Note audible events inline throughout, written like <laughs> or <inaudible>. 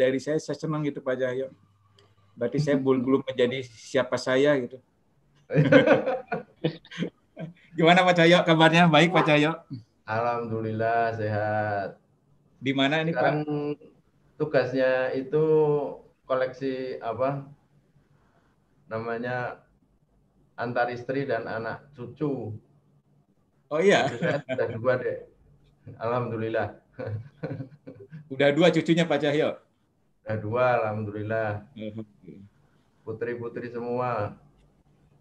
dari saya saya senang gitu Pak Cahyo. Berarti saya <laughs> belum menjadi siapa saya gitu. <laughs> Gimana Pak Cahyo kabarnya? Baik Pak Cahyo? Alhamdulillah sehat. Di mana ini Sekarang Pak? Tugasnya itu koleksi apa? Namanya antar istri dan anak cucu. Oh iya. Dan sudah dua deh. Alhamdulillah. <laughs> Udah dua cucunya Pak Cahyo? Ada dua, alhamdulillah. Putri-putri semua.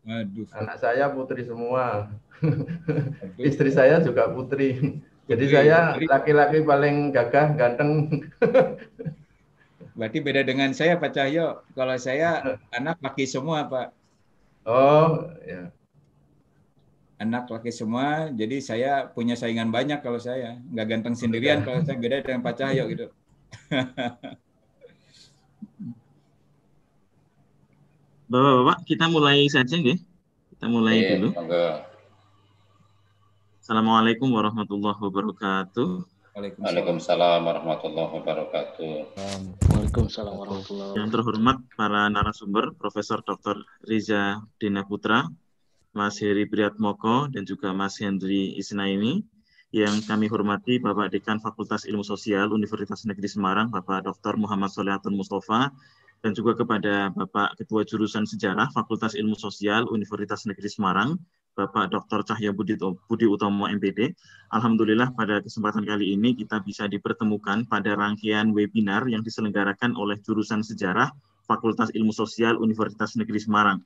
Aduh. Anak saya putri semua. Aduh. Istri saya juga putri. Jadi saya laki-laki paling gagah, ganteng. Berarti beda dengan saya Pak Cahyo. Kalau saya <laughs> anak laki semua Pak. Oh ya. Anak laki semua, jadi saya punya saingan banyak kalau saya. Nggak ganteng oh, sendirian kalau saya beda dengan Pak Cahyo gitu. <laughs> Bapak-bapak, kita mulai saja ya. Kita mulai iya, dulu. Bangga. Assalamualaikum warahmatullahi wabarakatuh. Waalaikumsalam warahmatullahi wabarakatuh. Waalaikumsalam warahmatullahi wabarakatuh. Yang terhormat para narasumber Profesor Dr. Riza Dina Putra, Mas Heri Priyatmoko, dan juga Mas Hendri Isnaini yang kami hormati Bapak Dekan Fakultas Ilmu Sosial Universitas Negeri Semarang Bapak Dr. Muhammad Soleh Atun Mustafa dan juga kepada Bapak Ketua Jurusan Sejarah Fakultas Ilmu Sosial Universitas Negeri Semarang, Bapak Dr. Cahya Budi, Utomo MPD. Alhamdulillah pada kesempatan kali ini kita bisa dipertemukan pada rangkaian webinar yang diselenggarakan oleh Jurusan Sejarah Fakultas Ilmu Sosial Universitas Negeri Semarang.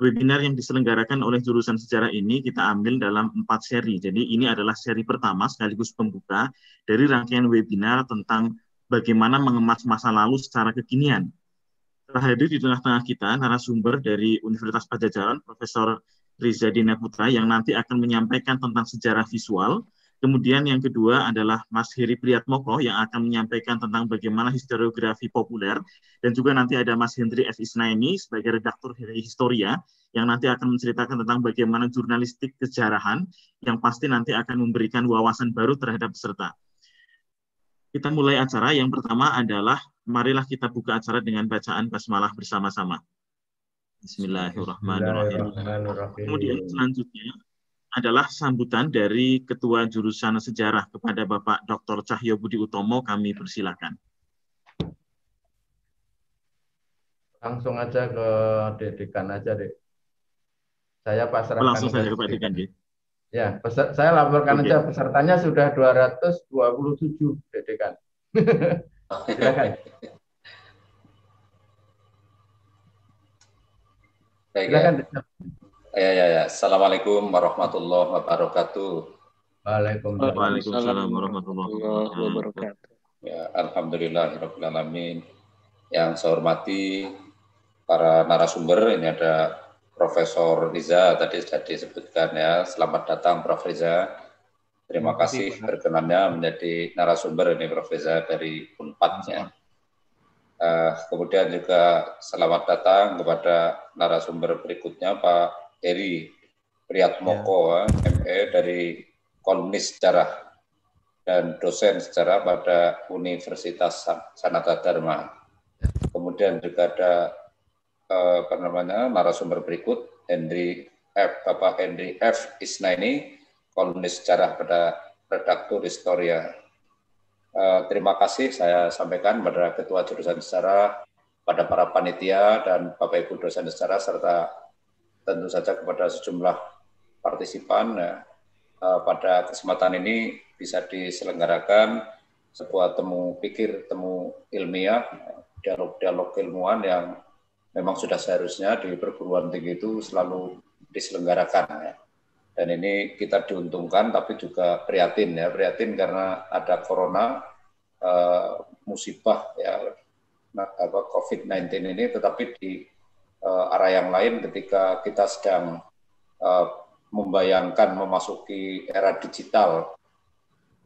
Webinar yang diselenggarakan oleh jurusan sejarah ini kita ambil dalam empat seri. Jadi ini adalah seri pertama sekaligus pembuka dari rangkaian webinar tentang bagaimana mengemas masa lalu secara kekinian telah hadir di tengah-tengah kita narasumber dari Universitas Pajajaran, Profesor Riza Dina Putra yang nanti akan menyampaikan tentang sejarah visual. Kemudian yang kedua adalah Mas Heri Priyatmoko yang akan menyampaikan tentang bagaimana historiografi populer. Dan juga nanti ada Mas Hendri F. Isnaini sebagai redaktur dari Historia yang nanti akan menceritakan tentang bagaimana jurnalistik kejarahan yang pasti nanti akan memberikan wawasan baru terhadap peserta kita mulai acara. Yang pertama adalah marilah kita buka acara dengan bacaan basmalah bersama-sama. Bismillahirrahmanirrahim. Kemudian selanjutnya adalah sambutan dari Ketua Jurusan Sejarah kepada Bapak Dr. Cahyo Budi Utomo. Kami persilakan. Langsung aja ke Dekan aja, Dek. Saya pasrahkan. Langsung saja ke Pak Dekan, Dek. Ya, saya laporkan okay. aja pesertanya sudah 227 dedekan. <laughs> Silakan. Baik, ya. Silakan. Ya. ya, ya, ya. Assalamualaikum warahmatullahi wabarakatuh. Waalaikumsalam, Waalaikumsalam warahmatullahi wabarakatuh. Ya, Rabbil alamin. Yang saya hormati para narasumber, ini ada Profesor Riza tadi sudah disebutkan ya. Selamat datang Prof. Riza. Terima kasih berkenannya menjadi narasumber ini Prof. Riza dari Unpad ya. Uh, kemudian juga selamat datang kepada narasumber berikutnya Pak Eri Priyatmoko ya. Eh, ME dari Komnis Sejarah dan dosen sejarah pada Universitas Sanata Dharma. Ya. Kemudian juga ada Eh, apa namanya narasumber berikut Henry F apa Henry F Isnaini kolumnis sejarah pada redaktur Historia. Eh, terima kasih saya sampaikan kepada Ketua Jurusan Sejarah, pada para panitia dan Bapak Ibu dosen sejarah serta tentu saja kepada sejumlah partisipan ya. eh, pada kesempatan ini bisa diselenggarakan sebuah temu pikir, temu ilmiah, dialog-dialog ilmuwan yang memang sudah seharusnya di perguruan tinggi itu selalu diselenggarakan ya. Dan ini kita diuntungkan tapi juga prihatin ya, prihatin karena ada corona uh, musibah ya nah, apa COVID-19 ini tetapi di uh, arah yang lain ketika kita sedang uh, membayangkan memasuki era digital,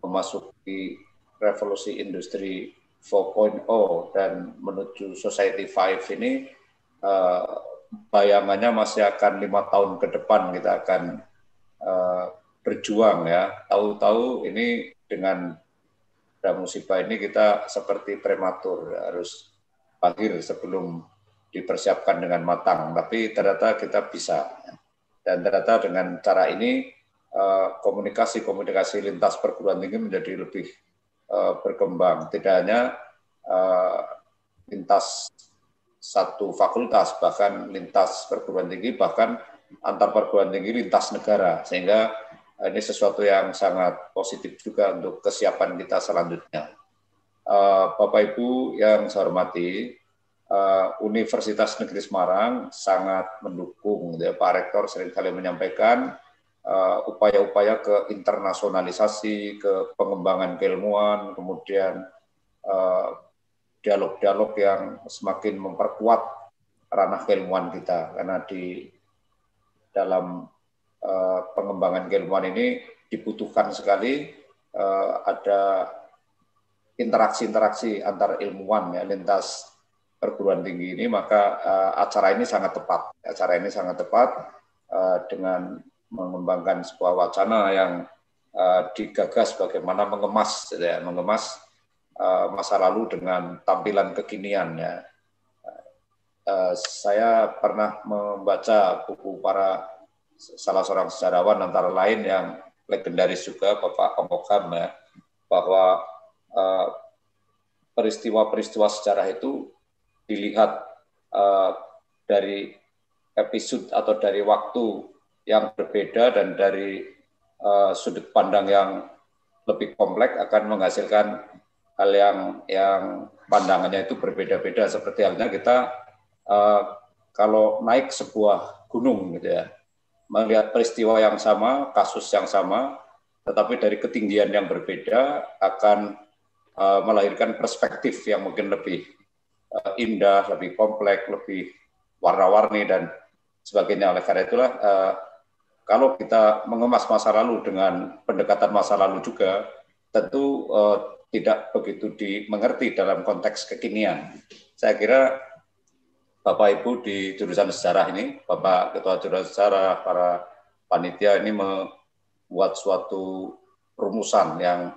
memasuki revolusi industri 4.0 dan menuju society 5 ini Eh, bayangannya masih akan lima tahun ke depan kita akan eh, berjuang ya. Tahu-tahu ini dengan ada musibah ini kita seperti prematur harus panggil sebelum dipersiapkan dengan matang. Tapi ternyata kita bisa. Ya. Dan ternyata dengan cara ini eh, komunikasi-komunikasi lintas perguruan tinggi menjadi lebih berkembang. Tidak hanya lintas satu fakultas, bahkan lintas perguruan tinggi, bahkan antar perguruan tinggi lintas negara. Sehingga eh, ini sesuatu yang sangat positif juga untuk kesiapan kita selanjutnya. Eh, Bapak Ibu yang saya hormati, eh, Universitas Negeri Semarang sangat mendukung. Ya. Pak Rektor seringkali menyampaikan upaya-upaya ke internasionalisasi, ke pengembangan keilmuan, kemudian dialog-dialog yang semakin memperkuat ranah keilmuan kita karena di dalam uh, pengembangan keilmuan ini dibutuhkan sekali uh, ada interaksi-interaksi antar ilmuwan ya lintas perguruan tinggi ini maka uh, acara ini sangat tepat acara ini sangat tepat uh, dengan mengembangkan sebuah wacana yang uh, digagas bagaimana mengemas gitu ya, mengemas Eh, masa lalu dengan tampilan kekiniannya. Eh, saya pernah membaca buku para salah seorang sejarawan antara lain yang legendaris juga Bapak Omokam ya, bahwa eh, peristiwa-peristiwa sejarah itu dilihat dari episode atau dari waktu yang berbeda dan dari sudut pandang yang lebih kompleks akan menghasilkan hal yang yang pandangannya itu berbeda-beda seperti halnya kita uh, kalau naik sebuah gunung gitu ya melihat peristiwa yang sama kasus yang sama tetapi dari ketinggian yang berbeda akan uh, melahirkan perspektif yang mungkin lebih uh, indah lebih kompleks lebih warna-warni dan sebagainya oleh karena itulah uh, kalau kita mengemas masa lalu dengan pendekatan masa lalu juga tentu uh, tidak begitu dimengerti dalam konteks kekinian. Saya kira Bapak Ibu di jurusan sejarah ini, Bapak Ketua Jurusan Sejarah, para panitia ini membuat suatu rumusan yang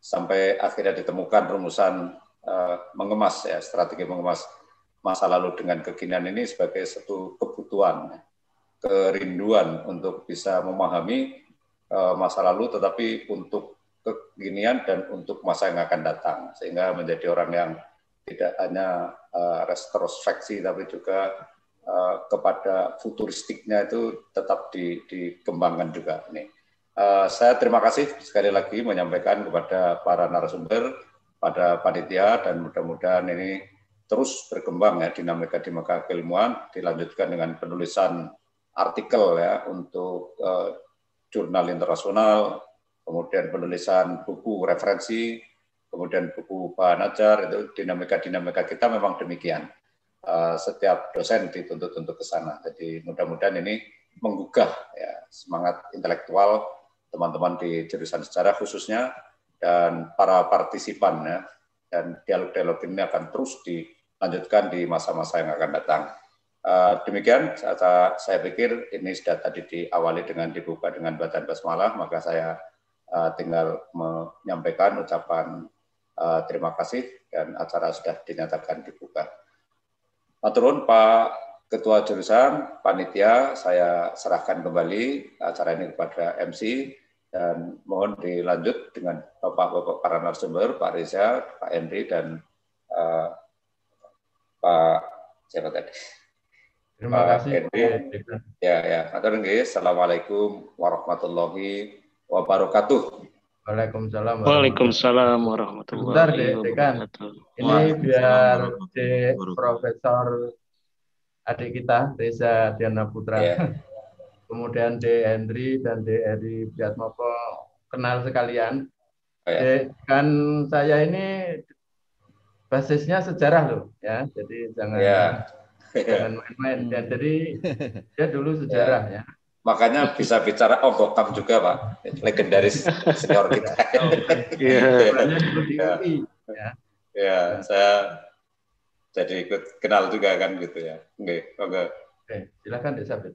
sampai akhirnya ditemukan rumusan uh, mengemas ya strategi mengemas masa lalu dengan kekinian ini sebagai satu kebutuhan, kerinduan untuk bisa memahami uh, masa lalu, tetapi untuk kekinian dan untuk masa yang akan datang sehingga menjadi orang yang tidak hanya uh, retrospeksi tapi juga uh, kepada futuristiknya itu tetap di, dikembangkan juga nih. Eh, uh, saya terima kasih sekali lagi menyampaikan kepada para narasumber, pada panitia dan mudah-mudahan ini terus berkembang ya dinamika di Mekah keilmuan dilanjutkan dengan penulisan artikel ya untuk uh, jurnal internasional kemudian penulisan buku referensi, kemudian buku bahan ajar, itu dinamika-dinamika kita memang demikian. Eh, setiap dosen dituntut untuk ke sana. Jadi mudah-mudahan ini menggugah ya, semangat intelektual teman-teman di jurusan sejarah khususnya dan para partisipan ya. Dan dialog-dialog ini akan terus dilanjutkan di masa-masa yang akan datang. Uh, demikian saya, saya pikir ini sudah tadi diawali dengan dibuka dengan bacaan basmalah maka saya uh, tinggal menyampaikan ucapan uh, terima kasih dan acara sudah dinyatakan dibuka. Maturun Pak Ketua Jurusan, Panitia, saya serahkan kembali acara ini kepada MC dan mohon dilanjut dengan Bapak-Bapak para narasumber, Pak Reza, Pak Henry, dan uh, Pak siapa tadi? Terima Pak kasih. Henry. Ya, ya. Assalamualaikum warahmatullahi wabarakatuh. Waalaikumsalam. Waalaikumsalam warahmatullahi kan? wabarakatuh. Bentar, deh, Dekan. Ini biar de Profesor adik kita Reza Diana Putra. Yeah. <laughs> Kemudian De Hendri dan De Eri Biatmoko kenal sekalian. Oh, yeah. Iya. kan saya ini basisnya sejarah loh ya. Jadi jangan yeah. jangan main-main. Yeah. <laughs> Jadi dia dulu sejarah yeah. ya Makanya <laughs> bisa bicara oh Gotham juga Pak, legendaris senior kita. <laughs> oh, yeah. Iya. Iya. ya. ya. saya jadi ikut kenal juga kan gitu ya. Oke, oke. Okay. silakan Elizabeth.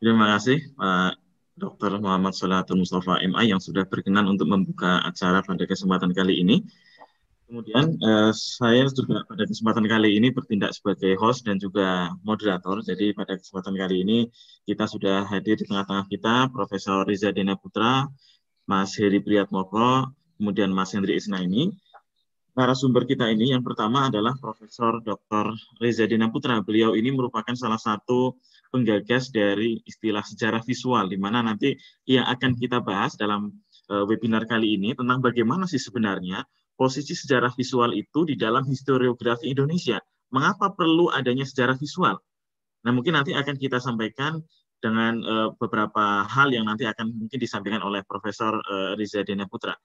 Terima kasih Pak Dr. Muhammad Salatul Mustafa MI yang sudah berkenan untuk membuka acara pada kesempatan kali ini. Kemudian eh, saya juga pada kesempatan kali ini bertindak sebagai host dan juga moderator. Jadi pada kesempatan kali ini kita sudah hadir di tengah-tengah kita Profesor Riza Dina Putra, Mas Heri Priyatmoko, kemudian Mas Hendri Isnaini. sumber kita ini yang pertama adalah Profesor Dr. Reza Dina Putra. Beliau ini merupakan salah satu penggagas dari istilah sejarah visual, di mana nanti yang akan kita bahas dalam eh, webinar kali ini tentang bagaimana sih sebenarnya posisi sejarah visual itu di dalam historiografi Indonesia. Mengapa perlu adanya sejarah visual? Nah, mungkin nanti akan kita sampaikan dengan uh, beberapa hal yang nanti akan mungkin disampaikan oleh Profesor uh, Riza Dina Putra.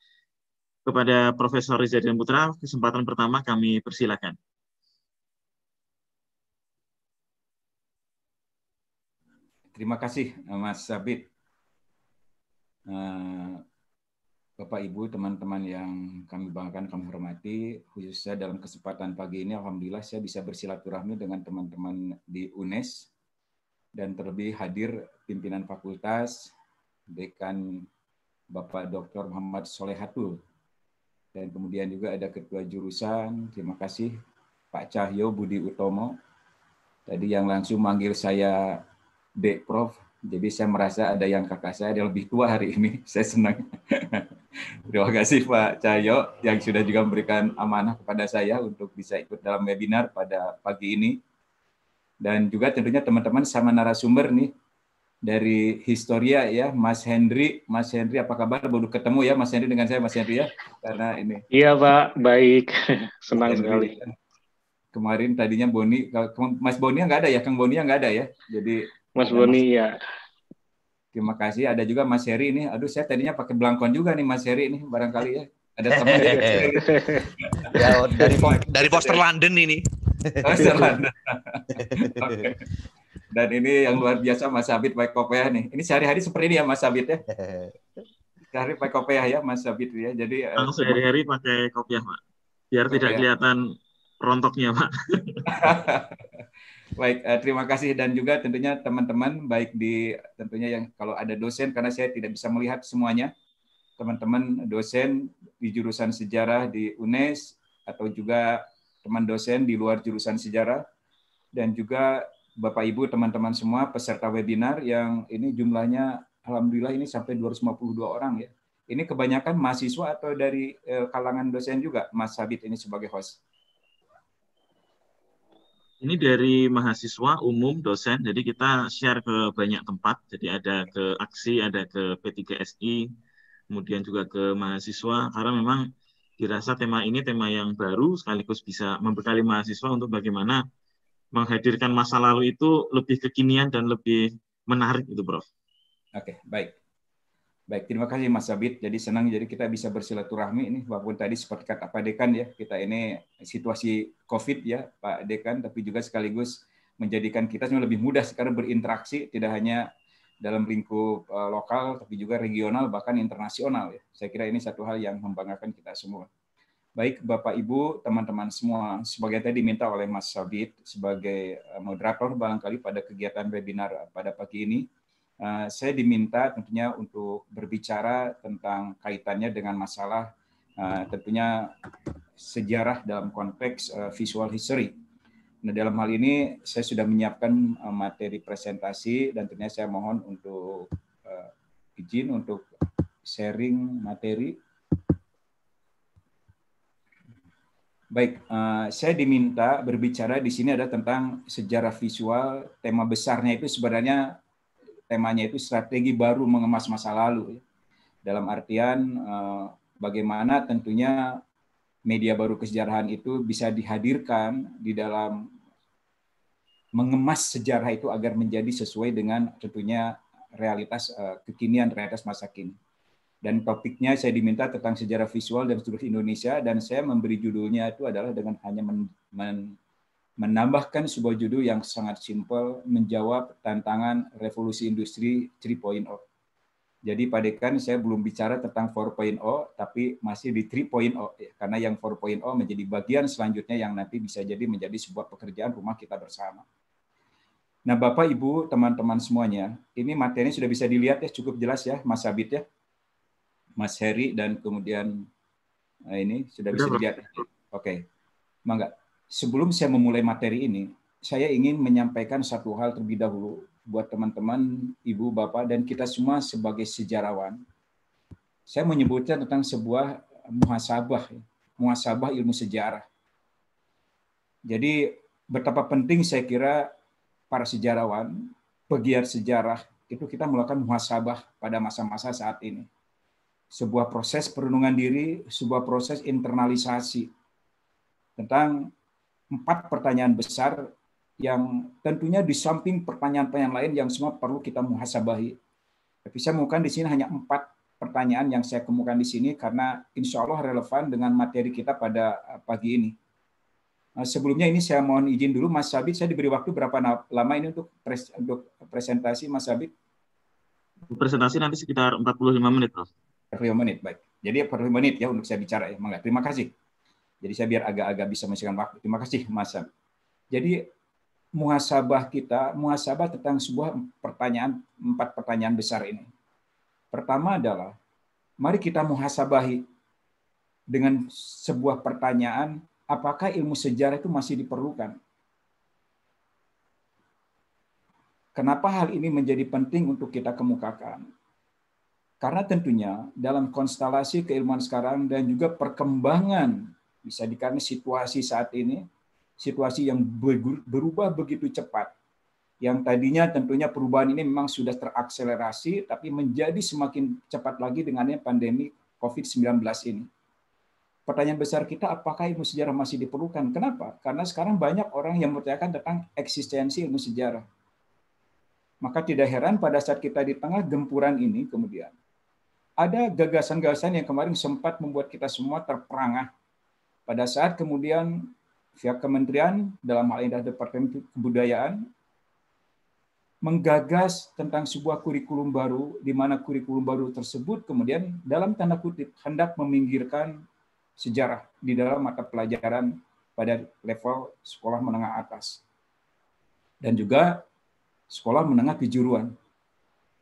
Kepada Profesor Riza Dina Putra, kesempatan pertama kami persilakan. Terima kasih, eh, Mas Sabit. Uh, Bapak Ibu, teman-teman yang kami banggakan, kami hormati, khususnya dalam kesempatan pagi ini, Alhamdulillah saya bisa bersilaturahmi dengan teman-teman di UNES, dan terlebih hadir pimpinan fakultas, dekan Bapak Dr. Muhammad Solehatul, dan kemudian juga ada ketua jurusan, terima kasih Pak Cahyo Budi Utomo, tadi yang langsung manggil saya Dek Prof, jadi saya merasa ada yang kakak saya dia lebih tua hari ini, <laughs> saya senang. Terima kasih Pak Cahyo yang sudah juga memberikan amanah kepada saya untuk bisa ikut dalam webinar pada pagi ini. Dan juga tentunya teman-teman sama narasumber nih dari Historia ya, Mas Henry. Mas Henry apa kabar? Baru ketemu ya Mas Henry dengan saya Mas Henry ya. Karena ini. Iya Pak, baik. <laughs> Senang sekali. Ya. Kemarin tadinya Boni, Mas Boni nggak ada ya, Kang Boni nggak ada ya. Jadi Mas Boni ya. Terima kasih. Ada juga Mas Heri ini. Aduh, saya tadinya pakai belangkon juga nih Mas Heri ini barangkali ya. Ada teman <laughs> ya, oh, dari, ya, dari, dari poster London ini. Poster London. <laughs> okay. Dan ini yang luar biasa Mas Habib Pak Kopeah nih. Ini sehari-hari seperti ini ya Mas Habib ya. <laughs> Sehari pakai kopiah ya Mas Habib ya. Jadi eh, langsung sehari-hari pakai kopiah, Pak. Biar kopiah. tidak kelihatan rontoknya, Pak. Baik, uh, terima kasih dan juga tentunya teman-teman baik di tentunya yang kalau ada dosen karena saya tidak bisa melihat semuanya. Teman-teman dosen di jurusan sejarah di UNES atau juga teman dosen di luar jurusan sejarah dan juga Bapak Ibu teman-teman semua peserta webinar yang ini jumlahnya alhamdulillah ini sampai 252 orang ya. Ini kebanyakan mahasiswa atau dari eh, kalangan dosen juga Mas Habib ini sebagai host. Ini dari mahasiswa umum dosen, jadi kita share ke banyak tempat. Jadi ada ke aksi, ada ke P3SI, kemudian juga ke mahasiswa. Karena memang dirasa tema ini tema yang baru, sekaligus bisa membekali mahasiswa untuk bagaimana menghadirkan masa lalu itu lebih kekinian dan lebih menarik itu, Prof. Oke, baik. Baik, terima kasih Mas Abid. Jadi senang jadi kita bisa bersilaturahmi ini walaupun tadi seperti kata Pak Dekan ya, kita ini situasi Covid ya Pak Dekan tapi juga sekaligus menjadikan kita semua lebih mudah sekarang berinteraksi tidak hanya dalam lingkup eh, lokal tapi juga regional bahkan internasional ya. Saya kira ini satu hal yang membanggakan kita semua. Baik Bapak Ibu, teman-teman semua, sebagai tadi diminta oleh Mas Sabit sebagai eh, moderator barangkali pada kegiatan webinar pada pagi ini, Eh, saya diminta tentunya untuk berbicara tentang kaitannya dengan masalah eh, tentunya sejarah dalam konteks eh, visual history. Nah, dalam hal ini saya sudah menyiapkan materi presentasi dan tentunya saya mohon untuk izin untuk sharing materi. Baik, saya diminta berbicara di sini ada tentang sejarah visual. Tema besarnya itu sebenarnya temanya itu strategi baru mengemas masa lalu. Ya. Dalam artian eh, bagaimana tentunya media baru kesejarahan itu bisa dihadirkan di dalam mengemas sejarah itu agar menjadi sesuai dengan tentunya realitas eh, kekinian, realitas masa kini. Dan topiknya saya diminta tentang sejarah visual dan seluruh Indonesia dan saya memberi judulnya itu adalah dengan hanya men, men, menambahkan sebuah judul yang sangat simpel menjawab tantangan revolusi industri 3.0. Jadi Pak Dekan saya belum bicara tentang 4.0 tapi masih di 3.0 ya. karena yang 4.0 menjadi bagian selanjutnya yang nanti bisa jadi menjadi sebuah pekerjaan rumah kita bersama. Nah, Bapak Ibu, teman-teman semuanya, ini materi sudah bisa dilihat ya cukup jelas ya Mas Habib ya. Mas Heri dan kemudian nah ini sudah, bisa dilihat. Oke. Okay. Mangga sebelum saya memulai materi ini, saya ingin menyampaikan satu hal terlebih dahulu buat teman-teman, ibu, bapak, dan kita semua sebagai sejarawan. Saya menyebutnya tentang sebuah muhasabah, ya, muhasabah ilmu sejarah. Jadi betapa penting saya kira para sejarawan, pegiat sejarah, itu kita melakukan muhasabah pada masa-masa saat ini. Sebuah proses perenungan diri, sebuah proses internalisasi tentang empat pertanyaan besar yang tentunya di samping pertanyaan-pertanyaan lain yang semua perlu kita muhasabahi. Tapi saya mungkin di sini hanya empat pertanyaan yang saya kemukakan di sini karena insya Allah relevan dengan materi kita pada eh, pagi ini. Eh, sebelumnya ini saya mohon izin dulu Mas Sabit, saya diberi waktu berapa lama ini untuk, pres, untuk presentasi Mas Sabit? Presentasi nanti sekitar 45 menit, Prof. 45 menit, baik. Jadi 45 menit ya untuk saya bicara ya. Terima kasih. Jadi saya biar agak-agak bisa menyisikan waktu. Terima kasih Mas Sam. Jadi muhasabah kita, muhasabah tentang sebuah pertanyaan, empat pertanyaan besar ini. Pertama adalah, mari kita muhasabahi dengan sebuah pertanyaan, apakah ilmu sejarah itu masih diperlukan? Kenapa hal ini menjadi penting untuk kita kemukakan? Karena tentunya dalam konstelasi keilmuan sekarang dan juga perkembangan bisa dikarenakan situasi saat ini situasi yang berubah begitu cepat yang tadinya tentunya perubahan ini memang sudah terakselerasi tapi menjadi semakin cepat lagi dengan pandemi COVID-19 ini. Pertanyaan besar kita apakah ilmu sejarah masih diperlukan? Kenapa? Karena sekarang banyak orang yang mempertanyakan tentang eksistensi ilmu sejarah. Maka tidak heran pada saat kita di tengah gempuran ini kemudian ada gagasan-gagasan yang kemarin sempat membuat kita semua terperangah pada saat kemudian pihak kementerian dalam hal ini Departemen Kebudayaan menggagas tentang sebuah kurikulum baru di mana kurikulum baru tersebut kemudian dalam tanda kutip hendak meminggirkan sejarah di dalam mata pelajaran pada level sekolah menengah atas dan juga sekolah menengah kejuruan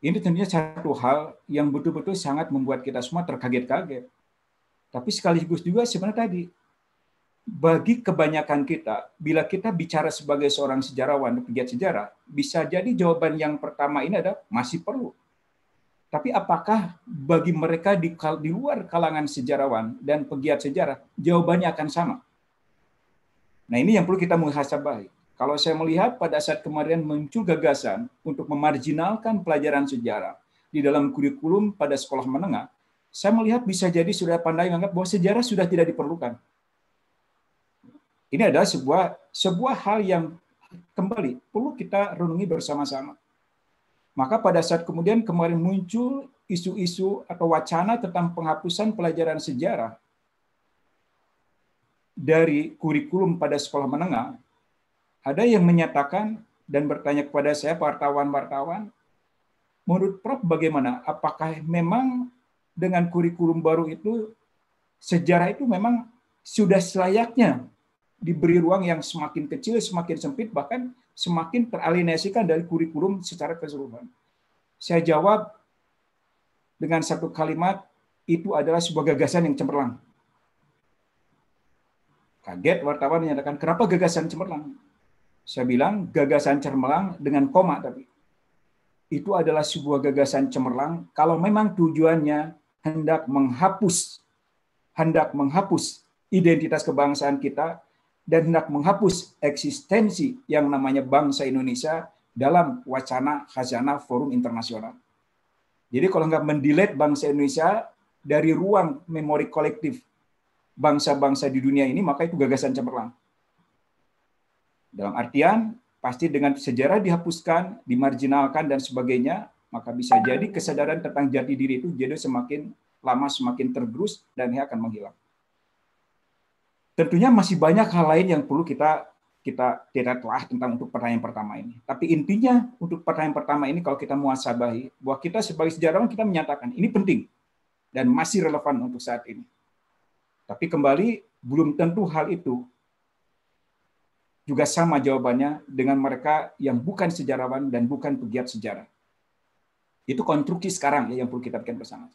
ini tentunya satu hal yang betul-betul sangat membuat kita semua terkaget-kaget. Tapi sekaligus juga sebenarnya tadi bagi kebanyakan kita, bila kita bicara sebagai seorang sejarawan, pegiat sejarah, bisa jadi jawaban yang pertama ini adalah masih perlu. Tapi apakah bagi mereka di, di luar kalangan sejarawan dan pegiat sejarah, jawabannya akan sama? Nah ini yang perlu kita muhasabahi. Kalau saya melihat pada saat kemarin muncul gagasan untuk memarjinalkan pelajaran sejarah di dalam kurikulum pada sekolah menengah, saya melihat bisa jadi sudah pandai menganggap bahwa sejarah sudah tidak diperlukan ini adalah sebuah sebuah hal yang kembali perlu kita renungi bersama-sama. Maka pada saat kemudian kemarin muncul isu-isu atau wacana tentang penghapusan pelajaran sejarah dari kurikulum pada sekolah menengah, ada yang menyatakan dan bertanya kepada saya, wartawan-wartawan, menurut Prof bagaimana? Apakah memang dengan kurikulum baru itu sejarah itu memang sudah selayaknya diberi ruang yang semakin kecil, semakin sempit, bahkan semakin teralienasikan dari kurikulum secara keseluruhan. Saya jawab dengan satu kalimat, itu adalah sebuah gagasan yang cemerlang. Kaget wartawan menyatakan, kenapa gagasan cemerlang? Saya bilang, gagasan cemerlang dengan koma tapi. Itu adalah sebuah gagasan cemerlang kalau memang tujuannya hendak menghapus hendak menghapus identitas kebangsaan kita dan hendak menghapus eksistensi yang namanya bangsa Indonesia dalam wacana khazanah forum internasional. Jadi kalau nggak mendilet bangsa Indonesia dari ruang memori kolektif bangsa-bangsa di dunia ini, maka itu gagasan cemerlang. Dalam artian, pasti dengan sejarah dihapuskan, dimarginalkan, dan sebagainya, maka bisa jadi kesadaran tentang jati diri itu jadi semakin lama semakin tergerus dan ia akan menghilang tentunya masih banyak hal lain yang perlu kita kita tidak telah tentang untuk pertanyaan pertama ini. Tapi intinya untuk pertanyaan pertama ini kalau kita muasabahi bahwa kita sebagai sejarawan kita menyatakan ini penting dan masih relevan untuk saat ini. Tapi kembali belum tentu hal itu juga sama jawabannya dengan mereka yang bukan sejarawan dan bukan pegiat sejarah. Itu konstruksi sekarang ya yang perlu kita pikirkan bersama.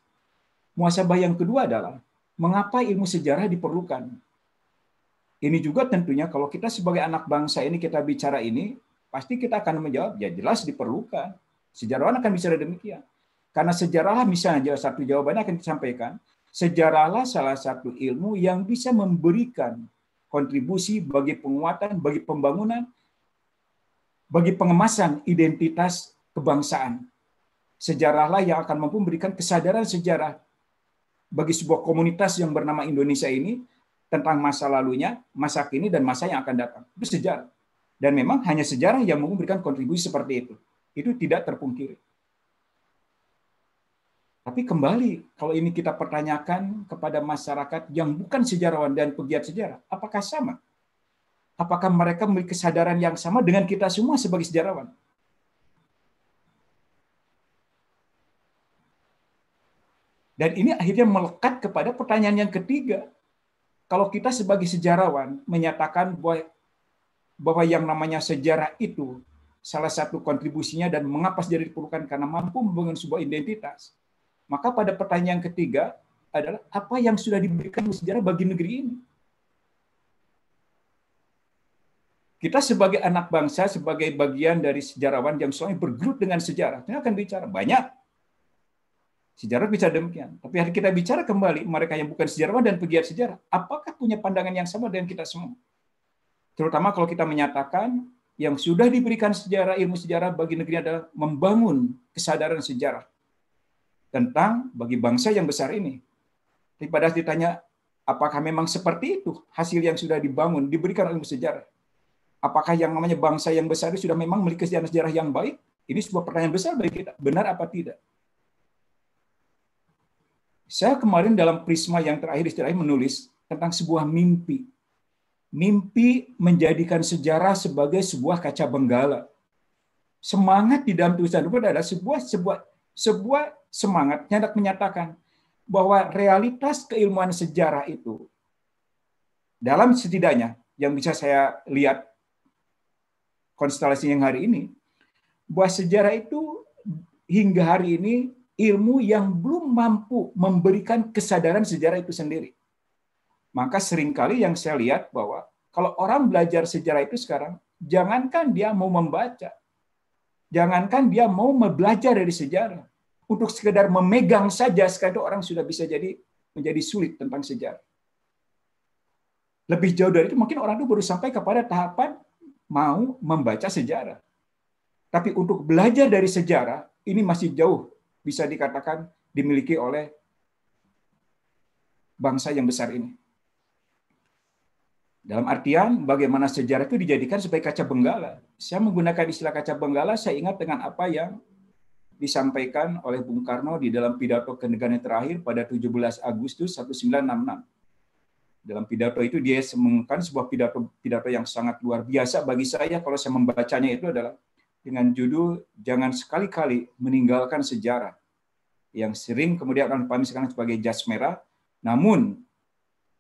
Muasabah yang kedua adalah mengapa ilmu sejarah diperlukan? Ini juga tentunya kalau kita sebagai anak bangsa ini kita bicara ini, pasti kita akan menjawab, ya jelas diperlukan. Sejarawan akan bicara demikian. Karena sejarahlah misalnya salah satu jawabannya akan disampaikan, sejarahlah salah satu ilmu yang bisa memberikan kontribusi bagi penguatan, bagi pembangunan, bagi pengemasan identitas kebangsaan. Sejarahlah yang akan mampu memberikan kesadaran sejarah bagi sebuah komunitas yang bernama Indonesia ini tentang masa lalunya, masa kini, dan masa yang akan datang. Itu sejarah. Dan memang hanya sejarah yang memberikan kontribusi seperti itu. Itu tidak terpungkiri. Tapi kembali, kalau ini kita pertanyakan kepada masyarakat yang bukan sejarawan dan pegiat sejarah, apakah sama? Apakah mereka memiliki kesadaran yang sama dengan kita semua sebagai sejarawan? Dan ini akhirnya melekat kepada pertanyaan yang ketiga kalau kita sebagai sejarawan menyatakan bahwa, bahwa yang namanya sejarah itu salah satu kontribusinya dan mengapa sejarah diperlukan karena mampu membangun sebuah identitas, maka pada pertanyaan ketiga adalah apa yang sudah diberikan sejarah bagi negeri ini? kita sebagai anak bangsa, sebagai bagian dari sejarawan yang selalu bergelut dengan sejarah, kita akan bicara banyak Sejarah bisa demikian. Tapi hari kita bicara kembali, mereka yang bukan sejarawan dan pegiat sejarah, apakah punya pandangan yang sama dengan kita semua? Terutama kalau kita menyatakan yang sudah diberikan sejarah, ilmu sejarah bagi negeri adalah membangun kesadaran sejarah tentang bagi bangsa yang besar ini. Daripada ditanya, apakah memang seperti itu hasil yang sudah dibangun, diberikan ilmu sejarah? Apakah yang namanya bangsa yang besar itu sudah memang memiliki sejarah-sejarah yang baik? Ini sebuah pertanyaan besar bagi kita. Benar apa tidak? Saya kemarin dalam prisma yang terakhir istilahnya menulis tentang sebuah mimpi. Mimpi menjadikan sejarah sebagai sebuah kaca benggala. Semangat di dalam tulisan itu adalah sebuah sebuah sebuah semangat hendak menyatakan bahwa realitas keilmuan sejarah itu dalam setidaknya yang bisa saya lihat konstelasi yang hari ini bahwa sejarah itu hingga hari ini ilmu yang belum mampu memberikan kesadaran sejarah itu sendiri. Maka seringkali yang saya lihat bahwa kalau orang belajar sejarah itu sekarang, jangankan dia mau membaca, jangankan dia mau belajar dari sejarah, untuk sekedar memegang saja sekarang orang sudah bisa jadi menjadi sulit tentang sejarah. Lebih jauh dari itu, mungkin orang itu baru sampai kepada tahapan mau membaca sejarah. Tapi untuk belajar dari sejarah, ini masih jauh bisa dikatakan dimiliki oleh bangsa yang besar ini. Dalam artian bagaimana sejarah itu dijadikan sebagai kaca benggala. Saya menggunakan istilah kaca benggala, saya ingat dengan apa yang disampaikan oleh Bung Karno di dalam pidato kenegaraan terakhir pada 17 Agustus 1966. Dalam pidato itu dia mengumumkan sebuah pidato pidato yang sangat luar biasa bagi saya kalau saya membacanya itu adalah dengan judul Jangan Sekali-Kali Meninggalkan Sejarah yang sering kemudian akan dipahami sekarang sebagai jas merah, namun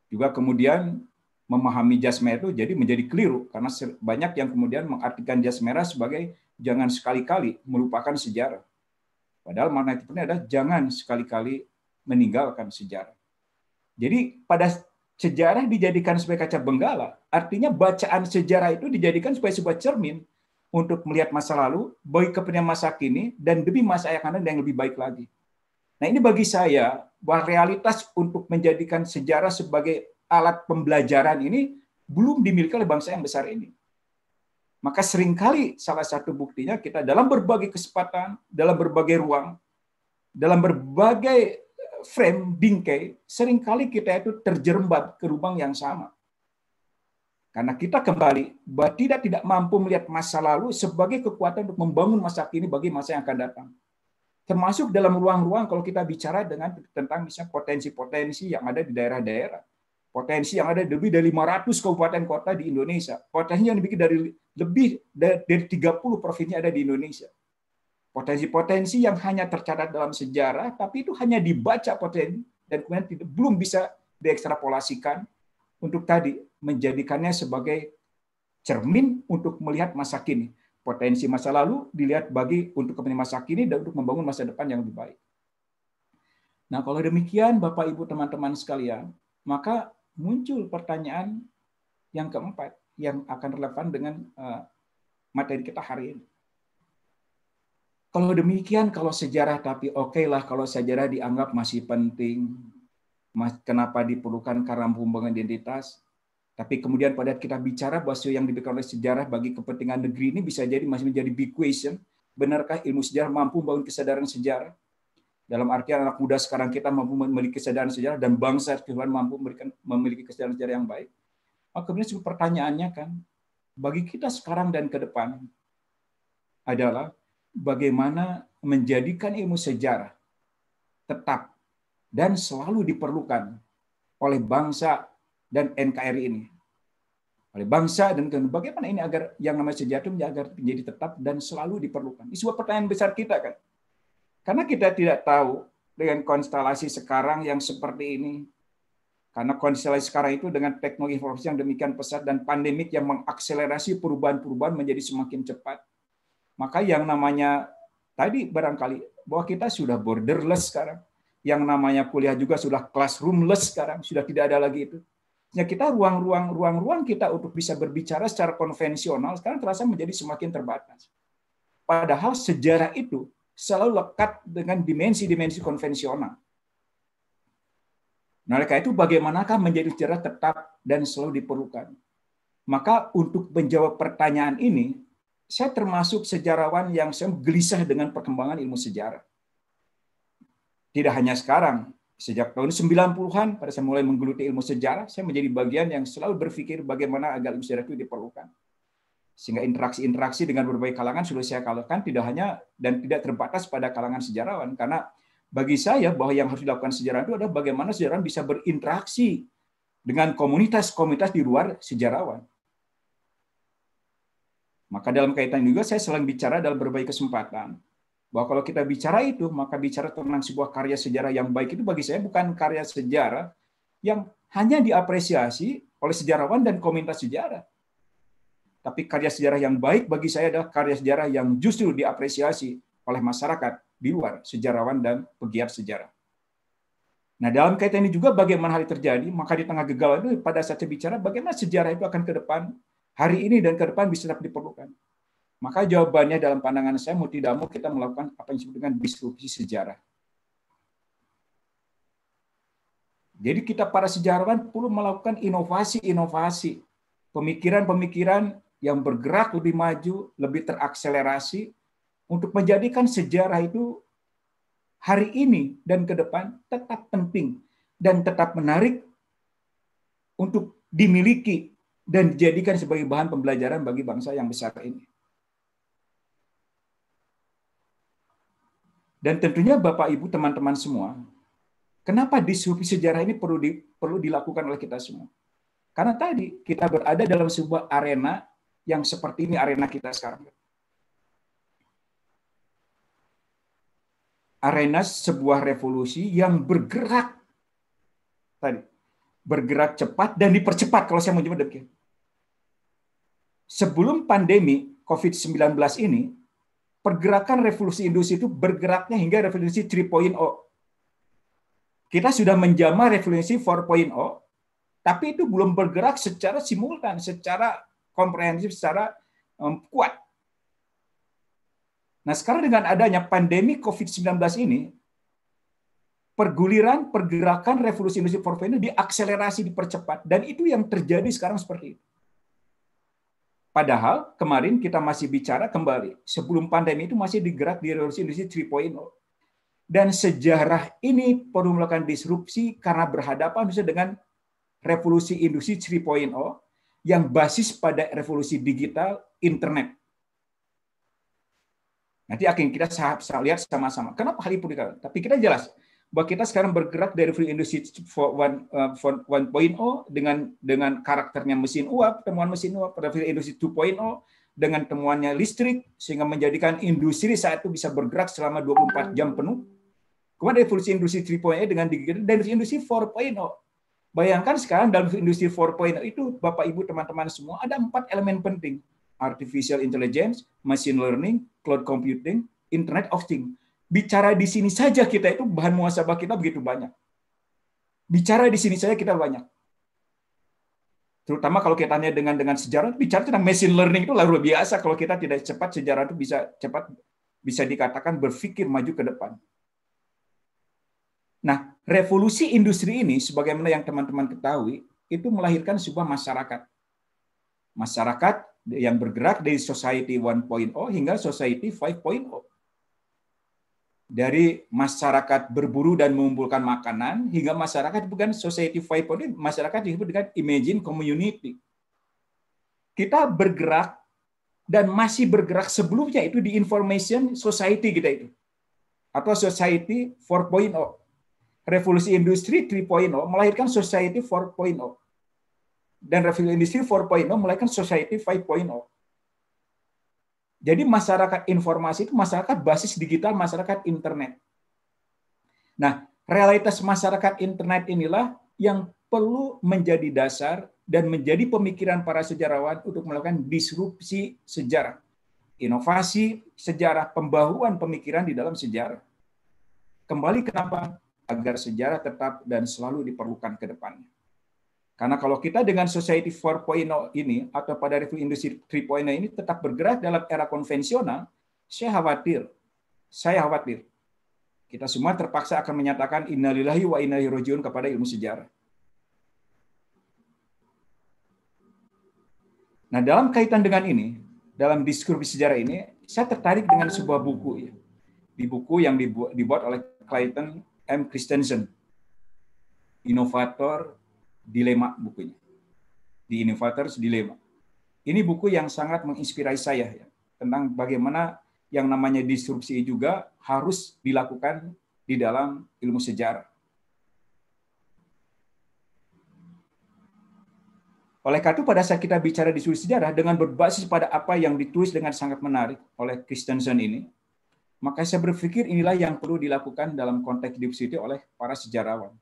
juga kemudian memahami jas merah itu jadi menjadi keliru karena banyak yang kemudian mengartikan jas merah sebagai jangan sekali-kali melupakan sejarah. Padahal makna itu adalah jangan sekali-kali meninggalkan sejarah. Jadi pada sejarah dijadikan sebagai kaca benggala, artinya bacaan sejarah itu dijadikan sebagai sebuah cermin untuk melihat masa lalu, baik kepentingan masa kini, dan demi masa yang akan yang lebih baik lagi. Nah ini bagi saya, bahwa realitas untuk menjadikan sejarah sebagai alat pembelajaran ini belum dimiliki oleh bangsa yang besar ini. Maka seringkali salah satu buktinya kita dalam berbagai kesempatan, dalam berbagai ruang, dalam berbagai frame bingkai, seringkali kita itu terjerembab ke lubang yang sama. Karena kita kembali tidak tidak mampu melihat masa lalu sebagai kekuatan untuk membangun masa kini bagi masa yang akan datang. Termasuk dalam ruang-ruang kalau kita bicara dengan tentang misalnya potensi-potensi yang ada di daerah-daerah. Potensi yang ada lebih dari 500 kabupaten kota di Indonesia. Potensi yang dibikin dari lebih dari 30 provinsi ada di Indonesia. Potensi-potensi yang hanya tercatat dalam sejarah, tapi itu hanya dibaca potensi dan kemudian belum bisa diekstrapolasikan untuk tadi menjadikannya sebagai cermin untuk melihat masa kini. Potensi masa lalu dilihat bagi untuk kepentingan masa kini dan untuk membangun masa depan yang lebih baik. Nah, kalau demikian Bapak Ibu teman-teman sekalian, maka muncul pertanyaan yang keempat yang akan relevan dengan eh, materi kita hari ini. Kalau demikian, kalau sejarah tapi oke okay lah kalau sejarah dianggap masih penting, kenapa diperlukan karena pembangunan identitas, tapi kemudian pada kita bicara bahwa yang diberikan oleh sejarah bagi kepentingan negeri ini bisa jadi masih menjadi big question. Benarkah ilmu sejarah mampu membangun kesadaran sejarah? Dalam artian anak muda sekarang kita mampu memiliki kesadaran sejarah dan bangsa kehidupan mampu memberikan, memiliki kesadaran sejarah yang baik. Maka kemudian pertanyaannya kan, bagi kita sekarang dan ke depan adalah bagaimana menjadikan ilmu sejarah tetap dan selalu diperlukan oleh bangsa dan NKRI ini oleh bangsa dan bagaimana ini agar yang namanya sejatum menjadi agar menjadi tetap dan selalu diperlukan. Ini sebuah pertanyaan besar kita kan. Karena kita tidak tahu dengan konstelasi sekarang yang seperti ini. Karena konstelasi sekarang itu dengan teknologi informasi yang demikian pesat dan pandemik yang mengakselerasi perubahan-perubahan menjadi semakin cepat. Maka yang namanya tadi barangkali bahwa kita sudah borderless sekarang. Yang namanya kuliah juga sudah classroomless sekarang, sudah tidak ada lagi itu ya kita ruang-ruang ruang-ruang kita untuk bisa berbicara secara konvensional sekarang terasa menjadi semakin terbatas. Padahal sejarah itu selalu lekat dengan dimensi-dimensi konvensional. Nah, oleh itu bagaimanakah menjadi sejarah tetap dan selalu diperlukan? Maka untuk menjawab pertanyaan ini, saya termasuk sejarawan yang saya gelisah dengan perkembangan ilmu sejarah. Tidak hanya sekarang, Sejak tahun 90-an pada saya mulai menggeluti ilmu sejarah, saya menjadi bagian yang selalu berpikir bagaimana agar ilmu sejarah itu diperlukan. Sehingga interaksi-interaksi dengan berbagai kalangan sudah saya kalahkan tidak hanya dan tidak terbatas pada kalangan sejarawan karena bagi saya bahwa yang harus dilakukan sejarah itu adalah bagaimana sejarah bisa berinteraksi dengan komunitas-komunitas di luar sejarawan. Maka dalam kaitan juga saya selalu bicara dalam berbagai kesempatan bahwa kalau kita bicara itu, maka bicara tentang sebuah karya sejarah yang baik itu bagi saya bukan karya sejarah yang hanya diapresiasi oleh sejarawan dan komunitas sejarah. Tapi karya sejarah yang baik bagi saya adalah karya sejarah yang justru diapresiasi oleh masyarakat di luar sejarawan dan pegiat sejarah. Nah, dalam kaitan ini juga bagaimana hal terjadi, maka di tengah gegala itu pada saat saya bicara bagaimana sejarah itu akan ke depan, hari ini dan ke depan bisa tetap diperlukan. Maka jawabannya dalam pandangan saya mau tidak mau kita melakukan apa yang disebut dengan disrupsi sejarah. Jadi kita para sejarawan perlu melakukan inovasi-inovasi, pemikiran-pemikiran yang bergerak lebih maju, lebih terakselerasi untuk menjadikan sejarah itu hari ini dan ke depan tetap penting dan tetap menarik untuk dimiliki dan dijadikan sebagai bahan pembelajaran bagi bangsa yang besar ini. Dan tentunya Bapak Ibu teman-teman semua, kenapa disrupsi sejarah ini perlu di, perlu dilakukan oleh kita semua? Karena tadi kita berada dalam sebuah arena yang seperti ini arena kita sekarang. Arena sebuah revolusi yang bergerak tadi bergerak cepat dan dipercepat kalau saya mau jemput demikian. Sebelum pandemi COVID-19 ini, pergerakan revolusi industri itu bergeraknya hingga revolusi 3.0. Kita sudah menjamah revolusi 4.0, tapi itu belum bergerak secara simultan, secara komprehensif, secara um, kuat. Nah, sekarang dengan adanya pandemi COVID-19 ini, perguliran pergerakan revolusi industri 4.0 diakselerasi, dipercepat dan itu yang terjadi sekarang seperti itu. Padahal kemarin kita masih bicara kembali, sebelum pandemi itu masih digerak di revolusi industri 3.0. Dan sejarah ini perlu melakukan disrupsi karena berhadapan dengan revolusi industri 3.0 yang basis pada revolusi digital internet. Nanti akan kita sah-sah lihat sama-sama. Kenapa hal itu dikatakan? Tapi kita jelas, bahwa kita sekarang bergerak dari free industry uh, point oh dengan dengan karakternya mesin uap, temuan mesin uap pada free industry 2.0 dengan temuannya listrik sehingga menjadikan industri saat itu bisa bergerak selama 24 hmm. jam penuh. Kemudian revolusi industri 3.0 dengan digital dan industri 4.0. Bayangkan sekarang dalam industri 4.0 itu Bapak Ibu teman-teman semua ada empat elemen penting. Artificial intelligence, machine learning, cloud computing, internet of things bicara di sini saja kita itu bahan muasabah kita begitu banyak. Bicara di sini saja kita banyak. Terutama kalau kita tanya dengan dengan sejarah, bicara tentang machine learning itu luar biasa. Kalau kita tidak cepat, sejarah itu bisa cepat bisa dikatakan berpikir maju ke depan. Nah, revolusi industri ini, sebagaimana yang teman-teman ketahui, itu melahirkan sebuah masyarakat. Masyarakat yang bergerak dari society 1.0 hingga society 5.0 dari masyarakat berburu dan mengumpulkan makanan hingga masyarakat bukan society 5.0 masyarakat disebut dengan imagine community. Kita bergerak dan masih bergerak sebelumnya itu di information society kita itu atau society 4.0. Revolusi industri 3.0 melahirkan society 4.0 dan revolusi industri 4.0 melahirkan society 5.0 jadi masyarakat informasi itu masyarakat basis digital, masyarakat internet. Nah, realitas masyarakat internet inilah yang perlu menjadi dasar dan menjadi pemikiran para sejarawan untuk melakukan disrupsi sejarah. Inovasi sejarah, pembahuan pemikiran di dalam sejarah. Kembali kenapa? Agar sejarah tetap dan selalu diperlukan ke depannya. Karena kalau kita dengan Society 4.0 ini atau pada review industri 3.0 ini tetap bergerak dalam era konvensional, saya khawatir, saya khawatir kita semua terpaksa akan menyatakan innalillahi wa inna rojiun kepada ilmu sejarah. Nah, dalam kaitan dengan ini, dalam diskursi sejarah ini, saya tertarik dengan sebuah buku ya. Di buku yang dibuat oleh Clayton M. Christensen, inovator dilema bukunya. di Innovators Dilema. Ini buku yang sangat menginspirasi saya ya, tentang bagaimana yang namanya disrupsi juga harus dilakukan di dalam ilmu sejarah. Oleh karena itu pada saat kita bicara disrupsi sejarah dengan berbasis pada apa yang ditulis dengan sangat menarik oleh Christensen ini, maka saya berpikir inilah yang perlu dilakukan dalam konteks disrupsi oleh para sejarawan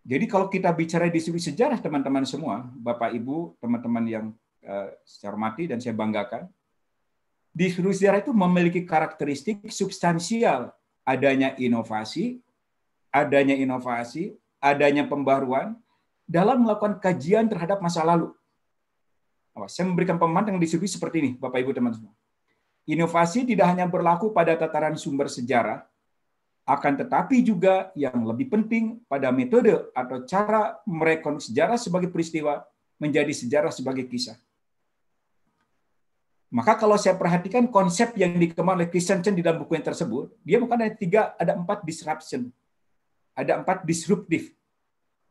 jadi kalau kita bicara distribusi sejarah teman-teman semua, Bapak Ibu, teman-teman yang eh, saya hormati dan saya banggakan, distribusi sejarah itu memiliki karakteristik substansial adanya inovasi, adanya inovasi, adanya pembaruan dalam melakukan kajian terhadap masa lalu. Saya memberikan pemandangan distribusi seperti ini, Bapak Ibu teman-teman. Inovasi tidak hanya berlaku pada tataran sumber sejarah, akan tetapi juga yang lebih penting pada metode atau cara merekon sejarah sebagai peristiwa menjadi sejarah sebagai kisah. Maka kalau saya perhatikan konsep yang dikembangkan oleh Christensen di dalam buku yang tersebut, dia bukan ada tiga, ada empat disruption. Ada empat disruptif.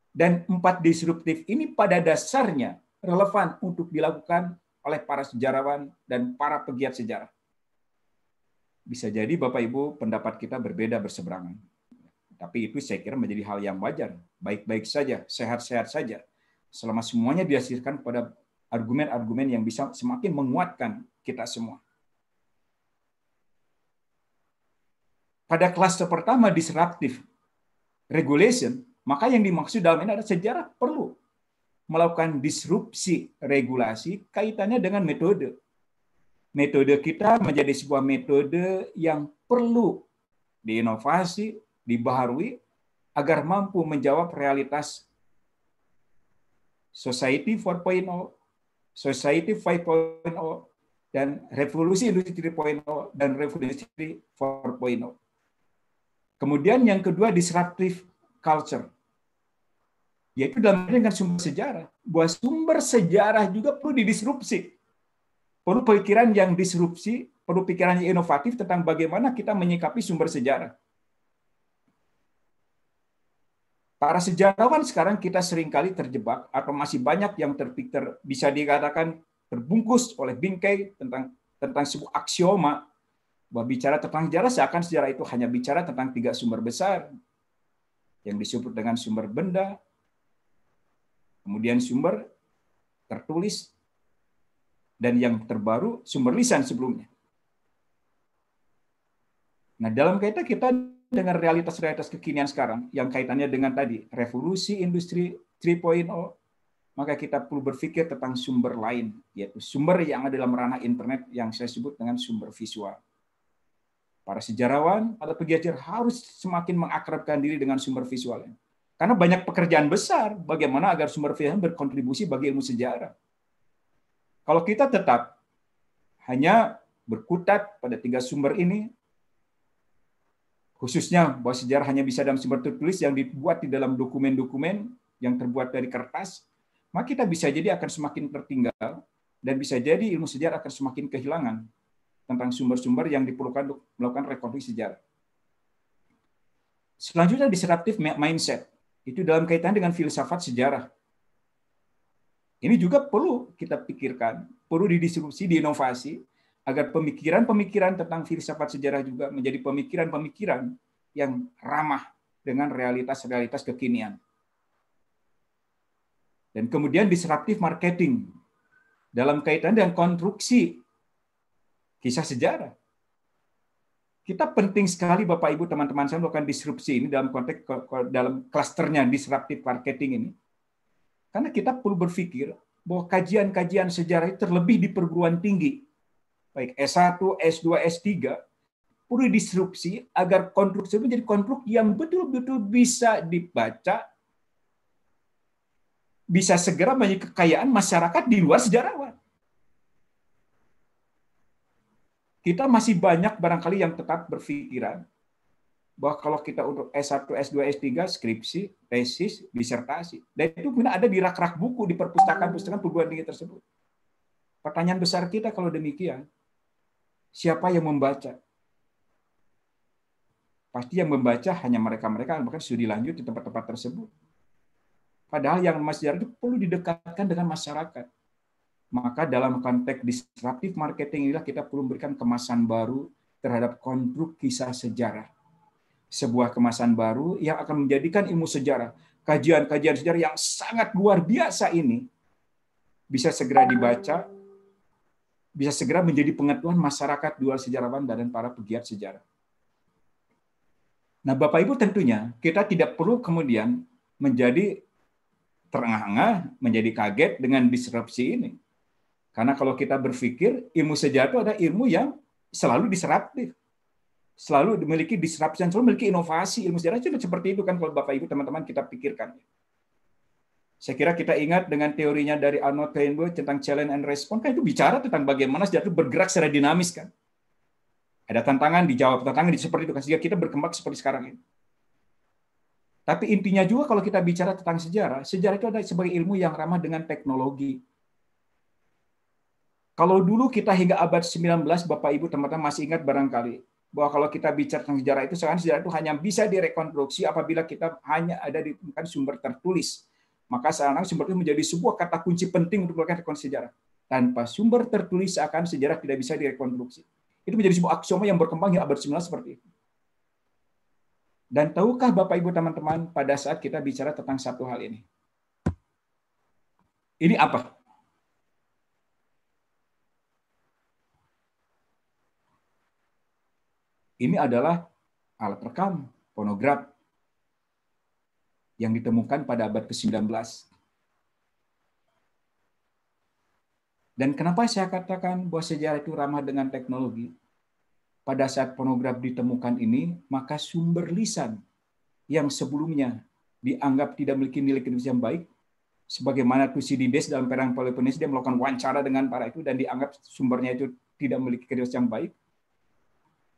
Dan empat disruptif ini pada dasarnya relevan untuk dilakukan oleh para sejarawan dan para pegiat sejarah bisa jadi Bapak Ibu pendapat kita berbeda berseberangan. Tapi itu saya kira menjadi hal yang wajar. Baik-baik saja, sehat-sehat saja. Selama semuanya dihasilkan pada argumen-argumen yang bisa semakin menguatkan kita semua. Pada kelas pertama disruptive regulation, maka yang dimaksud dalam ini adalah sejarah perlu melakukan disrupsi regulasi kaitannya dengan metode metode kita menjadi sebuah metode yang perlu diinovasi, dibaharui agar mampu menjawab realitas society 4.0, society 5.0 dan revolusi industri 3.0 dan revolusi 4.0. Kemudian yang kedua disruptive culture. Yaitu dalam dengan sumber sejarah. Bahwa sumber sejarah juga perlu didisrupsi perlu pikiran yang disrupsi, perlu pikiran yang inovatif tentang bagaimana kita menyikapi sumber sejarah. Para sejarawan sekarang kita seringkali terjebak atau masih banyak yang terpikir bisa dikatakan terbungkus oleh bingkai tentang tentang sebuah aksioma bahwa bicara tentang sejarah seakan sejarah itu hanya bicara tentang tiga sumber besar yang disebut dengan sumber benda, kemudian sumber tertulis dan yang terbaru sumber lisan sebelumnya. Nah, dalam kaitan kita dengan realitas-realitas kekinian sekarang yang kaitannya dengan tadi revolusi industri 3.0, maka kita perlu berpikir tentang sumber lain, yaitu sumber yang ada dalam ranah internet yang saya sebut dengan sumber visual. Para sejarawan atau pegiat harus semakin mengakrabkan diri dengan sumber visualnya. Karena banyak pekerjaan besar bagaimana agar sumber visual berkontribusi bagi ilmu sejarah kalau kita tetap hanya berkutat pada tiga sumber ini, khususnya bahwa sejarah hanya bisa dalam sumber tertulis yang dibuat di dalam dokumen-dokumen yang terbuat dari kertas, maka kita bisa jadi akan semakin tertinggal dan bisa jadi ilmu sejarah akan semakin kehilangan tentang sumber-sumber yang diperlukan untuk melakukan rekonstruksi sejarah. Selanjutnya disruptive mindset. Itu dalam kaitan dengan filsafat sejarah. Ini juga perlu kita pikirkan, perlu didisrupsi, diinovasi, agar pemikiran-pemikiran tentang filsafat sejarah juga menjadi pemikiran-pemikiran yang ramah dengan realitas-realitas kekinian. Dan kemudian disruptive marketing dalam kaitan dengan konstruksi kisah sejarah. Kita penting sekali Bapak Ibu teman-teman saya melakukan disrupsi ini dalam konteks dalam klasternya disruptive marketing ini karena kita perlu berpikir bahwa kajian-kajian sejarah terlebih di perguruan tinggi, baik S1, S2, S3, perlu disrupsi agar konstruksi menjadi konstruk yang betul-betul bisa dibaca, bisa segera menjadi kekayaan masyarakat di luar sejarawan. Kita masih banyak barangkali yang tetap berpikiran bahwa kalau kita untuk S1, S2, S3, skripsi, tesis, disertasi, dan itu benar ada di rak-rak buku di perpustakaan-perpustakaan perguruan tinggi tersebut. Pertanyaan besar kita kalau demikian, siapa yang membaca? Pasti yang membaca hanya mereka-mereka yang bahkan studi lanjut di tempat-tempat tersebut. Padahal yang masyarakat itu perlu didekatkan dengan masyarakat. Maka dalam konteks disruptif marketing inilah kita perlu memberikan kemasan baru terhadap konstruk kisah sejarah sebuah kemasan baru yang akan menjadikan ilmu sejarah, kajian-kajian sejarah yang sangat luar biasa ini bisa segera dibaca, bisa segera menjadi pengetahuan masyarakat dual sejarawan dan para pegiat sejarah. Nah, Bapak Ibu tentunya kita tidak perlu kemudian menjadi terengah-engah, menjadi kaget dengan disrupsi ini. Karena kalau kita berpikir ilmu sejarah itu ada ilmu yang selalu disruptif selalu memiliki disruption, selalu memiliki inovasi ilmu sejarah itu seperti itu kan kalau Bapak Ibu teman-teman kita pikirkan. Saya kira kita ingat dengan teorinya dari Arnold Kleinberg tentang challenge and response kan itu bicara tentang bagaimana sejarah itu bergerak secara dinamis kan. Ada tantangan dijawab, tantangan seperti itu kan sehingga kita berkembang seperti sekarang ini. Tapi intinya juga kalau kita bicara tentang sejarah, sejarah itu ada sebagai ilmu yang ramah dengan teknologi. Kalau dulu kita hingga abad 19, Bapak Ibu teman-teman masih ingat barangkali, bahwa kalau kita bicara tentang sejarah itu sekarang sejarah itu hanya bisa direkonstruksi apabila kita hanya ada di kan, sumber tertulis. Maka sekarang sumber itu menjadi sebuah kata kunci penting untuk melakukan rekonstruksi sejarah. Tanpa sumber tertulis akan sejarah tidak bisa direkonstruksi. Itu menjadi sebuah aksioma yang berkembang ya, abad 19 seperti itu. Dan tahukah Bapak Ibu teman-teman pada saat kita bicara tentang satu hal ini? Ini apa? ini adalah alat rekam fonograf yang ditemukan pada abad ke-19. Dan kenapa saya katakan bahwa sejarah itu ramah dengan teknologi? Pada saat pornografi ditemukan ini, maka sumber lisan yang sebelumnya dianggap tidak memiliki nilai kritis yang baik, sebagaimana Thucydides dalam Perang Peloponnes dia melakukan wawancara dengan para itu dan dianggap sumbernya itu tidak memiliki kritis yang baik,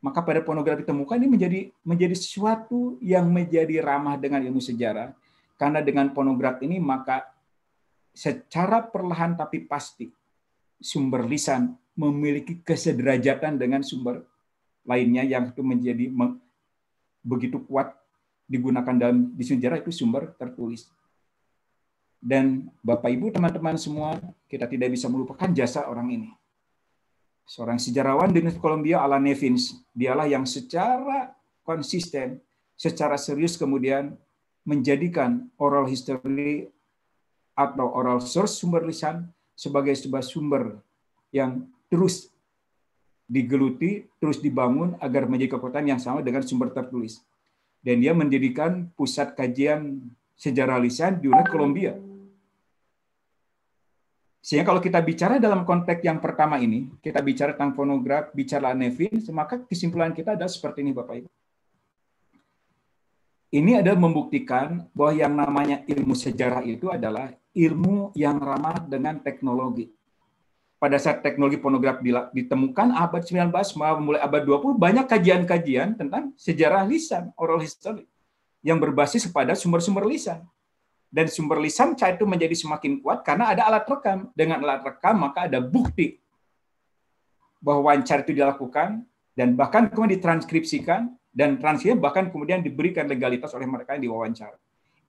maka pada pornografi temukan ini menjadi menjadi sesuatu yang menjadi ramah dengan ilmu sejarah karena dengan pornografi ini maka secara perlahan tapi pasti sumber lisan memiliki kesederajatan dengan sumber lainnya yang itu menjadi begitu kuat digunakan dalam di sejarah itu sumber tertulis. Dan Bapak Ibu teman-teman semua kita tidak bisa melupakan jasa orang ini seorang sejarawan di Columbia, Alan Nevins. Dialah yang secara konsisten, secara serius kemudian menjadikan oral history atau oral source sumber lisan sebagai sebuah sumber yang terus digeluti, terus dibangun agar menjadi kekuatan yang sama dengan sumber tertulis. Dan dia mendirikan pusat kajian sejarah lisan di Universitas Columbia. Sehingga kalau kita bicara dalam konteks yang pertama ini, kita bicara tentang fonograf, bicara Nevin, maka kesimpulan kita adalah seperti ini Bapak Ibu. Ini adalah membuktikan bahwa yang namanya ilmu sejarah itu adalah ilmu yang ramah dengan teknologi. Pada saat teknologi pornografi ditemukan abad 19, mulai abad 20, banyak kajian-kajian tentang sejarah lisan, oral history, yang berbasis pada sumber-sumber lisan dan sumber lisan cair itu menjadi semakin kuat karena ada alat rekam. Dengan alat rekam maka ada bukti bahwa wawancara itu dilakukan dan bahkan kemudian ditranskripsikan dan transkripsi bahkan kemudian diberikan legalitas oleh mereka yang diwawancara.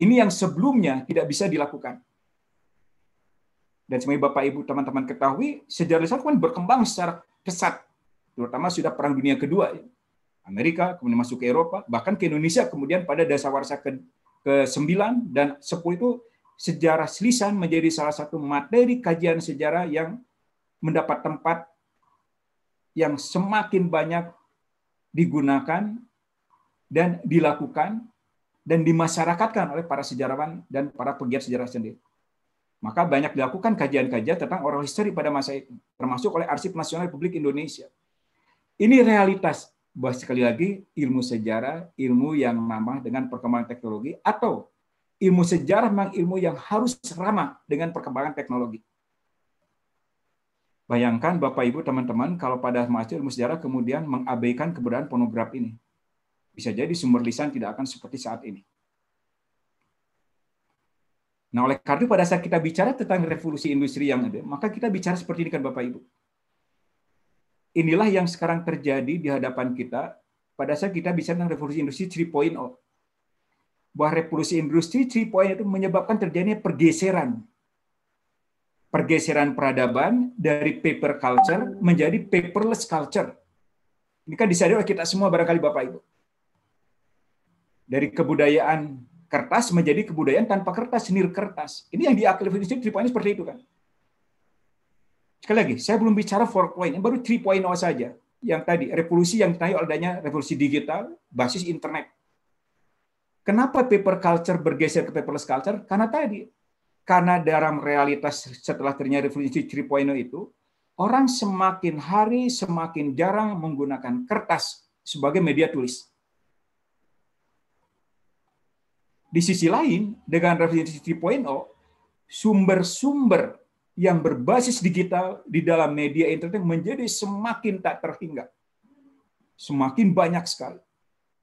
Ini yang sebelumnya tidak bisa dilakukan. Dan sebagai Bapak Ibu teman-teman ketahui, sejarah lisan kemudian berkembang secara pesat, terutama sudah Perang Dunia Kedua. Ya. Amerika, kemudian masuk ke Eropa, bahkan ke Indonesia kemudian pada dasawarsa ke ke-9 dan 10 itu sejarah selisan menjadi salah satu materi kajian sejarah yang mendapat tempat yang semakin banyak digunakan dan dilakukan dan dimasyarakatkan oleh para sejarawan dan para pegiat sejarah sendiri. Maka banyak dilakukan kajian-kajian tentang oral history pada masa itu, termasuk oleh Arsip Nasional Republik Indonesia. Ini realitas bahwa sekali lagi ilmu sejarah, ilmu yang ramah dengan perkembangan teknologi, atau ilmu sejarah memang ilmu yang harus ramah dengan perkembangan teknologi. Bayangkan Bapak Ibu teman-teman kalau pada masa ilmu sejarah kemudian mengabaikan keberadaan pornograf ini. Bisa jadi sumber lisan tidak akan seperti saat ini. Nah, oleh karena itu pada saat kita bicara tentang revolusi industri yang ada, maka kita bicara seperti ini kan Bapak Ibu inilah yang sekarang terjadi di hadapan kita pada saat kita bicara tentang revolusi industri 3.0. Bahwa revolusi industri 3.0 itu menyebabkan terjadinya pergeseran. Pergeseran peradaban dari paper culture menjadi paperless culture. Ini kan disadari oleh kita semua barangkali Bapak Ibu. Dari kebudayaan kertas menjadi kebudayaan tanpa kertas, nir kertas. Ini yang di industri 3.0 seperti itu kan. Sekali lagi, saya belum bicara four 4.0, baru three point saja. Yang tadi, revolusi yang ditanya adanya revolusi digital, basis internet. Kenapa paper culture bergeser ke paperless culture? Karena tadi, karena dalam realitas setelah ternyata revolusi 3.0 itu, orang semakin hari semakin jarang menggunakan kertas sebagai media tulis. Di sisi lain, dengan revolusi oh sumber-sumber yang berbasis digital di dalam media internet menjadi semakin tak terhingga. Semakin banyak sekali.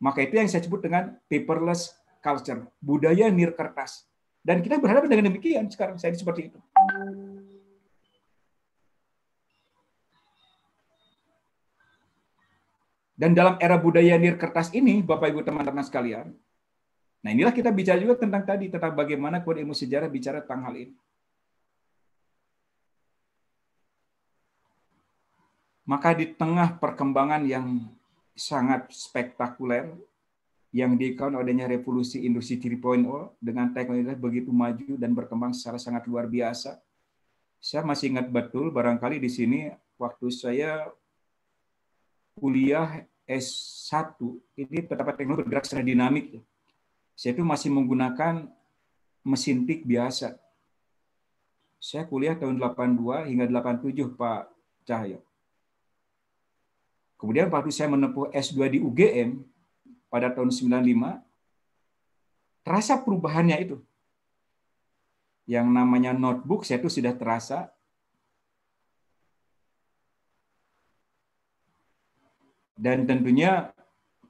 Maka itu yang saya sebut dengan paperless culture, budaya nir kertas. Dan kita berharap dengan demikian sekarang saya seperti itu. Dan dalam era budaya nir kertas ini, Bapak Ibu teman-teman sekalian, nah inilah kita bicara juga tentang tadi, tentang bagaimana kemudian ilmu sejarah bicara tentang hal ini. Maka di tengah perkembangan yang sangat spektakuler yang diikuti adanya revolusi industri 3.0 dengan teknologi begitu maju dan berkembang secara sangat luar biasa. Saya masih ingat betul barangkali di sini waktu saya kuliah S1 ini terdapat teknologi bergerak secara dinamik. Saya itu masih menggunakan mesin tik biasa. Saya kuliah tahun 82 hingga 87 Pak Cahyo. Kemudian waktu saya menempuh S2 di UGM pada tahun 95, terasa perubahannya itu. Yang namanya notebook saya itu sudah terasa dan tentunya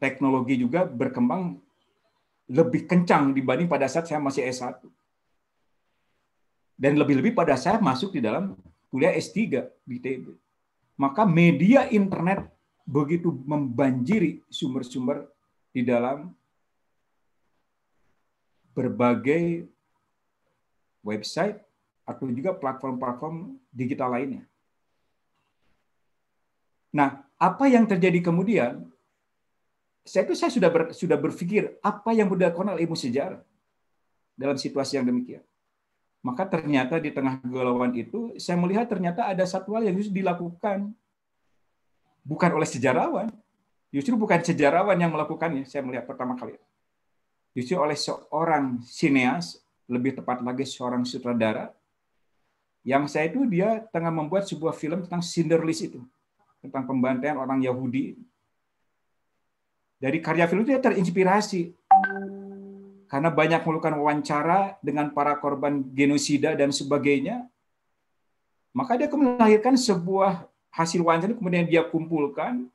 teknologi juga berkembang lebih kencang dibanding pada saat saya masih S1. Dan lebih-lebih pada saat masuk di dalam kuliah S3 di TB. Maka media internet begitu membanjiri sumber-sumber di dalam berbagai website atau juga platform-platform digital lainnya. Nah, apa yang terjadi kemudian? Saya itu saya sudah ber, sudah berpikir apa yang sudah dilakukan ilmu sejarah dalam situasi yang demikian. Maka ternyata di tengah kegalauan itu saya melihat ternyata ada satu hal yang harus dilakukan bukan oleh sejarawan. Justru bukan sejarawan yang melakukannya, saya melihat pertama kali. Justru oleh seorang sineas, lebih tepat lagi seorang sutradara, yang saya itu dia tengah membuat sebuah film tentang Cinderlist itu, tentang pembantaian orang Yahudi. Dari karya film itu dia terinspirasi karena banyak melakukan wawancara dengan para korban genosida dan sebagainya, maka dia melahirkan sebuah hasil wawancara kemudian dia kumpulkan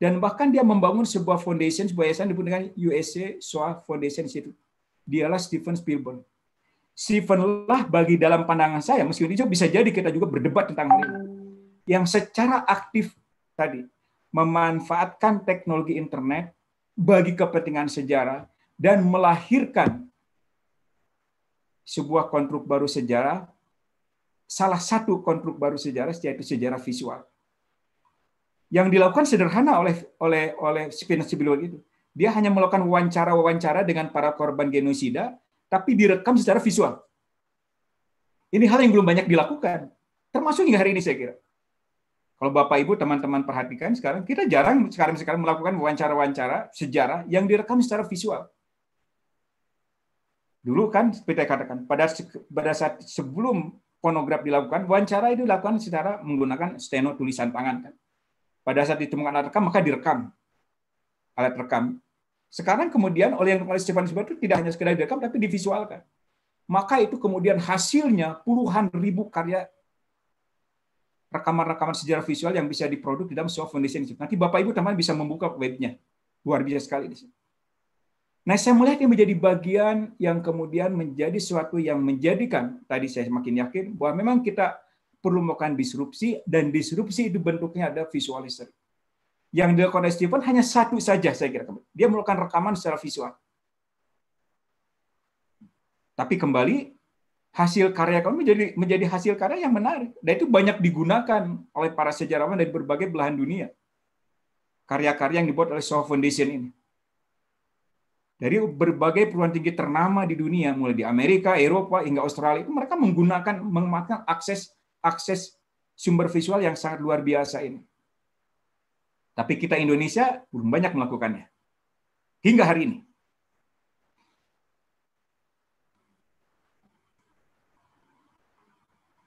dan bahkan dia membangun sebuah foundation sebuah yayasan disebut dengan USA SOA Foundation situ. Dialah Steven Spielberg. Steven lah bagi dalam pandangan saya meskipun itu bisa jadi kita juga berdebat tentang hal ini. Yang secara aktif tadi memanfaatkan teknologi internet bagi kepentingan sejarah dan melahirkan sebuah konstruk baru sejarah salah satu konstruk baru sejarah yaitu sejarah visual. Yang dilakukan sederhana oleh oleh oleh Spinoza itu. Dia hanya melakukan wawancara-wawancara dengan para korban genosida tapi direkam secara visual. Ini hal yang belum banyak dilakukan, termasuk hingga hari ini saya kira. Kalau Bapak Ibu teman-teman perhatikan sekarang kita jarang sekarang sekarang melakukan wawancara-wawancara sejarah yang direkam secara visual dulu kan seperti saya katakan pada pada saat sebelum fonograf dilakukan, wawancara itu dilakukan secara menggunakan steno tulisan tangan. Kan? Pada saat ditemukan alat rekam, maka direkam. Alat rekam. Sekarang kemudian oleh yang oleh Stefan itu tidak hanya sekedar direkam, tapi divisualkan. Maka itu kemudian hasilnya puluhan ribu karya rekaman-rekaman sejarah visual yang bisa diproduk di dalam software foundation. Nanti Bapak Ibu teman bisa membuka webnya. Luar biasa sekali di sini. Nah, saya melihat ini menjadi bagian yang kemudian menjadi sesuatu yang menjadikan tadi saya semakin yakin bahwa memang kita perlu melakukan disrupsi dan disrupsi itu bentuknya ada visualizer. Yang dilakukan oleh Stephen hanya satu saja saya kira. Dia melakukan rekaman secara visual. Tapi kembali hasil karya kami menjadi menjadi hasil karya yang menarik dan itu banyak digunakan oleh para sejarawan dari berbagai belahan dunia. Karya-karya yang dibuat oleh Sovereign Foundation ini dari berbagai perguruan tinggi ternama di dunia, mulai di Amerika, Eropa, hingga Australia, mereka menggunakan mengemakan akses akses sumber visual yang sangat luar biasa ini. Tapi kita Indonesia belum banyak melakukannya hingga hari ini.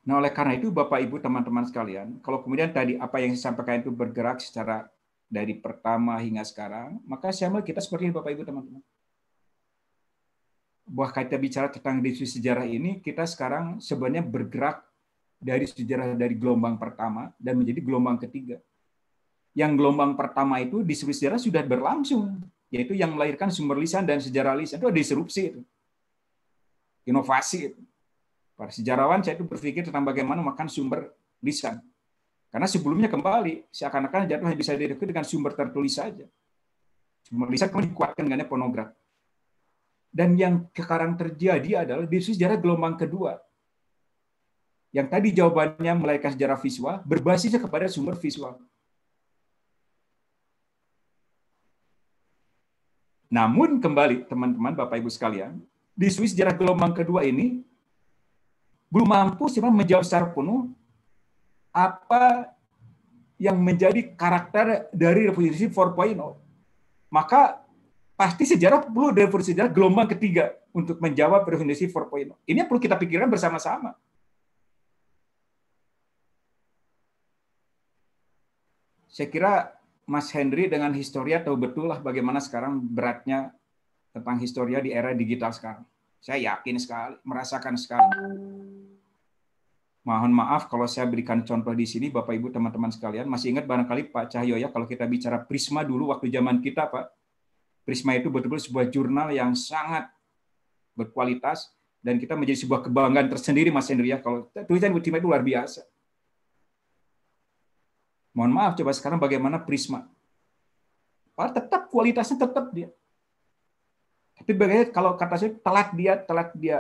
Nah, oleh karena itu Bapak Ibu teman-teman sekalian, kalau kemudian tadi apa yang saya sampaikan itu bergerak secara dari pertama hingga sekarang, maka saya kita seperti ini Bapak Ibu teman-teman bahwa kita bicara tentang diskusi sejarah ini, kita sekarang sebenarnya bergerak dari sejarah dari gelombang pertama dan menjadi gelombang ketiga. Yang gelombang pertama itu diskusi sejarah sudah berlangsung, yaitu yang melahirkan sumber lisan dan sejarah lisan itu disrupsi itu. Inovasi itu. Para sejarawan saya itu berpikir tentang bagaimana makan sumber lisan. Karena sebelumnya kembali, seakan-akan jatuh hanya bisa didekat dengan sumber tertulis saja. Sumber lisan kemudian dikuatkan dengan pornografi dan yang sekarang terjadi adalah di sejarah gelombang kedua. Yang tadi jawabannya melainkan sejarah visual, berbasisnya kepada sumber visual. Namun kembali teman-teman Bapak Ibu sekalian, di Swiss sejarah gelombang kedua ini belum mampu sebenarnya menjawab secara penuh apa yang menjadi karakter dari revolusi 4.0. Maka pasti sejarah perlu ada sejarah gelombang ketiga untuk menjawab revolusi 4.0. Ini yang perlu kita pikirkan bersama-sama. Saya kira Mas Henry dengan historia tahu betul lah bagaimana sekarang beratnya tentang historia di era digital sekarang. Saya yakin sekali, merasakan sekali. Mohon maaf kalau saya berikan contoh di sini, Bapak Ibu, teman-teman sekalian. Masih ingat barangkali Pak Cahyo ya kalau kita bicara Prisma dulu waktu zaman kita, Pak Prisma itu betul-betul sebuah jurnal yang sangat berkualitas dan kita menjadi sebuah kebanggaan tersendiri Mas Hendri ya kalau tulisan Prisma itu luar biasa. Mohon maaf coba sekarang bagaimana Prisma. Pak tetap kualitasnya tetap dia. Tapi bagaimana kalau kata saya telat dia telat dia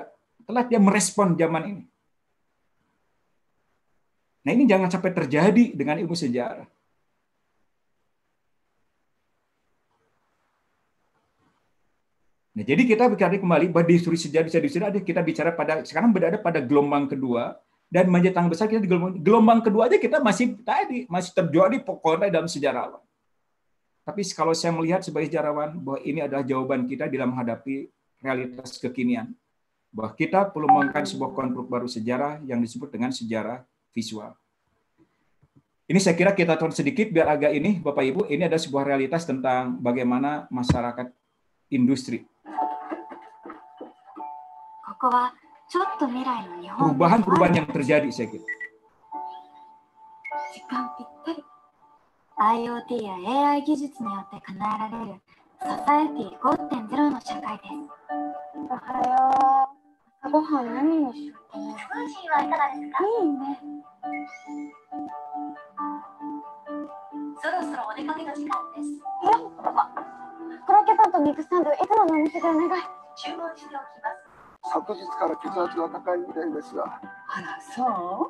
telat dia merespon zaman ini. Nah ini jangan sampai terjadi dengan ilmu sejarah. Nah, jadi kita bicara kembali bahwa di studi sejarah bisa disini ada kita bicara pada sekarang berada pada gelombang kedua dan menjadi besar kita di gelombang, gelombang kedua aja kita masih tadi masih terjadi pokoknya dalam sejarawan. Tapi kalau saya melihat sebagai sejarawan bahwa ini adalah jawaban kita dalam menghadapi realitas kekinian. Bahwa kita perlu mengangkat sebuah konstruk baru sejarah yang disebut dengan sejarah visual. Ini saya kira kita tonton sedikit biar agak ini Bapak Ibu, ini ada sebuah realitas tentang bagaimana masyarakat industri. Perubahan-perubahan yang terjadi saya kira. IoT や AI 技術によって叶えられるソサエティ5.0の社会です。おはよう。ごはん何にしようかな。スージーはいかがですかいいね。そろそろお出かけの時間です。コロッケパンと肉サンドいつものお店でお願い注文しておきます昨日から血圧が高いみたいですがあらそうお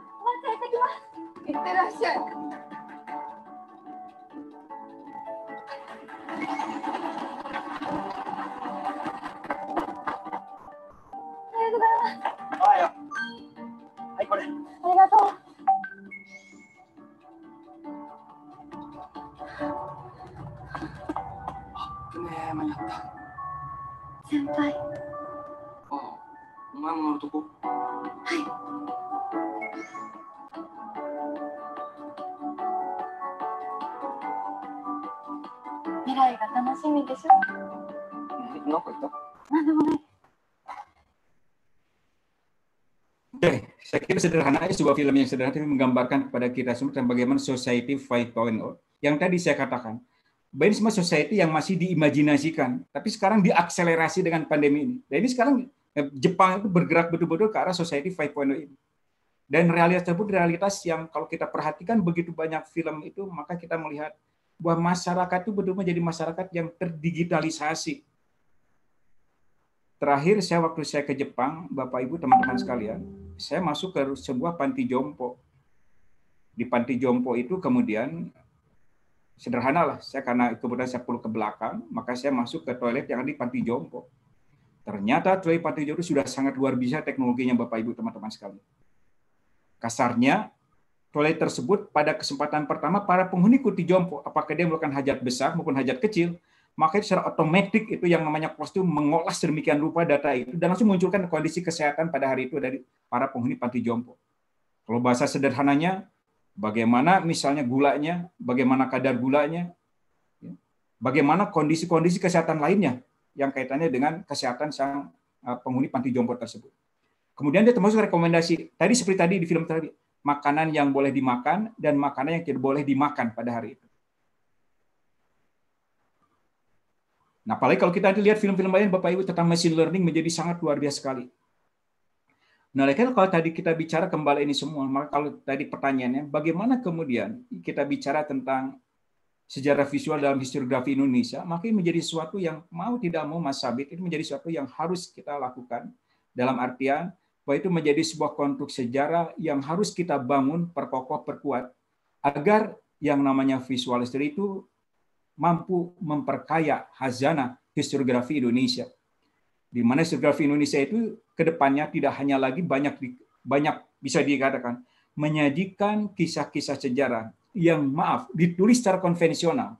待ち行ってきますいってらっしゃいおはようございますおはようはいこれありがとう夢だった先輩あお前も男はい未来が楽しみでしょ。なんか言った？なんでもない。Oke, oh, ya, ah, okay. saya kira sederhana ini sebuah film yang sederhana tapi menggambarkan kepada kita semua tentang bagaimana society 5.0. Yang tadi saya katakan, benchmark society yang masih diimajinasikan, tapi sekarang diakselerasi dengan pandemi ini. Dan ini sekarang eh, Jepang itu bergerak betul-betul ke arah society 5.0 ini. Dan realitas tersebut realitas yang kalau kita perhatikan begitu banyak film itu, maka kita melihat bahwa masyarakat itu betul menjadi masyarakat yang terdigitalisasi. Terakhir saya waktu saya ke Jepang, Bapak Ibu teman-teman hmm. sekalian, saya masuk ke sebuah panti jompo. Di panti jompo itu kemudian sederhana lah. Saya karena kemudian saya puluh ke belakang, maka saya masuk ke toilet yang ada di Panti Jompo. Ternyata toilet Panti Jompo sudah sangat luar biasa teknologinya Bapak Ibu teman-teman sekalian. Kasarnya, toilet tersebut pada kesempatan pertama para penghuni Kuti Jompo, apakah dia melakukan hajat besar maupun hajat kecil, maka secara otomatis itu yang namanya pos itu mengolah sedemikian rupa data itu dan langsung munculkan kondisi kesehatan pada hari itu dari para penghuni Panti Jompo. Kalau bahasa sederhananya, Bagaimana misalnya gulanya, bagaimana kadar gulanya, ya. bagaimana kondisi-kondisi kesehatan lainnya yang kaitannya dengan kesehatan sang eh, penghuni panti jompo tersebut. Kemudian dia termasuk rekomendasi tadi seperti tadi di film tadi makanan yang boleh dimakan dan makanan yang tidak boleh dimakan pada hari itu. Nah, apalagi kalau kita lihat film-film lain Bapak Ibu tentang machine learning menjadi sangat luar biasa sekali. Nah, oleh karena kalau tadi kita bicara kembali ini semua, maka kalau tadi pertanyaannya, bagaimana kemudian kita bicara tentang sejarah visual dalam historiografi Indonesia, maka ini menjadi sesuatu yang mau tidak mau Mas Sabit, ini menjadi sesuatu yang harus kita lakukan dalam artian bahwa itu menjadi sebuah konstruk sejarah yang harus kita bangun, perkokoh, perkuat, agar yang namanya visual history itu mampu memperkaya hazana historiografi Indonesia di mana geografi Indonesia itu kedepannya tidak hanya lagi banyak banyak bisa dikatakan menyajikan kisah-kisah sejarah yang maaf ditulis secara konvensional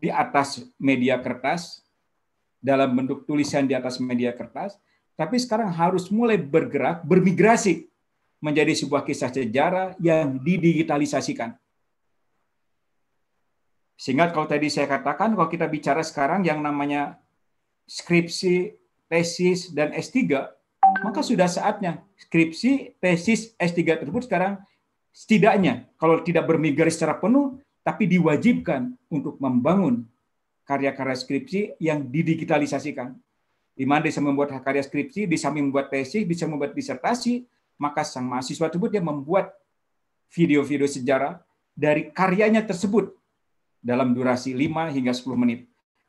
di atas media kertas dalam bentuk tulisan di atas media kertas tapi sekarang harus mulai bergerak bermigrasi menjadi sebuah kisah sejarah yang didigitalisasikan sehingga kalau tadi saya katakan kalau kita bicara sekarang yang namanya skripsi, tesis, dan S3, maka sudah saatnya skripsi, tesis, S3 tersebut sekarang setidaknya kalau tidak bermigrasi secara penuh, tapi diwajibkan untuk membangun karya-karya skripsi yang didigitalisasikan. Di mana bisa membuat karya skripsi, bisa membuat tesis, bisa membuat disertasi, maka sang mahasiswa tersebut dia membuat video-video sejarah dari karyanya tersebut dalam durasi 5 hingga 10 menit.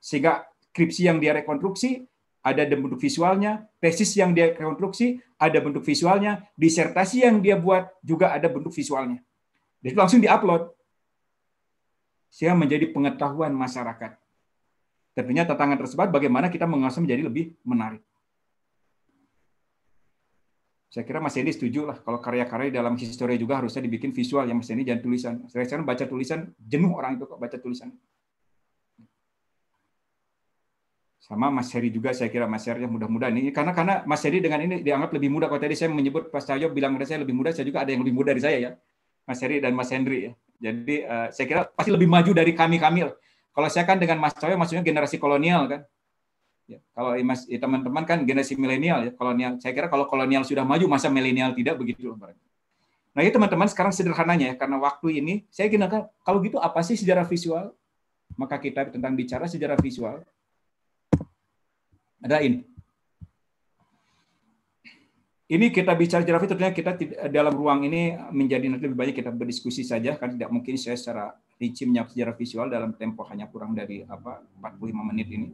Sehingga skripsi yang dia rekonstruksi ada bentuk visualnya, tesis yang dia rekonstruksi ada bentuk visualnya, disertasi yang dia buat juga ada bentuk visualnya. Jadi langsung diupload. Sehingga menjadi pengetahuan masyarakat. Tentunya tantangan tersebut bagaimana kita mengasah menjadi lebih menarik. Saya kira Mas Yeni setuju lah kalau karya-karya dalam sejarah juga harusnya dibikin visual yang Mas Yeni jangan tulisan. Saya sekarang baca tulisan jenuh orang itu kok baca tulisan. sama Mas Heri juga saya kira Mas Heri yang mudah-mudahan ini karena karena Mas Heri dengan ini dianggap lebih muda kalau tadi saya menyebut Pak Cahyo bilang dari saya lebih muda saya juga ada yang lebih muda dari saya ya Mas Heri dan Mas Hendri ya jadi uh, saya kira pasti lebih maju dari kami kami kalau saya kan dengan Mas Cahyo maksudnya generasi kolonial kan ya, kalau Mas ya, teman-teman kan generasi milenial ya kolonial saya kira kalau kolonial sudah maju masa milenial tidak begitu loh nah ya teman-teman sekarang sederhananya ya karena waktu ini saya kira kalau gitu apa sih sejarah visual maka kita tentang bicara sejarah visual ada ini. Ini kita bicara jerami tentunya kita dalam ruang ini menjadi nanti lebih banyak kita berdiskusi saja karena tidak mungkin saya secara rinci menyampaikan sejarah visual dalam tempo hanya kurang dari apa 45 menit ini.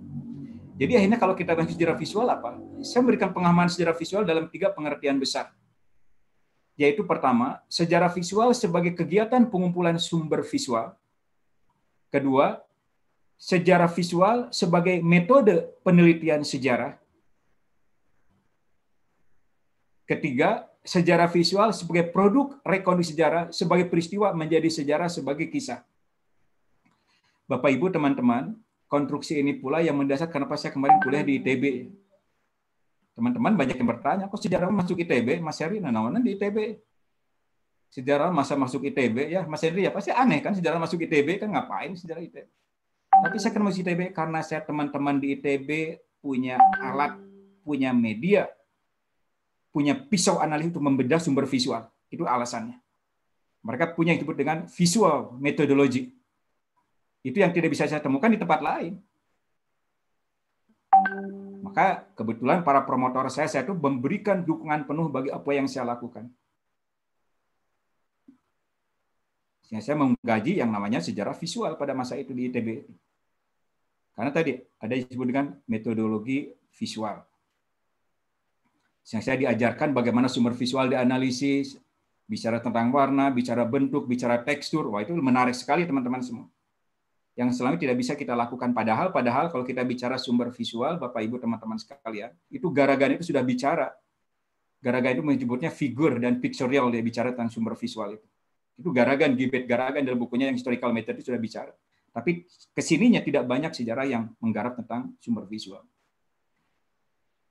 Jadi akhirnya kalau kita bahas sejarah visual apa? Saya memberikan pengamanan sejarah visual dalam tiga pengertian besar. Yaitu pertama, sejarah visual sebagai kegiatan pengumpulan sumber visual. Kedua, sejarah visual sebagai metode penelitian sejarah. Ketiga, sejarah visual sebagai produk rekondisi sejarah, sebagai peristiwa menjadi sejarah, sebagai kisah. Bapak, Ibu, teman-teman, konstruksi ini pula yang mendasar kenapa saya kemarin kuliah di ITB. Teman-teman banyak yang bertanya, kok sejarah masuk ITB? Mas Heri, Nah, namanya di ITB. Sejarah masa masuk ITB, ya Mas Heri, ya pasti aneh kan sejarah masuk ITB, kan ngapain sejarah ITB? Tapi saya kenal ITB karena saya teman-teman di ITB punya alat, punya media, punya pisau analis untuk membedah sumber visual. Itu alasannya. Mereka punya yang disebut dengan visual methodology. Itu yang tidak bisa saya temukan di tempat lain. Maka kebetulan para promotor saya, saya itu memberikan dukungan penuh bagi apa yang saya lakukan. Saya menggaji yang namanya sejarah visual pada masa itu di ITB. Karena tadi ada yang disebut dengan metodologi visual. Yang saya diajarkan bagaimana sumber visual dianalisis, bicara tentang warna, bicara bentuk, bicara tekstur. Wah, itu menarik sekali teman-teman semua. Yang selama tidak bisa kita lakukan. Padahal, padahal kalau kita bicara sumber visual, Bapak Ibu teman-teman sekalian, itu Garagan itu sudah bicara. Garagan itu menyebutnya figur dan pictorial dia bicara tentang sumber visual itu. Itu Garagan, Gibet Garagan dalam bukunya yang historical method itu sudah bicara. Tapi kesininya tidak banyak sejarah yang menggarap tentang sumber visual.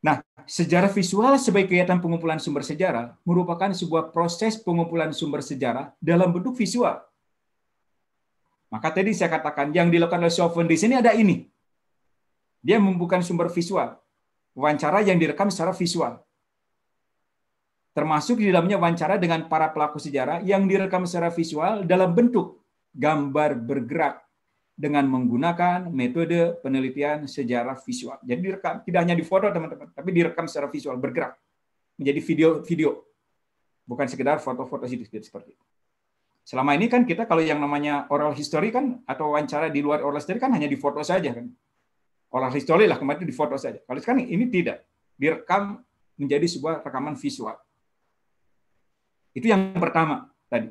Nah, sejarah visual sebagai kegiatan pengumpulan sumber sejarah merupakan sebuah proses pengumpulan sumber sejarah dalam bentuk visual. Maka tadi saya katakan yang dilakukan oleh Sofon di sini ada ini. Dia membuka sumber visual. Wawancara yang direkam secara visual. Termasuk di dalamnya wawancara dengan para pelaku sejarah yang direkam secara visual dalam bentuk gambar bergerak dengan menggunakan metode penelitian sejarah visual. Jadi direkam, tidak hanya difoto teman-teman, tapi direkam secara visual, bergerak menjadi video-video, bukan sekedar foto-foto seperti itu. Selama ini kan kita kalau yang namanya oral history kan atau wawancara di luar oral history kan hanya difoto saja kan. Oral history lah kemarin difoto saja. Kalau sekarang ini tidak, direkam menjadi sebuah rekaman visual. Itu yang pertama tadi.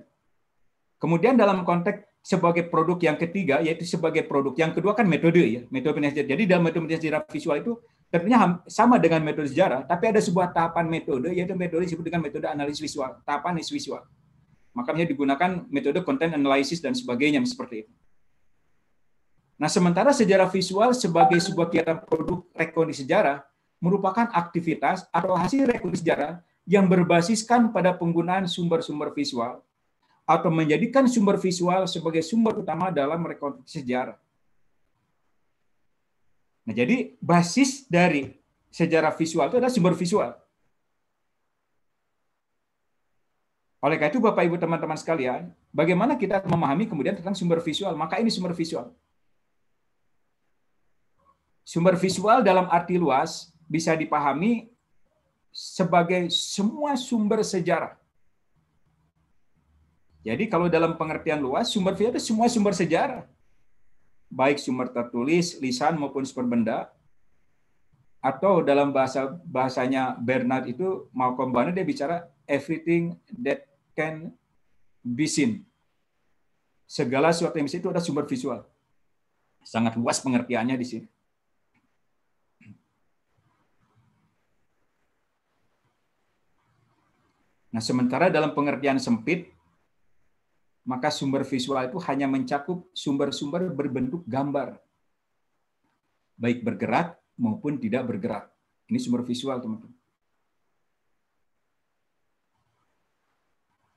Kemudian dalam konteks sebagai produk yang ketiga yaitu sebagai produk yang kedua kan metode ya metode penelitian Jadi dalam metode penelitian sejarah visual itu tentunya sama dengan metode sejarah tapi ada sebuah tahapan metode yaitu metode disebut dengan metode analisis visual tahapan analisis visual makanya digunakan metode content analysis dan sebagainya seperti itu. Nah sementara sejarah visual sebagai sebuah kegiatan produk rekondisi sejarah merupakan aktivitas atau hasil rekondisi sejarah yang berbasiskan pada penggunaan sumber-sumber visual atau menjadikan sumber visual sebagai sumber utama dalam rekonstruksi sejarah. Nah, jadi basis dari sejarah visual itu adalah sumber visual. Oleh karena itu Bapak Ibu teman-teman sekalian, bagaimana kita memahami kemudian tentang sumber visual? Maka ini sumber visual. Sumber visual dalam arti luas bisa dipahami sebagai semua sumber sejarah jadi kalau dalam pengertian luas, sumber fiat itu semua sumber sejarah. Baik sumber tertulis, lisan maupun sumber benda. Atau dalam bahasa bahasanya Bernard itu, Malcolm Bernard dia bicara everything that can be seen. Segala sesuatu yang bisa itu ada sumber visual. Sangat luas pengertiannya di sini. Nah, sementara dalam pengertian sempit, maka sumber visual itu hanya mencakup sumber-sumber berbentuk gambar, baik bergerak maupun tidak bergerak. Ini sumber visual, teman-teman.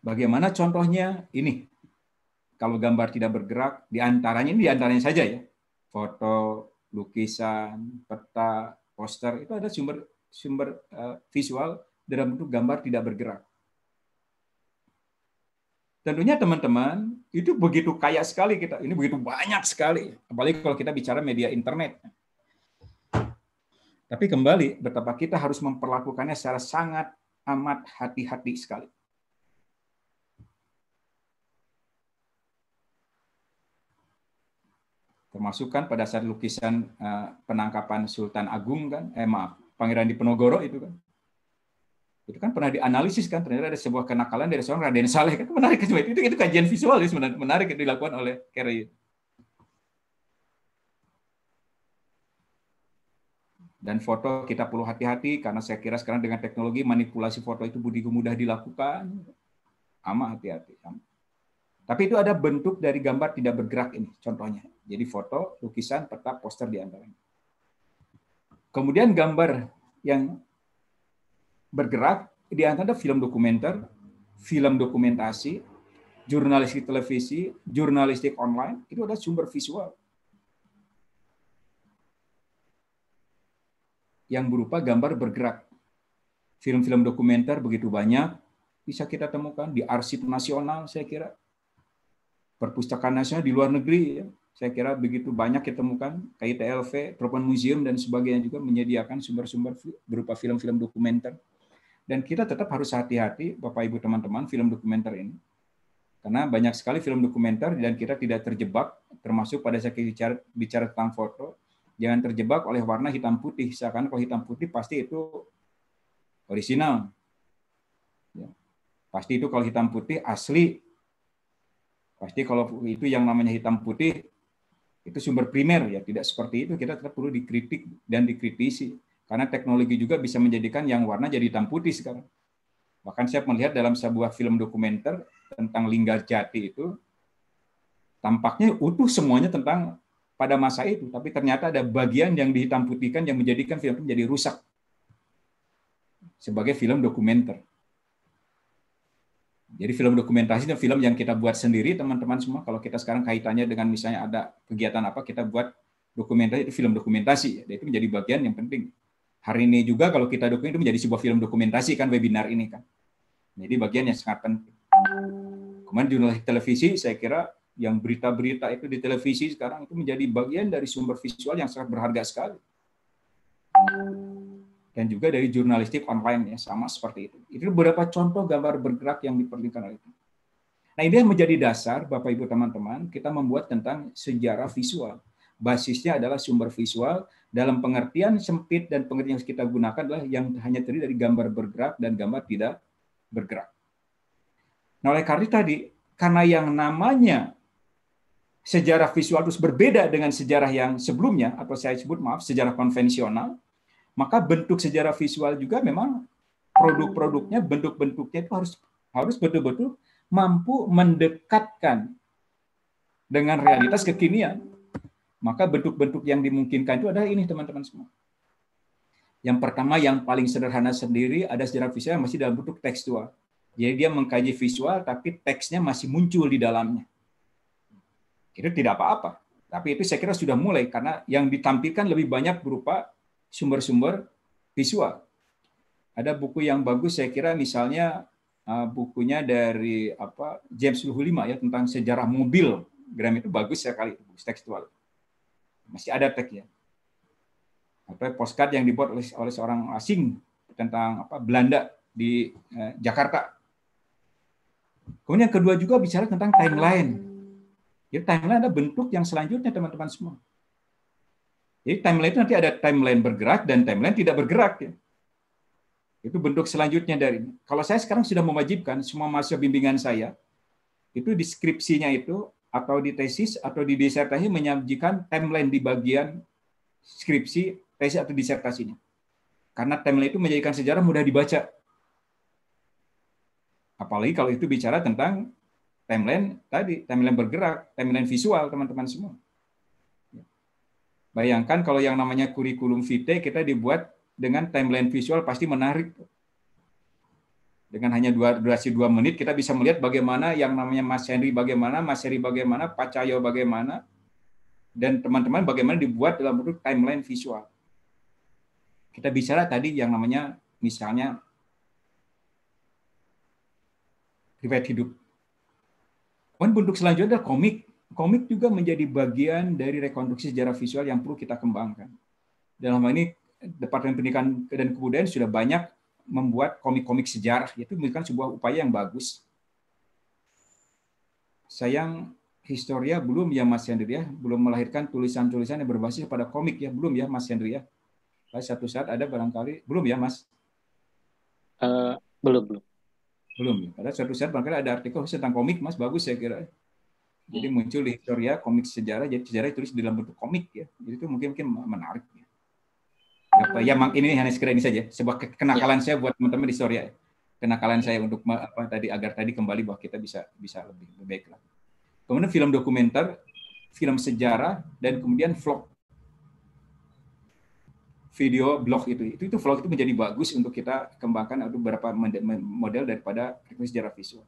Bagaimana contohnya? Ini. Kalau gambar tidak bergerak, diantaranya ini diantaranya saja ya. Foto, lukisan, peta, poster, itu ada sumber sumber eh, visual dalam bentuk gambar tidak bergerak tentunya teman-teman itu begitu kaya sekali kita ini begitu banyak sekali apalagi kalau kita bicara media internet tapi kembali betapa kita harus memperlakukannya secara sangat amat hati-hati sekali termasuk kan pada saat lukisan eh, penangkapan Sultan Agung kan eh maaf Pangeran Diponegoro itu kan itu kan pernah dianalisis kan ternyata ada sebuah kenakalan dari seorang Raden Saleh kan menarik itu kan, itu, itu kajian visual ya sebenarnya menarik yang dilakukan oleh Kerry dan foto kita perlu hati-hati karena saya kira sekarang dengan teknologi manipulasi foto itu budi mudah dilakukan ama hati-hati tapi itu ada bentuk dari gambar tidak bergerak ini contohnya jadi foto lukisan peta poster di antaranya kemudian gambar yang bergerak di antara film dokumenter, film dokumentasi, jurnalistik televisi, jurnalistik online, itu ada sumber visual. Yang berupa gambar bergerak. Film-film dokumenter begitu banyak bisa kita temukan di arsip nasional saya kira. Perpustakaan nasional di luar negeri ya. Saya kira begitu banyak kita temukan KITLV, Tropen Museum dan sebagainya juga menyediakan sumber-sumber berupa film-film dokumenter. Dan kita tetap harus hati-hati, Bapak Ibu teman-teman, film dokumenter ini. Karena banyak sekali film dokumenter dan kita tidak terjebak, termasuk pada saat bicara, bicara tentang foto, jangan terjebak oleh warna hitam putih. Seakan kalau hitam putih pasti itu original, Ya. Pasti itu kalau hitam putih asli. Pasti kalau itu yang namanya hitam putih itu sumber primer ya tidak seperti itu kita tetap perlu dikritik dan dikritisi karena teknologi juga bisa menjadikan yang warna jadi hitam putih sekarang. Bahkan saya melihat dalam sebuah film dokumenter tentang Lingga Jati itu, tampaknya utuh semuanya tentang pada masa itu. Tapi ternyata ada bagian yang dihitam putihkan yang menjadikan film itu menjadi rusak. Sebagai film dokumenter. Jadi film dokumentasi dan film yang kita buat sendiri teman-teman semua. Kalau kita sekarang kaitannya dengan misalnya ada kegiatan apa, kita buat dokumentasi itu film dokumentasi. Itu menjadi bagian yang penting hari ini juga kalau kita dukung itu menjadi sebuah film dokumentasi kan webinar ini kan. Jadi bagian yang sangat penting. Kemudian jurnalistik televisi saya kira yang berita-berita itu di televisi sekarang itu menjadi bagian dari sumber visual yang sangat berharga sekali. Dan juga dari jurnalistik online ya sama seperti itu. Itu beberapa contoh gambar bergerak yang diperlukan oleh itu. Nah ini yang menjadi dasar Bapak Ibu teman-teman kita membuat tentang sejarah visual basisnya adalah sumber visual dalam pengertian sempit dan pengertian yang kita gunakan adalah yang hanya terdiri dari gambar bergerak dan gambar tidak bergerak. Nah, oleh karena tadi, karena yang namanya sejarah visual itu berbeda dengan sejarah yang sebelumnya, atau saya sebut maaf, sejarah konvensional, maka bentuk sejarah visual juga memang produk-produknya, bentuk-bentuknya itu harus harus betul-betul mampu mendekatkan dengan realitas kekinian maka bentuk-bentuk yang dimungkinkan itu adalah ini teman-teman semua. Yang pertama yang paling sederhana sendiri ada sejarah visual yang masih dalam bentuk tekstual. Jadi dia mengkaji visual tapi teksnya masih muncul di dalamnya. Itu tidak apa-apa. Tapi itu saya kira sudah mulai karena yang ditampilkan lebih banyak berupa sumber-sumber visual. Ada buku yang bagus saya kira misalnya uh, bukunya dari apa James Luhulima ya tentang sejarah mobil Gram itu bagus sekali, bagus tekstual masih ada tag ya atau postcard yang dibuat oleh, oleh seorang asing tentang apa Belanda di eh, Jakarta. Kemudian yang kedua juga bicara tentang timeline. Jadi timeline ada bentuk yang selanjutnya teman-teman semua. Jadi timeline itu nanti ada timeline bergerak dan timeline tidak bergerak ya. Itu bentuk selanjutnya dari. Kalau saya sekarang sudah mewajibkan semua mahasiswa bimbingan saya itu deskripsinya itu atau di tesis atau di disertasi menyajikan timeline di bagian skripsi, tesis atau disertasinya. Karena timeline itu menjadikan sejarah mudah dibaca. Apalagi kalau itu bicara tentang timeline tadi, timeline bergerak, timeline visual teman-teman semua. Bayangkan kalau yang namanya kurikulum vitae kita dibuat dengan timeline visual pasti menarik dengan hanya dua, durasi dua menit kita bisa melihat bagaimana yang namanya Mas Henry bagaimana, Mas Henry bagaimana, Pak Cahyo bagaimana, dan teman-teman bagaimana dibuat dalam bentuk timeline visual. Kita bicara tadi yang namanya misalnya riwayat hidup. Kemudian bentuk selanjutnya adalah komik. Komik juga menjadi bagian dari rekonstruksi sejarah visual yang perlu kita kembangkan. Dalam hal ini Departemen Pendidikan dan Kebudayaan sudah banyak membuat komik-komik sejarah itu merupakan sebuah upaya yang bagus. Sayang historia belum ya Mas Hendri ya, belum melahirkan tulisan-tulisan yang berbasis pada komik ya, belum ya Mas Hendri ya. Satu saat ada barangkali belum ya Mas? Uh, belum belum. Belum ya. Ada satu saat barangkali ada artikel tentang komik Mas, bagus saya kira. Jadi hmm. muncul di historia komik sejarah, jadi sejarah ditulis dalam bentuk komik ya. Jadi itu mungkin mungkin menarik apa ya mang ini hanya sekedar ini saja sebuah kenakalan ya. saya buat teman-teman di Soria kenakalan ya. saya untuk apa tadi agar tadi kembali bahwa kita bisa bisa lebih, lebih baik lagi. Kemudian film dokumenter, film sejarah dan kemudian vlog video blog itu. Itu itu vlog itu menjadi bagus untuk kita kembangkan ada beberapa model daripada sejarah visual.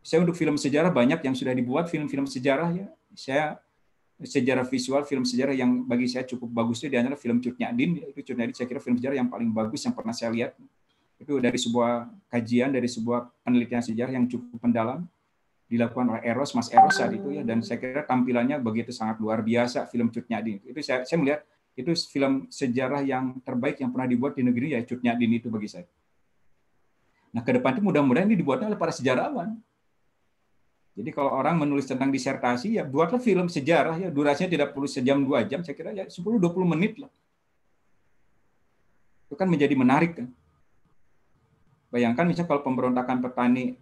Saya untuk film sejarah banyak yang sudah dibuat film-film sejarah ya. Saya sejarah visual film sejarah yang bagi saya cukup bagus itu diantara film Curnyadin itu Curnyadin saya kira film sejarah yang paling bagus yang pernah saya lihat itu dari sebuah kajian dari sebuah penelitian sejarah yang cukup mendalam dilakukan oleh Eros Mas Eros saat itu ya dan saya kira tampilannya begitu sangat luar biasa film Curnyadin itu saya, saya melihat itu film sejarah yang terbaik yang pernah dibuat di negeri ya Curnyadin itu bagi saya nah ke depan itu mudah-mudahan ini dibuatnya oleh para sejarawan jadi kalau orang menulis tentang disertasi, ya buatlah film sejarah ya durasinya tidak perlu sejam dua jam, saya kira ya 10-20 menit lah. Itu kan menjadi menarik kan. Bayangkan misalnya kalau pemberontakan petani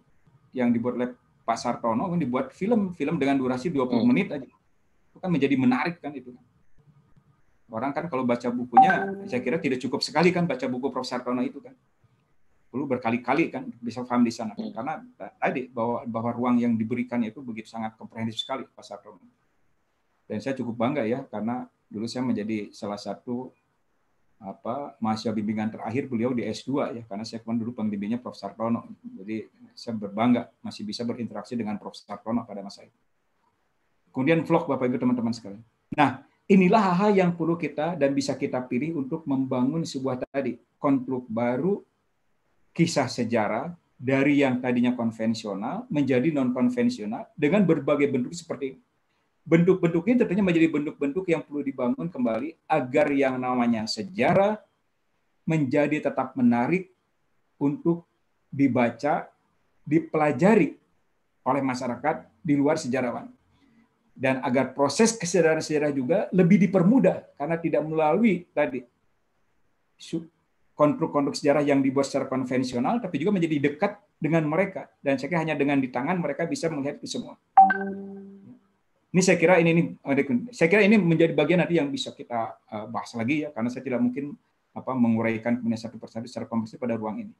yang dibuat oleh Pak Sartono kan dibuat film-film dengan durasi 20 hmm. menit aja. Itu kan menjadi menarik kan itu kan. Orang kan kalau baca bukunya, saya kira tidak cukup sekali kan baca buku Prof. Sartono itu kan perlu berkali-kali kan bisa paham di sana hmm. karena tadi bahwa bahwa ruang yang diberikan itu begitu sangat komprehensif sekali pasar Sartono Dan saya cukup bangga ya karena dulu saya menjadi salah satu apa mahasiswa bimbingan terakhir beliau di S2 ya karena saya kan dulu pembimbingnya Prof Sartono. Jadi saya berbangga masih bisa berinteraksi dengan Prof Sartono pada masa itu. Kemudian vlog Bapak Ibu teman-teman sekalian. Nah, inilah hal-hal yang perlu kita dan bisa kita pilih untuk membangun sebuah tadi konstruk baru kisah sejarah dari yang tadinya konvensional menjadi non-konvensional dengan berbagai bentuk seperti bentuk-bentuk ini tentunya menjadi bentuk-bentuk yang perlu dibangun kembali agar yang namanya sejarah menjadi tetap menarik untuk dibaca, dipelajari oleh masyarakat di luar sejarawan. Dan agar proses kesadaran sejarah juga lebih dipermudah karena tidak melalui tadi konstruk-konstruk sejarah yang dibuat secara konvensional, tapi juga menjadi dekat dengan mereka. Dan saya kira hanya dengan di tangan mereka bisa melihat itu semua. Ini saya kira ini, ini oh, saya kira ini menjadi bagian nanti yang bisa kita eh, bahas lagi ya, karena saya tidak mungkin apa menguraikan kemudian satu persatu secara komprehensif pada ruang ini.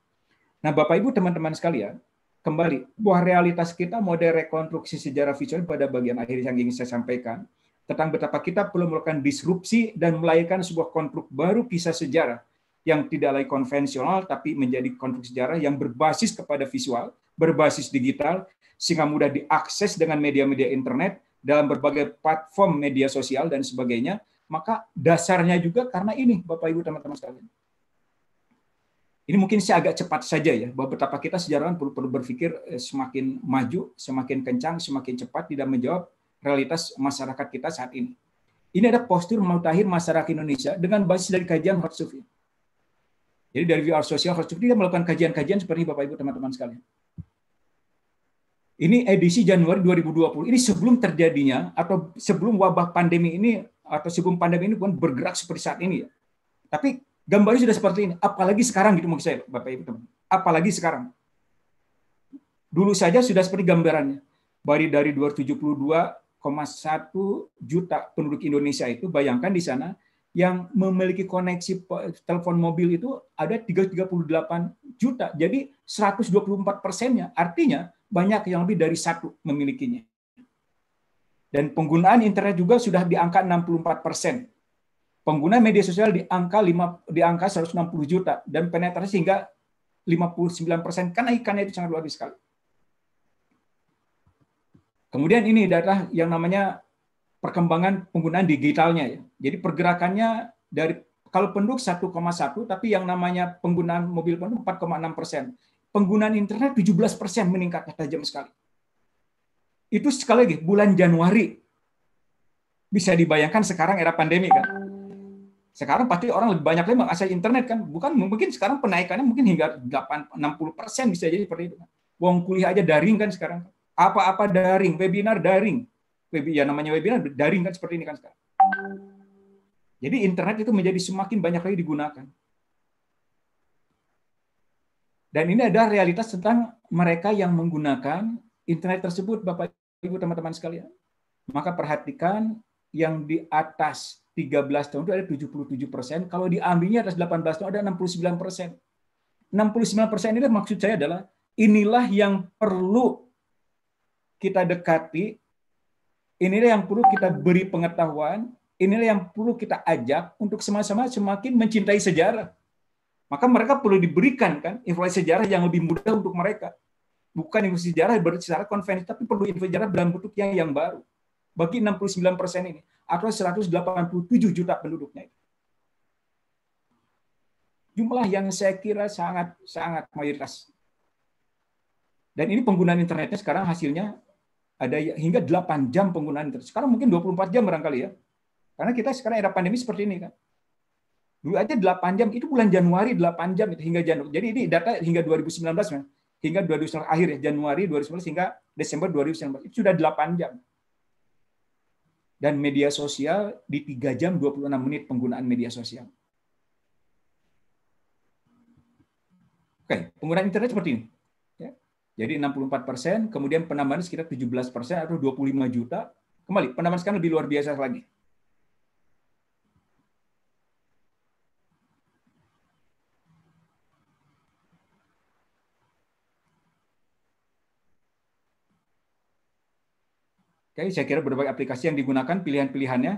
Nah, Bapak Ibu teman-teman sekalian, kembali buah realitas kita Mode rekonstruksi sejarah visual pada bagian akhir yang ingin saya sampaikan tentang betapa kita perlu melakukan disrupsi dan melahirkan sebuah konstruk baru kisah sejarah yang tidak lagi konvensional tapi menjadi konflik sejarah yang berbasis kepada visual, berbasis digital sehingga mudah diakses dengan media-media internet dalam berbagai platform media sosial dan sebagainya, maka dasarnya juga karena ini Bapak Ibu teman-teman sekalian. Ini mungkin saya agak cepat saja ya, bahwa betapa kita sejarawan perlu, perlu berpikir eh, semakin maju, semakin kencang, semakin cepat tidak menjawab realitas masyarakat kita saat ini. Ini ada postur mutakhir masyarakat Indonesia dengan basis dari kajian Hotsufi. Jadi dari VR sosial harus dia melakukan kajian-kajian seperti Bapak Ibu teman-teman sekalian. Ini edisi Januari 2020. Ini sebelum terjadinya atau sebelum wabah pandemi ini atau sebelum pandemi ini bukan bergerak seperti saat ini ya. Tapi gambarnya sudah seperti ini. Apalagi sekarang gitu maksud saya Bapak Ibu teman. Apalagi sekarang. Dulu saja sudah seperti gambarannya. Bari dari 272,1 juta penduduk Indonesia itu bayangkan di sana yang memiliki koneksi telepon mobil itu ada 338 juta. Jadi 124 persennya artinya banyak yang lebih dari satu memilikinya. Dan penggunaan internet juga sudah di angka 64 persen. Pengguna media sosial di angka 5, di angka 160 juta dan penetrasi hingga 59 persen karena ikannya itu sangat luar biasa sekali. Kemudian ini adalah yang namanya perkembangan penggunaan digitalnya ya. Jadi pergerakannya dari kalau penduduk 1,1 tapi yang namanya penggunaan mobil penduduk 4,6 persen. Penggunaan internet 17 persen meningkat tajam sekali. Itu sekali lagi bulan Januari. Bisa dibayangkan sekarang era pandemi kan. Sekarang pasti orang lebih banyak lagi mengakses internet kan. Bukan mungkin sekarang penaikannya mungkin hingga 8, 60 persen bisa jadi seperti itu. Kan? Wong kuliah aja daring kan sekarang. Apa-apa daring, webinar daring, ya namanya webinar daring kan seperti ini kan sekarang. Jadi internet itu menjadi semakin banyak lagi digunakan. Dan ini adalah realitas tentang mereka yang menggunakan internet tersebut, Bapak Ibu teman-teman sekalian. Maka perhatikan yang di atas 13 tahun itu ada 77 persen, kalau diambilnya atas 18 tahun ada 69 persen. 69 persen ini maksud saya adalah inilah yang perlu kita dekati Inilah yang perlu kita beri pengetahuan, inilah yang perlu kita ajak untuk sama-sama semakin mencintai sejarah. Maka mereka perlu diberikan kan informasi sejarah yang lebih mudah untuk mereka. Bukan informasi sejarah secara konvensi, tapi perlu informasi sejarah dalam bentuk yang, yang baru. Bagi 69 persen ini, atau 187 juta penduduknya itu. Jumlah yang saya kira sangat sangat mayoritas. Dan ini penggunaan internetnya sekarang hasilnya ada ya, hingga 8 jam penggunaan internet. Sekarang mungkin 24 jam barangkali ya. Karena kita sekarang era pandemi seperti ini kan. Dulu aja 8 jam, itu bulan Januari 8 jam itu hingga Januari. Jadi ini data hingga 2019 ya kan. Hingga 2019 akhir ya, Januari 2019 hingga Desember 2019. Itu sudah 8 jam. Dan media sosial di 3 jam 26 menit penggunaan media sosial. Oke, penggunaan internet seperti ini. Jadi 64 persen, kemudian penambahan sekitar 17 persen atau 25 juta. Kembali, penambahan sekarang lebih luar biasa lagi. Oke, saya kira berbagai aplikasi yang digunakan pilihan-pilihannya.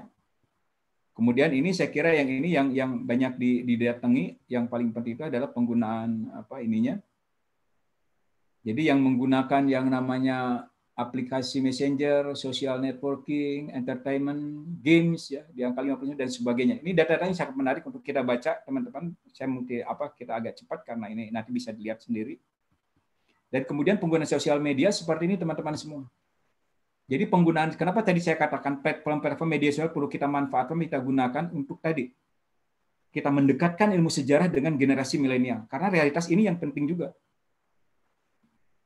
Kemudian ini saya kira yang ini yang yang banyak didatangi, yang paling penting itu adalah penggunaan apa ininya, jadi yang menggunakan yang namanya aplikasi messenger, social networking, entertainment, games ya di angka 50 dan sebagainya. Ini data-datanya sangat menarik untuk kita baca, teman-teman. Saya mungkin apa kita agak cepat karena ini nanti bisa dilihat sendiri. Dan kemudian penggunaan sosial media seperti ini teman-teman semua. Jadi penggunaan kenapa tadi saya katakan platform-platform media sosial perlu kita manfaatkan, kita gunakan untuk tadi kita mendekatkan ilmu sejarah dengan generasi milenial karena realitas ini yang penting juga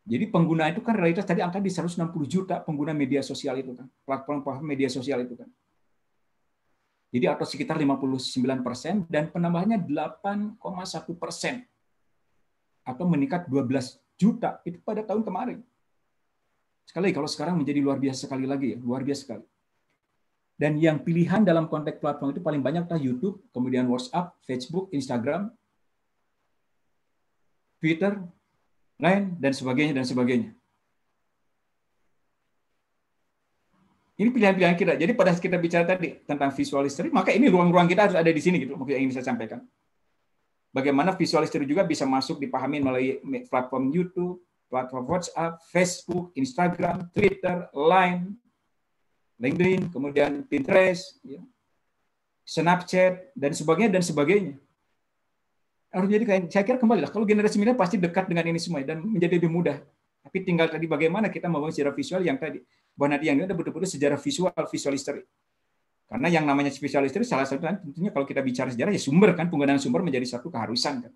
jadi pengguna itu kan realitas tadi angka di 160 juta pengguna media sosial itu kan, platform-platform media sosial itu kan. Jadi atau sekitar 59 persen dan penambahannya 8,1 persen atau meningkat 12 juta itu pada tahun kemarin. Sekali kalau sekarang menjadi luar biasa sekali lagi ya, luar biasa sekali. Dan yang pilihan dalam konteks platform itu paling banyak adalah YouTube, kemudian WhatsApp, Facebook, Instagram, Twitter, lain dan sebagainya dan sebagainya. Ini pilihan-pilihan kita. Jadi pada saat kita bicara tadi tentang visual history, maka ini ruang-ruang kita harus ada di sini gitu Mungkin yang ingin saya sampaikan. Bagaimana visual history juga bisa masuk dipahami melalui platform YouTube, platform WhatsApp, Facebook, Instagram, Twitter, Line, LinkedIn, kemudian Pinterest, ya. Snapchat dan sebagainya dan sebagainya harus jadi kayak saya kira kembali lah kalau generasi milenial pasti dekat dengan ini semua ya, dan menjadi lebih mudah tapi tinggal tadi bagaimana kita membangun sejarah visual yang tadi bahwa nanti yang ada betul-betul sejarah visual visual history karena yang namanya visual history salah satu kan tentunya kalau kita bicara sejarah ya sumber kan penggunaan sumber menjadi satu keharusan kan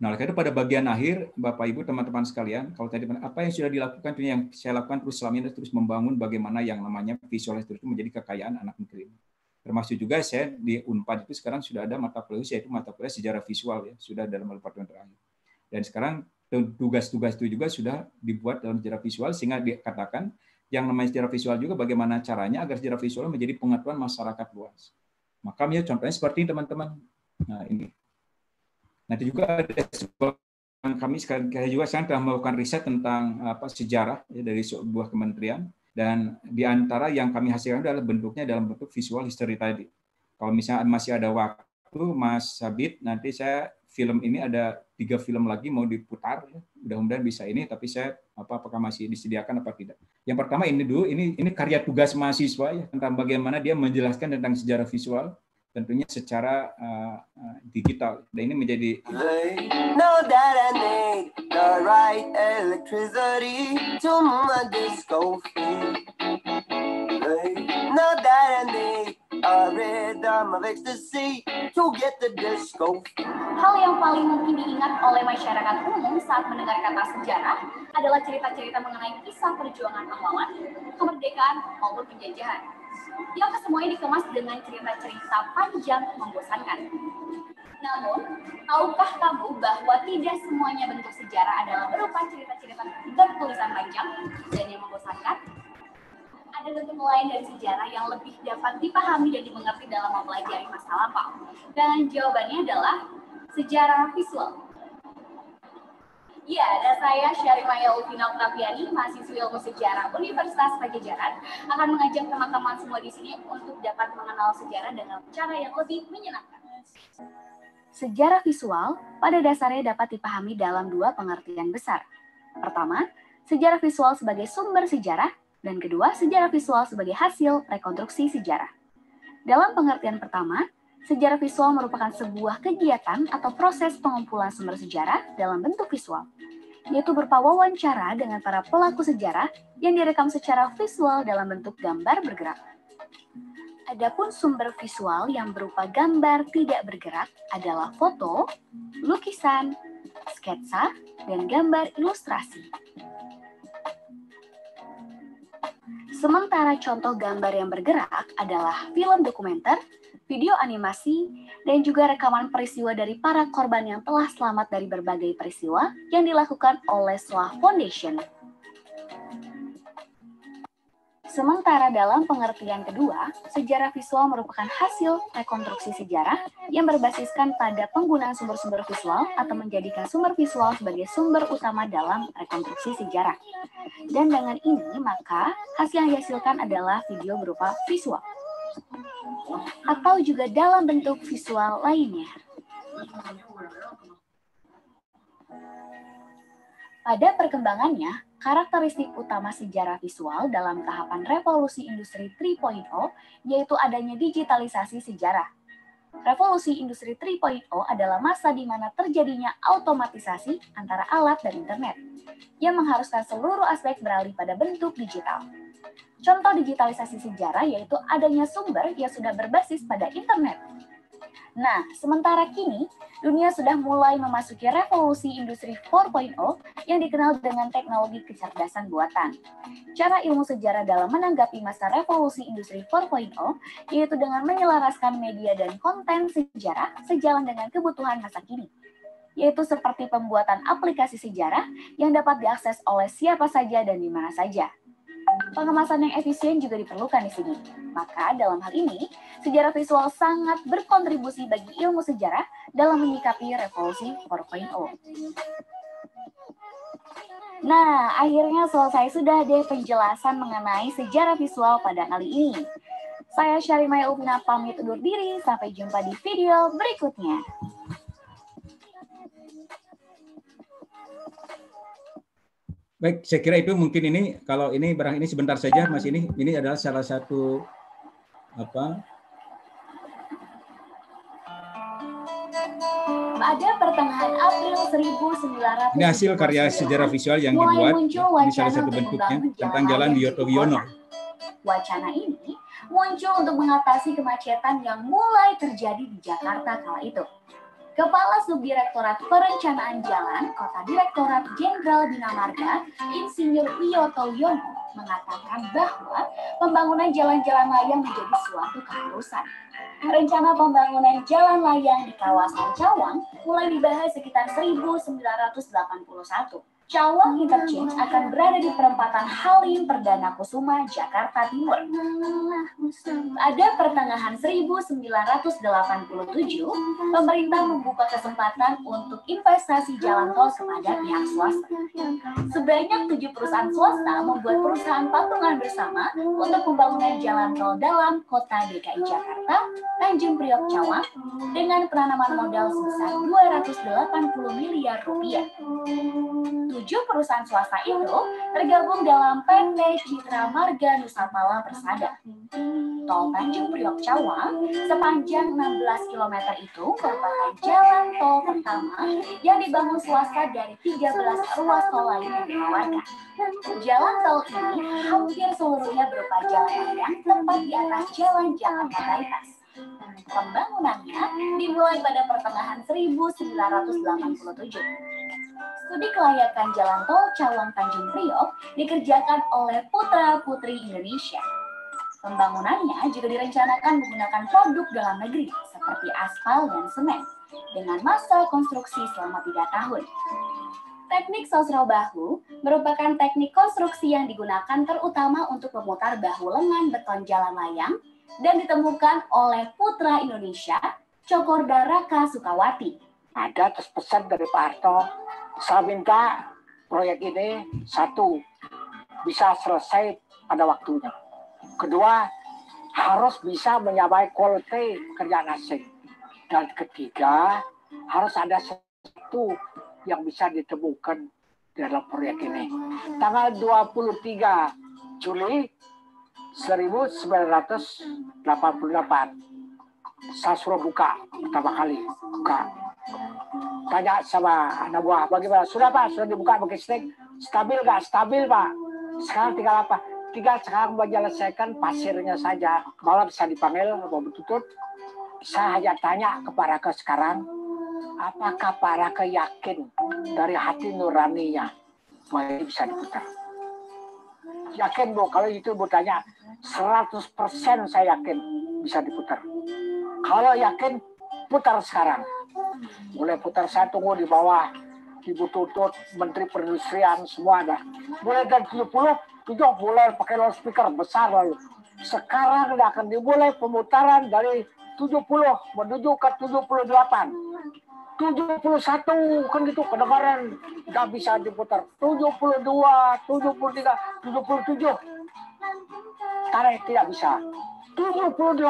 Nah, oleh itu pada bagian akhir, Bapak Ibu, teman-teman sekalian, kalau tadi apa yang sudah dilakukan, yang saya lakukan terus selama ini terus membangun bagaimana yang namanya visual history itu menjadi kekayaan anak negeri termasuk juga saya hmm. di Unpad itu sekarang sudah ada mata kuliah yaitu mata kuliah sejarah visual ya sudah dalam departemen terakhir dan sekarang tugas-tugas itu juga sudah dibuat dalam sejarah visual sehingga dikatakan yang namanya sejarah visual juga bagaimana caranya agar sejarah visual menjadi pengetahuan masyarakat luas. Maka ya contohnya seperti ini teman-teman. Nah ini. Nanti juga ada sebuah kami sekarang juga sekarang telah melakukan riset tentang apa sejarah ya, dari sebuah kementerian dan di antara yang kami hasilkan adalah bentuknya dalam bentuk visual history tadi. Kalau misalnya masih ada waktu, Mas Sabit, nanti saya film ini ada tiga film lagi mau diputar, ya. mudah-mudahan bisa ini. Tapi saya apa apakah masih disediakan apa tidak? Yang pertama ini dulu, ini ini karya tugas mahasiswa ya tentang bagaimana dia menjelaskan tentang sejarah visual tentunya secara uh, digital. Dan ini menjadi Hal yang paling mungkin diingat oleh masyarakat umum saat mendengar kata sejarah adalah cerita-cerita mengenai kisah perjuangan pahlawan, kemerdekaan maupun penjajahan yang kesemuanya dikemas dengan cerita-cerita panjang membosankan. Namun, tahukah kamu bahwa tidak semuanya bentuk sejarah adalah berupa cerita-cerita bertulisan panjang dan yang membosankan? Ada bentuk lain dari sejarah yang lebih dapat dipahami dan dimengerti dalam mempelajari masa lampau. Dan jawabannya adalah sejarah visual Ya, dan saya Syari Maya Ultina Oktaviani, mahasiswi ilmu sejarah Universitas Pajajaran, akan mengajak teman-teman semua di sini untuk dapat mengenal sejarah dengan cara yang lebih menyenangkan. Sejarah visual pada dasarnya dapat dipahami dalam dua pengertian besar. Pertama, sejarah visual sebagai sumber sejarah, dan kedua, sejarah visual sebagai hasil rekonstruksi sejarah. Dalam pengertian pertama, Sejarah visual merupakan sebuah kegiatan atau proses pengumpulan sumber sejarah dalam bentuk visual, yaitu berupa wawancara dengan para pelaku sejarah yang direkam secara visual dalam bentuk gambar bergerak. Adapun sumber visual yang berupa gambar tidak bergerak adalah foto, lukisan, sketsa, dan gambar ilustrasi. Sementara contoh gambar yang bergerak adalah film dokumenter, video animasi, dan juga rekaman peristiwa dari para korban yang telah selamat dari berbagai peristiwa yang dilakukan oleh SLA Foundation. Sementara dalam pengertian kedua, sejarah visual merupakan hasil rekonstruksi sejarah yang berbasiskan pada penggunaan sumber-sumber visual atau menjadikan sumber visual sebagai sumber utama dalam rekonstruksi sejarah. Dan dengan ini, maka hasil yang dihasilkan adalah video berupa visual atau juga dalam bentuk visual lainnya. Pada perkembangannya, karakteristik utama sejarah visual dalam tahapan revolusi industri 3.0 yaitu adanya digitalisasi sejarah. Revolusi industri 3.0 adalah masa di mana terjadinya otomatisasi antara alat dan internet, yang mengharuskan seluruh aspek beralih pada bentuk digital. Contoh digitalisasi sejarah yaitu adanya sumber yang sudah berbasis pada internet. Nah, sementara kini, dunia sudah mulai memasuki revolusi industri 4.0 yang dikenal dengan teknologi kecerdasan buatan. Cara ilmu sejarah dalam menanggapi masa revolusi industri 4.0 yaitu dengan menyelaraskan media dan konten sejarah sejalan dengan kebutuhan masa kini yaitu seperti pembuatan aplikasi sejarah yang dapat diakses oleh siapa saja dan di mana saja. Pengemasan yang efisien juga diperlukan di sini. Maka dalam hal ini, sejarah visual sangat berkontribusi bagi ilmu sejarah dalam menyikapi revolusi 4.0. Nah, akhirnya selesai sudah deh penjelasan mengenai sejarah visual pada kali ini. Saya Syarimaya Upna pamit undur diri, sampai jumpa di video berikutnya. Baik, saya kira itu mungkin ini kalau ini barang ini sebentar saja Mas ini ini adalah salah satu apa? Pada pertengahan April 1900 Ini hasil karya sejarah visual yang dibuat di salah satu bentuknya tentang Jalan Wiyoto Wiono. Wacana ini muncul untuk mengatasi kemacetan yang mulai terjadi di Jakarta kala itu. Kepala Subdirektorat Perencanaan Jalan Kota Direktorat Jenderal Bina Marga, Insinyur Wiyoto Yono, mengatakan bahwa pembangunan jalan-jalan layang menjadi suatu keharusan. Rencana pembangunan jalan layang di kawasan Cawang mulai dibahas sekitar 1981. Cawang Interchange akan berada di perempatan Halim Perdana Kusuma, Jakarta Timur. Pada pertengahan 1987, pemerintah membuka kesempatan untuk investasi jalan tol kepada pihak swasta. Sebanyak tujuh perusahaan swasta membuat perusahaan patungan bersama untuk pembangunan jalan tol dalam kota DKI Jakarta, Tanjung Priok Cawang, dengan penanaman modal sebesar 280 miliar rupiah tujuh perusahaan swasta itu tergabung dalam PT Citra Marga Nusantara Persada. Tol Tanjung Priok Cawang sepanjang 16 km itu merupakan jalan tol pertama yang dibangun swasta dari 13 ruas tol lain yang ditawarkan. Jalan tol ini hampir seluruhnya berupa jalan yang tepat di atas jalan jalan Bypass. Pembangunannya dimulai pada pertengahan 1987. Studi kelayakan jalan tol Cawang Tanjung Priok dikerjakan oleh putra-putri Indonesia. Pembangunannya juga direncanakan menggunakan produk dalam negeri seperti aspal dan semen dengan masa konstruksi selama tiga tahun. Teknik sosro bahu merupakan teknik konstruksi yang digunakan terutama untuk memutar bahu lengan beton jalan layang dan ditemukan oleh putra Indonesia, Cokorda Raka Sukawati ada terus pesan dari Pak Harto saya minta proyek ini satu bisa selesai pada waktunya kedua harus bisa menyamai kualitas pekerjaan asing dan ketiga harus ada sesuatu yang bisa ditemukan dalam proyek ini tanggal 23 Juli 1988 saya suruh buka pertama kali buka Tanya sama anak buah, bagaimana? Sudah Pak, sudah dibuka pakai steak. Stabil nggak? Stabil Pak. Sekarang tinggal apa? Tinggal sekarang menyelesaikan pasirnya saja. Malam bisa dipanggil, mau bertutut. Saya hanya tanya ke para ke sekarang, apakah para ke yakin dari hati nuraninya mulai bisa diputar? Yakin Bu, kalau itu Bu tanya, 100% saya yakin bisa diputar. Kalau yakin, putar sekarang mulai putar satu gue di bawah Ibu Tutut, Menteri Perindustrian, semua ada. Mulai dari 70, itu boleh pakai loudspeaker besar lalu. Sekarang tidak akan dimulai pemutaran dari 70 menuju ke 78. 71 kan gitu kedengaran nggak bisa diputar 72 73 77 tarik tidak bisa 78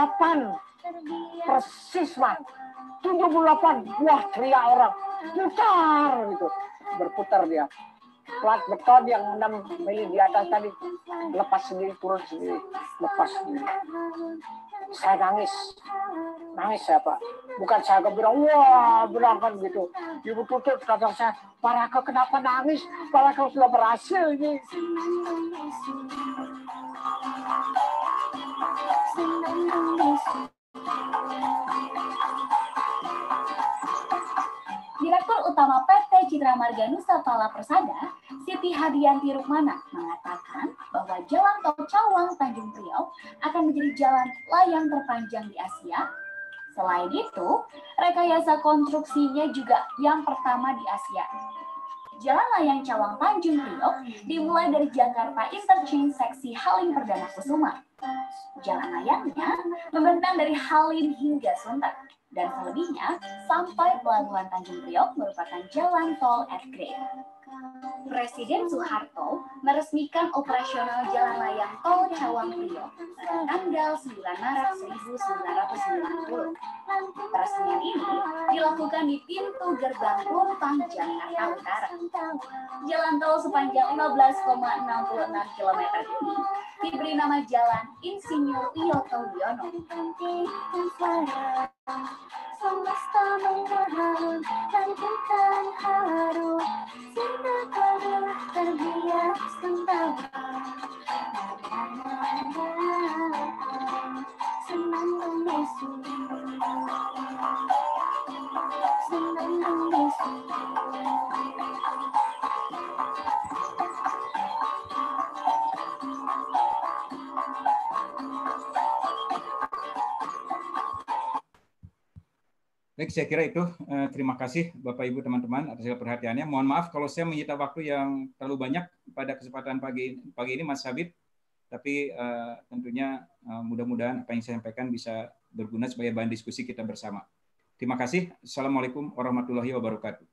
persis mah 78 buah teriak orang putar gitu berputar dia plat beton yang 6 mili di atas tadi lepas sendiri turun sendiri lepas sendiri saya nangis nangis saya pak bukan saya gembira wah berangkat gitu ibu tutup kata saya para kau kenapa nangis para kau sudah berhasil ini Thank you. Direktur Utama PT Citra Marga Nusa Pala Persada, Siti Hadianti Rukmana, mengatakan bahwa Jalan Tol Cawang Tanjung Priok akan menjadi jalan layang terpanjang di Asia. Selain itu, rekayasa konstruksinya juga yang pertama di Asia. Jalan Layang Cawang Tanjung Priok dimulai dari Jakarta Interchange Seksi Halim Perdana Kusuma. Jalan layangnya membentang dari Halim hingga Sunter dan selebihnya sampai Pelabuhan Tanjung Priok merupakan jalan tol upgrade. Presiden Soeharto meresmikan operasional jalan layang tol Cawang Priok pada tanggal 9 Maret 1990. Peresmian ini dilakukan di pintu gerbang Pelumpang, Jakarta Utara. Jalan tol sepanjang 15,66 km ini diberi nama Jalan Insinyur Wiyoto Wiono. Semesta mengenal dan kita haru Cinta perlu terbiak sembah Senang memesu Senang memesu Baik, saya kira itu. Eh, terima kasih Bapak Ibu teman-teman atas segala perhatiannya. Mohon maaf kalau saya menyita waktu yang terlalu banyak pada kesempatan pagi pagi ini Mas Habib. Tapi eh, tentunya eh, mudah-mudahan apa yang saya sampaikan bisa berguna sebagai bahan diskusi kita bersama. Terima kasih. Assalamualaikum warahmatullahi wabarakatuh.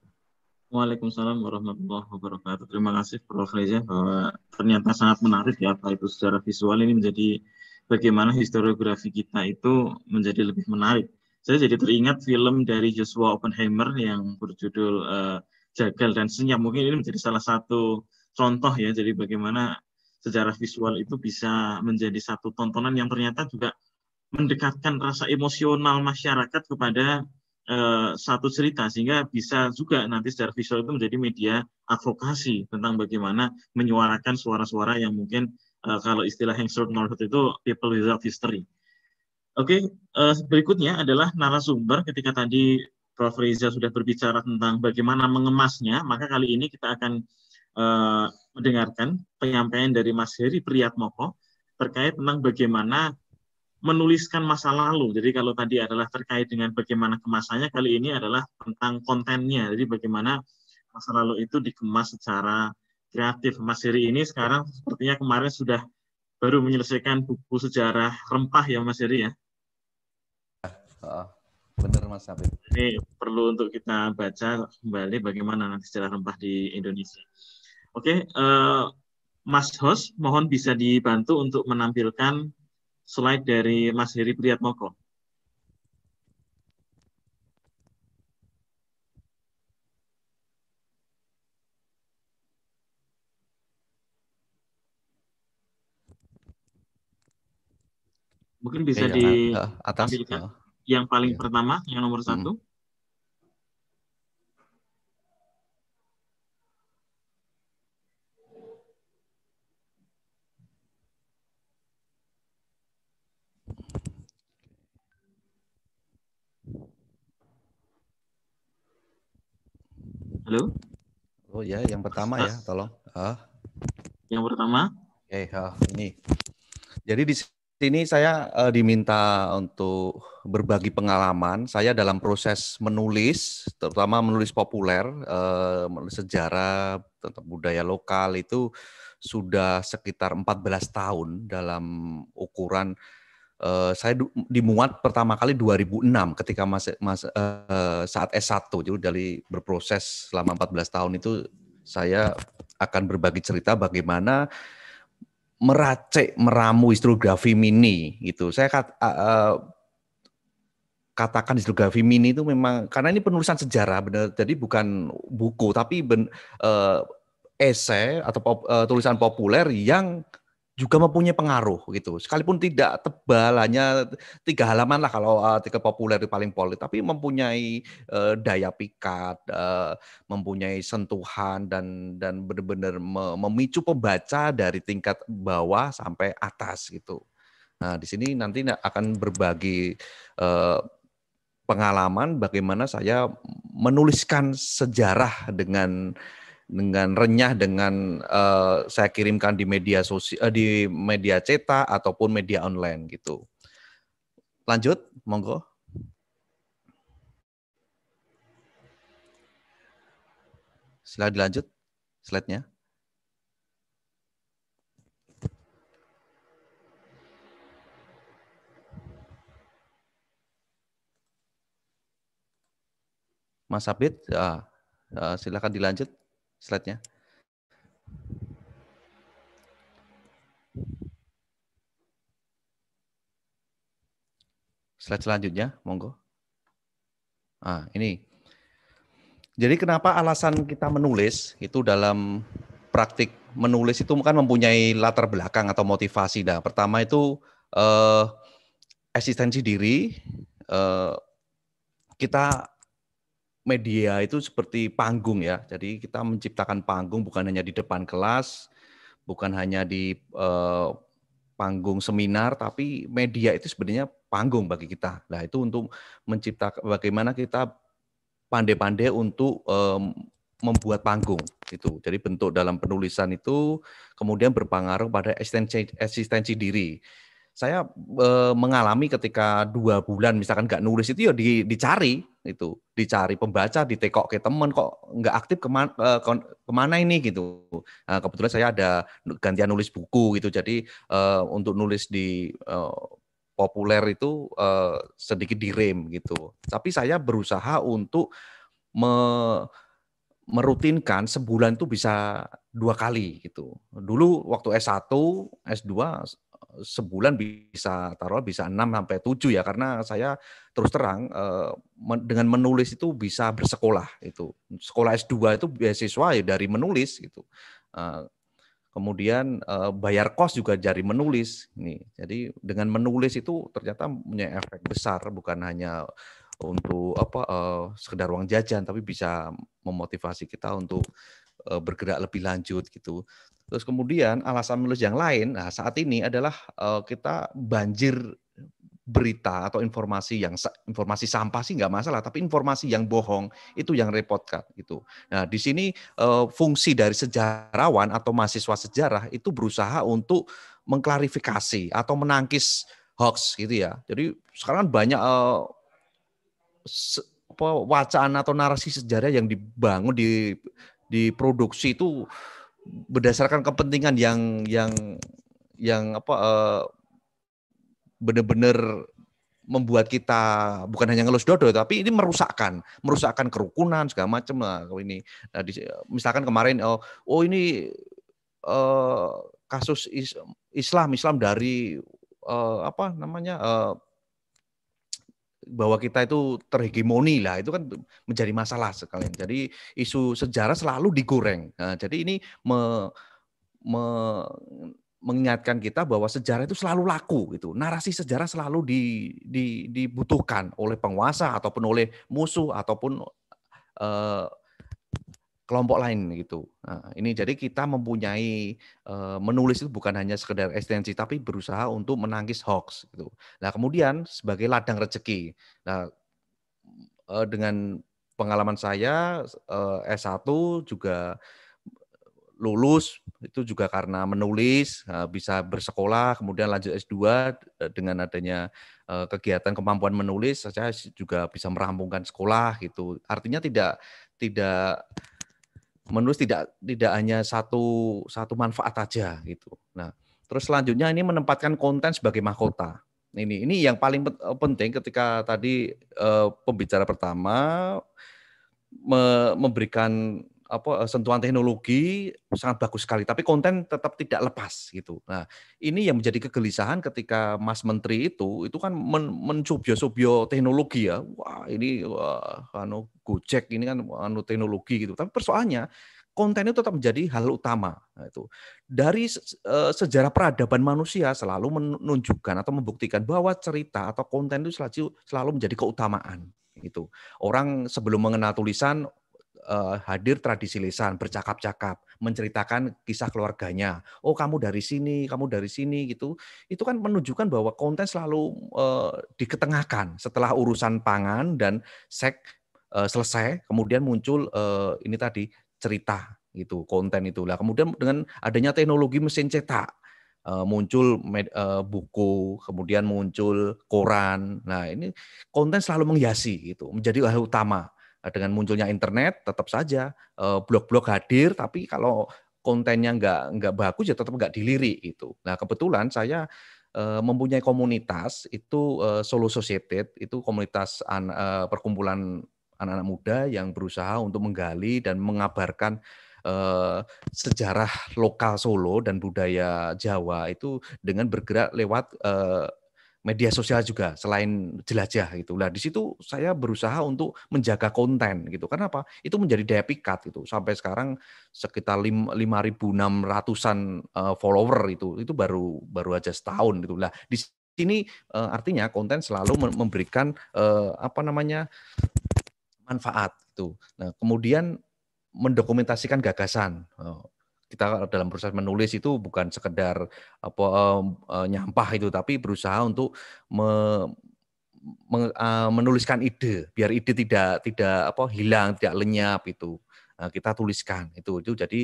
Waalaikumsalam warahmatullahi wabarakatuh. Terima kasih Prof. Reza bahwa ternyata sangat menarik ya apa itu secara visual ini menjadi bagaimana historiografi kita itu menjadi lebih menarik saya jadi teringat film dari Joshua Oppenheimer yang berjudul uh, Jagal dan Senyap. Mungkin ini menjadi salah satu contoh ya, jadi bagaimana sejarah visual itu bisa menjadi satu tontonan yang ternyata juga mendekatkan rasa emosional masyarakat kepada uh, satu cerita sehingga bisa juga nanti sejarah visual itu menjadi media advokasi tentang bagaimana menyuarakan suara-suara yang mungkin uh, kalau istilah Hengstrom Norwood itu people without history Oke, okay, eh, berikutnya adalah narasumber. Ketika tadi Prof. Riza sudah berbicara tentang bagaimana mengemasnya, maka kali ini kita akan uh, mendengarkan penyampaian dari Mas Heri Priyatmoko terkait tentang bagaimana menuliskan masa lalu. Jadi kalau tadi adalah terkait dengan bagaimana kemasannya, kali ini adalah tentang kontennya. Jadi bagaimana masa lalu itu dikemas secara kreatif. Mas Heri ini sekarang sepertinya kemarin sudah baru menyelesaikan buku sejarah rempah ya Mas Heri ya benar Mas Habib. Ini perlu untuk kita baca kembali bagaimana nanti sejarah rempah di Indonesia. Oke, uh, Mas Hos, mohon bisa dibantu untuk menampilkan slide dari Mas Heri Priyatmoko. Mungkin bisa ya, di eh, atas. Tampilkan yang paling ya. pertama, yang nomor hmm. satu. Halo. Oh ya, yang pertama ya, ah. tolong. Ah. Yang pertama. Oke, ah, ini. Jadi di Sini saya uh, diminta untuk berbagi pengalaman saya dalam proses menulis, terutama menulis populer, uh, menulis sejarah tentang budaya lokal itu sudah sekitar 14 tahun dalam ukuran uh, saya dimuat pertama kali 2006 ketika masih mas, uh, saat S1. Jadi dari berproses selama 14 tahun itu saya akan berbagi cerita bagaimana uh, meracik meramu histrografi mini gitu. Saya kat, uh, katakan histrografi mini itu memang karena ini penulisan sejarah benar. Jadi bukan buku tapi ben, uh, eh, esai atau pop, uh, tulisan populer yang juga mempunyai pengaruh gitu. Sekalipun tidak tebal hanya tiga halaman lah kalau artikel eh, populer di paling poli, tapi mempunyai uh, daya pikat, uh, mempunyai sentuhan dan dan benar-benar memicu pembaca dari tingkat bawah sampai atas gitu. Nah, di sini nanti akan berbagi uh, pengalaman bagaimana saya menuliskan sejarah dengan dengan renyah dengan uh, saya kirimkan di media sosial uh, eh, di media cetak ataupun media online gitu. Lanjut, monggo. Silahkan dilanjut slide-nya. Mas Abid, ya, silakan dilanjut slide-nya. Slide selanjutnya, monggo. Ah, ini. Jadi kenapa alasan kita menulis itu dalam praktik menulis itu kan mempunyai latar belakang atau motivasi. Nah, pertama itu eh, eksistensi diri, eh, kita media itu seperti panggung ya. Jadi kita menciptakan panggung bukan hanya di depan kelas, bukan hanya di eh, panggung seminar, tapi media itu sebenarnya panggung bagi kita. Nah itu untuk menciptakan bagaimana kita pandai-pandai untuk eh, membuat panggung itu. Jadi bentuk dalam penulisan itu kemudian berpengaruh pada eksistensi, eksistensi diri. Saya e, mengalami ketika dua bulan misalkan nggak nulis itu ya di, dicari itu dicari pembaca ditekok ke temen kok nggak aktif kemana, eh, kemana ini gitu nah, kebetulan saya ada gantian nulis buku gitu jadi uh, untuk nulis di uh, populer itu uh, sedikit direm gitu tapi saya berusaha untuk me merutinkan sebulan itu bisa dua kali gitu. Dulu waktu S1, S2 sebulan bisa taruh bisa 6 sampai 7 ya karena saya terus terang eh, dengan menulis itu bisa bersekolah itu. Sekolah S2 itu beasiswa ya dari menulis gitu. Eh, kemudian eh, bayar kos juga dari menulis nih. Jadi dengan menulis itu ternyata punya efek besar bukan hanya untuk apa sekedar uang jajan tapi bisa memotivasi kita untuk Eh, bergerak lebih lanjut gitu. Terus kemudian alasan menulis yang lain, nah saat ini adalah uh, kita banjir berita atau informasi yang informasi sampah sih nggak masalah tapi informasi yang bohong itu yang repot kan gitu nah di sini uh, fungsi dari sejarawan atau mahasiswa sejarah itu berusaha untuk mengklarifikasi atau menangkis hoax gitu ya jadi sekarang kan banyak uh, wacana atau narasi sejarah yang dibangun di diproduksi itu berdasarkan kepentingan yang yang yang apa eh, benar-benar membuat kita bukan hanya ngelus dodo tapi ini merusakkan merusakkan kerukunan segala macam lah kalau ini eh, misalkan kemarin oh, oh ini eh, kasus is, Islam Islam dari apa namanya bahwa kita itu terhegemoni lah itu kan menjadi masalah sekalian. Jadi isu sejarah selalu digoreng. Nah, jadi ini me, me, mengingatkan kita bahwa sejarah itu selalu laku gitu. Narasi sejarah selalu di, di, dibutuhkan oleh penguasa ataupun oleh musuh ataupun eh, kelompok lain gitu. Nah, ini jadi kita mempunyai uh, menulis itu bukan hanya sekedar esensi tapi berusaha untuk menangkis hoax gitu. Nah, kemudian sebagai ladang rezeki. Nah, uh, dengan pengalaman saya uh, eh, S1 juga lulus itu juga karena menulis bisa bersekolah kemudian lanjut S2 dengan adanya kegiatan kemampuan menulis saya juga bisa merampungkan sekolah gitu artinya tidak tidak menulis tidak tidak hanya satu satu manfaat aja gitu. Nah, terus selanjutnya ini menempatkan konten sebagai mahkota. Ini ini yang paling eh, penting ketika tadi uh, pembicara pertama me memberikan apa eh, sentuhan teknologi sangat bagus sekali tapi konten tetap tidak lepas gitu. Nah, ini yang menjadi kegelisahan ketika Mas Menteri itu itu kan men mencubyo-subyo teknologi ya. Wah, ini wah, anu Gojek ini kan anu teknologi gitu. Tapi persoalannya konten itu tetap menjadi hal utama. Nah, itu dari se eh, sejarah peradaban manusia selalu menunjukkan atau membuktikan bahwa cerita atau konten itu selalu selalu menjadi keutamaan itu orang sebelum mengenal tulisan uh, hadir tradisi lisan, bercakap-cakap, menceritakan kisah keluarganya. Oh, kamu dari sini, kamu dari sini gitu. Itu kan menunjukkan bahwa konten selalu uh, diketengahkan setelah urusan pangan dan sek uh, selesai, kemudian muncul uh, ini tadi cerita gitu, konten itulah. Kemudian dengan adanya teknologi mesin cetak muncul buku, kemudian muncul koran. Nah, ini konten selalu menghiasi itu menjadi hal utama Nah, dengan munculnya internet tetap saja eh, blog-blog hadir tapi kalau kontennya nggak nggak bagus ya tetap nggak dilirik itu. Nah kebetulan saya eh, mempunyai komunitas itu eh, solo society itu komunitas perkumpulan anak-anak muda yang berusaha untuk menggali dan mengabarkan sejarah lokal Solo dan budaya Jawa itu dengan bergerak lewat media sosial juga selain jelajah gitu. Nah, di situ saya berusaha untuk menjaga konten gitu. Karena apa? Itu menjadi daya pikat gitu. Sampai sekarang sekitar lima ribu enam ratusan eh, follower itu. Itu baru baru aja setahun gitu. Nah, di sini eh, artinya konten selalu memberikan eh, apa namanya? manfaat itu. Nah, kemudian mendokumentasikan gagasan. Oh, kita dalam proses menulis itu bukan sekedar apa eh, eh, nyampah itu tapi berusaha untuk me, me, eh, menuliskan ide biar ide tidak tidak apa hilang tidak lenyap itu nah, kita tuliskan itu itu jadi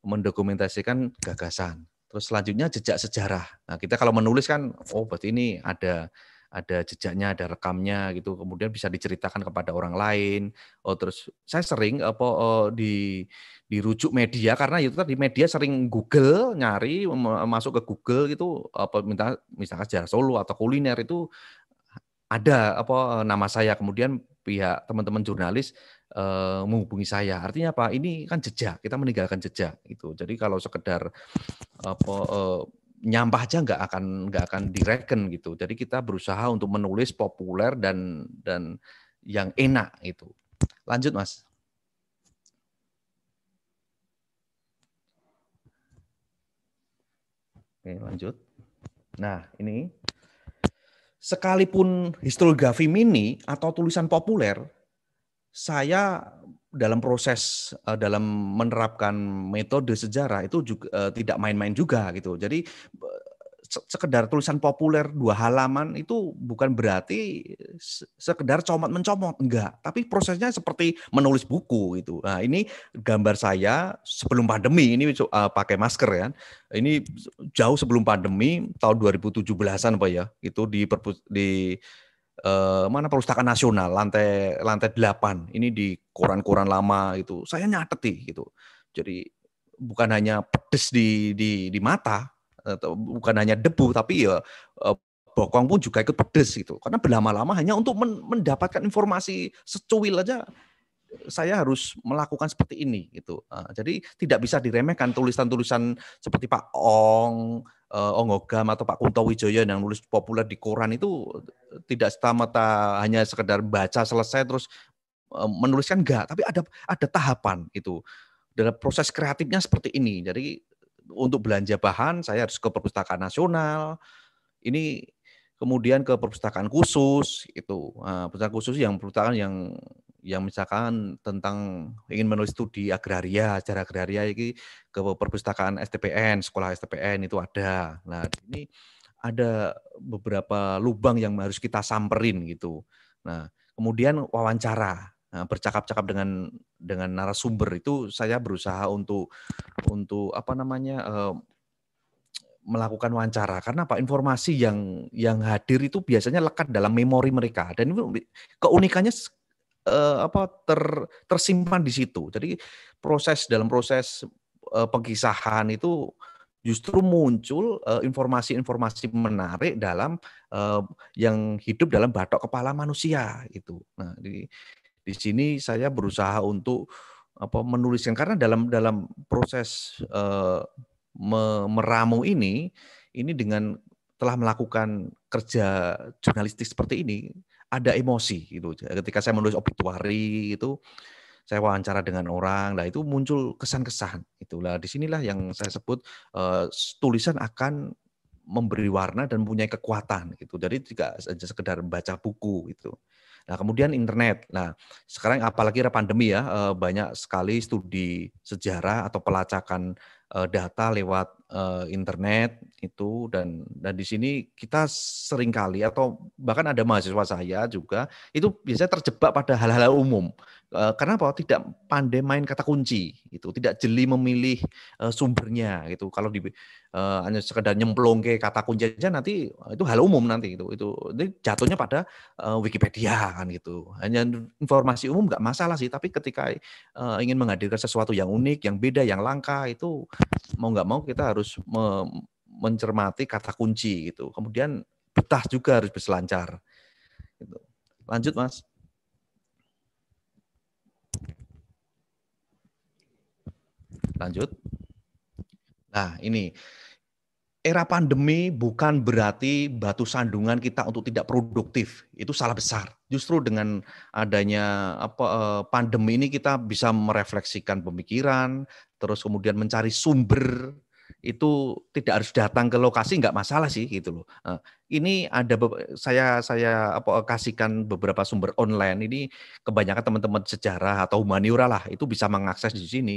mendokumentasikan gagasan terus selanjutnya jejak sejarah nah kita kalau menulis kan oh berarti ini ada ada jejaknya, ada rekamnya gitu. Kemudian bisa diceritakan kepada orang lain. Oh terus saya sering apa oh, di dirujuk media karena itu tadi media sering Google nyari masuk ke Google gitu apa minta misalkan sejarah Solo atau kuliner itu ada apa nama saya kemudian pihak teman-teman jurnalis eh, menghubungi saya. Artinya apa? Ini kan jejak, kita meninggalkan jejak itu Jadi kalau sekedar apa eh, nyampah aja nggak akan nggak akan direken gitu. Jadi kita berusaha untuk menulis populer dan dan yang enak itu Lanjut mas. Oke lanjut. Nah ini sekalipun historiografi mini atau tulisan populer, saya dalam proses uh, dalam menerapkan metode sejarah itu juga uh, tidak main-main juga gitu. Jadi eh, sekedar tulisan populer dua halaman itu bukan berarti sekedar comot mencomot enggak, tapi prosesnya seperti menulis buku gitu. Nah, ini gambar saya sebelum pandemi ini uh, pakai masker ya. Ini jauh sebelum pandemi tahun 2017-an apa ya? Itu di di eh, mana perpustakaan nasional lantai lantai delapan ini di koran-koran lama itu saya nyateti gitu jadi bukan hanya pedes di di di mata atau bukan hanya debu tapi ya eh, bokong pun juga ikut pedes gitu karena berlama-lama hanya untuk men mendapatkan informasi secuil aja saya harus melakukan seperti ini gitu. Ah, jadi tidak bisa diremehkan tulisan-tulisan seperti Pak Ong, uh, eh, Onggogam atau Pak Kunto Wijoyo yang nulis populer di koran itu tidak semata hanya sekedar baca selesai terus uh, menuliskan enggak, tapi ada ada tahapan itu. Dalam proses kreatifnya seperti ini. Jadi untuk belanja bahan saya harus ke perpustakaan nasional. Ini kemudian ke perpustakaan khusus itu. Nah, perpustakaan khusus yang perpustakaan yang yang misalkan tentang ingin menulis studi agraria, sejarah agraria ini ke perpustakaan STPN, sekolah STPN itu ada. Nah, ini ada beberapa lubang yang harus kita samperin gitu. Nah, kemudian wawancara. Nah, bercakap-cakap dengan dengan narasumber itu saya berusaha untuk untuk apa namanya eh, melakukan wawancara karena apa informasi yang yang hadir itu biasanya lekat dalam memori mereka dan keunikannya uh, apa ter, tersimpan di situ. Jadi proses dalam proses uh, pengkisahan itu justru muncul eh, informasi-informasi uh, menarik dalam uh, yang hidup dalam batok kepala manusia itu. Nah, di di sini saya berusaha untuk apa menuliskan karena dalam dalam proses uh, me, meramu ini ini dengan telah melakukan kerja jurnalistik seperti ini ada emosi gitu. Ketika saya menulis obituari itu saya wawancara dengan orang, lah itu muncul kesan-kesan. Itulah disinilah yang saya sebut uh, tulisan akan memberi warna dan punya kekuatan gitu. Jadi tidak sekedar baca buku itu. Nah, kemudian internet. Nah, sekarang apalagi era pandemi ya, eh, banyak sekali studi sejarah atau pelacakan Eh, data lewat eh, internet itu dan dan di sini kita seringkali atau bahkan ada mahasiswa saya juga itu biasanya terjebak pada hal-hal umum Eh, karena apa tidak pandai main kata kunci itu tidak jeli memilih uh, sumbernya gitu kalau di uh, eh, hanya sekedar nyemplung ke kata kunci aja nanti itu hal umum nanti gitu. itu itu jatuhnya pada uh, Wikipedia kan gitu hanya informasi umum nggak masalah sih tapi ketika uh, ingin menghadirkan sesuatu yang unik yang beda yang langka itu mau nggak mau kita harus me mencermati kata kunci gitu kemudian betah juga harus berselancar gitu. lanjut mas Lanjut. Nah, ini era pandemi bukan berarti batu sandungan kita untuk tidak produktif. Itu salah besar. Justru dengan adanya apa eh, pandemi ini kita bisa merefleksikan pemikiran, terus kemudian mencari sumber itu tidak harus datang ke lokasi nggak masalah sih gitu loh. Ini ada saya saya apa kasihkan beberapa sumber online ini kebanyakan teman-teman sejarah atau humaniora lah itu bisa mengakses di sini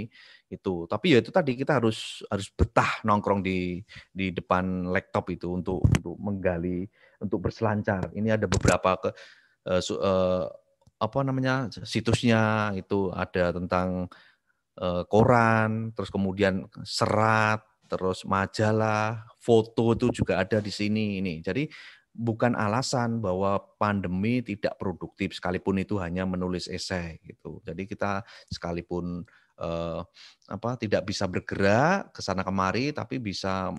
itu. Tapi ya itu tadi kita harus harus betah nongkrong di di depan laptop itu untuk untuk menggali untuk berselancar. Ini ada beberapa ke uh, uh, apa namanya situsnya itu ada tentang eh, koran, terus kemudian serat, terus majalah, foto itu juga ada di sini ini. Jadi bukan alasan bahwa pandemi tidak produktif sekalipun itu hanya menulis esai gitu. Jadi kita sekalipun eh, apa tidak bisa bergerak ke sana kemari tapi bisa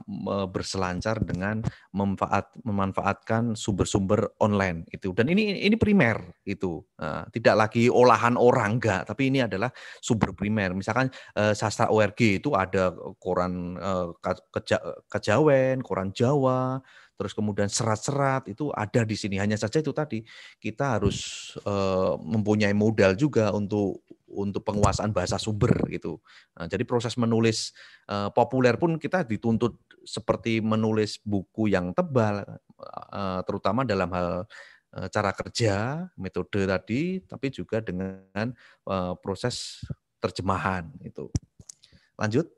berselancar dengan memanfaat, memanfaatkan sumber-sumber online itu dan ini ini primer itu eh, tidak lagi olahan orang enggak tapi ini adalah sumber primer misalkan eh, sastra ORG itu ada koran eh, keja, kejawen koran Jawa terus kemudian serat-serat itu ada di sini. Hanya saja itu tadi kita harus uh, mempunyai modal juga untuk untuk penguasaan bahasa sumber gitu. Nah, jadi proses menulis uh, populer pun kita dituntut seperti menulis buku yang tebal, uh, terutama dalam hal uh, cara kerja, metode tadi, tapi juga dengan uh, proses terjemahan itu. Lanjut.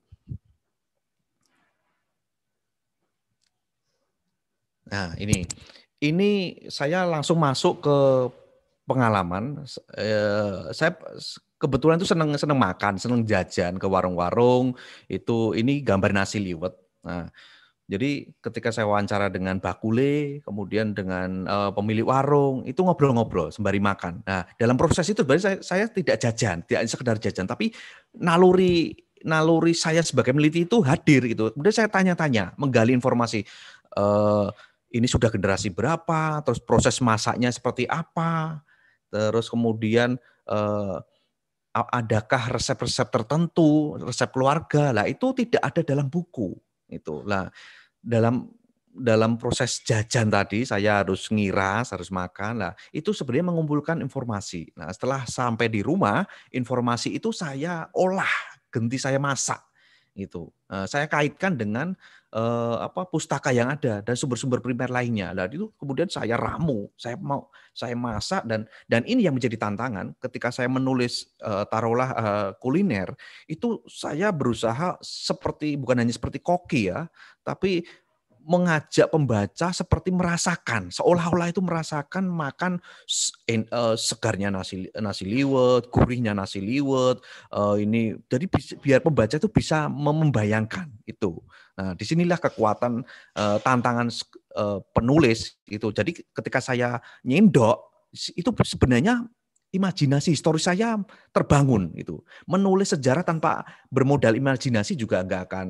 Nah, ini ini saya langsung masuk ke pengalaman. Eh, saya kebetulan tuh seneng seneng makan, seneng jajan ke warung-warung. Itu ini gambar nasi liwet. Nah, jadi ketika saya wawancara dengan Bakule, kemudian dengan uh, pemilik warung, itu ngobrol-ngobrol sembari makan. Nah, dalam proses itu berarti saya, saya tidak jajan, tidak sekedar jajan, tapi naluri naluri saya sebagai peneliti itu hadir gitu. Kemudian saya tanya-tanya, menggali informasi. Uh, ini sudah generasi berapa, terus proses masaknya seperti apa, terus kemudian uh, adakah resep-resep tertentu, resep keluarga lah itu tidak ada dalam buku itu lah dalam dalam proses jajan tadi saya harus ngiras, harus makan lah. Itu sebenarnya mengumpulkan informasi. Nah, setelah sampai di rumah, informasi itu saya olah, ganti saya masak itu Uh, eh, saya kaitkan dengan uh, apa pustaka yang ada dan sumber-sumber primer lainnya. Dan nah, itu kemudian saya ramu, saya mau saya masak dan dan ini yang menjadi tantangan ketika saya menulis uh, taruhlah uh, kuliner itu saya berusaha seperti bukan hanya seperti koki ya, tapi mengajak pembaca seperti merasakan, seolah-olah itu merasakan makan eh, segarnya nasi nasi liwet, gurihnya nasi liwet. Eh, ini jadi biar pembaca itu bisa membayangkan itu. Nah, disinilah kekuatan eh, tantangan penulis itu. Jadi ketika saya nyendok itu sebenarnya imajinasi histori saya terbangun itu menulis sejarah tanpa bermodal imajinasi juga nggak akan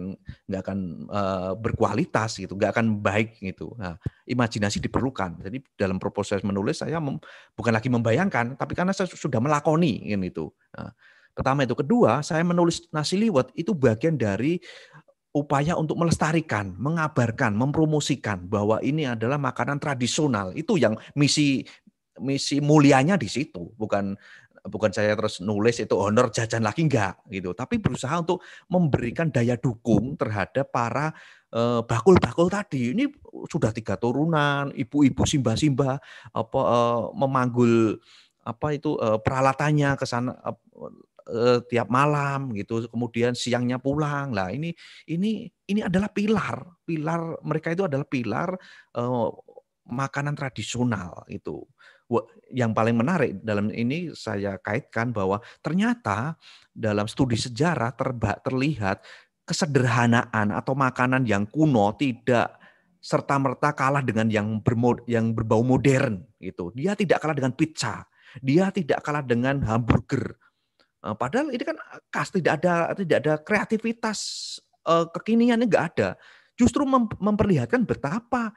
nggak akan uh, berkualitas gitu nggak akan baik gitu nah, imajinasi diperlukan jadi dalam proses menulis saya mem, bukan lagi membayangkan tapi karena saya sudah melakoni ini kan, itu nah, pertama itu kedua saya menulis nasi liwet itu bagian dari upaya untuk melestarikan, mengabarkan, mempromosikan bahwa ini adalah makanan tradisional. Itu yang misi misi mulianya di situ, bukan bukan saya terus nulis itu honor oh, jajan lagi enggak gitu, tapi berusaha untuk memberikan daya dukung terhadap para eh, bakul-bakul tadi ini sudah tiga turunan ibu-ibu simba-simba apa eh, memanggul apa itu eh, peralatannya ke sana tiap malam gitu kemudian siangnya pulang lah ini ini ini adalah pilar pilar mereka itu adalah pilar makanan tradisional itu yang paling menarik dalam ini saya kaitkan bahwa ternyata dalam studi sejarah terba, terlihat kesederhanaan atau makanan yang kuno tidak serta merta kalah dengan yang bermod, yang berbau modern itu Dia tidak kalah dengan pizza, dia tidak kalah dengan hamburger. Eh, padahal ini kan khas tidak ada tidak ada kreativitas eh, kekiniannya nggak ada. Justru memperlihatkan betapa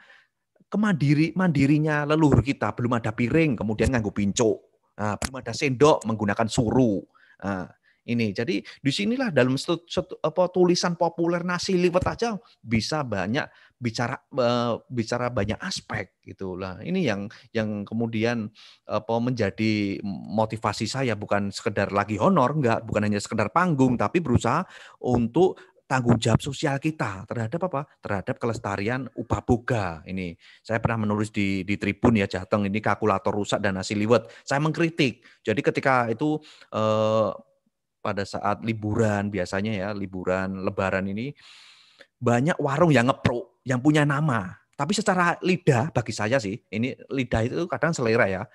kemandiri mandirinya leluhur kita belum ada piring kemudian nganggu pincuk nah, belum ada sendok menggunakan suru nah, ini jadi disinilah dalam setu, setu, apa, tulisan populer nasi liwet aja bisa banyak bicara uh, bicara banyak aspek gitulah ini yang yang kemudian apa menjadi motivasi saya bukan sekedar lagi honor enggak bukan hanya sekedar panggung tapi berusaha untuk tanggung jawab sosial kita terhadap apa? Terhadap kelestarian upah boga ini. Saya pernah menulis di di Tribun ya Jateng ini kalkulator rusak dan nasi liwet. Saya mengkritik. Jadi ketika itu eh, pada saat liburan biasanya ya liburan Lebaran ini banyak warung yang ngepro yang punya nama. Tapi secara lidah bagi saya sih ini lidah itu kadang selera ya.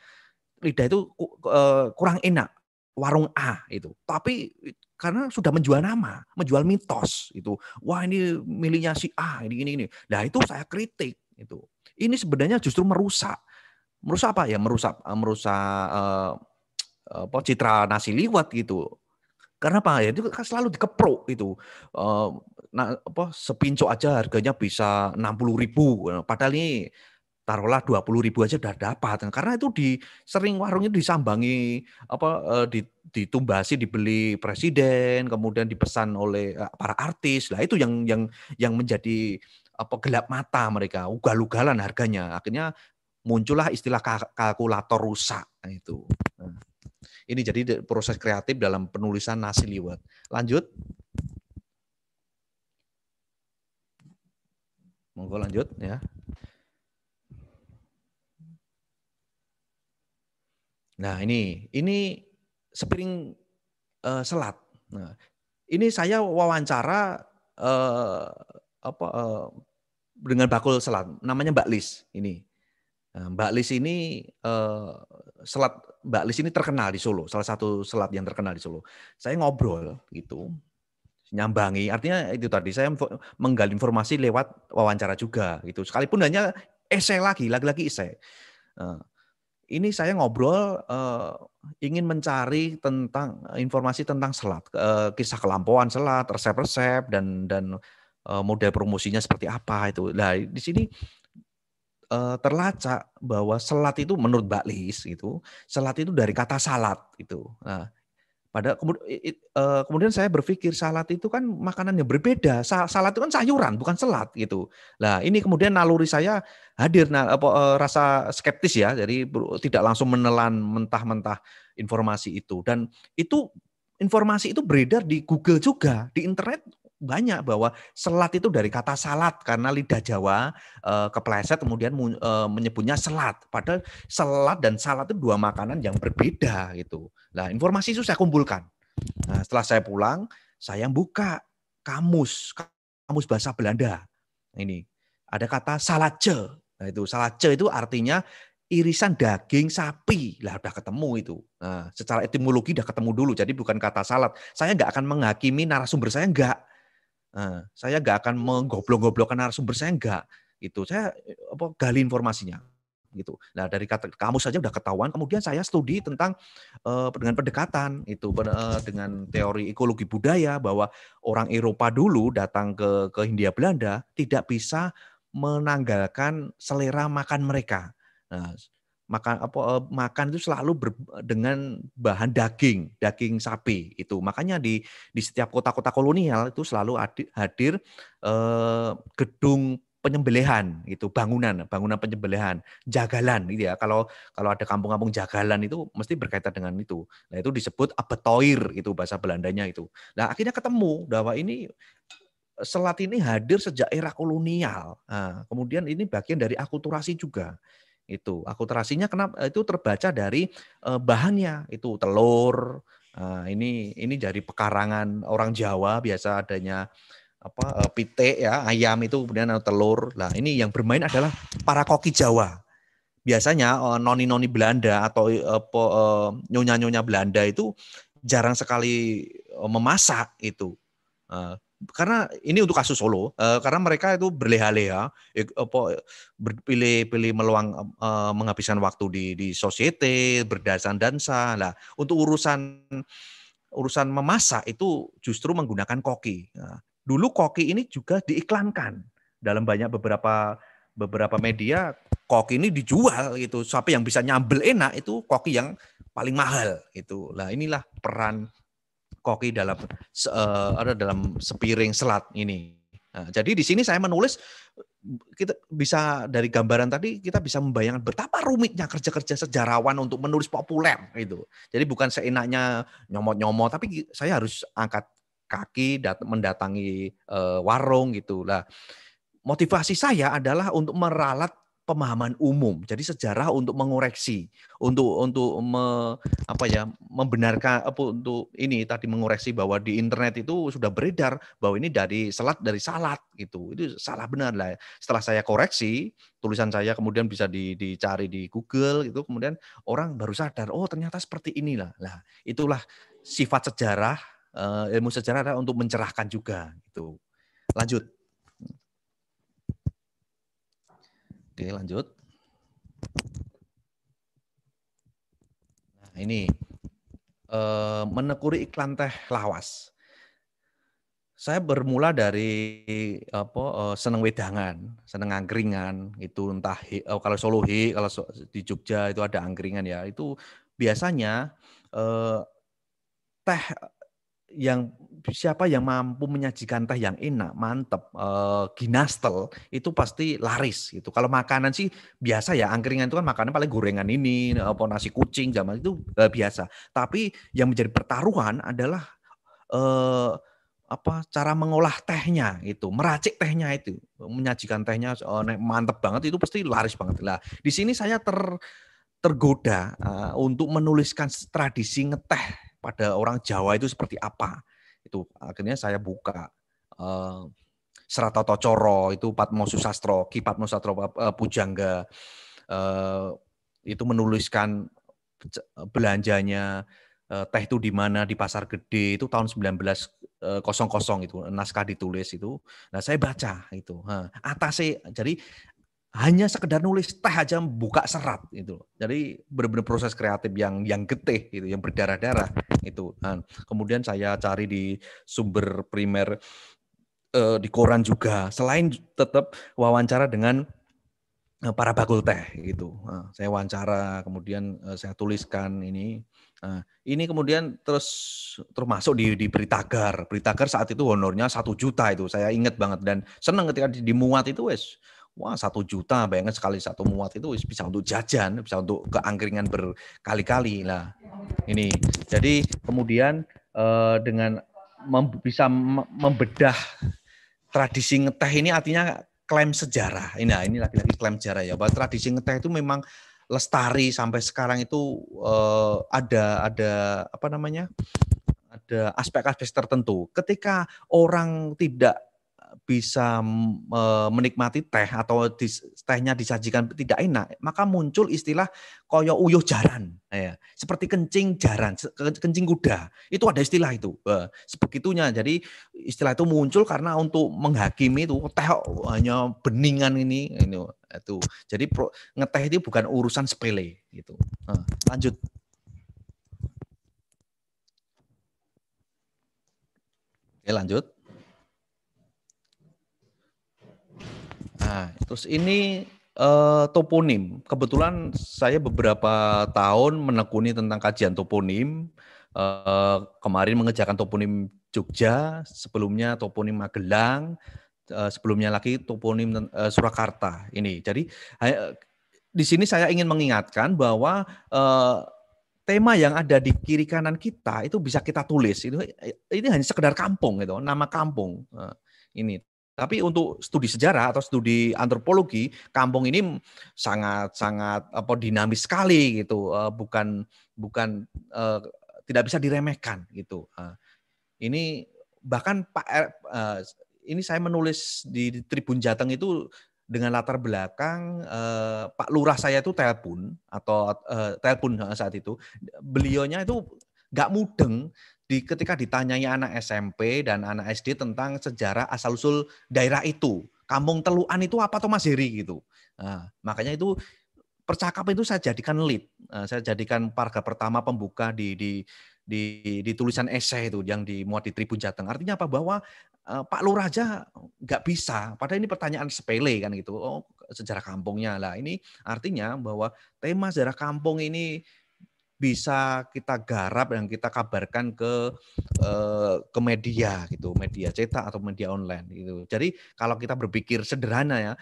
Lidah itu eh, kurang enak warung A itu. Tapi karena sudah menjual nama, menjual mitos itu. Wah ini miliknya si A, ini ini ini. Nah itu saya kritik itu. Ini sebenarnya justru merusak. Merusak apa ya? Merusak eh, merusak eh, apa citra nasi liwat gitu. Karena apa ya? Itu kan selalu dikeprok itu. Eh, nah, apa sepinco aja harganya bisa 60 ribu. Padahal ini taruhlah dua puluh ribu aja udah dapat karena itu di sering warungnya disambangi apa eh, di ditumbasi dibeli presiden, kemudian dipesan oleh eh, para artis. Lah itu yang yang yang menjadi apa gelap mata mereka, ugal-ugalan harganya. Akhirnya muncullah istilah kalkulator rusak nah, itu. Nah, ini jadi proses kreatif dalam penulisan nasi liwet. Lanjut. Monggo lanjut ya. Nah, ini ini sepiring uh, eh, selat. Nah, ini saya wawancara uh, apa uh, dengan bakul selat, namanya Mbak Lis ini. Nah, Mbak Lis ini uh, selat Mbak Lis ini terkenal di Solo, salah satu selat yang terkenal di Solo. Saya ngobrol gitu, nyambangi. Artinya itu tadi saya menggali informasi lewat wawancara juga gitu. Sekalipun hanya esai lagi, lagi-lagi esai. Uh, ini saya ngobrol uh, ingin mencari tentang eh, informasi tentang selat, uh, kisah kelampauan selat, resep-resep dan dan uh, model promosinya seperti apa itu. Nah, di sini uh, terlacak bahwa selat itu menurut Mbak Lis gitu, selat itu dari kata salat itu. Nah, pada eh, kemudian saya berpikir salat itu kan makanannya berbeda. Salat itu kan sayuran, bukan selat gitu. Nah, ini kemudian naluri saya hadir nah, apa, eh, rasa skeptis ya, jadi tidak langsung menelan mentah-mentah informasi itu. Dan itu informasi itu beredar di Google juga, di internet banyak bahwa selat itu dari kata salat karena lidah Jawa e, kepleset kemudian e, menyebutnya selat. Padahal selat dan salat itu dua makanan yang berbeda gitu. Nah, informasi itu saya kumpulkan. Nah, setelah saya pulang, saya buka kamus kamus bahasa Belanda. Ini ada kata salace. Nah, itu salace itu artinya irisan daging sapi lah udah ketemu itu. Nah, secara etimologi udah ketemu dulu, jadi bukan kata salat Saya nggak akan menghakimi narasumber saya nggak. Eh, saya nggak akan menggoblok-goblokkan narasumber saya nggak gitu. Saya apa gali informasinya gitu. Nah dari kata kamu saja udah ketahuan. Kemudian saya studi tentang uh, dengan pendekatan itu uh, dengan teori ekologi budaya bahwa orang Eropa dulu datang ke ke Hindia Belanda tidak bisa menanggalkan selera makan mereka. Nah, makan apa eh, makan itu selalu ber, dengan bahan daging daging sapi itu makanya di di setiap kota-kota kolonial itu selalu hadir, hadir uh, eh, gedung penyembelihan itu bangunan bangunan penyembelihan jagalan gitu ya kalau kalau ada kampung-kampung jagalan itu mesti berkaitan dengan itu nah itu disebut abetoir itu bahasa Belandanya itu nah akhirnya ketemu bahwa ini selat ini hadir sejak era kolonial nah, kemudian ini bagian dari akulturasi juga itu akulturasinya kenapa eh, itu terbaca dari uh, bahannya itu telur uh, ini ini dari pekarangan orang Jawa biasa adanya apa uh, pitik ya ayam itu kemudian telur lah ini yang bermain adalah para koki Jawa biasanya noni-noni Belanda atau nyonya-nyonya Belanda itu jarang sekali memasak itu karena ini untuk kasus Solo uh, karena mereka itu berleha-leha apa ya, eh, berpilih-pilih meluang uh, menghabiskan waktu di di society berdansa dansa lah untuk urusan urusan memasak itu justru menggunakan koki nah, dulu koki ini juga diiklankan dalam banyak beberapa beberapa media koki ini dijual gitu. Siapa yang bisa nyambel enak itu koki yang paling mahal gitu. Lah inilah peran koki dalam uh, dalam sepiring selat ini. Nah, jadi di sini saya menulis kita bisa dari gambaran tadi kita bisa membayangkan betapa rumitnya kerja-kerja sejarawan untuk menulis populer itu. Jadi bukan seenaknya nyomot-nyomot tapi saya harus angkat kaki dat mendatangi uh, warung gitu lah. Motivasi saya adalah untuk meralat pemahaman umum. Jadi sejarah untuk mengoreksi, untuk untuk me, apa ya, membenarkan apa untuk ini tadi mengoreksi bahwa di internet itu sudah beredar bahwa ini dari selat dari salat gitu. Itu salah benar lah. Setelah saya koreksi, tulisan saya kemudian bisa di, dicari di Google gitu, kemudian orang baru sadar, oh ternyata seperti inilah. Lah, itulah sifat sejarah eh, ilmu sejarah adalah untuk mencerahkan juga gitu. Lanjut. Oke, lanjut. Nah, ini e, menekuri iklan teh lawas. Saya bermula dari apa e, seneng wedangan, seneng angkringan, itu entah he, oh, kalau Solo he, kalau so, di Jogja itu ada angkringan ya. Itu biasanya e, teh yang siapa yang mampu menyajikan teh yang enak, mantep, e, ginastel itu pasti laris gitu. Kalau makanan sih biasa ya, angkringan itu kan makanan paling gorengan ini, eh, apa nasi kucing zaman itu e, biasa. Tapi yang menjadi pertaruhan adalah e, apa cara mengolah tehnya itu, meracik tehnya itu, menyajikan tehnya e, mantep banget itu pasti laris banget lah. Di sini saya ter tergoda uh, untuk menuliskan tradisi ngeteh pada orang Jawa itu seperti apa. Itu akhirnya saya buka uh, Serata Tocoro itu Patmo Susastro, Ki Patmo Susastro uh, eh, Pujangga uh, itu menuliskan belanjanya uh, teh itu di mana di pasar gede itu tahun 1900 itu naskah ditulis itu. Nah, saya baca itu. atas atasnya jadi hanya sekedar nulis teh aja buka serat gitu Jadi benar-benar proses kreatif yang yang getih gitu, yang berdarah-darah itu. Nah, kemudian saya cari di sumber primer eh, di koran juga. Selain tetap wawancara dengan eh, para bakul teh gitu. Nah, saya wawancara, kemudian eh, saya tuliskan ini. Nah, ini kemudian terus termasuk di, di Beritagar. Beritagar saat itu honornya satu juta itu saya ingat banget dan senang ketika dimuat itu wes Wah satu juta, bayangkan sekali satu muat itu bisa untuk jajan, bisa untuk keangkringan berkali-kali lah. Ini, jadi kemudian eh, dengan mem bisa membedah tradisi ngeteh ini artinya klaim sejarah. Ini, nah, ini lagi-lagi klaim sejarah ya. Bahwa tradisi ngeteh itu memang lestari sampai sekarang itu eh, ada ada apa namanya? ada aspek-aspek tertentu. Ketika orang tidak bisa menikmati teh atau tehnya disajikan tidak enak, maka muncul istilah koyo uyuh jaran, ya. seperti kencing jaran, kencing kuda. Itu ada istilah itu, eh, sebegitunya. Jadi istilah itu muncul karena untuk menghakimi itu oh, teh hanya beningan ini, ini itu. Jadi ngeteh itu bukan urusan sepele gitu. Nah, lanjut. Oke, lanjut. Nah, terus ini uh, toponim. Kebetulan saya beberapa tahun menekuni tentang kajian toponim. Uh, kemarin mengejarkan toponim Jogja, sebelumnya toponim Magelang, uh, sebelumnya lagi toponim uh, Surakarta. Ini jadi uh, di sini saya ingin mengingatkan bahwa uh, tema yang ada di kiri kanan kita itu bisa kita tulis. Itu ini hanya sekedar kampung itu nama kampung. Uh, ini tapi untuk studi sejarah atau studi antropologi, kampung ini sangat-sangat apa dinamis sekali gitu, eh, bukan bukan uh, tidak bisa diremehkan gitu. Uh, ini bahkan Pak R, er, uh, ini saya menulis di, di Tribun Jateng itu dengan latar belakang eh, Pak Lurah saya itu telepon atau eh, telepon saat itu beliaunya itu nggak mudeng di ketika ditanyai anak SMP dan anak SD tentang sejarah asal-usul daerah itu. Kampung Teluan itu apa atau Mas Heri gitu. Nah, makanya itu percakapan itu saya jadikan lead. Eh, saya jadikan paragraf pertama pembuka di di di, di tulisan esai itu yang dimuat di Tribun Jateng. Artinya apa? Bahwa eh, Pak Lurah aja nggak bisa. Padahal ini pertanyaan sepele kan gitu. Oh, sejarah kampungnya lah. Ini artinya bahwa tema sejarah kampung ini bisa kita garap dan kita kabarkan ke eh, ke media gitu, media cetak atau media online gitu. Jadi kalau kita berpikir sederhana ya,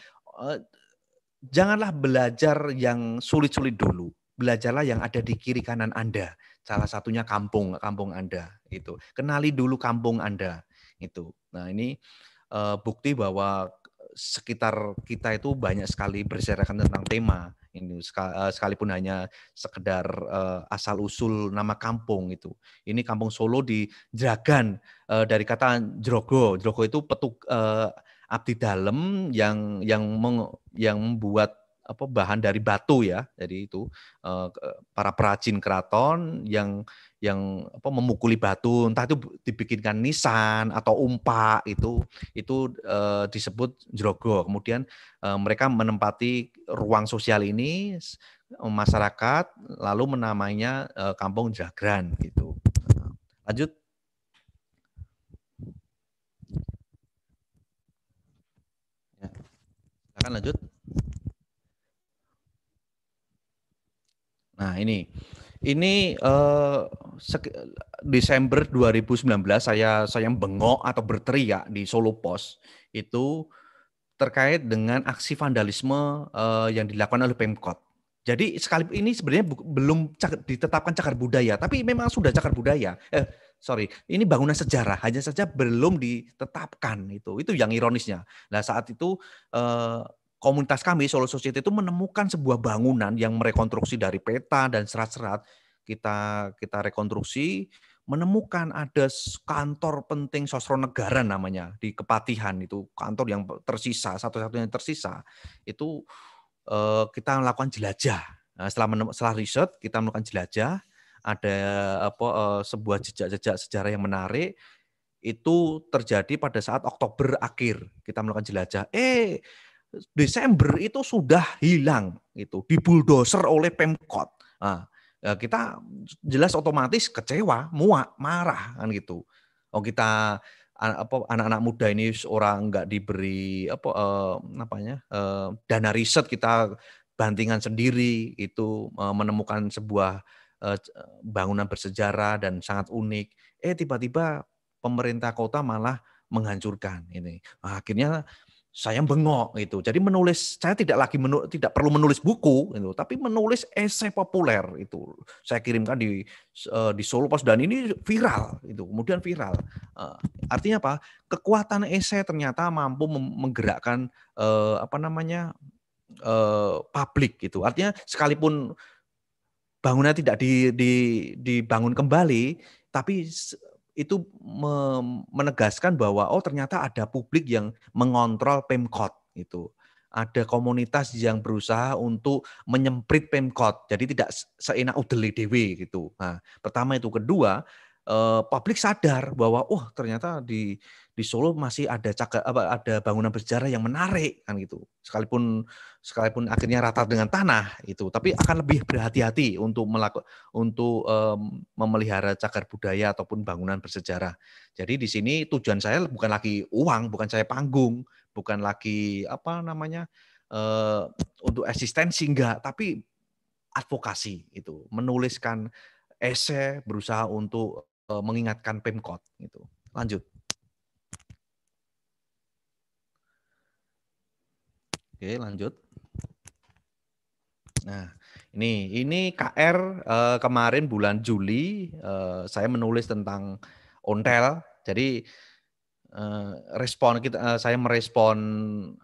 eh, janganlah belajar yang sulit-sulit dulu, belajarlah yang ada di kiri kanan Anda. Salah satunya kampung, kampung Anda itu. Kenali dulu kampung Anda itu. Nah, ini eh, bukti bahwa sekitar kita itu banyak sekali berserakan tentang tema ini eh, sekalipun hanya sekedar eh, asal usul nama kampung itu. Ini kampung Solo di uh, dari kata Jrogo. Jrogo itu petuk abdi dalam yang yang meng, yang membuat apa bahan dari batu ya. Jadi itu para perajin keraton yang yang apa memukuli batu entah itu dibikinkan nisan atau umpak itu itu e, disebut jrogo kemudian e, mereka menempati ruang sosial ini masyarakat lalu menamainya e, kampung jagran gitu lanjut ya, akan lanjut nah ini ini uh, Desember 2019 saya saya bengok atau berteriak di Solo Pos itu terkait dengan aksi vandalisme uh, yang dilakukan oleh Pemkot. Jadi sekali ini sebenarnya belum cakar, ditetapkan cakar budaya, tapi memang sudah cakar budaya. Eh, sorry, ini bangunan sejarah, hanya saja belum ditetapkan itu. Itu yang ironisnya. Nah saat itu eh, komunitas kami Solo Society itu menemukan sebuah bangunan yang merekonstruksi dari peta dan serat-serat kita kita rekonstruksi menemukan ada kantor penting sosro negara namanya di Kepatihan itu kantor yang tersisa satu-satunya tersisa itu eh, kita melakukan jelajah nah, setelah setelah riset kita melakukan jelajah ada apa eh, sebuah jejak-jejak sejarah yang menarik itu terjadi pada saat Oktober akhir kita melakukan jelajah eh Desember itu sudah hilang itu dibuldoser oleh Pemkot. Nah, ya kita jelas otomatis kecewa, muak, marah kan gitu. Oh kita apa anak-anak muda ini orang nggak diberi apa eh, namanya eh, dana riset kita bantingan sendiri itu eh, menemukan sebuah eh, bangunan bersejarah dan sangat unik. Eh tiba-tiba pemerintah kota malah menghancurkan ini. Nah, akhirnya saya bengok gitu. Jadi menulis saya tidak lagi menul tidak perlu menulis buku gitu, tapi menulis esai populer itu. Saya kirimkan di eh, di Solo Pos dan ini viral itu. Kemudian viral. Eh, artinya apa? Kekuatan esai ternyata mampu menggerakkan eh, apa namanya? publik gitu. Artinya sekalipun bangunnya tidak di, di, dibangun kembali, tapi itu menegaskan bahwa oh ternyata ada publik yang mengontrol Pemkot itu. Ada komunitas yang berusaha untuk menyemprit Pemkot. Jadi tidak seenak udeli dewi gitu. Nah, pertama itu kedua, eh, publik sadar bahwa oh ternyata di di Solo masih ada caga, apa, ada bangunan bersejarah yang menarik kan gitu. Sekalipun sekalipun akhirnya rata dengan tanah itu, tapi akan lebih berhati-hati untuk melakukan untuk um, memelihara cagar budaya ataupun bangunan bersejarah. Jadi di sini tujuan saya bukan lagi uang, bukan saya panggung, bukan lagi apa namanya uh, untuk eksistensi enggak, tapi advokasi itu, menuliskan ese berusaha untuk eh, mengingatkan Pemkot gitu. Lanjut. Oke, lanjut. Nah, ini ini KR uh, eh, kemarin bulan Juli uh, saya menulis tentang ontel. Jadi uh, respon kita uh, saya merespon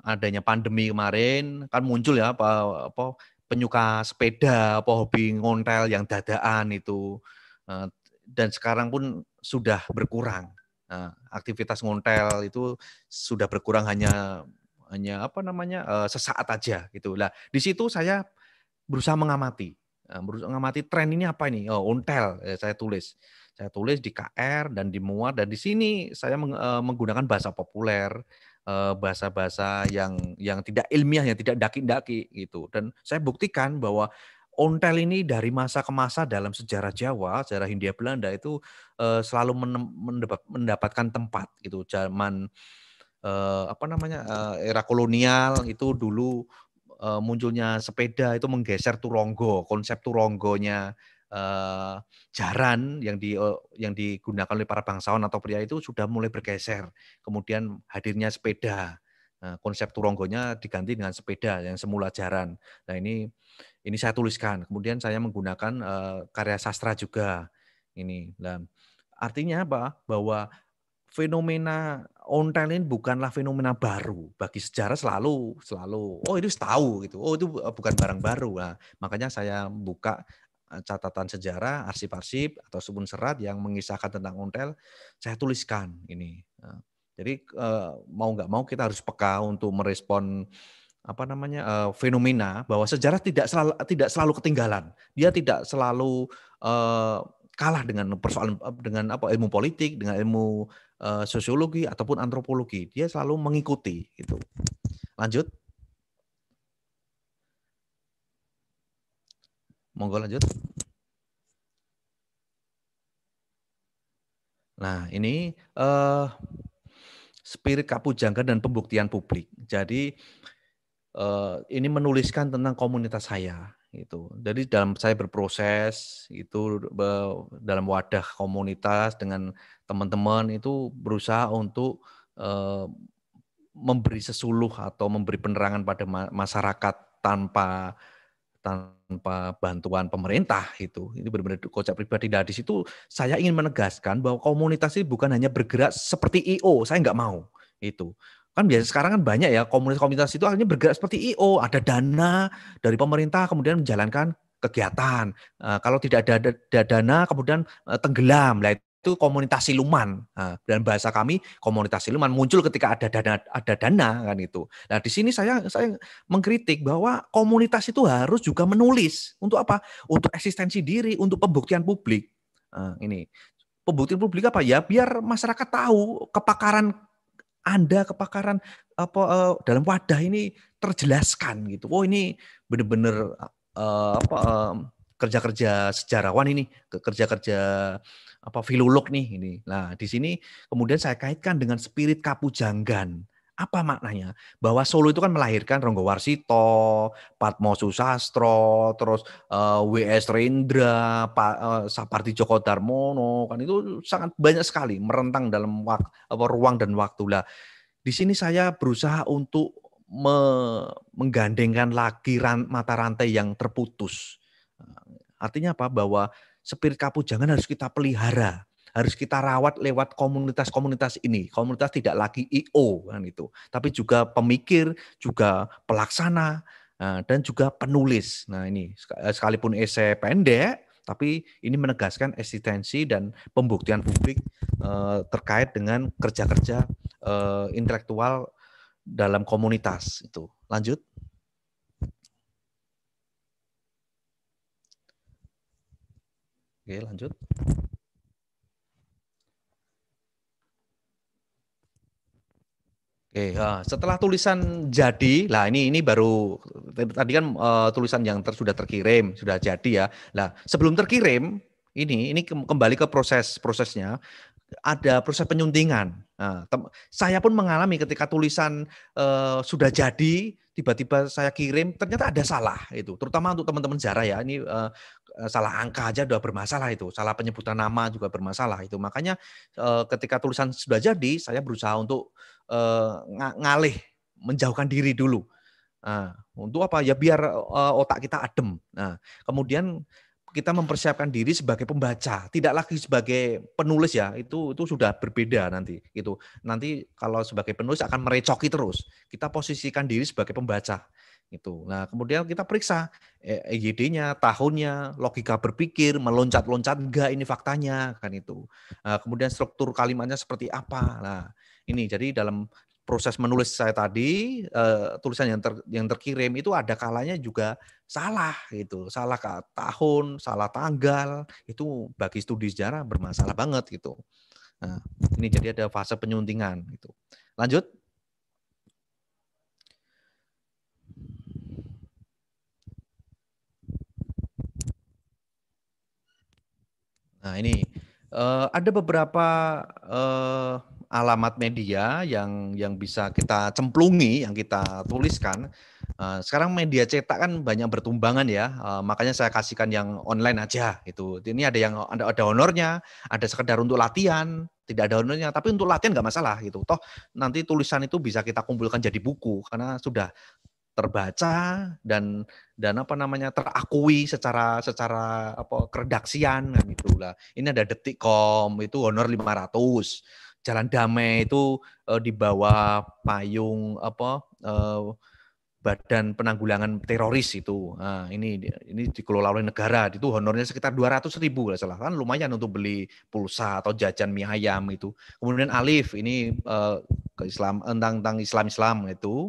adanya pandemi kemarin kan muncul ya apa, apa penyuka sepeda, apa hobi ngontel yang dadaan itu uh, dan sekarang pun sudah berkurang. Nah, aktivitas ngontel itu sudah berkurang hanya hanya apa namanya uh, sesaat aja gitu. Lah di situ saya berusaha mengamati, eh, berusaha mengamati tren ini apa ini? Oh, ontel eh, saya tulis. Saya tulis di KR dan di muat dan di sini saya menggunakan bahasa populer, bahasa-bahasa yang yang tidak ilmiah, yang tidak daki-daki gitu. Dan saya buktikan bahwa ontel ini dari masa ke masa dalam sejarah Jawa, sejarah Hindia Belanda itu selalu mendapatkan tempat gitu. Zaman eh, apa namanya eh, era kolonial itu dulu eh, munculnya sepeda itu menggeser turonggo konsep turonggonya eh, jaran yang di eh, yang digunakan oleh para bangsawan atau pria itu sudah mulai bergeser kemudian hadirnya sepeda Nah, konsep turonggonya diganti dengan sepeda yang semula jaran. Nah ini ini saya tuliskan. Kemudian saya menggunakan uh, karya sastra juga ini. Nah, artinya apa? Bahwa fenomena on ini bukanlah fenomena baru bagi sejarah selalu selalu oh itu tahu gitu oh itu eh, bukan barang baru nah, makanya saya buka eh, catatan sejarah arsip-arsip atau sebun serat yang mengisahkan tentang ontel saya tuliskan ini nah, jadi eh, mau nggak mau kita harus peka untuk merespon apa namanya fenomena bahwa sejarah tidak selalu tidak selalu ketinggalan dia tidak selalu kalah dengan persoalan dengan apa ilmu politik dengan ilmu Eh, sosiologi ataupun antropologi. Dia selalu mengikuti itu. Lanjut. Monggo lanjut. Nah, ini uh, spirit kapujangga dan pembuktian publik. Jadi uh, ini menuliskan tentang komunitas saya itu. Jadi dalam saya berproses itu dalam wadah komunitas dengan teman-teman itu berusaha untuk eh, memberi sesuluh atau memberi penerangan pada masyarakat tanpa tanpa bantuan pemerintah itu. Ini benar-benar kocak pribadi. Nah, dari situ saya ingin menegaskan bahwa komunitas ini bukan hanya bergerak seperti IO, saya nggak mau itu. Kan biasa sekarang kan banyak ya komunitas-komunitas itu hanya bergerak seperti IO, ada dana dari pemerintah kemudian menjalankan kegiatan. Eh, kalau tidak ada, dana kemudian eh, tenggelam. Lah itu komunitas siluman nah, dan bahasa kami komunitas siluman muncul ketika ada dana ada dana kan itu nah di sini saya saya mengkritik bahwa komunitas itu harus juga menulis untuk apa untuk eksistensi diri untuk pembuktian publik nah, ini pembuktian publik apa ya biar masyarakat tahu kepakaran anda kepakaran apa eh, dalam wadah ini terjelaskan gitu oh ini benar-benar eh, apa eh, kerja-kerja sejarawan ini kerja-kerja apa filolog nih ini. Nah, di sini kemudian saya kaitkan dengan spirit Kapujanggan. Apa maknanya? Bahwa Solo itu kan melahirkan Ronggo Warsito, Patmo Susastro, terus uh, eh, WS Rendra, Pak uh, eh, Sapardi Djoko Darmono, kan itu sangat banyak sekali merentang dalam wak, apa, ruang dan waktu lah. Di sini saya berusaha untuk me, menggandengkan lagi ran, mata rantai yang terputus. Artinya apa? Bahwa spirit Kapujangan harus kita pelihara, harus kita rawat lewat komunitas-komunitas ini. Komunitas tidak lagi IO kan itu, tapi juga pemikir, juga pelaksana eh, dan juga penulis. Nah, ini eh, sekalipun esai pendek tapi ini menegaskan eksistensi dan pembuktian publik eh, terkait dengan kerja-kerja intelektual dalam komunitas itu. Lanjut. Oke, lanjut. Oke, eh, setelah tulisan jadi, lah ini ini baru tadi kan uh, tulisan yang ter, sudah terkirim, sudah jadi ya. Lah sebelum terkirim ini ini kembali ke proses prosesnya ada proses penyuntingan. Nah, saya pun mengalami ketika tulisan uh, sudah jadi, tiba-tiba saya kirim, ternyata ada salah itu. Terutama untuk teman-teman jarah ya, ini uh, salah angka aja udah bermasalah itu, salah penyebutan nama juga bermasalah itu. Makanya uh, ketika tulisan sudah jadi, saya berusaha untuk ng ngalih, menjauhkan diri dulu. Nah, untuk apa? Ya biar otak kita adem. Nah, kemudian kita mempersiapkan diri sebagai pembaca, tidak lagi sebagai penulis ya. Itu itu sudah berbeda nanti. Itu nanti kalau sebagai penulis akan merecoki terus. Kita posisikan diri sebagai pembaca. Itu. Nah, kemudian kita periksa EYD-nya, e tahunnya, logika berpikir, meloncat-loncat enggak ini faktanya kan itu. Nah, kemudian struktur kalimatnya seperti apa. Nah, ini jadi dalam proses menulis saya tadi uh, tulisan yang ter, yang terkirim itu ada kalanya juga salah gitu salah tahun salah tanggal itu bagi studi sejarah bermasalah banget gitu nah, ini jadi ada fase penyuntingan gitu lanjut nah ini uh, ada beberapa uh, alamat media yang yang bisa kita cemplungi, yang kita tuliskan. Uh, sekarang media cetak kan banyak bertumbangan ya, uh, makanya saya kasihkan yang online aja gitu. Ini ada yang ada, ada honornya, ada sekedar untuk latihan, tidak ada honornya, tapi untuk latihan nggak masalah gitu. Toh nanti tulisan itu bisa kita kumpulkan jadi buku karena sudah terbaca dan dan apa namanya terakui secara secara apa keredaksian kan gitu lah. Ini ada detikcom itu honor 500 jalan damai itu uh, di bawah payung apa uh, badan penanggulangan teroris itu nah, ini ini dikelola oleh negara itu honornya sekitar 200 ribu lah, salah kan lumayan untuk beli pulsa atau jajan mie ayam itu kemudian Alif ini uh, ke Islam tentang tentang Islam Islam itu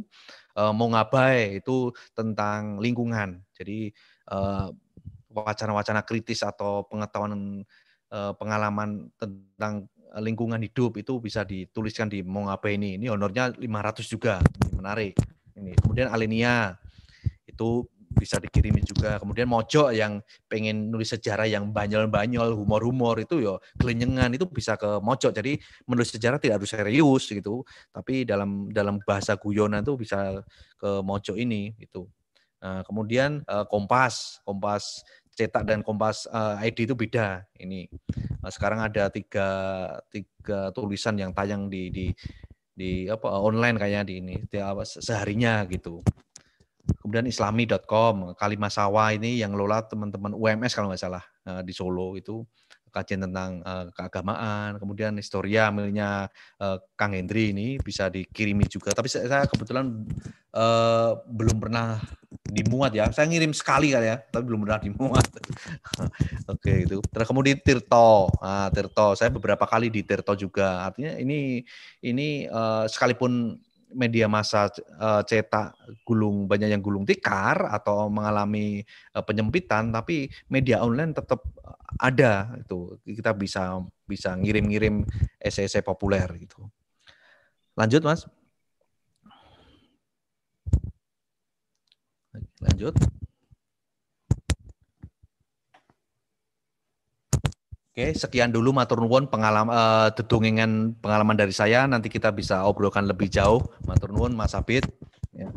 uh, ngabai itu tentang lingkungan jadi wacana wacana-wacana kritis atau pengetahuan pengalaman tentang Eh, lingkungan hidup itu bisa dituliskan di Mongabe ini. Ini honornya 500 juga. Ini menarik. Ini. Kemudian Alenia itu bisa dikirimin juga. Kemudian Mojo yang pengen nulis sejarah yang banyol-banyol, humor-humor itu yo kelenyengan itu bisa ke Mojo. Jadi menulis sejarah tidak harus serius gitu, tapi dalam dalam bahasa guyonan itu bisa ke Mojo ini itu. Nah, kemudian eh, Kompas, Kompas cetak dan Kompas uh, eh, ID itu beda ini. uh, sekarang ada tiga tiga tulisan yang tayang di di di apa eh, online kayaknya di ini di, seharinya gitu. Kemudian islami.com, Kalimasawa ini yang lola teman-teman UMS kalau nggak salah uh, di Solo itu kajian tentang uh, keagamaan, kemudian historia miliknya uh, eh, Kang Hendri ini bisa dikirimi juga. Tapi saya, saya kebetulan uh, belum pernah dimuat ya. Saya ngirim sekali kali ya, tapi belum pernah dimuat. <laughs> Oke itu. Terus kemudian Tirto, nah, Tirto. Saya beberapa kali di Tirto juga. Artinya ini ini uh, sekalipun media massa eh, cetak gulung banyak yang gulung tikar atau mengalami eh, penyempitan tapi media online tetap eh, ada itu kita bisa bisa ngirim-ngirim esai-esai populer gitu. Lanjut Mas. Lanjut. Oke, okay, sekian dulu matur nuwun pengalaman eh, uh, pengalaman dari saya. Nanti kita bisa obrolkan lebih jauh. Matur nuwun Mas Abid. Ya.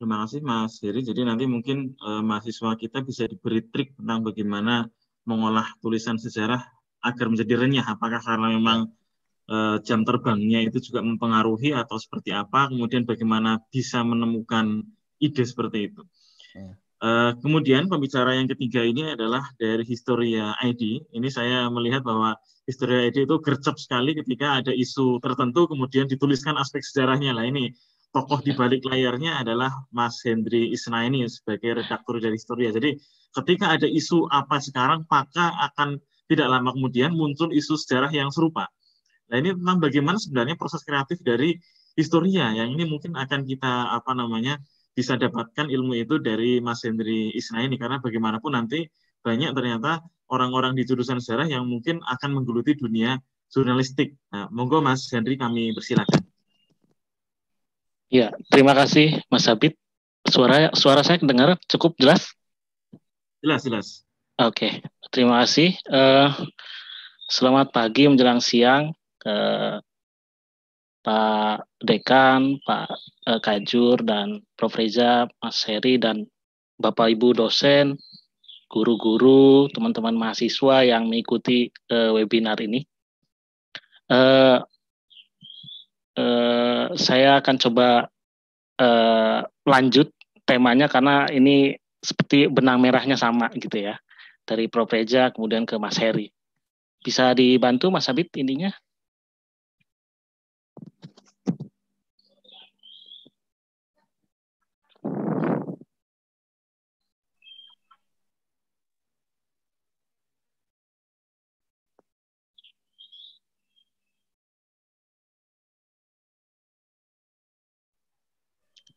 Terima kasih Mas Heri. Jadi nanti mungkin uh, mahasiswa kita bisa diberi trik tentang bagaimana mengolah tulisan sejarah agar menjadi renyah. Apakah karena memang Eh, jam terbangnya itu juga mempengaruhi atau seperti apa, kemudian bagaimana bisa menemukan ide seperti itu. Hmm. Eh, kemudian pembicara yang ketiga ini adalah dari Historia ID. Ini saya melihat bahwa Historia ID itu gercep sekali ketika ada isu tertentu kemudian dituliskan aspek sejarahnya lah ini. Tokoh di balik layarnya adalah Mas Hendri Isnaini sebagai redaktur dari Historia. Jadi ketika ada isu apa sekarang, maka akan tidak lama kemudian muncul isu sejarah yang serupa. Nah ini tentang bagaimana sebenarnya proses kreatif dari historia yang ini mungkin akan kita apa namanya bisa dapatkan ilmu itu dari Mas Hendri Isnaini karena bagaimanapun nanti banyak ternyata orang-orang di jurusan sejarah yang mungkin akan menggeluti dunia jurnalistik. Nah, monggo Mas Hendri kami persilakan. Ya, terima kasih Mas Habib. Suara suara saya kedengar cukup jelas? Jelas, jelas. Oke, okay, terima kasih. Uh, selamat pagi menjelang siang ke Pak Dekan, Pak eh, Kajur, dan Prof. Reza, Mas Heri, dan Bapak Ibu dosen, guru-guru, teman-teman mahasiswa yang mengikuti eh, webinar ini. Eh, eh, saya akan coba eh, lanjut temanya karena ini seperti benang merahnya sama gitu ya. Dari Prof. Reza kemudian ke Mas Heri. Bisa dibantu Mas Habib ininya?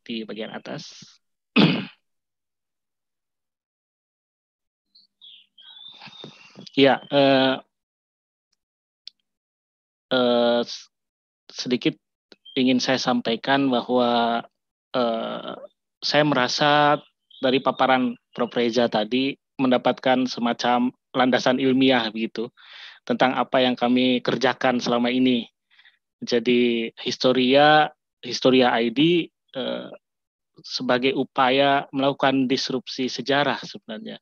di bagian atas. <clears throat> ya, eh, eh, sedikit ingin saya sampaikan bahwa eh, saya merasa dari paparan Prof. Reza tadi mendapatkan semacam landasan ilmiah begitu tentang apa yang kami kerjakan selama ini. Jadi historia historia ID Eh, sebagai upaya melakukan disrupsi sejarah sebenarnya.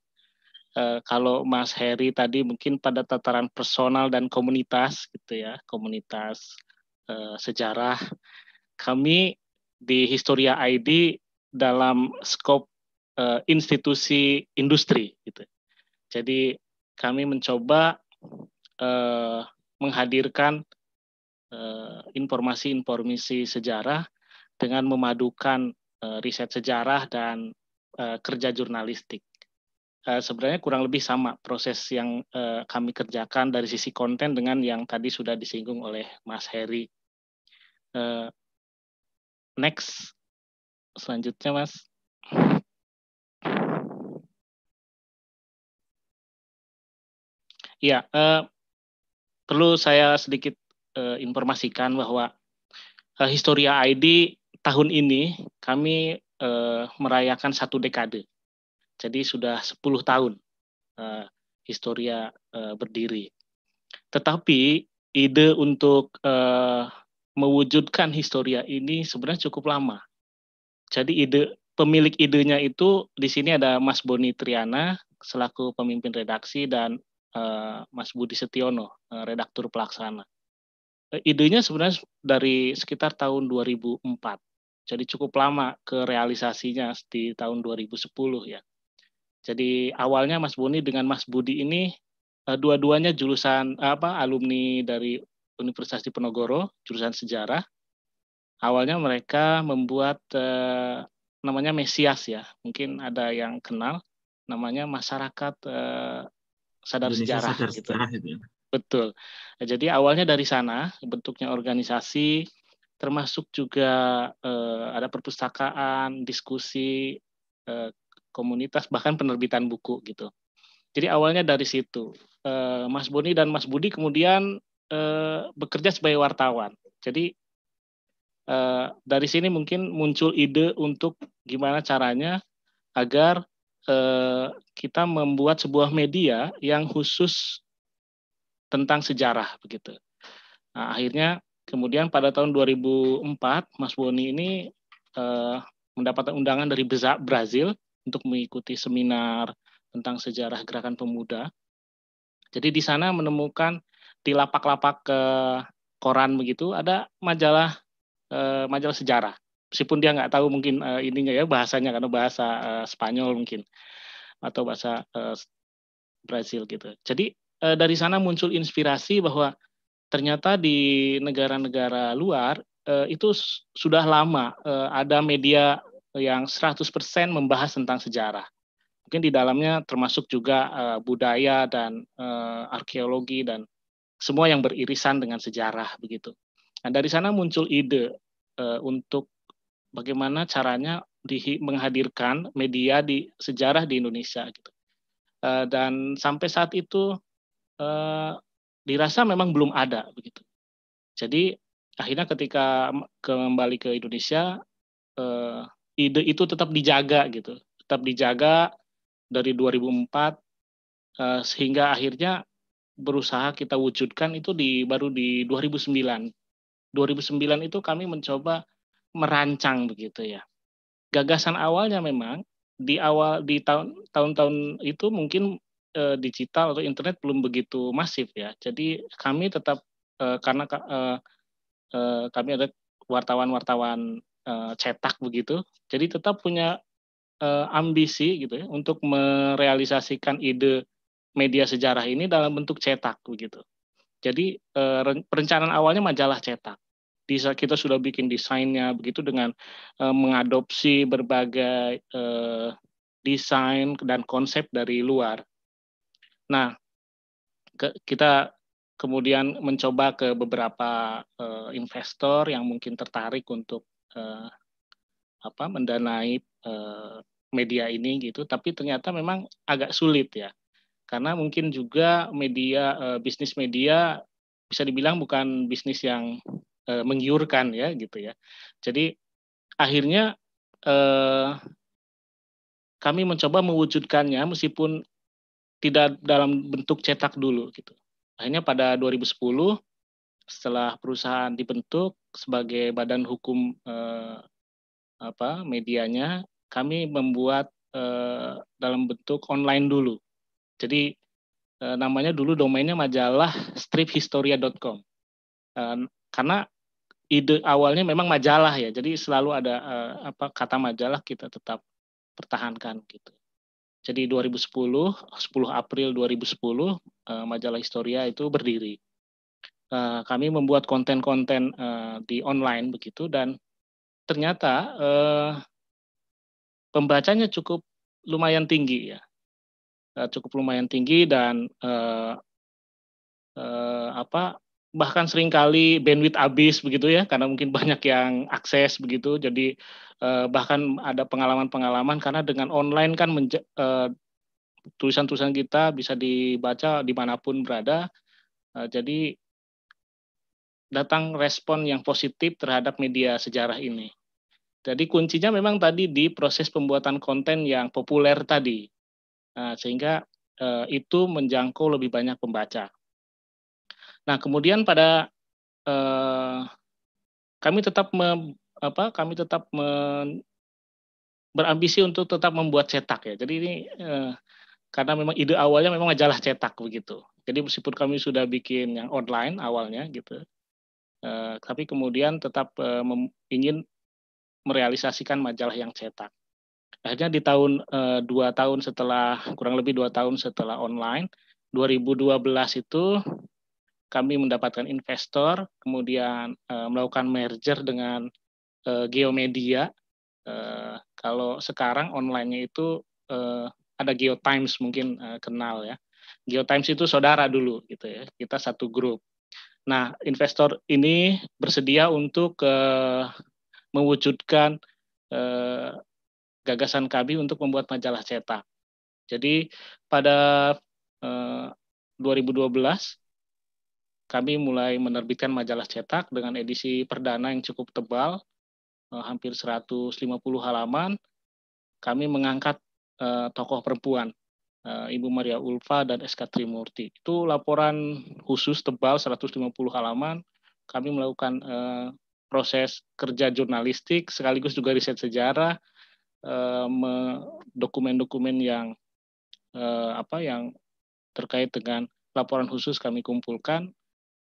E, kalau Mas Heri tadi mungkin pada tataran personal dan komunitas gitu ya, komunitas e, sejarah. Kami di Historia ID dalam skop e, institusi industri gitu. Jadi kami mencoba e, menghadirkan informasi-informasi sejarah dengan memadukan eh, riset sejarah dan eh, kerja jurnalistik. Eh, sebenarnya kurang lebih sama proses yang kami kerjakan dari sisi konten dengan yang tadi sudah disinggung oleh Mas Heri. Next, selanjutnya Mas. Ya, uh, perlu saya sedikit uh, informasikan bahwa uh, Historia ID tahun ini kami uh, merayakan satu dekade. Jadi sudah 10 tahun uh, Historia uh, berdiri. Tetapi ide untuk uh, mewujudkan Historia ini sebenarnya cukup lama. Jadi ide pemilik idenya itu di sini ada Mas Boni Triana selaku pemimpin redaksi dan uh, Mas Budi Setiono uh, redaktur pelaksana idenya sebenarnya dari sekitar tahun 2004. Jadi cukup lama ke realisasinya di tahun 2010 ya. Jadi awalnya Mas Buni dengan Mas Budi ini eh, dua-duanya jurusan apa alumni dari Universitas Diponegoro, jurusan sejarah. Awalnya mereka membuat eh, namanya Mesias ya. Mungkin ada yang kenal namanya masyarakat eh, sadar sejarah sadar gitu. Sejarah, gitu. Betul. Jadi awalnya dari sana bentuknya organisasi termasuk juga eh, ada perpustakaan, diskusi, eh, komunitas, bahkan penerbitan buku gitu. Jadi awalnya dari situ. Eh, Mas Boni dan Mas Budi kemudian eh, bekerja sebagai wartawan. Jadi eh, dari sini mungkin muncul ide untuk gimana caranya agar eh, kita membuat sebuah media yang khusus tentang sejarah begitu. Nah, akhirnya Kemudian pada tahun 2004 Mas Boni ini uh, eh, mendapatkan undangan dari Brazil untuk mengikuti seminar tentang sejarah gerakan pemuda. Jadi di sana menemukan di lapak-lapak ke eh, koran begitu ada majalah uh, majalah sejarah. Meskipun dia nggak tahu mungkin uh, ininya ya bahasanya karena bahasa uh, Spanyol mungkin atau bahasa uh, Brazil gitu. Jadi uh, dari sana muncul inspirasi bahwa ternyata di negara-negara luar eh, itu sudah lama eh, ada media yang 100% membahas tentang sejarah. Mungkin di dalamnya termasuk juga eh, budaya dan arkeologi dan semua yang beririsan dengan sejarah begitu. Nah, dari sana muncul ide untuk bagaimana caranya di, menghadirkan media di sejarah di Indonesia gitu. dan sampai saat itu dirasa memang belum ada begitu. Jadi akhirnya ketika kembali ke Indonesia eh, ide itu tetap dijaga gitu, tetap dijaga dari 2004 eh, sehingga akhirnya berusaha kita wujudkan itu di baru di 2009. 2009 itu kami mencoba merancang begitu ya. Gagasan awalnya memang di awal di tahun tahun-tahun itu mungkin uh, digital atau internet belum begitu masif ya. Jadi kami tetap uh, karena uh, uh, kami ada wartawan-wartawan uh, cetak begitu, jadi tetap punya uh, ambisi gitu ya untuk merealisasikan ide media sejarah ini dalam bentuk cetak begitu. Jadi uh, perencanaan awalnya majalah cetak. Bisa kita sudah bikin desainnya begitu dengan uh, mengadopsi berbagai uh, desain dan konsep dari luar. Nah, ke, kita kemudian mencoba ke beberapa uh, investor yang mungkin tertarik untuk uh, apa mendanai uh, media ini gitu, tapi ternyata memang agak sulit ya, karena mungkin juga media uh, bisnis media bisa dibilang bukan bisnis yang uh, menggiurkan ya gitu ya. Jadi akhirnya uh, kami mencoba mewujudkannya meskipun tidak dalam bentuk cetak dulu gitu. Akhirnya pada 2010 setelah perusahaan dibentuk sebagai badan hukum eh, apa medianya, kami membuat eh, dalam bentuk online dulu. Jadi eh, namanya dulu domainnya majalah striphistoria.com. Eh, karena ide awalnya memang majalah ya. Jadi selalu ada eh, apa kata majalah kita tetap pertahankan gitu. Jadi 2010, 10 April 2010 eh, majalah Historia itu berdiri. Eh, kami membuat konten-konten eh, di online begitu dan ternyata pembacanya cukup lumayan tinggi ya. cukup lumayan tinggi dan apa bahkan seringkali bandwidth habis begitu ya karena mungkin banyak yang akses begitu jadi eh, bahkan ada pengalaman-pengalaman karena dengan online kan tulisan eh, tulisan-tulisan kita bisa dibaca dimanapun berada eh, jadi datang respon yang positif terhadap media sejarah ini jadi kuncinya memang tadi di proses pembuatan konten yang populer tadi nah, sehingga eh, itu menjangkau lebih banyak pembaca Nah, kemudian pada eh, kami tetap me, apa? Kami tetap me, berambisi untuk tetap membuat cetak ya. Jadi ini eh, karena memang ide awalnya memang majalah cetak begitu. Jadi meskipun kami sudah bikin yang online awalnya gitu, eh, tapi kemudian tetap eh, mem, ingin merealisasikan majalah yang cetak. Akhirnya di tahun eh, dua tahun setelah kurang lebih dua tahun setelah online, 2012 itu kami mendapatkan investor, kemudian uh, melakukan merger dengan uh, Geomedia. Uh, kalau sekarang online-nya itu uh, ada Geotimes mungkin uh, kenal ya. Geotimes itu saudara dulu gitu ya. Kita satu grup. Nah, investor ini bersedia untuk uh, mewujudkan uh, gagasan kami untuk membuat majalah cetak. Jadi pada 2012 kami mulai menerbitkan majalah cetak dengan edisi perdana yang cukup tebal, eh, hampir 150 halaman. Kami mengangkat eh, tokoh perempuan, eh, Ibu Maria Ulfa dan SK Trimurti. Itu laporan khusus tebal 150 halaman. Kami melakukan proses kerja jurnalistik sekaligus juga riset sejarah dokumen-dokumen yang apa yang terkait dengan laporan khusus kami kumpulkan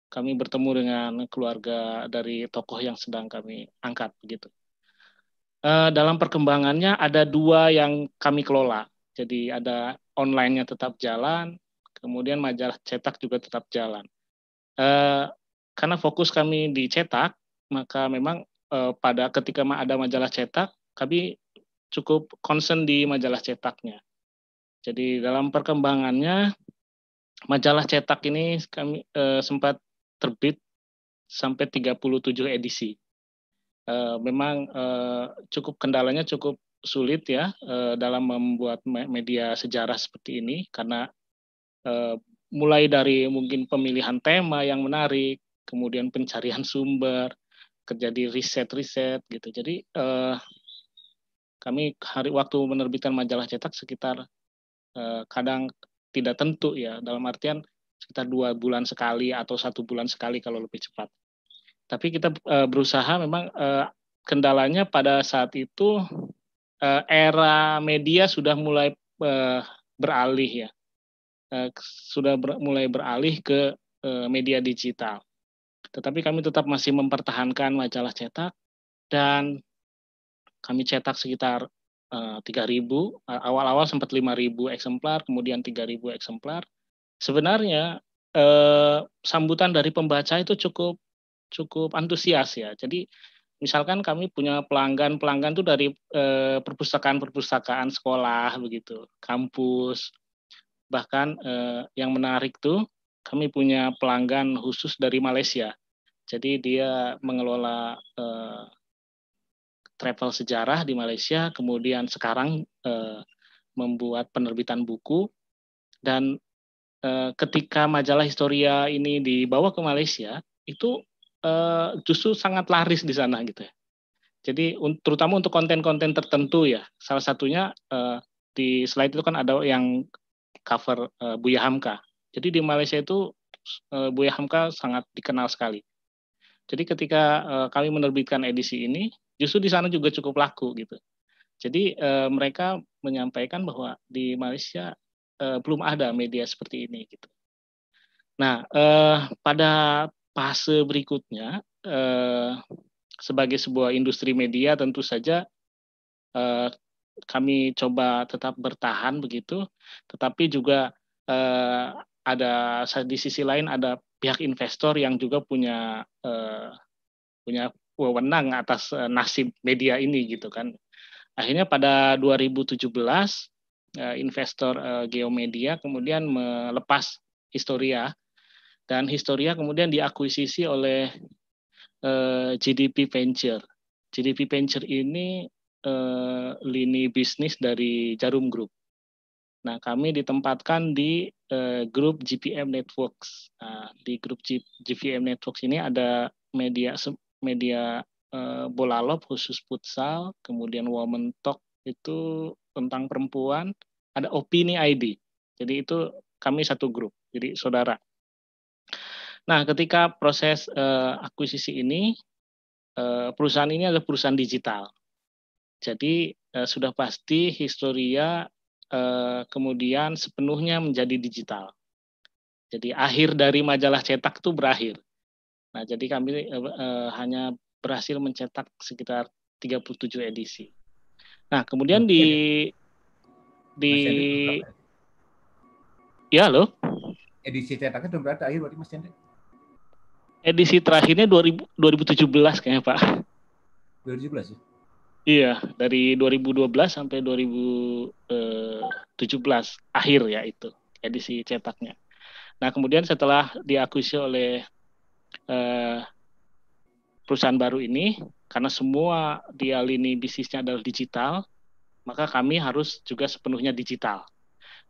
kami bertemu dengan keluarga dari tokoh yang sedang kami angkat begitu. E, eh, dalam perkembangannya ada dua yang kami kelola. Jadi ada online-nya tetap jalan, kemudian majalah cetak juga tetap jalan. E, karena fokus kami di cetak, maka memang e, pada ketika ada majalah cetak, kami cukup concern di majalah cetaknya. Jadi dalam perkembangannya majalah cetak ini kami e, sempat terbit sampai 37 edisi. Uh, memang uh, cukup kendalanya cukup sulit ya uh, dalam membuat media sejarah seperti ini karena uh, mulai dari mungkin pemilihan tema yang menarik, kemudian pencarian <laughs> sumber, terjadi riset-riset gitu. Jadi uh, kami hari waktu menerbitkan majalah cetak sekitar uh, kadang tidak tentu ya dalam artian sekitar dua bulan sekali atau satu bulan sekali kalau lebih cepat. Tapi kita uh, berusaha memang uh, kendalanya pada saat itu uh, era media sudah mulai uh, beralih ya, uh, sudah ber, mulai beralih ke uh, media digital. Tetapi kami tetap masih mempertahankan majalah cetak dan kami cetak sekitar 3.000, awal-awal sempat 5.000 eksemplar, kemudian 3.000 eksemplar, sebenarnya eh, sambutan dari pembaca itu cukup cukup antusias ya. Jadi misalkan kami punya pelanggan pelanggan itu dari eh, perpustakaan perpustakaan sekolah begitu, kampus bahkan eh, yang menarik tuh kami punya pelanggan khusus dari Malaysia. Jadi dia mengelola eh, travel sejarah di Malaysia, kemudian sekarang eh, membuat penerbitan buku dan Eh, ketika majalah Historia ini dibawa ke Malaysia itu eh, justru sangat laris di sana gitu ya. Jadi terutama untuk konten-konten tertentu ya. Salah satunya eh, di slide itu kan ada yang cover Buya Hamka. Jadi di Malaysia itu Buya Hamka sangat dikenal sekali. Jadi ketika kami menerbitkan edisi ini, justru di sana juga cukup laku gitu. Jadi mereka menyampaikan bahwa di Malaysia uh, belum ada media seperti ini gitu. Nah, uh, pada fase berikutnya uh, sebagai sebuah industri media tentu saja uh, kami coba tetap bertahan begitu, tetapi juga uh, ada di sisi lain ada pihak investor yang juga punya uh, punya wewenang atas uh, nasib media ini gitu kan. Akhirnya pada 2017 Eh, investor eh, Geomedia kemudian melepas Historia dan Historia kemudian diakuisisi oleh eh, GDP Venture. GDP Venture ini lini bisnis dari Jarum Group. Nah, kami ditempatkan di uh, grup GPM Networks. Nah, di grup G GPM Networks ini ada media media uh, bola lob khusus futsal, kemudian women talk itu tentang perempuan, ada opini ID. Jadi itu kami satu grup, jadi saudara. Nah, ketika proses uh, akuisisi ini, uh, perusahaan ini adalah perusahaan digital. Jadi uh, sudah pasti historia kemudian sepenuhnya menjadi digital. Jadi akhir dari majalah cetak itu berakhir. Nah, jadi kami hanya berhasil mencetak sekitar 37 edisi. Nah, kemudian Mungkin. di di Ya, ya lo? Edisi cetaknya belum ada akhir berarti Mas Chandra. Edisi terakhirnya 2000, 2017 kayaknya, Pak. 2017 ya? Iya, dari 2012 sampai 2017 eh, akhir ya itu edisi cetaknya. Nah, kemudian setelah diakuisisi oleh eh, perusahaan baru ini, karena semua di lini bisnisnya adalah digital, maka kami harus juga sepenuhnya digital.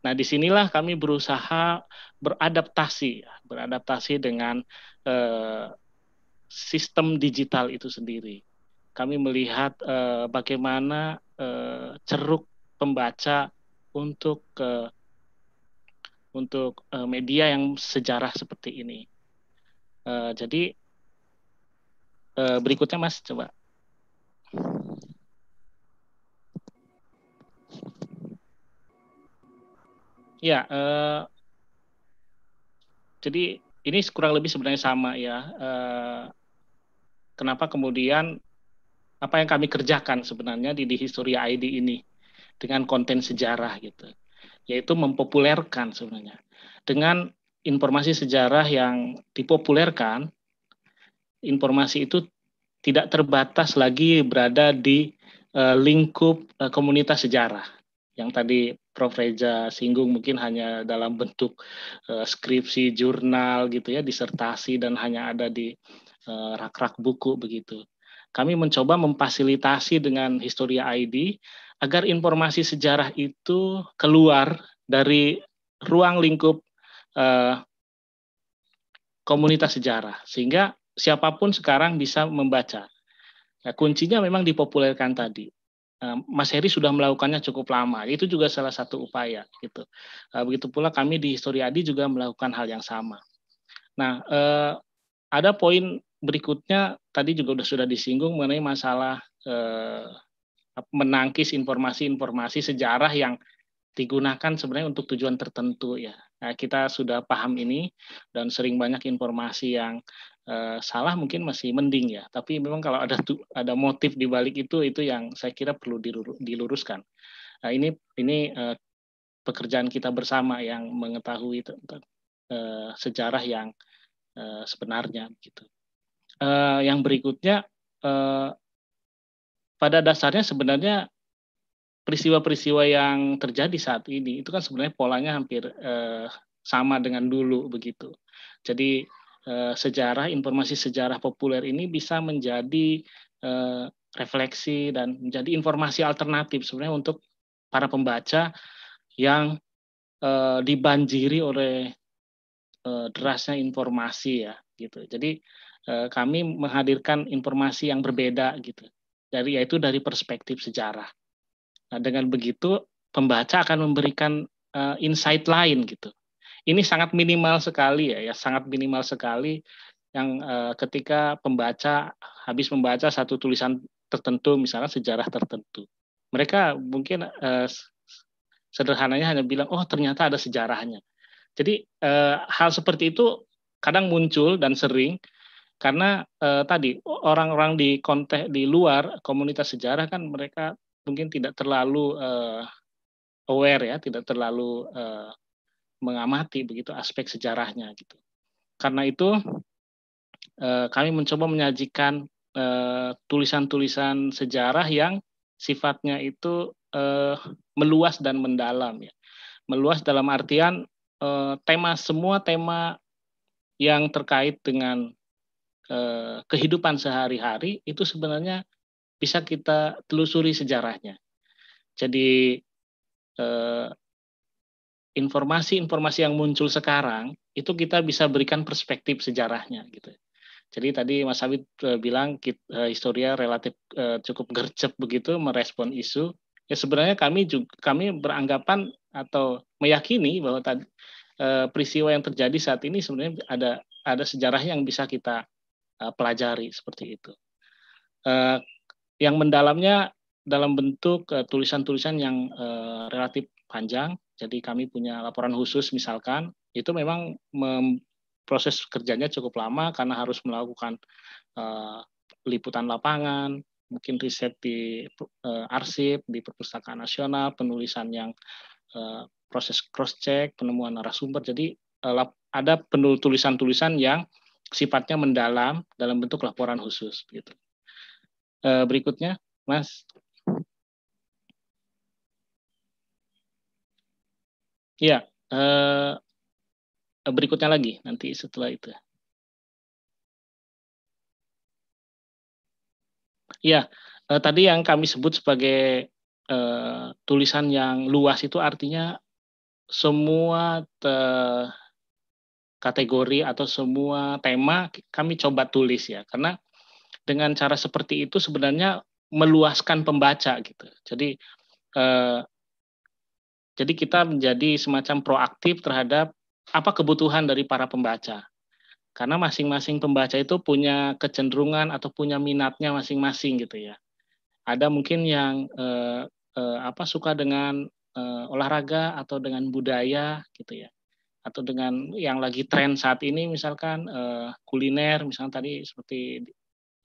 Nah, disinilah kami berusaha beradaptasi, beradaptasi dengan eh, sistem digital itu sendiri. Kami melihat eh, bagaimana eh, ceruk pembaca untuk eh, untuk eh, media yang sejarah seperti ini. Eh, jadi Eh, berikutnya Mas coba. Ya, uh, jadi ini kurang lebih sebenarnya sama ya. Uh, kenapa kemudian apa yang kami kerjakan sebenarnya di, di Historia ID ini dengan konten sejarah gitu, yaitu mempopulerkan sebenarnya dengan informasi sejarah yang dipopulerkan informasi itu tidak terbatas lagi berada di uh, lingkup uh, komunitas sejarah yang tadi Prof Reza singgung mungkin hanya dalam bentuk uh, skripsi jurnal gitu ya disertasi dan hanya ada di rak-rak uh, buku begitu. Kami mencoba memfasilitasi dengan Historia ID agar informasi sejarah itu keluar dari ruang lingkup uh, komunitas sejarah sehingga siapapun sekarang bisa membaca. Nah, kuncinya memang dipopulerkan tadi. Nah, Mas Heri sudah melakukannya cukup lama. Itu juga salah satu upaya gitu. Nah, begitu pula kami di Adi juga melakukan hal yang sama. Nah, eh, ada poin berikutnya tadi juga sudah sudah disinggung mengenai masalah eh, menangkis informasi-informasi sejarah yang digunakan sebenarnya untuk tujuan tertentu ya. Nah, kita sudah paham ini dan sering banyak informasi yang Eh, salah mungkin masih mending ya. Tapi memang kalau ada ada motif di balik itu itu yang saya kira perlu diluruskan. Nah, ini ini eh, pekerjaan kita bersama yang mengetahui eh, sejarah yang sebenarnya gitu. yang berikutnya pada dasarnya sebenarnya peristiwa-peristiwa yang terjadi saat ini itu kan sebenarnya polanya hampir sama dengan dulu begitu. Jadi Eh, sejarah, informasi sejarah populer ini bisa menjadi eh, refleksi dan menjadi informasi alternatif sebenarnya untuk para pembaca yang eh, dibanjiri oleh derasnya informasi ya gitu. Jadi kami menghadirkan informasi yang berbeda gitu dari yaitu dari perspektif sejarah. Nah, dengan begitu pembaca akan memberikan insight lain gitu ini sangat minimal sekali ya, ya sangat minimal sekali yang uh, ketika pembaca habis membaca satu tulisan tertentu misalnya sejarah tertentu mereka mungkin uh, sederhananya hanya bilang oh ternyata ada sejarahnya jadi uh, hal seperti itu kadang muncul dan sering karena uh, tadi orang-orang di konteks di luar komunitas sejarah kan mereka mungkin tidak terlalu uh, aware ya tidak terlalu uh, mengamati begitu aspek sejarahnya gitu. Karena itu eh, kami mencoba menyajikan eh, tulisan-tulisan sejarah yang sifatnya itu eh, meluas dan mendalam ya. Meluas dalam artian tema semua tema yang terkait dengan kehidupan sehari-hari itu sebenarnya bisa kita telusuri sejarahnya. Jadi informasi-informasi yang muncul sekarang itu kita bisa berikan perspektif sejarahnya gitu. Jadi tadi Mas Habib eh, bilang kita, eh, historia relatif eh, cukup gercep begitu merespon isu. Ya sebenarnya kami juga kami beranggapan atau meyakini bahwa tadi peristiwa yang terjadi saat ini sebenarnya ada ada sejarah yang bisa kita pelajari seperti itu. yang mendalamnya dalam bentuk tulisan-tulisan yang relatif panjang jadi kami punya laporan khusus misalkan itu memang proses kerjanya cukup lama karena harus melakukan uh, liputan lapangan, mungkin riset di uh, arsip, di perpustakaan nasional, penulisan yang uh, proses cross check, penemuan narasumber. Jadi uh, ada penulisan-tulisan yang sifatnya mendalam dalam bentuk laporan khusus gitu. Uh, berikutnya, Mas. Ya uh, berikutnya lagi nanti setelah itu. Ya uh, tadi yang kami sebut sebagai uh, tulisan yang luas itu artinya semua kategori atau semua tema kami coba tulis ya, karena dengan cara seperti itu sebenarnya meluaskan pembaca gitu. Jadi uh, jadi kita menjadi semacam proaktif terhadap apa kebutuhan dari para pembaca. Karena masing-masing pembaca itu punya kecenderungan atau punya minatnya masing-masing gitu ya. Ada mungkin yang eh, eh, apa suka dengan eh, olahraga atau dengan budaya gitu ya. Atau dengan yang lagi tren saat ini misalkan eh, kuliner misalnya tadi seperti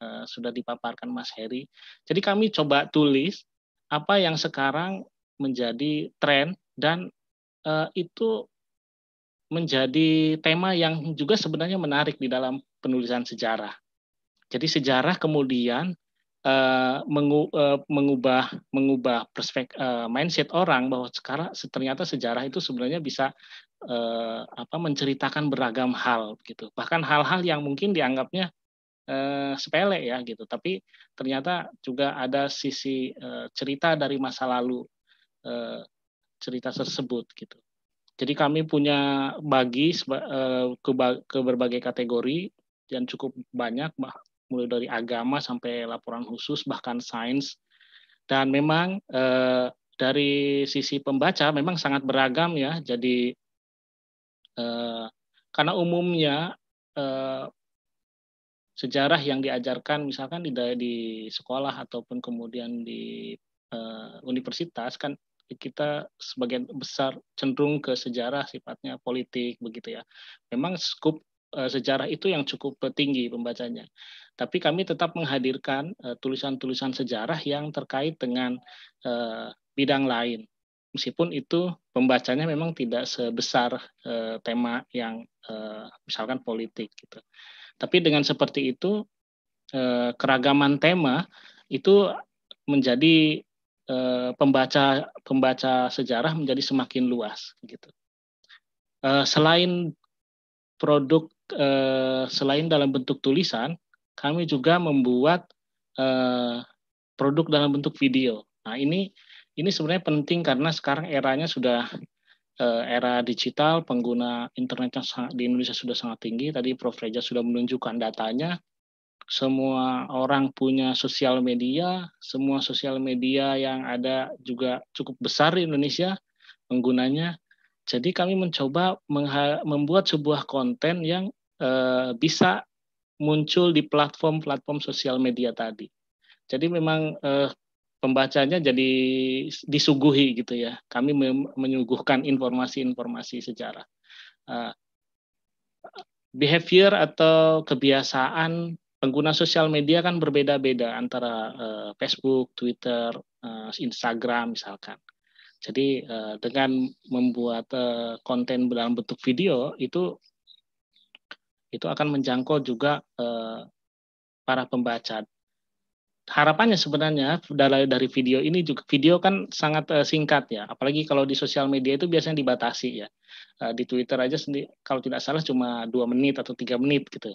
eh, sudah dipaparkan Mas Heri. Jadi kami coba tulis apa yang sekarang menjadi tren dan uh, itu menjadi tema yang juga sebenarnya menarik di dalam penulisan sejarah. Jadi sejarah kemudian uh, mengubah mengubah perspektif uh, mindset orang bahwa sekarang ternyata sejarah itu sebenarnya bisa uh, apa menceritakan beragam hal gitu. Bahkan hal-hal yang mungkin dianggapnya uh, sepele ya gitu, tapi ternyata juga ada sisi uh, cerita dari masa lalu Eh, cerita tersebut gitu. Jadi kami punya bagi eh, ke, berbagai kategori yang cukup banyak mulai dari agama sampai laporan khusus bahkan sains dan memang eh, dari sisi pembaca memang sangat beragam ya jadi karena umumnya sejarah yang diajarkan misalkan di sekolah ataupun kemudian di universitas kan kita sebagian besar cenderung ke sejarah sifatnya politik begitu ya. Memang skup eh, sejarah itu yang cukup tinggi pembacanya. Tapi kami tetap menghadirkan eh, tulisan-tulisan sejarah yang terkait dengan eh, bidang lain. Meskipun itu pembacanya memang tidak sebesar tema yang misalkan politik gitu. Tapi dengan seperti itu keragaman tema itu menjadi Eh, pembaca pembaca sejarah menjadi semakin luas gitu. Eh, selain produk eh, selain dalam bentuk tulisan, kami juga membuat produk dalam bentuk video. Nah ini ini sebenarnya penting karena sekarang eranya sudah era digital, pengguna internetnya di Indonesia sudah sangat tinggi. Tadi Prof Reja sudah menunjukkan datanya semua orang punya sosial media, semua sosial media yang ada juga cukup besar di Indonesia penggunanya. Jadi kami mencoba membuat sebuah konten yang e, bisa muncul di platform-platform sosial media tadi. Jadi memang e, pembacanya jadi disuguhi gitu ya. Kami menyuguhkan informasi-informasi sejarah. E, behavior atau kebiasaan pengguna sosial media kan berbeda-beda antara uh, Facebook, Twitter, uh, Instagram misalkan. Jadi uh, dengan membuat uh, konten dalam bentuk video itu itu akan menjangkau juga uh, para pembaca. Harapannya sebenarnya dari dari video ini juga video kan sangat uh, singkat ya, apalagi kalau di sosial media itu biasanya dibatasi ya. Uh, di Twitter aja sendiri kalau tidak salah cuma dua menit atau tiga menit gitu.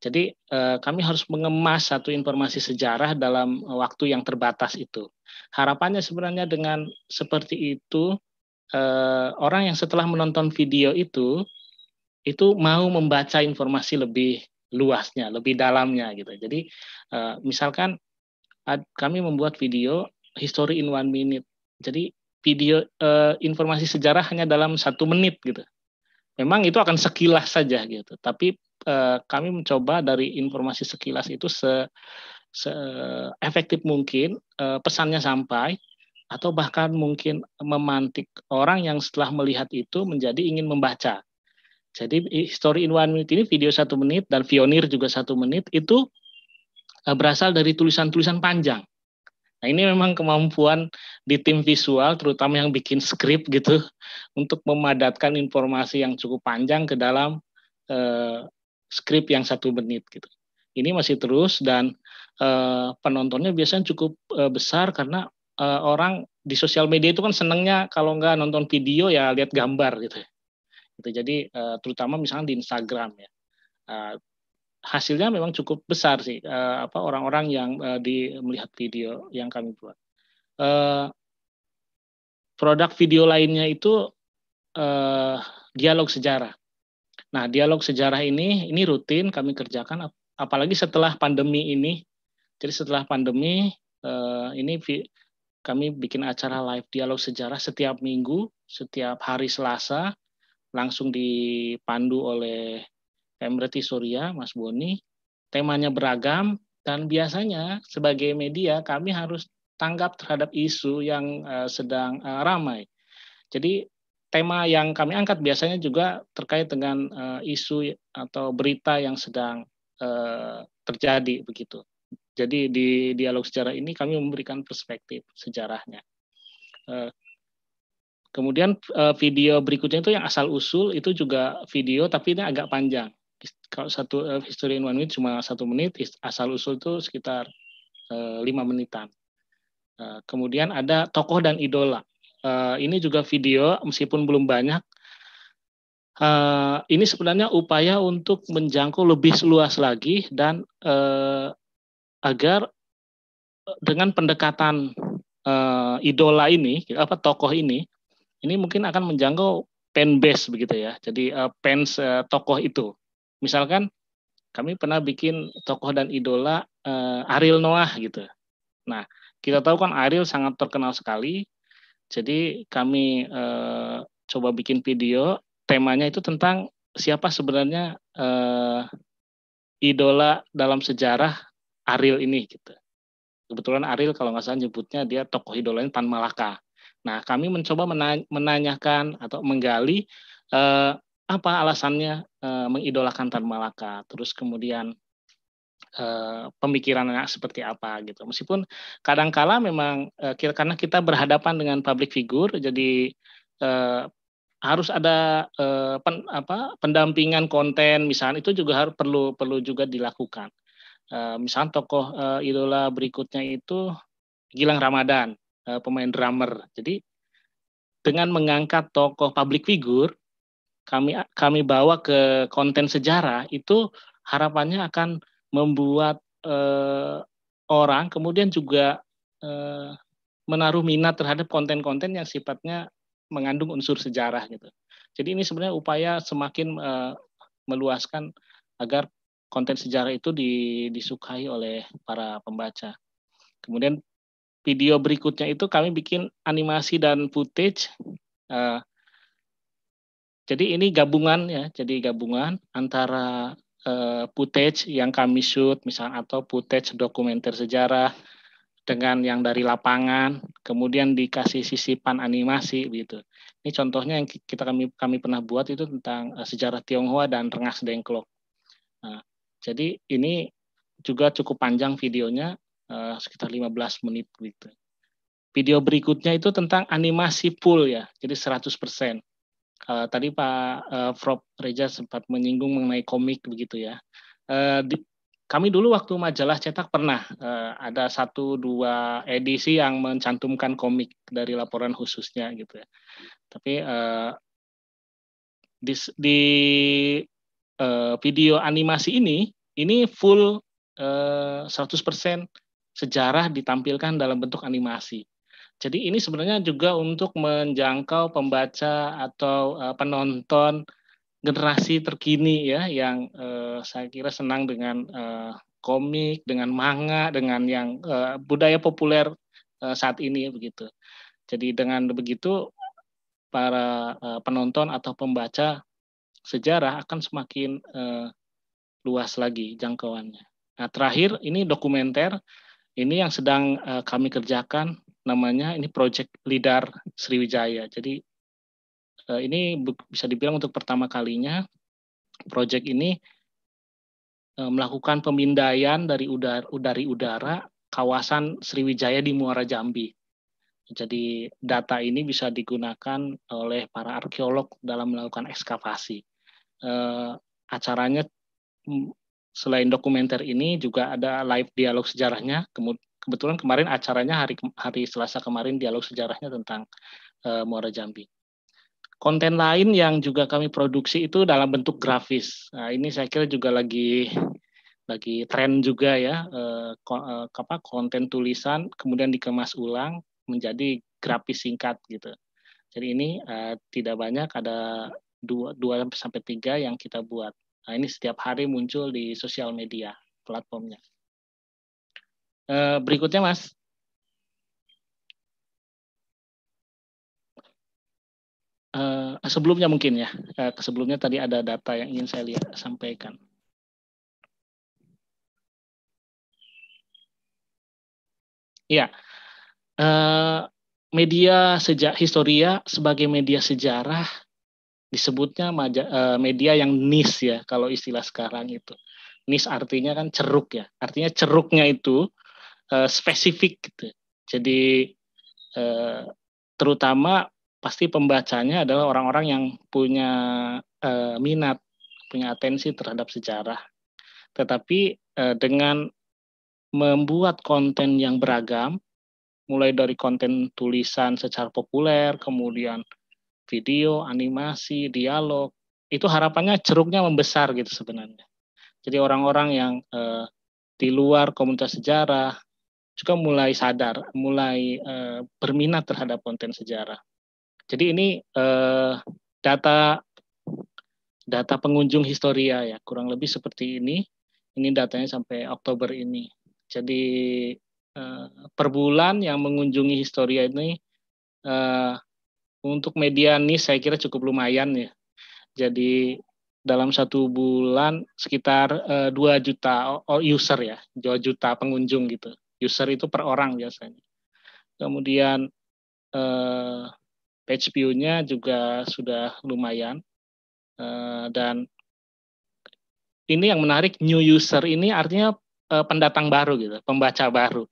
Jadi eh, kami harus mengemas satu informasi sejarah dalam waktu yang terbatas itu. Harapannya sebenarnya dengan seperti itu eh, orang yang setelah menonton video itu itu mau membaca informasi lebih luasnya, lebih dalamnya gitu. Jadi eh, misalkan ad, kami membuat video history in one minute. Jadi video eh, informasi sejarah hanya dalam satu menit gitu. Memang itu akan sekilas saja gitu, tapi Eh, kami mencoba dari informasi sekilas itu se, se efektif mungkin eh, pesannya sampai atau bahkan mungkin memantik orang yang setelah melihat itu menjadi ingin membaca. Jadi story in one minute ini video satu menit dan pionir juga satu menit itu eh, berasal dari tulisan-tulisan panjang. Nah ini memang kemampuan di tim visual, terutama yang bikin skrip gitu, untuk memadatkan informasi yang cukup panjang ke dalam skrip yang satu menit gitu. Ini masih terus dan uh, penontonnya biasanya cukup uh, besar karena uh, orang di sosial media itu kan senengnya kalau nggak nonton video ya lihat gambar gitu. Ya. gitu. Jadi uh, terutama misalnya di Instagram ya. Uh, hasilnya memang cukup besar sih uh, apa orang-orang yang uh, di melihat video yang kami buat. Uh, produk video lainnya itu uh, dialog sejarah. Nah, dialog sejarah ini ini rutin kami kerjakan apalagi setelah pandemi ini. Jadi setelah pandemi eh, ini kami bikin acara live dialog sejarah setiap minggu, setiap hari Selasa langsung dipandu oleh Emreti Surya, Mas Boni. Temanya beragam dan biasanya sebagai media kami harus tanggap terhadap isu yang eh, sedang eh, ramai. Jadi tema yang kami angkat biasanya juga terkait dengan uh, isu atau berita yang sedang uh, terjadi begitu. Jadi di dialog sejarah ini kami memberikan perspektif sejarahnya. Eh, kemudian video berikutnya itu yang asal usul itu juga video tapi ini agak panjang. Kalau satu history in one minute cuma satu menit, asal usul itu sekitar lima menitan. Kemudian ada tokoh dan idola. Eh, ini juga video meskipun belum banyak. Uh, ini sebenarnya upaya untuk menjangkau lebih luas lagi dan uh, agar dengan pendekatan uh, idola ini apa tokoh ini ini mungkin akan menjangkau fan base begitu ya. Jadi uh, fans uh, tokoh itu. Misalkan kami pernah bikin tokoh dan idola uh, Ariel Noah gitu. Nah, kita tahu kan Ariel sangat terkenal sekali jadi kami uh, coba bikin video, temanya itu tentang siapa sebenarnya uh, idola dalam sejarah Aril ini gitu. Kebetulan Aril kalau nggak salah nyebutnya dia tokoh idolanya Tan Malaka. Nah, kami mencoba menanyakan atau menggali uh, apa alasannya uh, mengidolakan Tan Malaka. Terus kemudian Eh, pemikirannya pemikiran anak seperti apa gitu. Meskipun kadangkala memang uh, karena kita berhadapan dengan public figure, jadi uh, harus ada pen, apa, pendampingan konten misalnya itu juga harus perlu perlu juga dilakukan. Eh, misal tokoh idola berikutnya itu Gilang Ramadan, pemain drummer. Jadi dengan mengangkat tokoh public figure kami kami bawa ke konten sejarah itu harapannya akan membuat eh, orang kemudian juga eh, menaruh minat terhadap konten-konten yang sifatnya mengandung unsur sejarah gitu. Jadi ini sebenarnya upaya semakin eh, meluaskan agar konten sejarah itu di, disukai oleh para pembaca. Kemudian video berikutnya itu kami bikin animasi dan footage. Uh, jadi ini gabungan ya, jadi gabungan antara uh, footage yang kami shoot misalnya atau footage dokumenter sejarah dengan yang dari lapangan kemudian dikasih sisipan animasi gitu ini contohnya yang kita kami kami pernah buat itu tentang uh, sejarah Tionghoa dan Rengas Dengklok nah, jadi ini juga cukup panjang videonya uh, sekitar 15 menit gitu video berikutnya itu tentang animasi full ya jadi 100% Eh, tadi Pak uh, Frop Reja sempat menyinggung mengenai komik begitu ya. Uh, di, kami dulu waktu majalah cetak pernah uh, ada satu dua edisi yang mencantumkan komik dari laporan khususnya gitu ya. Tapi uh, di, di uh, video animasi ini ini full uh, 100% sejarah ditampilkan dalam bentuk animasi. Jadi ini sebenarnya juga untuk menjangkau pembaca atau uh, penonton generasi terkini ya yang uh, saya kira senang dengan uh, komik, dengan manga, dengan yang uh, budaya populer uh, saat ini begitu. Jadi dengan begitu para uh, penonton atau pembaca sejarah akan semakin uh, luas lagi jangkauannya. Nah, terakhir ini dokumenter ini yang sedang uh, kami kerjakan namanya ini Project Lidar Sriwijaya. Jadi eh, ini bisa dibilang untuk pertama kalinya Project ini eh, melakukan pemindaian dari udara dari udara kawasan Sriwijaya di Muara Jambi. Jadi data ini bisa digunakan oleh para arkeolog dalam melakukan ekskavasi. Eh, acaranya selain dokumenter ini juga ada live dialog sejarahnya, kebetulan kemarin acaranya hari hari Selasa kemarin dialog sejarahnya tentang uh, Muara Jambi. Konten lain yang juga kami produksi itu dalam bentuk grafis. Nah, ini saya kira juga lagi lagi tren juga ya uh, apa konten tulisan kemudian dikemas ulang menjadi grafis singkat gitu. Jadi ini uh, tidak banyak ada dua dua sampai tiga yang kita buat. Nah, ini setiap hari muncul di sosial media platformnya. Eh, berikutnya Mas. Eh, sebelumnya mungkin ya, eh, sebelumnya tadi ada data yang ingin saya lihat sampaikan. Ya, media sejak historia sebagai media sejarah disebutnya media yang nis ya kalau istilah sekarang itu. nis artinya kan ceruk ya, artinya ceruknya itu uh, spesifik gitu. Jadi uh, terutama pasti pembacanya adalah orang-orang yang punya uh, minat, punya atensi terhadap sejarah. Tetapi uh, dengan membuat konten yang beragam, mulai dari konten tulisan secara populer, kemudian video, animasi, dialog, itu harapannya ceruknya membesar gitu sebenarnya. Jadi orang-orang yang uh, di luar komunitas sejarah juga mulai sadar, mulai uh, berminat terhadap konten sejarah. Jadi ini uh, data data pengunjung historia ya, kurang lebih seperti ini. Ini datanya sampai Oktober ini. Jadi uh, per bulan yang mengunjungi historia ini uh, untuk media ini saya kira cukup lumayan ya. Jadi dalam satu bulan sekitar uh, 2 juta oh, oh, user ya, 2 juta pengunjung gitu user itu per orang biasanya. Kemudian eh, page view-nya juga sudah lumayan eh, dan ini yang menarik new user ini artinya eh, pendatang baru gitu, pembaca baru.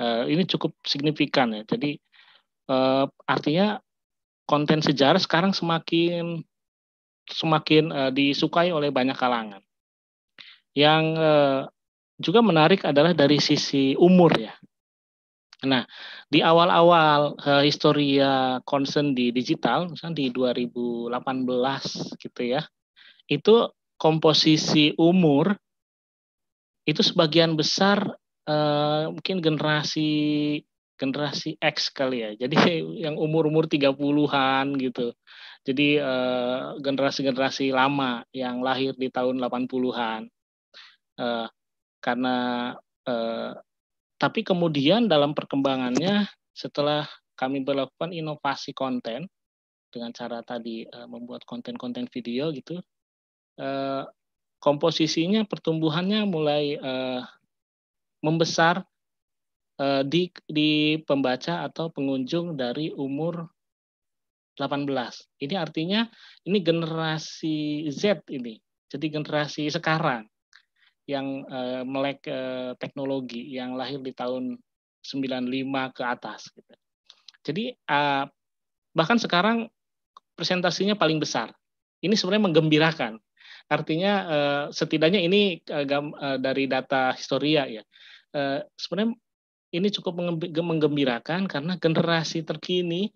Eh, ini cukup signifikan ya. Jadi artinya konten sejarah sekarang semakin semakin uh, disukai oleh banyak kalangan. Yang uh, juga menarik adalah dari sisi umur ya. Nah, di awal-awal uh, historia concern di digital, misalnya di 2018 gitu ya, itu komposisi umur itu sebagian besar uh, mungkin generasi generasi X kali ya. Jadi <laughs> yang umur-umur 30-an gitu. Jadi eh, generasi-generasi uh, lama yang lahir di tahun 80-an. Uh, karena eh, tapi kemudian dalam perkembangannya setelah kami melakukan inovasi konten dengan cara tadi eh, membuat konten-konten video gitu eh, komposisinya pertumbuhannya mulai eh, membesar eh, di di pembaca atau pengunjung dari umur 18. Ini artinya ini generasi Z ini. Jadi generasi sekarang yang uh, melek uh, teknologi yang lahir di tahun 95 ke atas gitu. Jadi uh, bahkan sekarang presentasinya paling besar. Ini sebenarnya menggembirakan. Artinya uh, setidaknya ini uh, gam, uh, dari data historia ya. Uh, sebenarnya ini cukup menggembirakan karena generasi terkini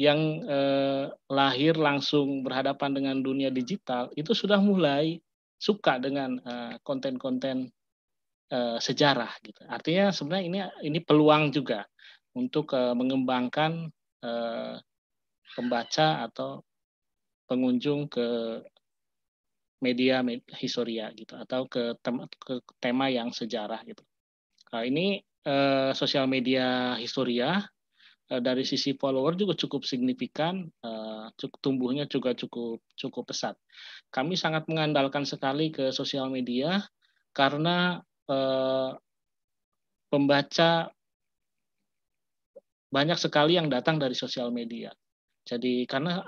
yang eh, lahir langsung berhadapan dengan dunia digital itu sudah mulai suka dengan eh, konten-konten uh, sejarah gitu. Artinya sebenarnya ini ini peluang juga untuk uh, mengembangkan uh, pembaca atau pengunjung ke media historia gitu atau ke tema, ke tema yang sejarah gitu. Nah, ini uh, sosial media historia Eh, dari sisi follower juga cukup signifikan, eh, tumbuhnya juga cukup cukup pesat. Kami sangat mengandalkan sekali ke sosial media karena eh, pembaca banyak sekali yang datang dari sosial media. Jadi karena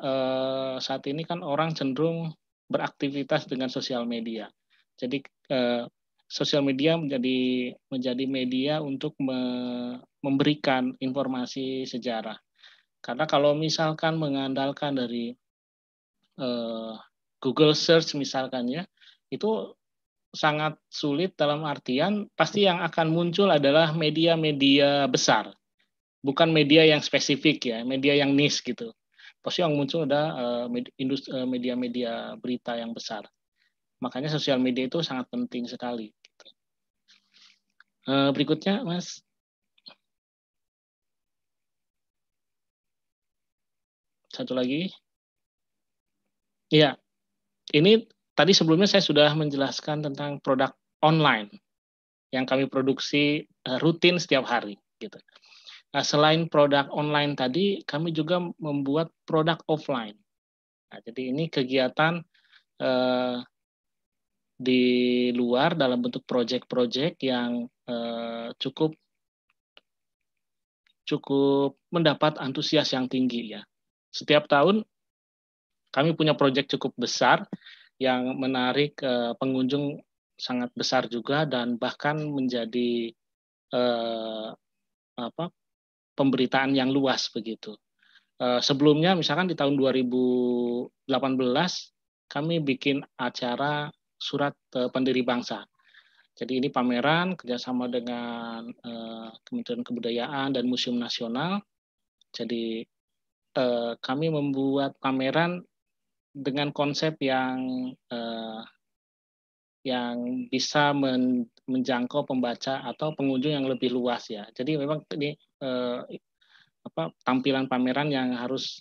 saat ini kan orang cenderung beraktivitas dengan sosial media. Jadi sosial media menjadi menjadi media untuk me, memberikan informasi sejarah. Karena kalau misalkan mengandalkan dari eh, Google search misalkan ya, itu sangat sulit dalam artian pasti yang akan muncul adalah media-media besar. Bukan media yang spesifik ya, media yang niche gitu. Pasti yang muncul ada eh, eh, media-media berita yang besar. Makanya sosial media itu sangat penting sekali. Eh, berikutnya, Mas. Satu lagi. Iya. Ini tadi sebelumnya saya sudah menjelaskan tentang produk online yang kami produksi eh, rutin setiap hari gitu. Nah, selain produk online tadi, kami juga membuat produk offline. Nah, jadi ini kegiatan eh, di luar dalam bentuk project-project yang eh, cukup cukup mendapat antusias yang tinggi ya. Setiap tahun kami punya project cukup besar yang menarik eh, pengunjung sangat besar juga dan bahkan menjadi eh, apa pemberitaan yang luas begitu. Eh, sebelumnya misalkan di tahun 2018 kami bikin acara surat eh, pendiri bangsa. Jadi ini pameran kerjasama dengan eh, Kementerian Kebudayaan dan Museum Nasional. Jadi eh, kami membuat pameran dengan konsep yang yang bisa men, menjangkau pembaca atau pengunjung yang lebih luas ya. Jadi memang ini uh, apa tampilan pameran yang harus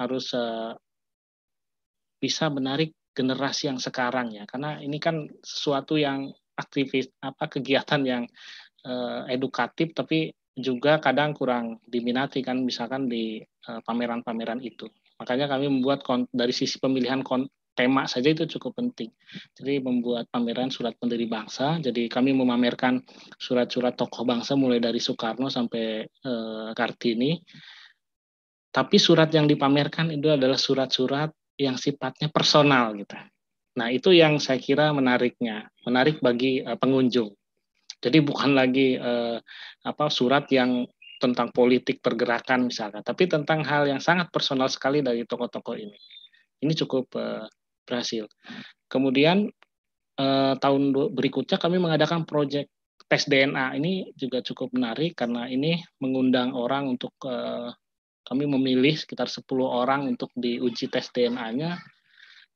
harus uh, bisa menarik generasi yang sekarang ya karena ini kan sesuatu yang aktivis apa kegiatan yang uh, edukatif tapi juga kadang kurang diminati kan misalkan di eh, pameran-pameran uh, itu makanya kami membuat dari sisi pemilihan tema saja itu cukup penting. Jadi membuat pameran surat pendiri bangsa. Jadi kami memamerkan surat-surat tokoh bangsa mulai dari Soekarno sampai e, Kartini. Tapi surat yang dipamerkan itu adalah surat-surat yang sifatnya personal gitu. Nah, itu yang saya kira menariknya, menarik bagi uh, pengunjung. Jadi bukan lagi uh, apa surat yang tentang politik pergerakan misalnya, tapi tentang hal yang sangat personal sekali dari tokoh-tokoh ini. Ini cukup uh, berhasil. Kemudian uh, tahun berikutnya kami mengadakan proyek tes DNA. Ini juga cukup menarik karena ini mengundang orang untuk uh, kami memilih sekitar 10 orang untuk diuji tes DNA-nya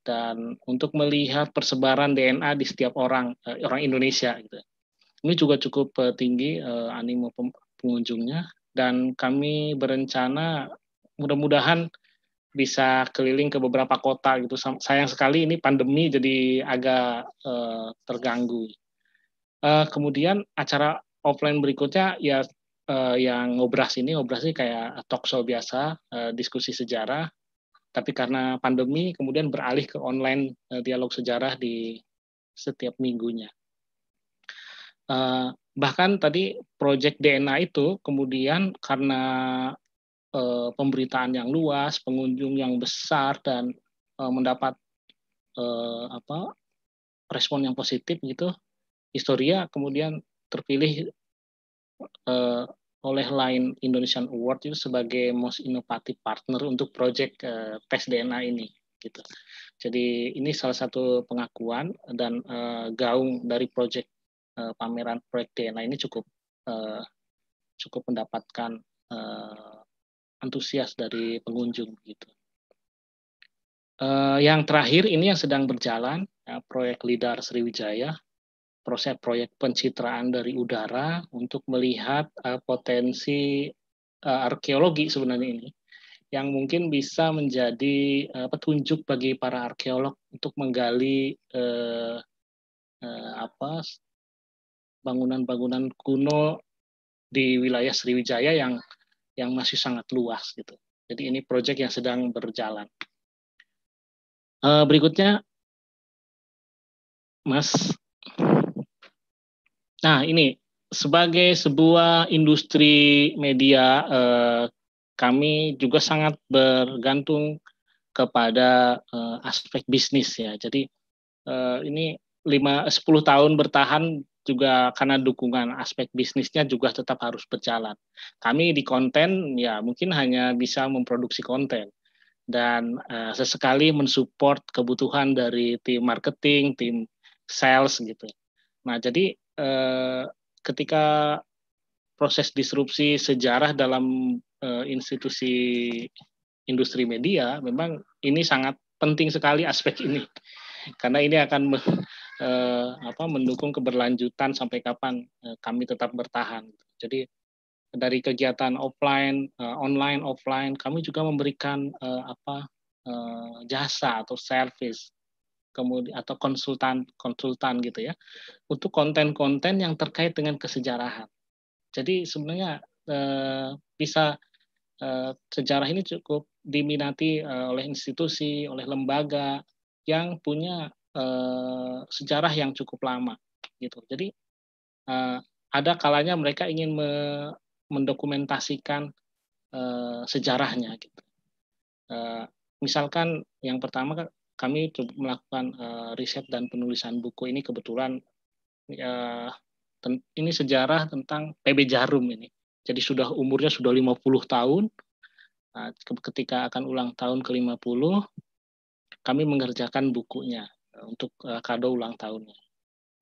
dan untuk melihat persebaran DNA di setiap orang uh, orang Indonesia gitu. Ini juga cukup uh, tinggi uh, animo pengunjungnya dan kami berencana mudah-mudahan bisa keliling ke beberapa kota gitu. Sayang sekali ini pandemi jadi agak terganggu. kemudian acara offline berikutnya ya uh, yang ngobras ini ngobras ini kayak talk show biasa uh, diskusi sejarah tapi karena pandemi kemudian beralih ke online uh, dialog sejarah di setiap minggunya uh, bahkan tadi proyek DNA itu kemudian karena uh, pemberitaan yang luas pengunjung yang besar dan uh, mendapat uh, apa respon yang positif gitu historia kemudian terpilih oleh lain Indonesian Award itu sebagai most innovative partner untuk proyek uh, eh, tes DNA ini gitu. Jadi ini salah satu pengakuan dan uh, gaung dari proyek uh, eh, pameran proyek DNA ini cukup uh, cukup mendapatkan uh, antusias dari pengunjung gitu. Uh, yang terakhir ini yang sedang berjalan ya, proyek LIDAR Sriwijaya proses proyek pencitraan dari udara untuk melihat uh, potensi uh, arkeologi sebenarnya ini yang mungkin bisa menjadi uh, petunjuk bagi para arkeolog untuk menggali uh, uh, apa bangunan-bangunan kuno di wilayah Sriwijaya yang yang masih sangat luas gitu. Jadi ini proyek yang sedang berjalan. Uh, berikutnya, Mas Nah, ini sebagai sebuah industri media eh, kami juga sangat bergantung kepada eh, aspek bisnis ya. Jadi eh, ini lima sepuluh tahun bertahan juga karena dukungan aspek bisnisnya juga tetap harus berjalan. Kami di konten ya mungkin hanya bisa memproduksi konten dan eh, sesekali mensupport kebutuhan dari tim marketing, tim sales gitu. Nah, jadi Eh, ketika proses disrupsi sejarah dalam uh, institusi industri media memang ini sangat penting sekali aspek ini karena ini akan me, uh, apa, mendukung keberlanjutan sampai kapan uh, kami tetap bertahan. Jadi dari kegiatan offline, uh, online, offline, kami juga memberikan uh, apa uh, jasa atau service kemudian atau konsultan konsultan gitu ya untuk konten-konten yang terkait dengan kesejarahan. Jadi sebenarnya eh, bisa eh, sejarah ini cukup diminati eh, oleh institusi, oleh lembaga yang punya sejarah yang cukup lama gitu. Jadi ada kalanya mereka ingin mendokumentasikan sejarahnya gitu. misalkan yang pertama kan kami melakukan uh, riset dan penulisan buku ini kebetulan uh, ini sejarah tentang PB Jarum ini. Jadi sudah umurnya sudah 50 tahun. Uh, ketika akan ulang tahun ke-50 kami mengerjakan bukunya eh, untuk uh, kado ulang tahunnya.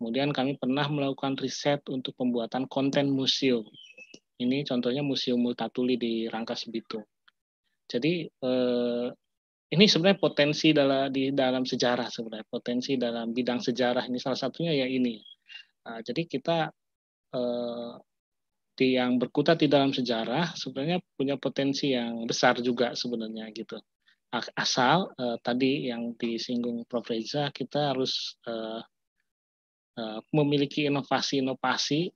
Kemudian kami pernah melakukan riset untuk pembuatan konten museum. Ini contohnya Museum Multatuli di Rangkas Bitung. Jadi eh, ini sebenarnya potensi dalam di dalam sejarah sebenarnya potensi dalam bidang sejarah ini salah satunya ya ini nah, jadi kita eh, di yang berkutat di dalam sejarah sebenarnya punya potensi yang besar juga sebenarnya gitu asal eh, tadi yang disinggung Prof Reza kita harus eh, eh, memiliki inovasi-inovasi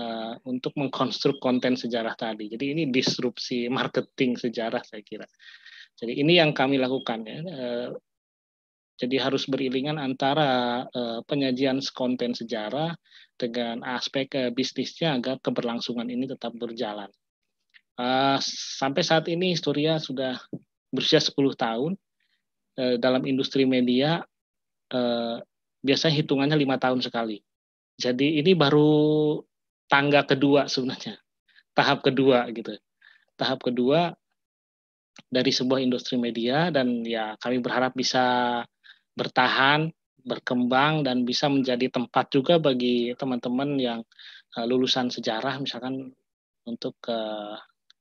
Uh, untuk mengkonstruk konten sejarah tadi. Jadi ini disrupsi marketing sejarah saya kira. Jadi ini yang kami lakukan ya. Eh, jadi harus beriringan antara eh, penyajian konten sejarah dengan aspek eh, bisnisnya agar keberlangsungan ini tetap berjalan. Sampai saat ini Historia sudah berusia 10 tahun dalam industri media biasanya hitungannya lima tahun sekali. Jadi ini baru tangga kedua sebenarnya, tahap kedua gitu. Tahap kedua dari sebuah industri media dan ya kami berharap bisa bertahan, berkembang dan bisa menjadi tempat juga bagi teman-teman yang uh, lulusan sejarah misalkan untuk uh,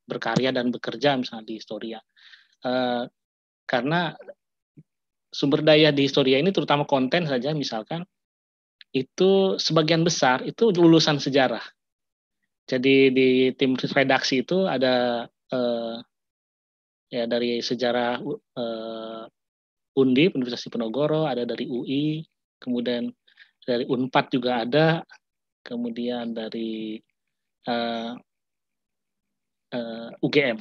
berkarya dan bekerja misalnya di Historia. Uh, karena sumber daya di Historia ini terutama konten saja misalkan itu sebagian besar itu lulusan sejarah. Jadi di tim redaksi itu ada uh, ya dari sejarah uh, eh, Undip Universitas Diponegoro ada dari UI kemudian dari Unpad juga ada kemudian dari uh, eh, eh, uh, UGM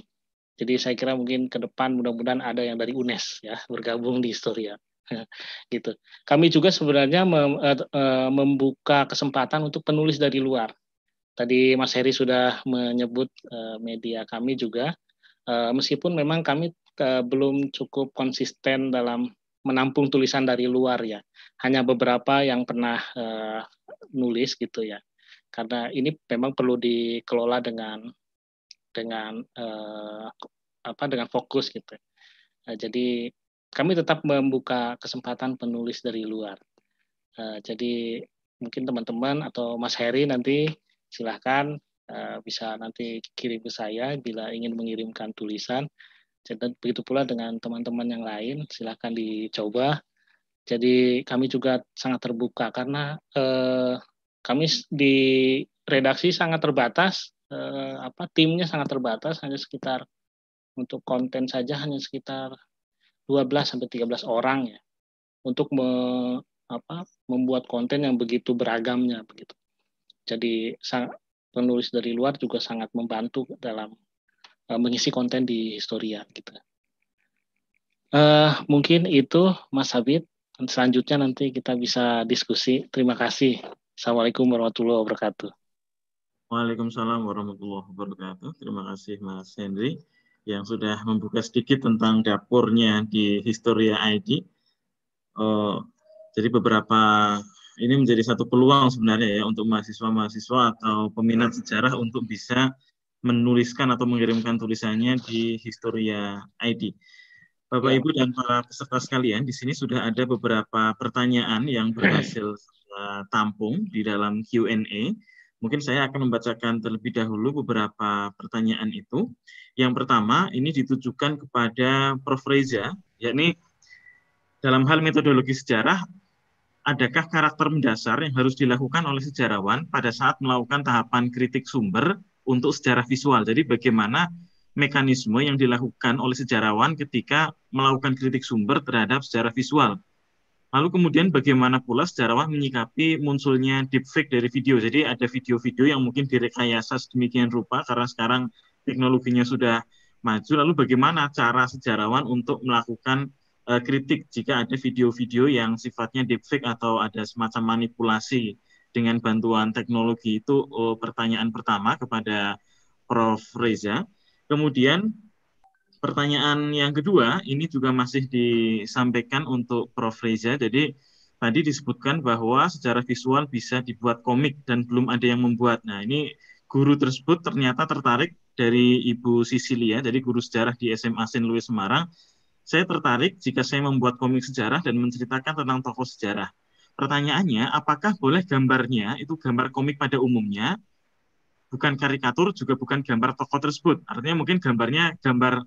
jadi saya kira mungkin ke depan mudah-mudahan ada yang dari UNES ya bergabung di Historia <laughs> gitu. Kami juga sebenarnya mem, uh, membuka kesempatan untuk penulis dari luar. Tadi Mas Heri sudah menyebut media kami juga Eh, meskipun memang kami eh, belum cukup konsisten dalam menampung tulisan dari luar ya hanya beberapa yang pernah uh, nulis gitu ya karena ini memang perlu dikelola dengan dengan uh, apa dengan fokus gitu uh, jadi kami tetap membuka kesempatan penulis dari luar uh, jadi mungkin teman-teman atau Mas Heri nanti silahkan Eh, bisa nanti kirim ke saya bila ingin mengirimkan tulisan. Dan begitu pula dengan teman-teman yang lain, silahkan dicoba. Jadi kami juga sangat terbuka karena eh, kami di redaksi sangat terbatas, eh, apa timnya sangat terbatas, hanya sekitar untuk konten saja hanya sekitar 12 sampai 13 orang ya untuk me, apa, membuat konten yang begitu beragamnya begitu. Jadi sangat penulis dari luar juga sangat membantu dalam uh, mengisi konten di Historia gitu. Uh, mungkin itu Mas Habib. Selanjutnya nanti kita bisa diskusi. Terima kasih. Assalamualaikum warahmatullahi wabarakatuh. Waalaikumsalam warahmatullahi wabarakatuh. Terima kasih Mas Hendri yang sudah membuka sedikit tentang dapurnya di Historia ID. Uh, eh, jadi beberapa ini menjadi satu peluang sebenarnya ya untuk mahasiswa-mahasiswa atau peminat sejarah untuk bisa menuliskan atau mengirimkan tulisannya di Historia ID. Bapak ya. Ibu dan para peserta sekalian, di sini sudah ada beberapa pertanyaan yang berhasil <clears throat> tampung di dalam Q&A. Mungkin saya akan membacakan terlebih dahulu beberapa pertanyaan itu. Yang pertama, ini ditujukan kepada Prof. Reza, yakni dalam hal metodologi sejarah, adakah karakter mendasar yang harus dilakukan oleh sejarawan pada saat melakukan tahapan kritik sumber untuk sejarah visual? Jadi bagaimana mekanisme yang dilakukan oleh sejarawan ketika melakukan kritik sumber terhadap sejarah visual? Lalu kemudian bagaimana pula sejarawan menyikapi munculnya deepfake dari video? Jadi ada video-video yang mungkin direkayasa sedemikian rupa karena sekarang teknologinya sudah maju. Lalu bagaimana cara sejarawan untuk melakukan uh, kritik jika ada video-video yang sifatnya deepfake atau ada semacam manipulasi dengan bantuan teknologi itu uh, pertanyaan pertama kepada Prof Reza. Kemudian pertanyaan yang kedua ini juga masih disampaikan untuk Prof Reza. Jadi tadi disebutkan bahwa secara visual bisa dibuat komik dan belum ada yang membuat. Nah, ini guru tersebut ternyata tertarik dari Ibu Sisilia, jadi guru sejarah di SMA Saint Louis Semarang saya tertarik jika saya membuat komik sejarah dan menceritakan tentang tokoh sejarah. Pertanyaannya, apakah boleh gambarnya itu gambar komik pada umumnya, bukan karikatur, juga bukan gambar tokoh tersebut. Artinya mungkin gambarnya gambar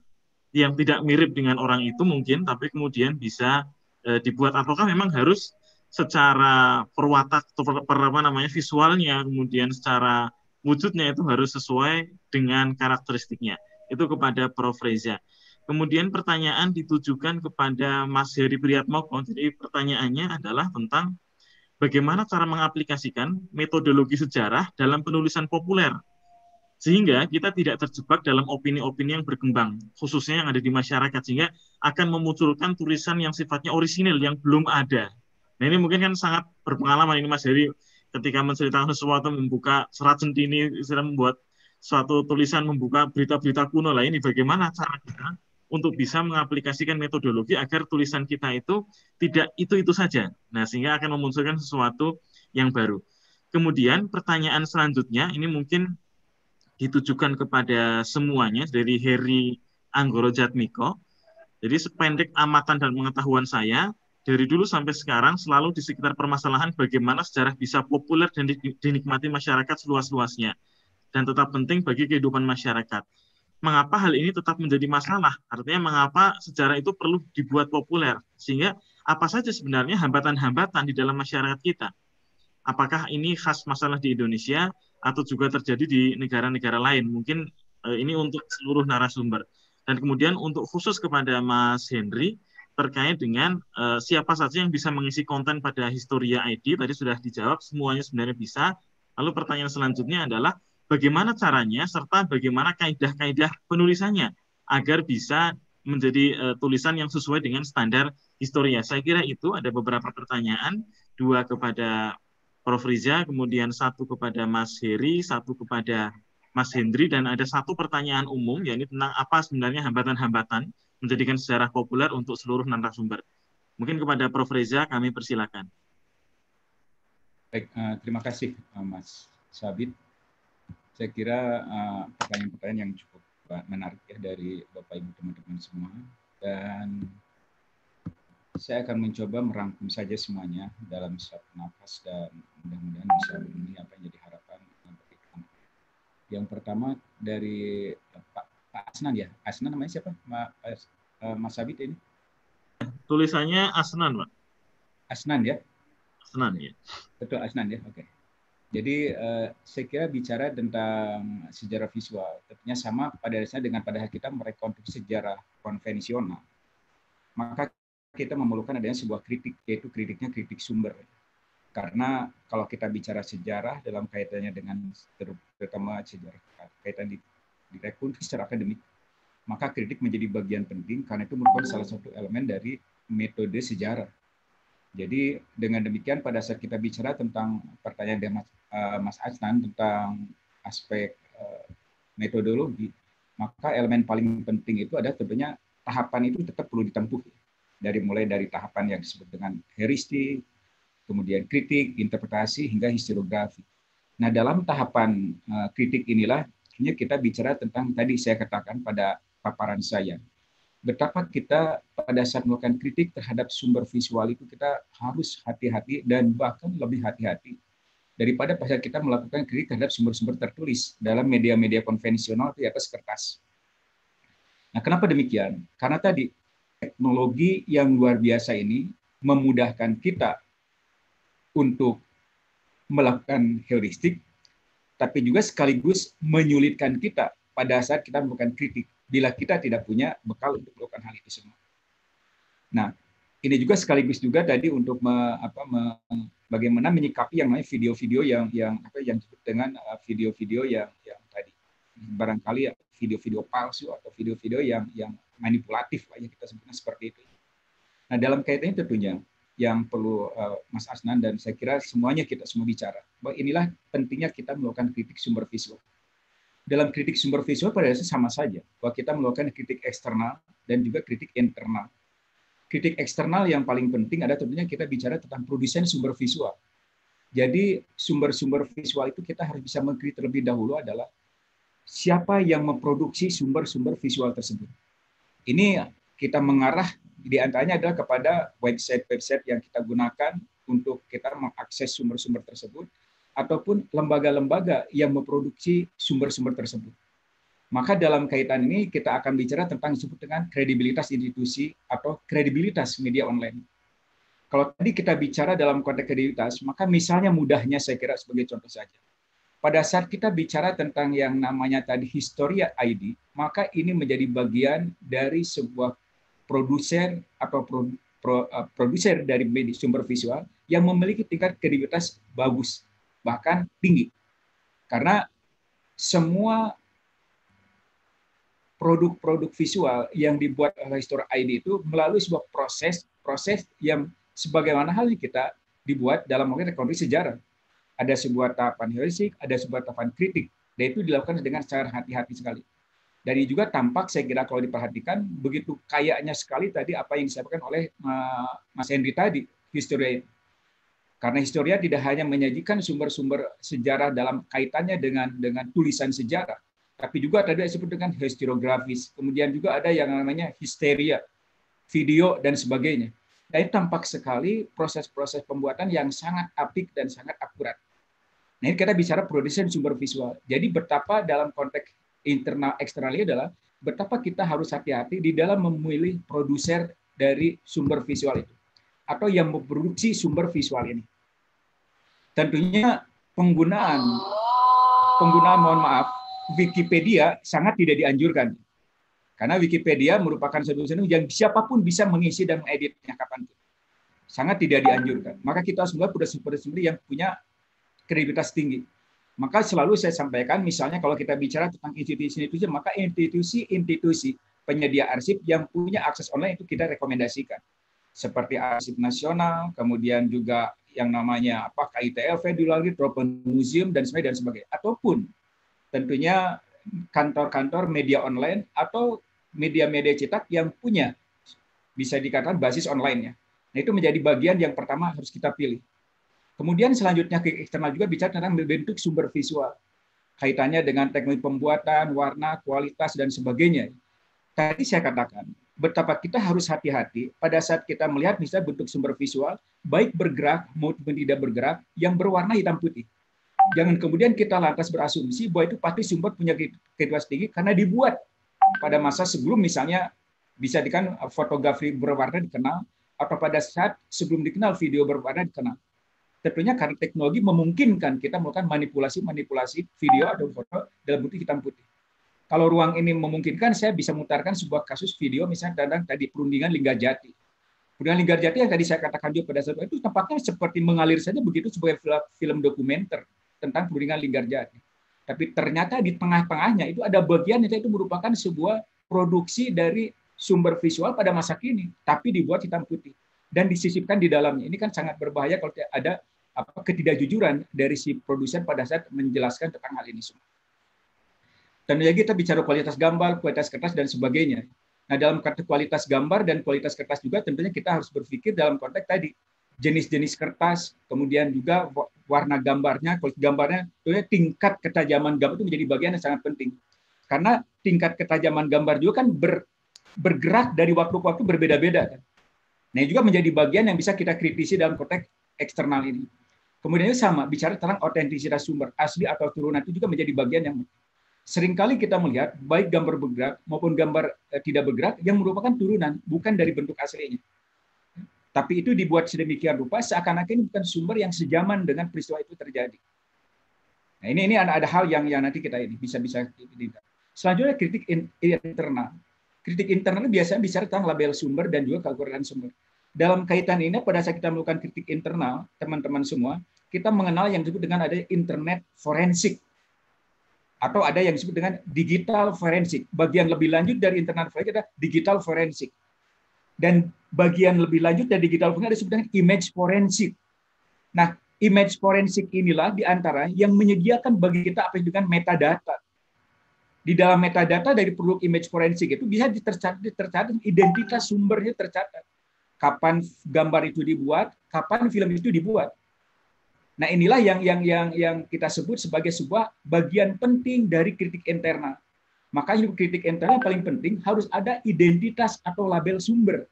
yang tidak mirip dengan orang itu mungkin, tapi kemudian bisa e, dibuat. Ataukah memang harus secara perwatak per, per, apa namanya visualnya kemudian secara wujudnya itu harus sesuai dengan karakteristiknya itu kepada Prof Reza Kemudian pertanyaan ditujukan kepada Mas Heri Priyatmoko. Jadi pertanyaannya adalah tentang bagaimana cara mengaplikasikan metodologi sejarah dalam penulisan populer sehingga kita tidak terjebak dalam opini-opini yang berkembang, khususnya yang ada di masyarakat, sehingga akan memunculkan tulisan yang sifatnya orisinil, yang belum ada. Nah ini mungkin kan sangat berpengalaman ini Mas Heri, ketika menceritakan sesuatu, membuka serat centini, membuat suatu tulisan, membuka berita-berita kuno lah, ini bagaimana cara kita untuk bisa mengaplikasikan metodologi agar tulisan kita itu tidak itu-itu saja. Nah, sehingga akan memunculkan sesuatu yang baru. Kemudian pertanyaan selanjutnya ini mungkin ditujukan kepada semuanya dari Heri Anggoro Jatmiko. Jadi sependek amatan dan pengetahuan saya, dari dulu sampai sekarang selalu di sekitar permasalahan bagaimana sejarah bisa populer dan dinikmati masyarakat seluas-luasnya dan tetap penting bagi kehidupan masyarakat mengapa hal ini tetap menjadi masalah. Artinya mengapa sejarah itu perlu dibuat populer. Sehingga apa saja sebenarnya hambatan-hambatan di dalam masyarakat kita. Apakah ini khas masalah di Indonesia atau juga terjadi di negara-negara lain. Mungkin eh, ini untuk seluruh narasumber. Dan kemudian untuk khusus kepada Mas Henry, terkait dengan eh, siapa saja yang bisa mengisi konten pada Historia ID tadi sudah dijawab semuanya sebenarnya bisa. Lalu pertanyaan selanjutnya adalah bagaimana caranya serta bagaimana kaidah-kaidah penulisannya agar bisa menjadi uh, tulisan yang sesuai dengan standar historia. Saya kira itu ada beberapa pertanyaan, dua kepada Prof. Riza, kemudian satu kepada Mas Heri, satu kepada Mas Hendri, dan ada satu pertanyaan umum, yaitu tentang apa sebenarnya hambatan-hambatan menjadikan sejarah populer untuk seluruh narasumber. Mungkin kepada Prof. Reza kami persilakan. Baik, e, terima kasih e, Mas Sabit saya kira eh, pertanyaan-pertanyaan uh, yang cukup eh, menarik ya dari Bapak Ibu teman-teman semua dan saya akan mencoba merangkum saja semuanya dalam satu nafas dan mudah-mudahan bisa memenuhi apa yang jadi harapan untuk eh, kita. Yang pertama dari Pak, Pak Asnan ya, Asnan namanya siapa? Mas, Mas Abid ini? Tulisannya Asnan, Pak. Asnan ya? Asnan ya. Betul Asnan ya, oke. Okay. Jadi eh, saya kira bicara tentang sejarah visual, tentunya sama pada dasarnya dengan pada kita merekonstruksi sejarah konvensional. Maka kita memerlukan adanya sebuah kritik, yaitu kritiknya kritik sumber. Karena kalau kita bicara sejarah dalam kaitannya dengan terutama sejarah kaitan di, direkonstruksi secara akademik, maka kritik menjadi bagian penting karena itu merupakan salah satu elemen dari metode sejarah jadi dengan demikian pada saat kita bicara tentang pertanyaan dari Mas, uh, tentang aspek eh, metodologi, maka elemen paling penting itu adalah tentunya tahapan itu tetap perlu ditempuh dari mulai dari tahapan yang disebut dengan heuristik, kemudian kritik, interpretasi hingga historiografi. Nah, dalam tahapan eh, kritik inilah kita bicara tentang tadi saya katakan pada paparan saya betapa kita pada saat melakukan kritik terhadap sumber visual itu kita harus hati-hati dan bahkan lebih hati-hati daripada pada saat kita melakukan kritik terhadap sumber-sumber tertulis dalam media-media konvensional di atas kertas. Nah, kenapa demikian? Karena tadi teknologi yang luar biasa ini memudahkan kita untuk melakukan heuristik, tapi juga sekaligus menyulitkan kita pada saat kita melakukan kritik bila kita tidak punya bekal untuk melakukan hal itu semua. Nah, ini juga sekaligus juga tadi untuk me, apa, me, bagaimana menyikapi yang namanya video-video yang yang apa yang disebut dengan uh, video-video yang yang tadi barangkali video-video palsu atau video-video yang yang manipulatif lah yang kita sebutnya seperti itu. Nah dalam kaitannya tentunya yang perlu uh, Mas Asnan dan saya kira semuanya kita semua bicara bahwa inilah pentingnya kita melakukan kritik sumber visual dalam kritik sumber visual pada dasarnya sama saja bahwa kita melakukan kritik eksternal dan juga kritik internal. Kritik eksternal yang paling penting ada tentunya kita bicara tentang produsen sumber visual. Jadi sumber-sumber visual itu kita harus bisa mengkritik terlebih dahulu adalah siapa yang memproduksi sumber-sumber visual tersebut. Ini kita mengarah di antaranya adalah kepada website-website yang kita gunakan untuk kita mengakses sumber-sumber tersebut ataupun lembaga-lembaga yang memproduksi sumber-sumber tersebut. Maka dalam kaitan ini kita akan bicara tentang disebut dengan kredibilitas institusi atau kredibilitas media online. Kalau tadi kita bicara dalam konteks kredibilitas, maka misalnya mudahnya saya kira sebagai contoh saja. Pada saat kita bicara tentang yang namanya tadi historia ID, maka ini menjadi bagian dari sebuah produsen atau eh, produser dari media sumber visual yang memiliki tingkat kredibilitas bagus bahkan tinggi. Karena semua produk-produk visual yang dibuat oleh Store ID itu melalui sebuah proses proses yang sebagaimana halnya kita dibuat dalam mungkin rekonstruksi sejarah. Ada sebuah tahapan heuristik, ada sebuah tahapan kritik, dan itu dilakukan dengan secara hati-hati sekali. Dari juga tampak saya kira kalau diperhatikan begitu kayaknya sekali tadi apa yang disampaikan oleh eh, Mas Henry tadi, historia karena historia tidak hanya menyajikan sumber-sumber sejarah dalam kaitannya dengan dengan tulisan sejarah, tapi juga tadi disebut dengan historiografis. Kemudian juga ada yang namanya histeria, video dan sebagainya. Dan tampak sekali proses-proses pembuatan yang sangat apik dan sangat akurat. Nah, ini kita bicara produsen sumber visual. Jadi betapa dalam konteks internal eksternalnya adalah betapa kita harus hati-hati di dalam memilih produser dari sumber visual itu atau yang memproduksi sumber visual ini. Tentunya penggunaan penggunaan mohon maaf Wikipedia sangat tidak dianjurkan. Karena Wikipedia merupakan satu seni yang siapapun bisa mengisi dan mengeditnya kapanpun. Sangat tidak dianjurkan. Maka kita semua punya sumber-sumber yang punya kredibilitas tinggi. Maka selalu saya sampaikan, misalnya kalau kita bicara tentang institusi-institusi, maka institusi-institusi penyedia arsip yang punya akses online itu kita rekomendasikan seperti arsip nasional, kemudian juga yang namanya apa KITLV di lagi Tropen Museum dan sebagainya dan sebagainya ataupun tentunya kantor-kantor media online atau media-media cetak yang punya bisa dikatakan basis online ya. Nah, itu menjadi bagian yang pertama harus kita pilih. Kemudian selanjutnya ke eksternal juga bicara tentang bentuk sumber visual. Kaitannya dengan teknik pembuatan, warna, kualitas, dan sebagainya. Tadi saya katakan, betapa kita harus hati-hati pada saat kita melihat misalnya bentuk sumber visual, baik bergerak maupun tidak bergerak, yang berwarna hitam putih. Jangan kemudian kita lantas berasumsi bahwa itu pasti sumber punya kreativitas tinggi karena dibuat pada masa sebelum misalnya bisa dikan uh, fotografi berwarna dikenal atau pada saat sebelum dikenal video berwarna dikenal. Tentunya karena teknologi memungkinkan kita melakukan manipulasi-manipulasi video atau foto dalam bentuk hitam putih kalau ruang ini memungkinkan, saya bisa memutarkan sebuah kasus video misalnya tentang tadi perundingan Lingga Jati. Perundingan Lingga Jati yang tadi saya katakan juga pada saat itu tempatnya seperti mengalir saja begitu sebagai film dokumenter tentang perundingan Lingga Jati. Tapi ternyata di tengah-tengahnya itu ada bagian yang itu merupakan sebuah produksi dari sumber visual pada masa kini, tapi dibuat hitam putih dan disisipkan di dalamnya. Ini kan sangat berbahaya kalau ada ketidakjujuran dari si produsen pada saat menjelaskan tentang hal ini semua. Dan lagi ya kita bicara kualitas gambar, kualitas kertas, dan sebagainya. Nah, dalam kualitas gambar dan kualitas kertas juga tentunya kita harus berpikir dalam konteks tadi jenis-jenis kertas, kemudian juga warna gambarnya, kualitas gambarnya, tentunya tingkat ketajaman gambar itu menjadi bagian yang sangat penting. Karena tingkat ketajaman gambar juga kan ber, bergerak dari waktu ke waktu berbeda-beda. Kan? Nah, juga menjadi bagian yang bisa kita kritisi dalam konteks eksternal ini. Kemudian sama, bicara tentang otentisitas sumber, asli atau turunan itu juga menjadi bagian yang seringkali kita melihat baik gambar bergerak maupun gambar eh, tidak bergerak yang merupakan turunan bukan dari bentuk aslinya. Tapi itu dibuat sedemikian rupa seakan-akan ini bukan sumber yang sejaman dengan peristiwa itu terjadi. Nah, ini ini ada, hal yang yang nanti kita ini bisa bisa ini. Selanjutnya kritik in, internal. Kritik internal biasanya bicara tentang label sumber dan juga kekurangan sumber. Dalam kaitan ini pada saat kita melakukan kritik internal, teman-teman semua, kita mengenal yang disebut dengan ada internet forensik atau ada yang disebut dengan digital forensik. Bagian lebih lanjut dari internal forensik adalah digital forensik. Dan bagian lebih lanjut dari digital forensik disebut dengan image forensik. Nah, image forensik inilah diantara yang menyediakan bagi kita apa yang dengan metadata. Di dalam metadata dari produk image forensik itu bisa tercatat, tercatat identitas sumbernya tercatat. Kapan gambar itu dibuat, kapan film itu dibuat Nah, inilah yang yang yang yang kita sebut sebagai sebuah bagian penting dari kritik internal. Makanya kritik internal paling penting harus ada identitas atau label sumber.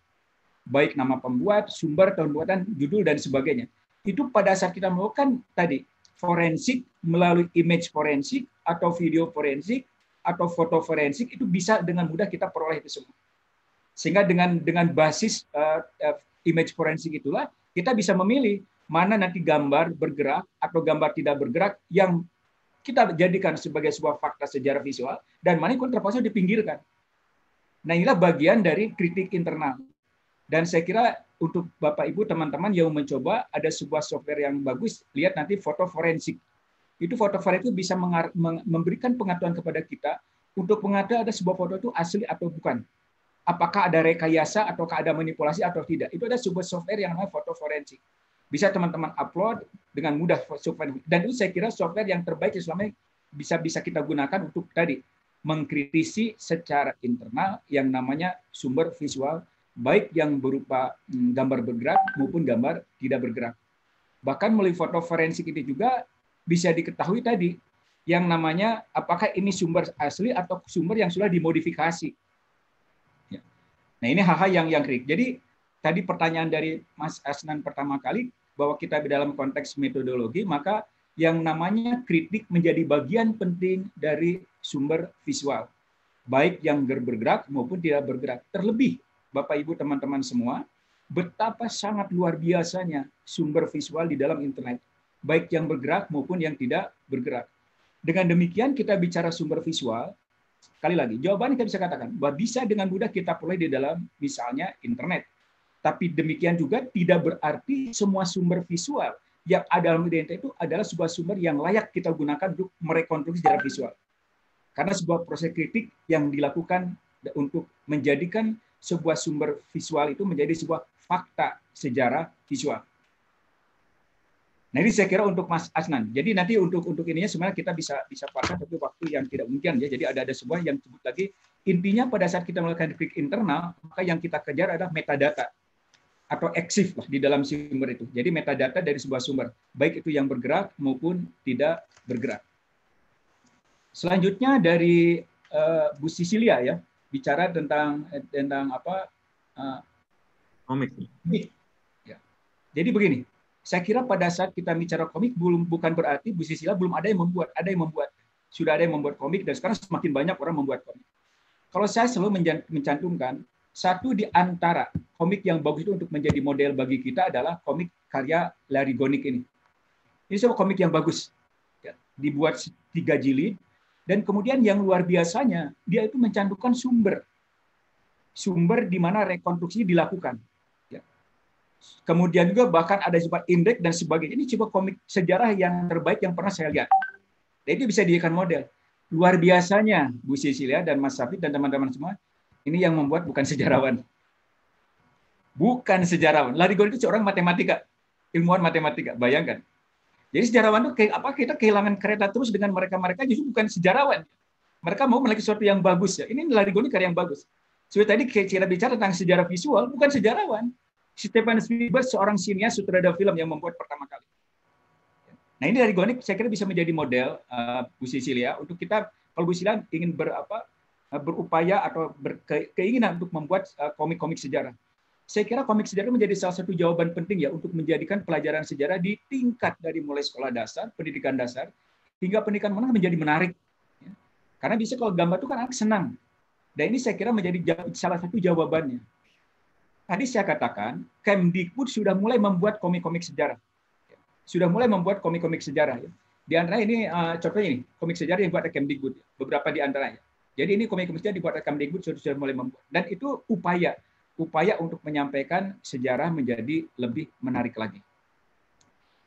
Baik nama pembuat, sumber, tahun judul, dan sebagainya. Itu pada saat kita melakukan tadi, forensik melalui image forensik, atau video forensik, atau foto forensik, itu bisa dengan mudah kita peroleh itu semua. Sehingga dengan dengan basis uh, image forensik itulah, kita bisa memilih mana nanti gambar bergerak atau gambar tidak bergerak yang kita jadikan sebagai sebuah fakta sejarah visual dan mana yang kontroversial dipinggirkan. Nah inilah bagian dari kritik internal. Dan saya kira untuk Bapak Ibu teman-teman yang mencoba ada sebuah software yang bagus, lihat nanti foto forensik. Itu foto forensik itu bisa memberikan pengetahuan kepada kita untuk mengatakan ada sebuah foto itu asli atau bukan. Apakah ada rekayasa ataukah ada manipulasi atau tidak. Itu ada sebuah software yang namanya foto forensik. Bisa teman-teman upload dengan mudah software dan itu saya kira software yang terbaik yang selama ini bisa bisa kita gunakan untuk tadi mengkritisi secara internal yang namanya sumber visual baik yang berupa hmm, gambar bergerak maupun gambar tidak bergerak. Bahkan melalui foto forensik itu juga bisa diketahui tadi yang namanya apakah ini sumber asli atau sumber yang sudah dimodifikasi. Ya. Nah ini hal-hal yang yang krik. Jadi tadi pertanyaan dari Mas Asnan pertama kali bahwa kita di dalam konteks metodologi, maka yang namanya kritik menjadi bagian penting dari sumber visual, baik yang bergerak maupun tidak bergerak. Terlebih, Bapak Ibu teman-teman semua, betapa sangat luar biasanya sumber visual di dalam internet, baik yang bergerak maupun yang tidak bergerak. Dengan demikian kita bicara sumber visual, sekali lagi jawabannya kita bisa katakan bahwa bisa dengan mudah kita peroleh di dalam misalnya internet tapi demikian juga tidak berarti semua sumber visual yang ada dalam identitas itu adalah sebuah sumber yang layak kita gunakan untuk merekonstruksi sejarah visual. Karena sebuah proses kritik yang dilakukan untuk menjadikan sebuah sumber visual itu menjadi sebuah fakta sejarah visual. Nah ini saya kira untuk Mas Asnan. Jadi nanti untuk untuk ininya sebenarnya kita bisa bisa pakai tapi waktu yang tidak mungkin ya. Jadi ada ada sebuah yang disebut lagi intinya pada saat kita melakukan kritik internal maka yang kita kejar adalah metadata atau eksif di dalam sumber itu. Jadi metadata dari sebuah sumber, baik itu yang bergerak maupun tidak bergerak. Selanjutnya dari uh, Bu Sisilia ya, bicara tentang eh, tentang apa? Uh, komik. Ya. Jadi begini, saya kira pada saat kita bicara komik belum bukan berarti Bu Sisilia belum ada yang membuat, ada yang membuat. Sudah ada yang membuat komik dan sekarang semakin banyak orang membuat komik. Kalau saya selalu mencantumkan satu di antara komik yang bagus itu untuk menjadi model bagi kita adalah komik karya Larry Gonick ini. Ini sebuah komik yang bagus. Ya, dibuat tiga jilid, dan kemudian yang luar biasanya, dia itu mencantumkan sumber. Sumber di mana rekonstruksi dilakukan. Ya. Kemudian juga bahkan ada sebuah indeks dan sebagainya. Ini coba komik sejarah yang terbaik yang pernah saya lihat. Dan itu bisa dijadikan model. Luar biasanya, Bu Cecilia dan Mas Safi dan teman-teman semua, ini yang membuat bukan sejarawan. Bukan sejarawan. Gold itu seorang matematika, ilmuwan matematika. Bayangkan. Jadi sejarawan itu kayak apa? Kita kehilangan kereta terus dengan mereka-mereka justru bukan sejarawan. Mereka mau memiliki sesuatu yang bagus ya. Ini Gold ini karya yang bagus. Sudah tadi kita bicara tentang sejarah visual, bukan sejarawan. Stephen Spielberg seorang sinias sutradara film yang membuat pertama kali. Nah ini dari Gonik saya kira bisa menjadi model uh, Bu Sisilia untuk kita kalau Bu Sisilia ingin berapa Eh, berupaya atau berkeinginan untuk membuat eh, komik-komik sejarah. Saya kira komik sejarah menjadi salah satu jawaban penting ya untuk menjadikan pelajaran sejarah di tingkat dari mulai sekolah dasar, pendidikan dasar, hingga pendidikan menengah menjadi menarik. Ya. Karena bisa kalau gambar itu kan anak senang. Dan ini saya kira menjadi salah satu jawabannya. Tadi saya katakan, Kemdikbud sudah mulai membuat komik-komik sejarah. Sudah mulai membuat komik-komik sejarah. Ya. Di antara ini, eh, contohnya ini, komik sejarah yang buat Kemdikbud. Ya. Beberapa di antaranya jadi ini komik-komiknya dibuat Kemdikbud sudah, sudah mulai membuat. Dan itu upaya upaya untuk menyampaikan sejarah menjadi lebih menarik lagi.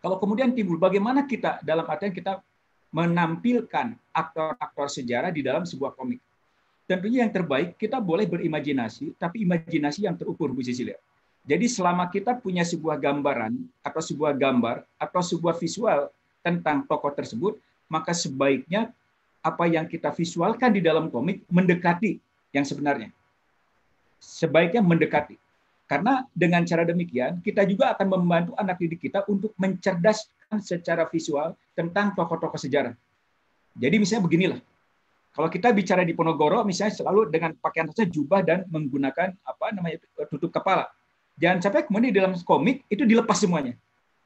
Kalau kemudian timbul bagaimana kita dalam artian kita menampilkan aktor-aktor sejarah di dalam sebuah komik. Tentunya yang terbaik kita boleh berimajinasi, tapi imajinasi yang terukur Bu Cecilia. Jadi selama kita punya sebuah gambaran atau sebuah gambar atau sebuah visual tentang tokoh tersebut, maka sebaiknya apa yang kita visualkan di dalam komik mendekati yang sebenarnya. Sebaiknya mendekati. Karena dengan cara demikian, kita juga akan membantu anak didik kita untuk mencerdaskan secara visual tentang tokoh-tokoh sejarah. Jadi misalnya beginilah, kalau kita bicara di Ponorogo, misalnya selalu dengan pakaian saja jubah dan menggunakan apa namanya tutup kepala. Jangan sampai kemudian di dalam komik itu dilepas semuanya.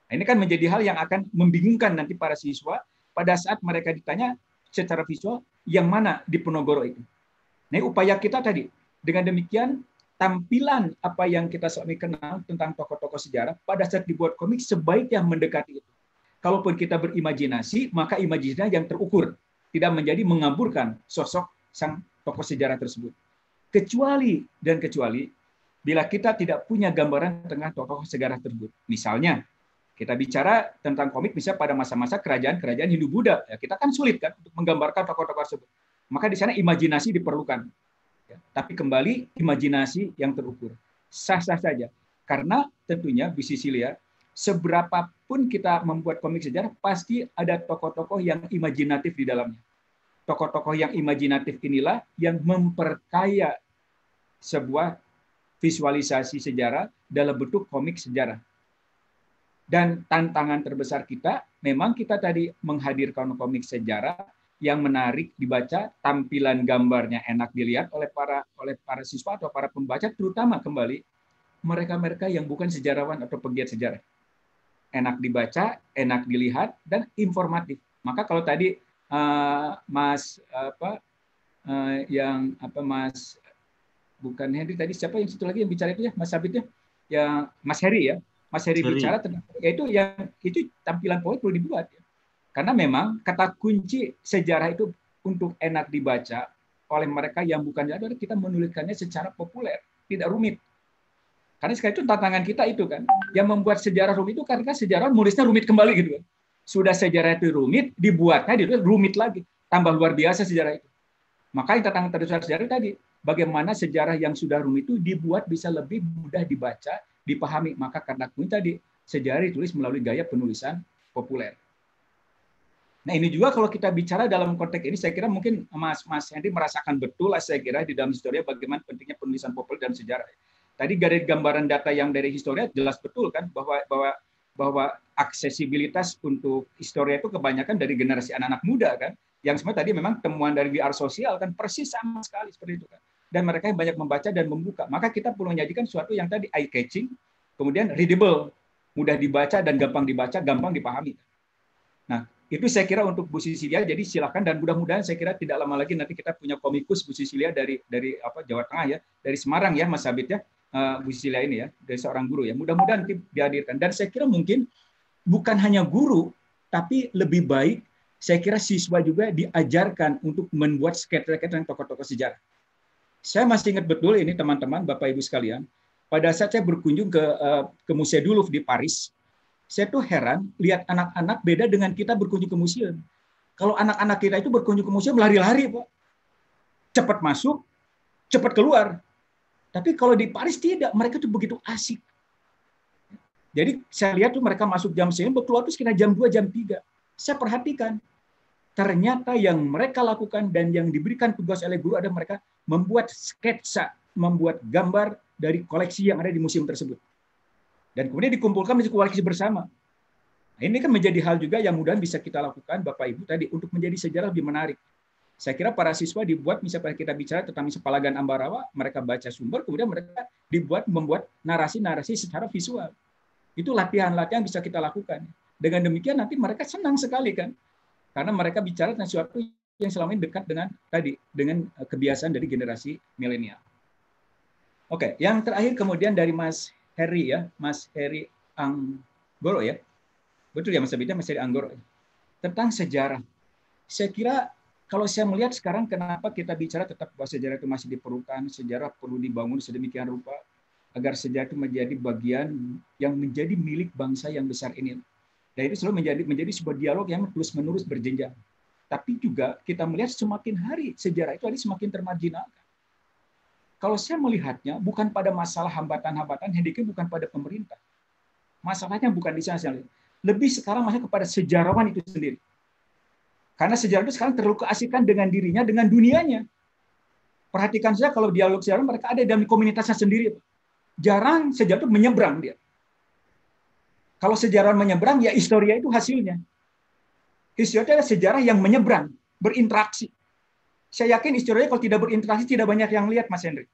Nah, ini kan menjadi hal yang akan membingungkan nanti para siswa pada saat mereka ditanya secara visual yang mana di Ponorogo itu. Nah, upaya kita tadi dengan demikian tampilan apa yang kita selama kenal tentang tokoh-tokoh sejarah pada saat dibuat komik sebaiknya mendekati itu. Kalaupun kita berimajinasi, maka imajinasi yang terukur, tidak menjadi mengaburkan sosok sang tokoh sejarah tersebut. Kecuali dan kecuali bila kita tidak punya gambaran tengah tokoh sejarah tersebut. Misalnya, kita bicara tentang komik bisa pada masa-masa kerajaan-kerajaan Hindu-Buddha. Ya, kita kan sulit kan untuk menggambarkan tokoh-tokoh tersebut. Maka di sana imajinasi diperlukan. Ya, tapi kembali imajinasi yang terukur. Sah-sah saja. Karena tentunya, Bu seberapa pun kita membuat komik sejarah, pasti ada tokoh-tokoh yang imajinatif di dalamnya. Tokoh-tokoh yang imajinatif inilah yang memperkaya sebuah visualisasi sejarah dalam bentuk komik sejarah. Dan tantangan terbesar kita memang kita tadi menghadirkan komik sejarah yang menarik dibaca, tampilan gambarnya enak dilihat oleh para oleh para siswa atau para pembaca terutama kembali mereka-mereka yang bukan sejarawan atau pegiat sejarah. Enak dibaca, enak dilihat dan informatif. Maka kalau tadi uh, Mas apa uh, yang apa Mas bukan Henry tadi siapa yang situ lagi yang bicara itu ya Mas Sabit ya ya Mas Heri ya Mas Heri bicara tentang yaitu yang itu tampilan politik perlu dibuat ya. Karena memang kata kunci sejarah itu untuk enak dibaca oleh mereka yang bukan jadwal kita menuliskannya secara populer, tidak rumit. Karena sekali itu tantangan kita itu kan, yang membuat sejarah rumit itu karena sejarah nulisnya rumit kembali gitu kan. Sudah sejarah itu rumit, dibuatnya itu rumit lagi, tambah luar biasa sejarah itu. Makanya tantangan terbesar sejarah tadi, bagaimana sejarah yang sudah rumit itu dibuat bisa lebih mudah dibaca dipahami. Maka karena kemudian tadi sejarah ditulis melalui gaya penulisan populer. Nah ini juga kalau kita bicara dalam konteks ini, saya kira mungkin Mas Mas Henry merasakan betul lah saya kira di dalam historia bagaimana pentingnya penulisan populer dan sejarah. Tadi garis gambaran data yang dari historia jelas betul kan bahwa bahwa bahwa aksesibilitas untuk historia itu kebanyakan dari generasi anak-anak muda kan, yang semua tadi memang temuan dari VR sosial kan persis sama sekali seperti itu kan dan mereka yang banyak membaca dan membuka. Maka kita perlu menyajikan sesuatu yang tadi eye catching, kemudian readable, mudah dibaca dan gampang dibaca, gampang dipahami. Nah, itu saya kira untuk Bu Sisilia. Jadi silakan dan mudah-mudahan saya kira tidak lama lagi nanti kita punya komikus Bu Sisilia dari dari apa Jawa Tengah ya, dari Semarang ya Mas Habib ya. Eh, Bu Sisilia ini ya, dari seorang guru ya. Mudah-mudahan nanti dihadirkan. Dan saya kira mungkin bukan hanya guru, tapi lebih baik saya kira siswa juga diajarkan untuk membuat sketsa-sketsa tokoh-tokoh sejarah. Saya masih ingat betul ini teman-teman, Bapak Ibu sekalian. Pada saat saya berkunjung ke eh, ke Musée du di Paris, saya tuh heran lihat anak-anak beda dengan kita berkunjung ke museum. Kalau anak-anak kita itu berkunjung ke museum lari-lari, Pak. Cepat masuk, cepat keluar. Tapi kalau di Paris tidak, mereka tuh begitu asik. Jadi saya lihat tuh mereka masuk jam 9, keluar tuh sekitar jam 2, jam 3. Saya perhatikan, ternyata yang mereka lakukan dan yang diberikan tugas oleh guru adalah mereka membuat sketsa, membuat gambar dari koleksi yang ada di museum tersebut. Dan kemudian dikumpulkan menjadi koleksi bersama. Nah, ini kan menjadi hal juga yang mudah bisa kita lakukan Bapak Ibu tadi untuk menjadi sejarah lebih menarik. Saya kira para siswa dibuat misalnya kita bicara tentang sepalagan Ambarawa, mereka baca sumber, kemudian mereka dibuat membuat narasi-narasi secara visual. Itu latihan-latihan bisa kita lakukan. Dengan demikian nanti mereka senang sekali kan karena mereka bicara tentang sesuatu yang selama ini dekat dengan tadi dengan eh, kebiasaan dari generasi milenial. Oke, yang terakhir kemudian dari Mas Heri ya, Mas Heri Anggoro ya. Betul ya Mas Abida, Mas Heri Anggoro. Tentang sejarah. Saya kira kalau saya melihat sekarang kenapa kita bicara tetap bahwa sejarah itu masih diperlukan, sejarah perlu dibangun sedemikian rupa agar sejarah itu menjadi bagian yang menjadi milik bangsa yang besar ini. Dan itu selalu menjadi menjadi sebuah dialog yang terus-menerus berjenjang. Tapi juga kita melihat semakin hari sejarah itu hari semakin termarginalkan. Kalau saya melihatnya bukan pada masalah hambatan-hambatan, hendaknya bukan pada pemerintah. Masalahnya bukan di sana. Lebih sekarang masalah kepada sejarawan itu sendiri. Karena sejarah itu sekarang terlalu keasikan dengan dirinya, dengan dunianya. Perhatikan saja kalau dialog sejarah mereka ada dalam komunitasnya sendiri. Jarang sejarah itu menyeberang dia. Kalau sejarawan menyeberang, ya historia itu hasilnya. Historia adalah sejarah yang menyeberang, berinteraksi. Saya yakin historia kalau tidak berinteraksi tidak banyak yang lihat, Mas Henry.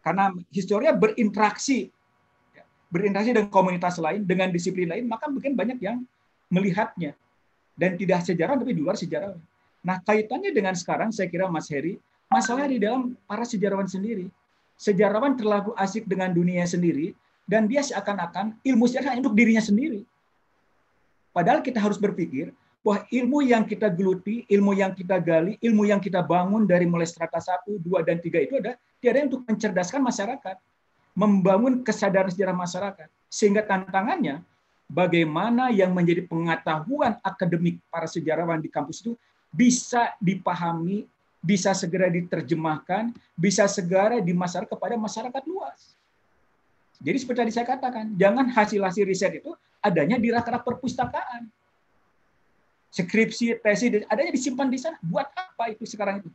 Karena historia berinteraksi, ya, berinteraksi dengan komunitas lain, dengan disiplin lain, maka mungkin banyak yang melihatnya. Dan tidak sejarah, tapi di luar sejarah. Nah, kaitannya dengan sekarang, saya kira Mas Heri, masalah di dalam para sejarawan sendiri. Sejarawan terlalu asik dengan dunia sendiri, dan dia seakan-akan ilmu sejarah hanya untuk dirinya sendiri. Padahal kita harus berpikir bahwa ilmu yang kita geluti, ilmu yang kita gali, ilmu yang kita bangun dari mulai strata 1, 2, dan 3 itu ada tiada untuk mencerdaskan masyarakat, membangun kesadaran sejarah masyarakat. Sehingga tantangannya bagaimana yang menjadi pengetahuan akademik para sejarawan di kampus itu bisa dipahami, bisa segera diterjemahkan, bisa segera dimasarkan kepada masyarakat luas. Jadi seperti tadi saya katakan, jangan hasil-hasil riset itu adanya di rak-rak perpustakaan. Skripsi, tesis, adanya disimpan di sana. Buat apa itu sekarang itu?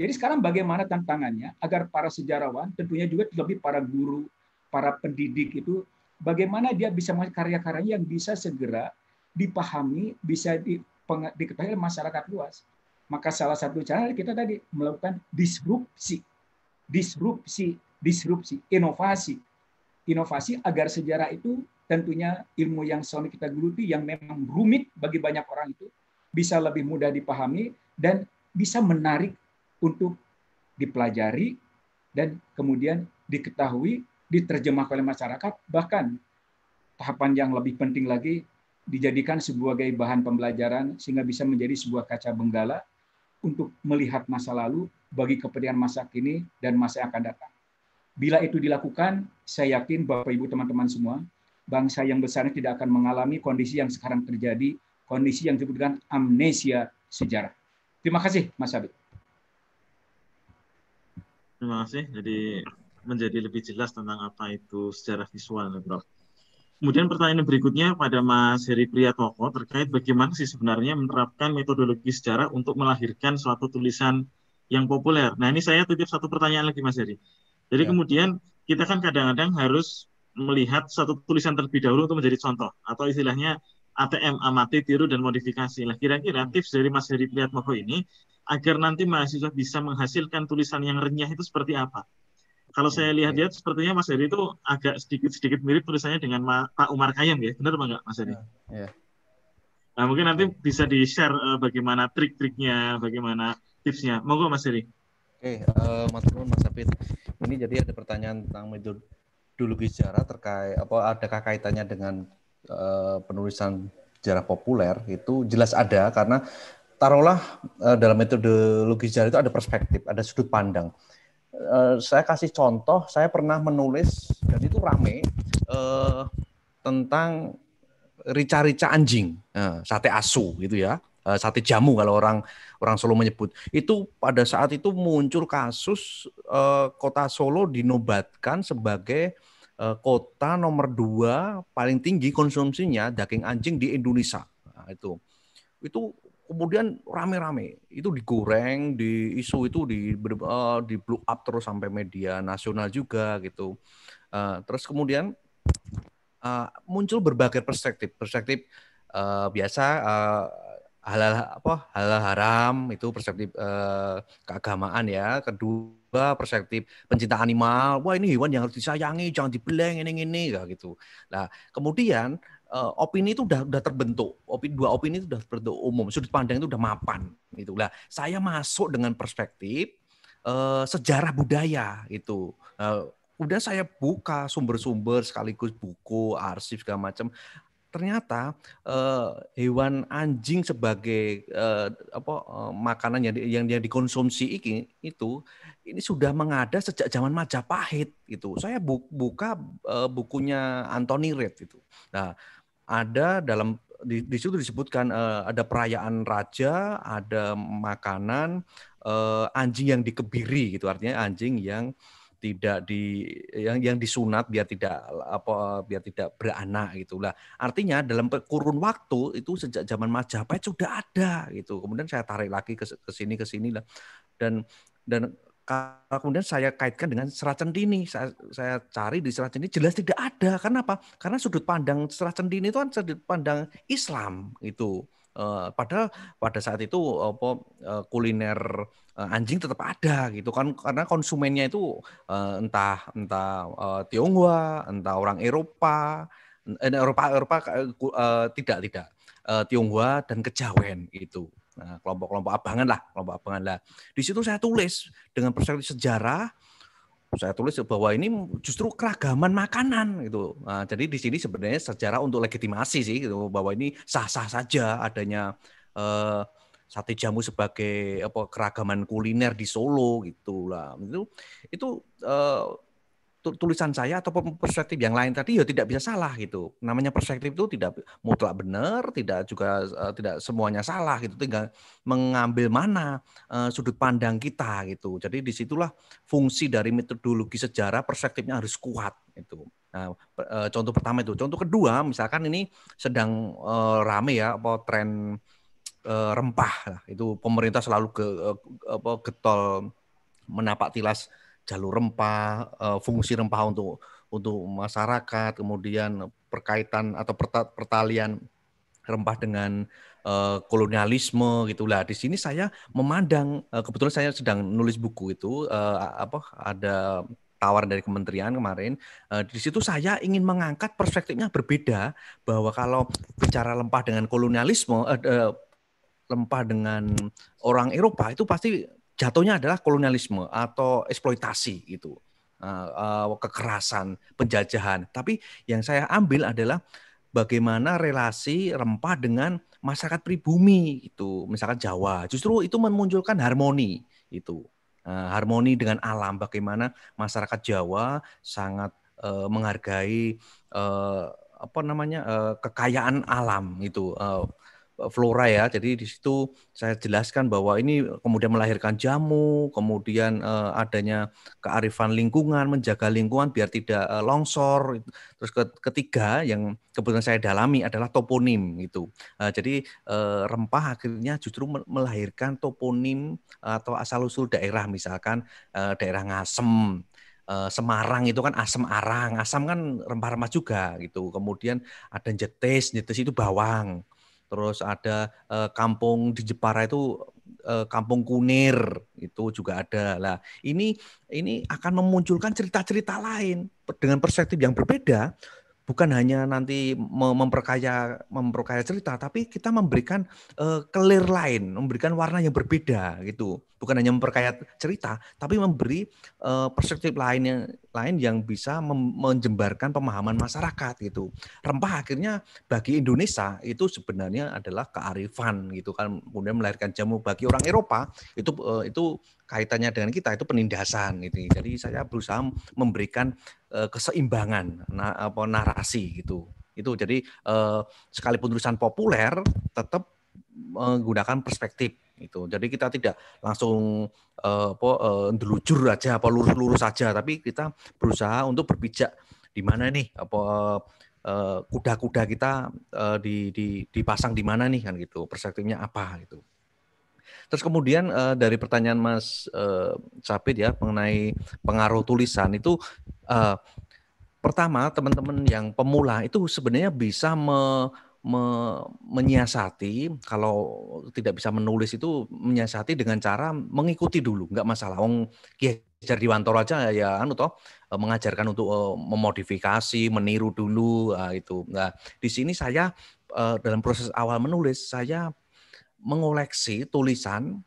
Jadi sekarang bagaimana tantangannya agar para sejarawan, tentunya juga lebih para guru, para pendidik itu, bagaimana dia bisa karya karyanya yang bisa segera dipahami, bisa diketahui oleh masyarakat luas. Maka salah satu cara kita tadi melakukan disrupsi, disrupsi, disrupsi, inovasi inovasi agar sejarah itu tentunya ilmu yang selama kita geluti yang memang rumit bagi banyak orang itu bisa lebih mudah dipahami dan bisa menarik untuk dipelajari dan kemudian diketahui, diterjemahkan oleh masyarakat bahkan tahapan yang lebih penting lagi dijadikan sebagai bahan pembelajaran sehingga bisa menjadi sebuah kaca benggala untuk melihat masa lalu bagi kepentingan masa kini dan masa yang akan datang. Bila itu dilakukan, saya yakin Bapak Ibu teman-teman semua, bangsa yang besarnya tidak akan mengalami kondisi yang sekarang terjadi, kondisi yang disebut dengan amnesia sejarah. Terima kasih, Mas Habib. Terima kasih. Jadi menjadi lebih jelas tentang apa itu sejarah visual, ya, Prof. Kemudian pertanyaan berikutnya pada Mas Heri Priyatoko terkait bagaimana sih sebenarnya menerapkan metodologi sejarah untuk melahirkan suatu tulisan yang populer. Nah ini saya titip satu pertanyaan lagi Mas Heri. Jadi ya. kemudian kita kan kadang-kadang harus melihat satu tulisan terlebih dahulu untuk menjadi contoh atau istilahnya ATM amati tiru dan modifikasi. lah kira-kira tips dari Mas Heri Moko ini agar nanti mahasiswa bisa menghasilkan tulisan yang renyah itu seperti apa? Kalau ya, saya lihat-lihat sepertinya Mas Heri itu agak sedikit-sedikit mirip tulisannya dengan Ma Pak Umar Kayam ya. Benar enggak Mas Heri? Ya, ya. Nah, mungkin nanti bisa di-share eh, bagaimana trik-triknya, bagaimana tipsnya. Monggo Mas Heri. Oke, uh, Mas Bun, Mas Apit. Ini jadi ada pertanyaan tentang metodologi sejarah terkait apa adakah kaitannya dengan uh, penulisan sejarah populer? Itu jelas ada karena taruhlah uh, dalam metodologi sejarah itu ada perspektif, ada sudut pandang. Uh, saya kasih contoh, saya pernah menulis dan itu rame uh, tentang rica-rica anjing, uh, sate asu gitu ya. Eh, sate jamu kalau orang orang Solo menyebut. Itu pada saat itu muncul kasus uh, kota Solo dinobatkan sebagai uh, kota nomor dua paling tinggi konsumsinya daging anjing di Indonesia. Nah, itu itu kemudian rame-rame itu digoreng di isu itu di uh, di blow up terus sampai media nasional juga gitu uh, terus kemudian uh, muncul berbagai perspektif perspektif uh, biasa uh, halal apa halal haram itu perspektif eh, keagamaan ya kedua perspektif pencinta animal wah ini hewan yang harus disayangi jangan dibeleng ini ini ya, gitu nah kemudian eh, opini itu udah udah terbentuk opini dua opini itu udah terbentuk umum sudut pandang itu udah mapan gitu lah saya masuk dengan perspektif eh, sejarah budaya itu eh, udah saya buka sumber-sumber sekaligus buku arsip segala macam ternyata uh, hewan anjing sebagai uh, apa uh, makanan yang yang dia dikonsumsi ini itu ini sudah mengada sejak zaman Majapahit gitu. Saya bu, buka uh, bukunya Anthony Reed itu. Nah, ada dalam di, di situ disebutkan uh, ada perayaan raja, ada makanan uh, anjing yang dikebiri gitu. Artinya anjing yang tidak di yang yang disunat biar tidak apa biar tidak beranak gitulah. Artinya dalam kurun waktu itu sejak zaman Majapahit sudah ada gitu. Kemudian saya tarik lagi ke sini ke sini lah. Dan dan kemudian saya kaitkan dengan Serat cendini saya, saya cari di Serat sendi jelas tidak ada. Karena apa? Karena sudut pandang Serat sendi itu kan sudut pandang Islam itu. Eh, padahal pada saat itu apa eh, kuliner Eh, anjing tetap ada gitu kan karena konsumennya itu uh, entah entah uh, Tionghoa, entah orang Eropa, eh, Eropa Eropa uh, tidak tidak uh, Tionghoa dan kejawen itu. Nah, kelompok-kelompok abangan lah, kelompok abangan lah. Di situ saya tulis dengan perspektif sejarah, saya tulis bahwa ini justru keragaman makanan gitu. Nah, jadi di sini sebenarnya sejarah untuk legitimasi sih gitu bahwa ini sah-sah saja adanya eh, sate jamu sebagai apa keragaman kuliner di Solo gitulah Itu itu uh, tulisan saya atau perspektif yang lain tadi ya tidak bisa salah gitu. Namanya perspektif itu tidak mutlak benar, tidak juga uh, tidak semuanya salah gitu. Tinggal mengambil mana uh, sudut pandang kita gitu. Jadi disitulah fungsi dari metodologi sejarah perspektifnya harus kuat itu. Nah, uh, contoh pertama itu. Contoh kedua misalkan ini sedang uh, rame ya apa tren Eh, rempah Nah, itu pemerintah selalu ke eh, apa getol menapak tilas jalur rempah uh, fungsi rempah untuk untuk masyarakat kemudian perkaitan atau pertalian rempah dengan uh, kolonialisme gitulah di sini saya memandang uh, kebetulan saya sedang nulis buku itu uh, apa ada tawaran dari kementerian kemarin uh, di situ saya ingin mengangkat perspektifnya berbeda bahwa kalau bicara rempah dengan kolonialisme uh, uh, lempah dengan orang Eropa itu pasti jatuhnya adalah kolonialisme atau eksploitasi itu ah, ah, kekerasan penjajahan tapi yang saya ambil adalah bagaimana relasi rempah dengan masyarakat pribumi itu misalkan Jawa justru itu memunculkan harmoni itu ah, harmoni dengan alam bagaimana masyarakat Jawa sangat eh, menghargai eh, apa namanya eh, kekayaan alam itu Eh, flora ya. Jadi di situ saya jelaskan bahwa ini kemudian melahirkan jamu, kemudian uh, adanya kearifan lingkungan, menjaga lingkungan biar tidak uh, longsor. Terus ketiga yang kebetulan saya dalami adalah toponim gitu. Uh, jadi uh, rempah akhirnya justru melahirkan toponim atau asal-usul daerah misalkan uh, daerah Ngasem Semarang itu kan asam arang, asam kan rempah-rempah juga gitu. Kemudian ada jetes jetes itu bawang terus ada eh, kampung di Jepara itu eh, kampung kunir itu juga ada lah ini ini akan memunculkan cerita-cerita lain dengan perspektif yang berbeda bukan hanya nanti memperkaya memperkaya cerita tapi kita memberikan eh, kelir lain memberikan warna yang berbeda gitu bukan hanya memperkaya cerita, tapi memberi uh, perspektif lain yang lain yang bisa menjembarkan pemahaman masyarakat gitu. Rempah akhirnya bagi Indonesia itu sebenarnya adalah kearifan gitu kan, kemudian melahirkan jamu bagi orang Eropa itu uh, itu kaitannya dengan kita itu penindasan gitu. Jadi saya berusaha memberikan uh, keseimbangan na- apa narasi gitu. Itu jadi uh, sekalipun tulisan populer tetap menggunakan perspektif itu jadi kita tidak langsung uh, apa uh, eh, delujur aja apa lurus-lurus saja tapi kita berusaha untuk berpijak di mana nih apa eh, kuda-kuda uh, kita uh, di, di, dipasang di mana nih kan gitu perspektifnya apa gitu Terus kemudian uh, dari pertanyaan Mas uh, Capit ya mengenai pengaruh tulisan itu uh, pertama teman-teman yang pemula itu sebenarnya bisa me, me menyiasati kalau tidak bisa menulis itu menyiasati dengan cara mengikuti dulu nggak masalah wong kiajar diwantor aja ya anu toh eh, mengajarkan untuk eh, memodifikasi meniru dulu uh, itu nah di sini saya eh, dalam proses awal menulis saya mengoleksi tulisan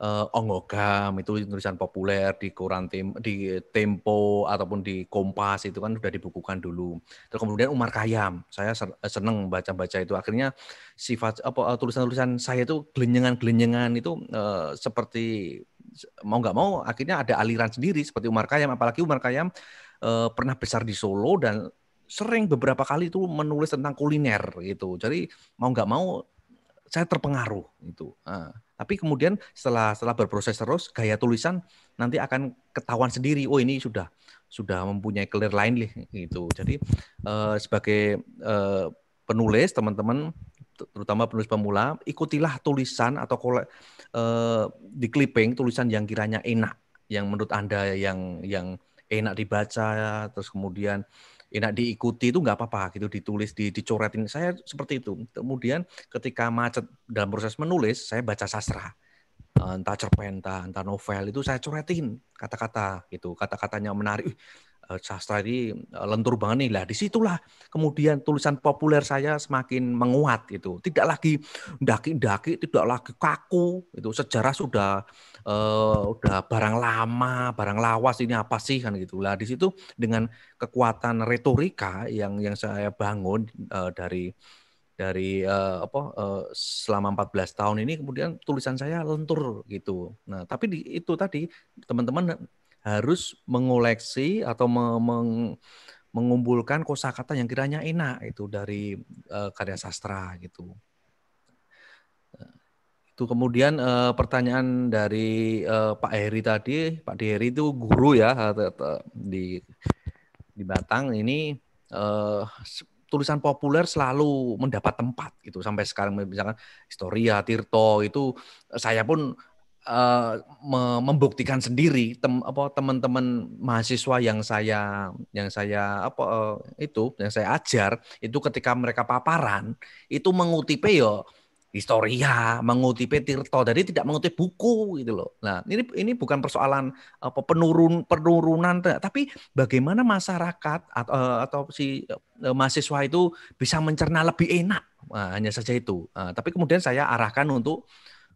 uh, eh, Ongogam itu tulisan populer di koran tem di Tempo ataupun di Kompas itu kan sudah dibukukan dulu. Terus kemudian Umar Kayam, saya eh, seneng baca-baca itu. Akhirnya sifat apa eh, tulisan-tulisan saya itu gelenyengan-gelenyengan itu uh, seperti mau nggak mau akhirnya ada aliran sendiri seperti Umar Kayam apalagi Umar Kayam uh, pernah besar di Solo dan sering beberapa kali itu menulis tentang kuliner gitu. Jadi mau nggak mau saya terpengaruh itu. Uh, ah. tapi kemudian setelah setelah berproses terus gaya tulisan nanti akan ketahuan sendiri. Oh ini sudah sudah mempunyai clear line gitu. Jadi uh, sebagai uh, penulis teman-teman terutama penulis pemula ikutilah tulisan atau kole, uh, di clipping tulisan yang kiranya enak, yang menurut anda yang yang enak dibaca, terus kemudian enak eh, diikuti itu nggak apa-apa gitu ditulis di dicoretin saya seperti itu kemudian ketika macet dalam proses menulis saya baca sastra eh, entah cerpen entah, entah novel itu saya coretin kata-kata gitu kata-katanya menarik eh, sastra ini lentur banget nih lah disitulah kemudian tulisan populer saya semakin menguat gitu tidak lagi daki-daki tidak lagi kaku itu sejarah sudah uh, udah barang lama, barang lawas ini apa sih kan gitu. Lah di situ dengan kekuatan retorika yang yang saya bangun uh, dari dari uh, apa uh, selama 14 tahun ini kemudian tulisan saya lentur gitu. Nah, tapi di, itu tadi teman-teman harus mengoleksi atau me, meng, mengumpulkan kosakata yang kiranya enak itu dari uh, karya sastra gitu. Tuh kemudian uh, pertanyaan dari uh, Pak Heri tadi, Pak Heri itu guru ya eh, di di Batang ini uh, tulisan populer selalu mendapat tempat gitu sampai sekarang misalkan Historia, Tirto itu saya pun Uh, membuktikan sendiri tem apa teman-teman mahasiswa yang saya yang saya apa uh, itu yang saya ajar itu ketika mereka paparan itu mengutip yo historia, mengutip Tirto, jadi tidak mengutip buku gitu loh. Nah, ini ini bukan persoalan apa penurun penurunan tapi bagaimana masyarakat atau, eh, atau si eh, mahasiswa itu bisa mencerna lebih enak. Nah, hanya saja itu. Nah, tapi kemudian saya arahkan untuk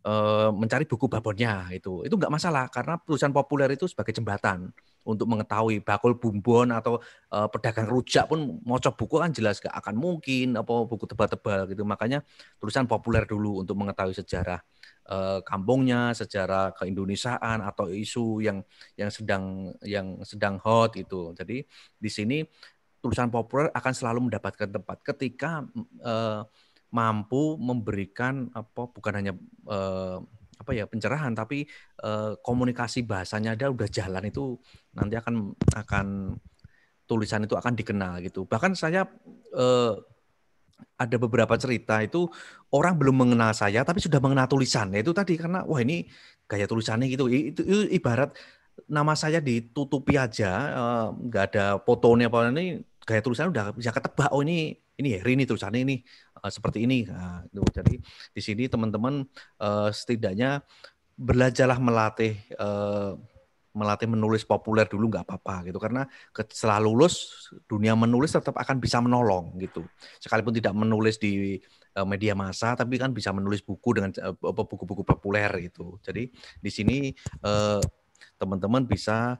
uh, mencari buku babonnya itu. Itu enggak masalah karena perusahaan populer itu sebagai jembatan untuk mengetahui bakul bumbon atau uh, pedagang rujak pun mau buku kan jelas gak akan mungkin apa buku tebal-tebal gitu makanya tulisan populer dulu untuk mengetahui sejarah uh, kampungnya sejarah keindonesiaan atau isu yang yang sedang yang sedang hot itu jadi di sini tulisan populer akan selalu mendapatkan tempat ketika uh, mampu memberikan apa bukan hanya uh, apa ya pencerahan tapi uh, komunikasi bahasanya ada udah jalan itu nanti akan akan tulisan itu akan dikenal gitu bahkan saya uh, ada beberapa cerita itu orang belum mengenal saya tapi sudah mengenal tulisan itu tadi karena wah ini gaya tulisannya gitu itu, itu ibarat nama saya ditutupi aja eh, nggak uh, ada fotonya apa ini gaya tulisannya udah bisa ketebak oh ini ini ya ini tulisannya ini Eh, seperti ini. Nah, itu. Jadi di sini teman-teman uh, setidaknya belajarlah melatih uh, melatih menulis populer dulu nggak apa-apa gitu karena setelah lulus dunia menulis tetap akan bisa menolong gitu sekalipun tidak menulis di media massa tapi kan bisa menulis buku dengan buku-buku populer gitu jadi di sini teman-teman bisa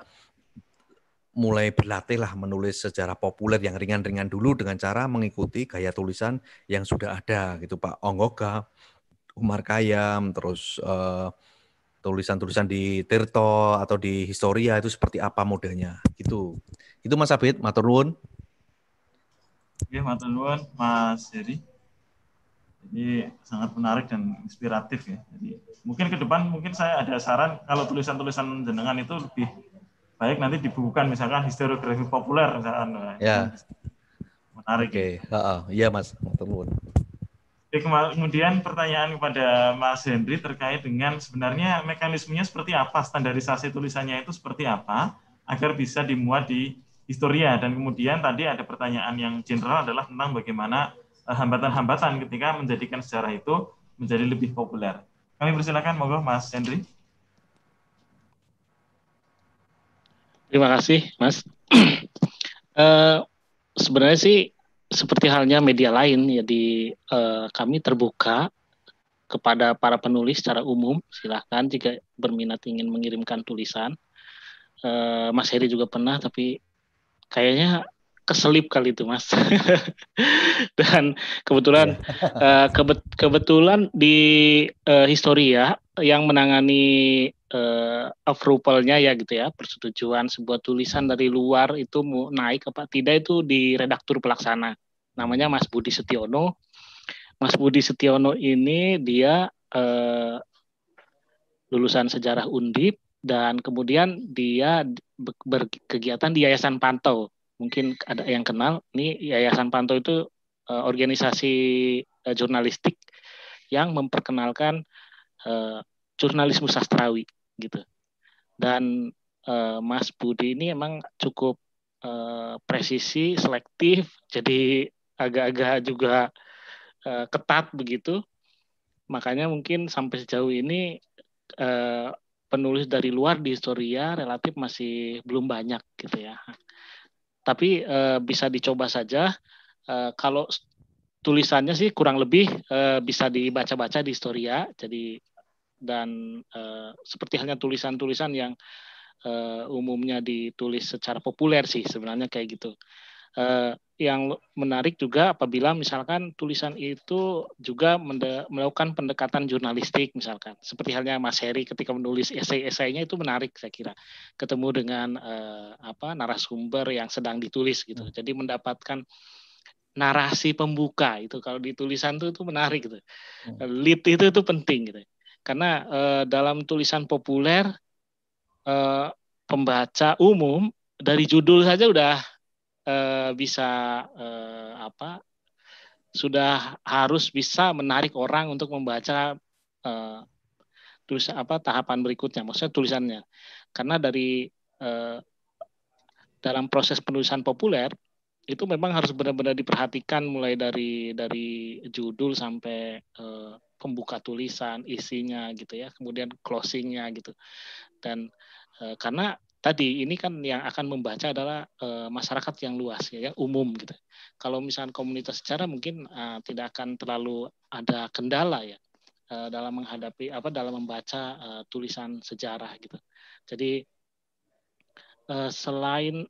mulai berlatihlah menulis sejarah populer yang ringan-ringan dulu dengan cara mengikuti gaya tulisan yang sudah ada gitu Pak Onggoga, Umar Kayam, terus tulisan eh, tulisan-tulisan di Tirto atau di Historia itu seperti apa modelnya gitu. Itu Mas Abid, matur nuwun. Oke, matur nuwun Mas Heri. Jadi sangat menarik dan inspiratif ya. Jadi mungkin ke depan mungkin saya ada saran kalau tulisan-tulisan jenengan itu lebih baik nanti dibukukan misalkan historiografi populer misalkan menarik ya menarik oke okay. uh, iya, mas Jadi kemudian pertanyaan kepada Mas Hendri terkait dengan sebenarnya mekanismenya seperti apa, standarisasi tulisannya itu seperti apa agar bisa dimuat di historia dan kemudian tadi ada pertanyaan yang general adalah tentang bagaimana eh, hambatan-hambatan ketika menjadikan sejarah itu menjadi lebih populer. Kami persilakan monggo Mas Hendri Terima kasih, Mas. uh, <clears throat> sebenarnya sih seperti halnya media lain, jadi ya uh, eh, kami terbuka kepada para penulis secara umum. Silahkan jika berminat ingin mengirimkan tulisan. Uh, Mas Heri juga pernah, tapi kayaknya keselip kali itu, Mas. <laughs> Dan kebetulan uh, <laughs> kebet kebetulan di uh, Historia yang menangani eh, approvalnya ya gitu ya persetujuan sebuah tulisan dari luar itu mau naik apa tidak itu di redaktur pelaksana namanya Mas Budi Setiono Mas Budi Setiono ini dia uh, lulusan sejarah Undip dan kemudian dia berkegiatan di Yayasan Pantau mungkin ada yang kenal ini Yayasan Pantau itu uh, organisasi uh, jurnalistik yang memperkenalkan uh, jurnalisme sastrawi gitu. Dan uh, Mas Budi ini emang cukup uh, presisi, selektif, jadi agak-agak juga uh, ketat begitu. Makanya mungkin sampai sejauh ini uh, penulis dari luar di historia relatif masih belum banyak gitu ya. Tapi uh, bisa dicoba saja. Uh, kalau tulisannya sih kurang lebih uh, bisa dibaca-baca di historia. Jadi dan uh, seperti halnya tulisan-tulisan yang uh, umumnya ditulis secara populer sih sebenarnya kayak gitu. Uh, yang menarik juga apabila misalkan tulisan itu juga melakukan pendekatan jurnalistik misalkan seperti halnya Mas Heri ketika menulis esai-esainya itu menarik saya kira ketemu dengan eh, apa narasumber yang sedang ditulis gitu hmm. jadi mendapatkan narasi pembuka itu kalau di tulisan itu, itu menarik gitu hmm. lit itu itu penting gitu karena eh, dalam tulisan populer eh, pembaca umum dari judul saja udah eh, bisa apa? Sudah harus bisa menarik orang untuk membaca tulis apa tahapan berikutnya. Maksudnya tulisannya. Karena dari dalam proses penulisan populer itu memang harus benar-benar diperhatikan mulai dari dari judul sampai uh, pembuka tulisan isinya gitu ya kemudian closingnya gitu dan e, karena tadi ini kan yang akan membaca adalah e, masyarakat yang luas ya, ya umum gitu kalau misalnya komunitas secara mungkin e, tidak akan terlalu ada kendala ya e, dalam menghadapi apa dalam membaca e, tulisan sejarah gitu jadi e, selain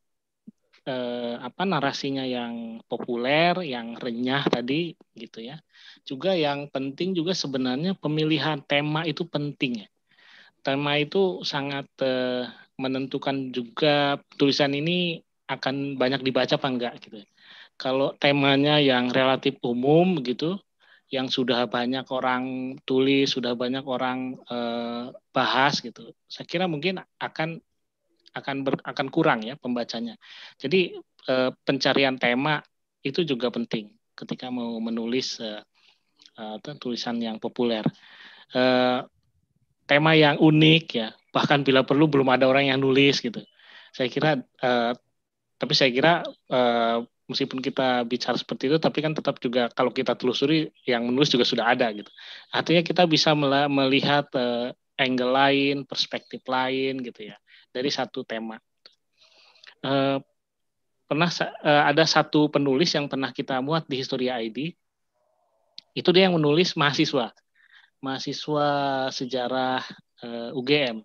eh, apa narasinya yang populer, yang renyah tadi gitu ya. Juga yang penting juga sebenarnya pemilihan tema itu penting ya. Tema itu sangat eh, menentukan juga tulisan ini akan banyak dibaca apa enggak gitu. Ya. Kalau temanya yang relatif umum gitu, yang sudah banyak orang tulis, sudah banyak orang eh, bahas gitu. Saya kira mungkin akan akan ber, akan kurang ya pembacanya. Jadi eh, pencarian tema itu juga penting ketika mau menulis eh, eh tulisan yang populer. Eh, tema yang unik ya, bahkan bila perlu belum ada orang yang nulis gitu. Saya kira eh, tapi saya kira eh, meskipun kita bicara seperti itu, tapi kan tetap juga kalau kita telusuri yang menulis juga sudah ada gitu. Artinya kita bisa melihat eh, angle lain, perspektif lain gitu ya dari satu tema. Uh, pernah uh, ada satu penulis yang pernah kita muat di Historia ID. Itu dia yang menulis mahasiswa, mahasiswa sejarah uh, eh, UGM.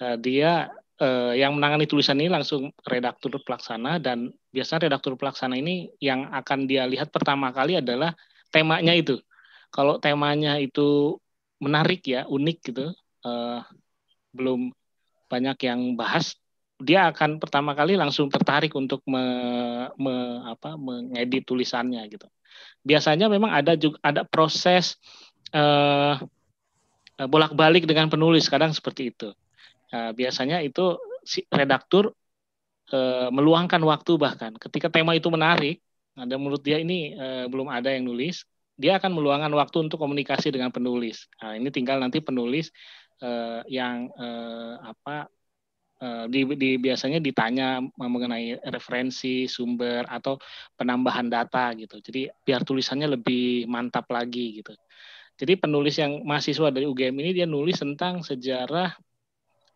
Uh, dia uh, yang menangani tulisan ini langsung redaktur pelaksana dan biasanya redaktur pelaksana ini yang akan dia lihat pertama kali adalah temanya itu. Kalau temanya itu menarik ya, unik gitu, uh, belum banyak yang bahas dia akan pertama kali langsung tertarik untuk me, me, apa, mengedit tulisannya gitu. Biasanya memang ada juga ada proses eh, eh, bolak-balik dengan penulis kadang seperti itu. Eh, biasanya itu si redaktur eh, meluangkan waktu bahkan ketika tema itu menarik, ada menurut dia ini eh, belum ada yang nulis, dia akan meluangkan waktu untuk komunikasi dengan penulis. Nah, ini tinggal nanti penulis uh, yang uh, apa uh, di, di, biasanya ditanya mengenai referensi sumber atau penambahan data gitu. Jadi biar tulisannya lebih mantap lagi gitu. Jadi penulis yang mahasiswa dari UGM ini dia nulis tentang sejarah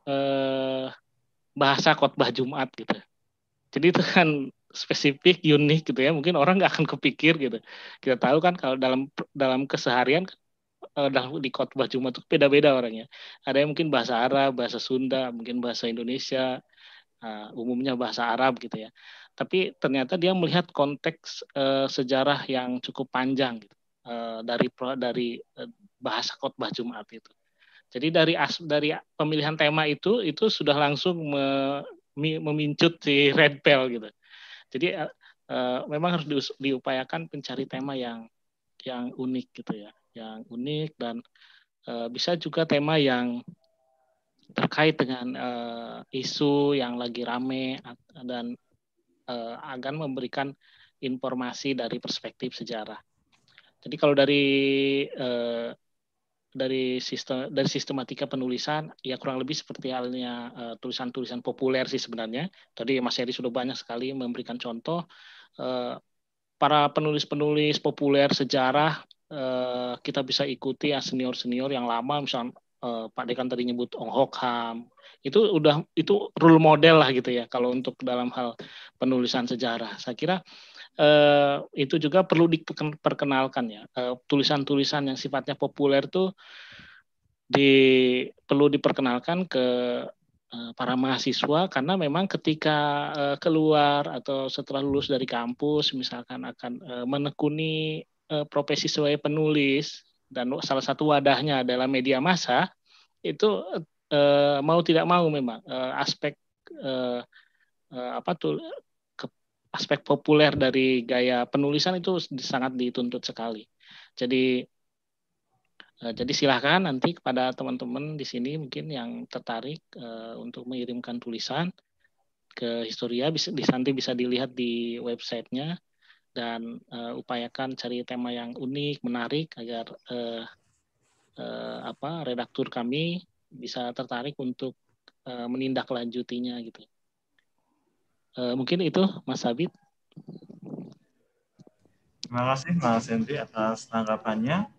eh, bahasa khotbah Jumat gitu. Jadi itu kan spesifik unik gitu ya mungkin orang nggak akan kepikir gitu kita tahu kan kalau dalam dalam keseharian Eh, di khotbah Jumat itu beda-beda orangnya. Ada yang mungkin bahasa Arab, bahasa Sunda, mungkin bahasa Indonesia, uh, umumnya bahasa Arab gitu ya. Tapi ternyata dia melihat konteks uh, sejarah yang cukup panjang gitu, uh, dari dari uh, bahasa khotbah Jumat itu. Jadi dari as, dari pemilihan tema itu itu sudah langsung me, memincut si Red Pill gitu. Jadi uh, memang harus diupayakan pencari tema yang yang unik gitu ya yang unik dan uh, bisa juga tema yang terkait dengan uh, isu yang lagi rame dan uh, akan memberikan informasi dari perspektif sejarah. Jadi kalau dari uh, dari sistem dari sistematika penulisan ya kurang lebih seperti halnya tulisan-tulisan uh, populer sih sebenarnya. Tadi Mas Heri sudah banyak sekali memberikan contoh uh, para penulis-penulis populer sejarah eh, kita bisa ikuti ya senior-senior yang lama misal eh, Pak Dekan tadi nyebut Ong Hok Ham itu udah itu rule model lah gitu ya kalau untuk dalam hal penulisan sejarah saya kira eh, itu juga perlu diperkenalkan ya eh, tulisan-tulisan yang sifatnya populer tuh di perlu diperkenalkan ke eh, para mahasiswa karena memang ketika eh, keluar atau setelah lulus dari kampus misalkan akan menekuni eh, profesi sebagai penulis dan salah satu wadahnya adalah media massa itu eh, mau tidak mau memang eh, aspek eh, eh apa tuh ke, aspek populer dari gaya penulisan itu sangat dituntut sekali. Jadi eh, jadi silahkan nanti kepada teman-teman di sini mungkin yang tertarik eh, untuk mengirimkan tulisan ke Historia bisa nanti bisa dilihat di websitenya dan uh, upayakan cari tema yang unik, menarik agar uh, uh, apa redaktur kami bisa tertarik untuk uh, menindaklanjutinya gitu. Uh, mungkin itu Mas Sabit. Terima kasih Mas Hendri atas tanggapannya.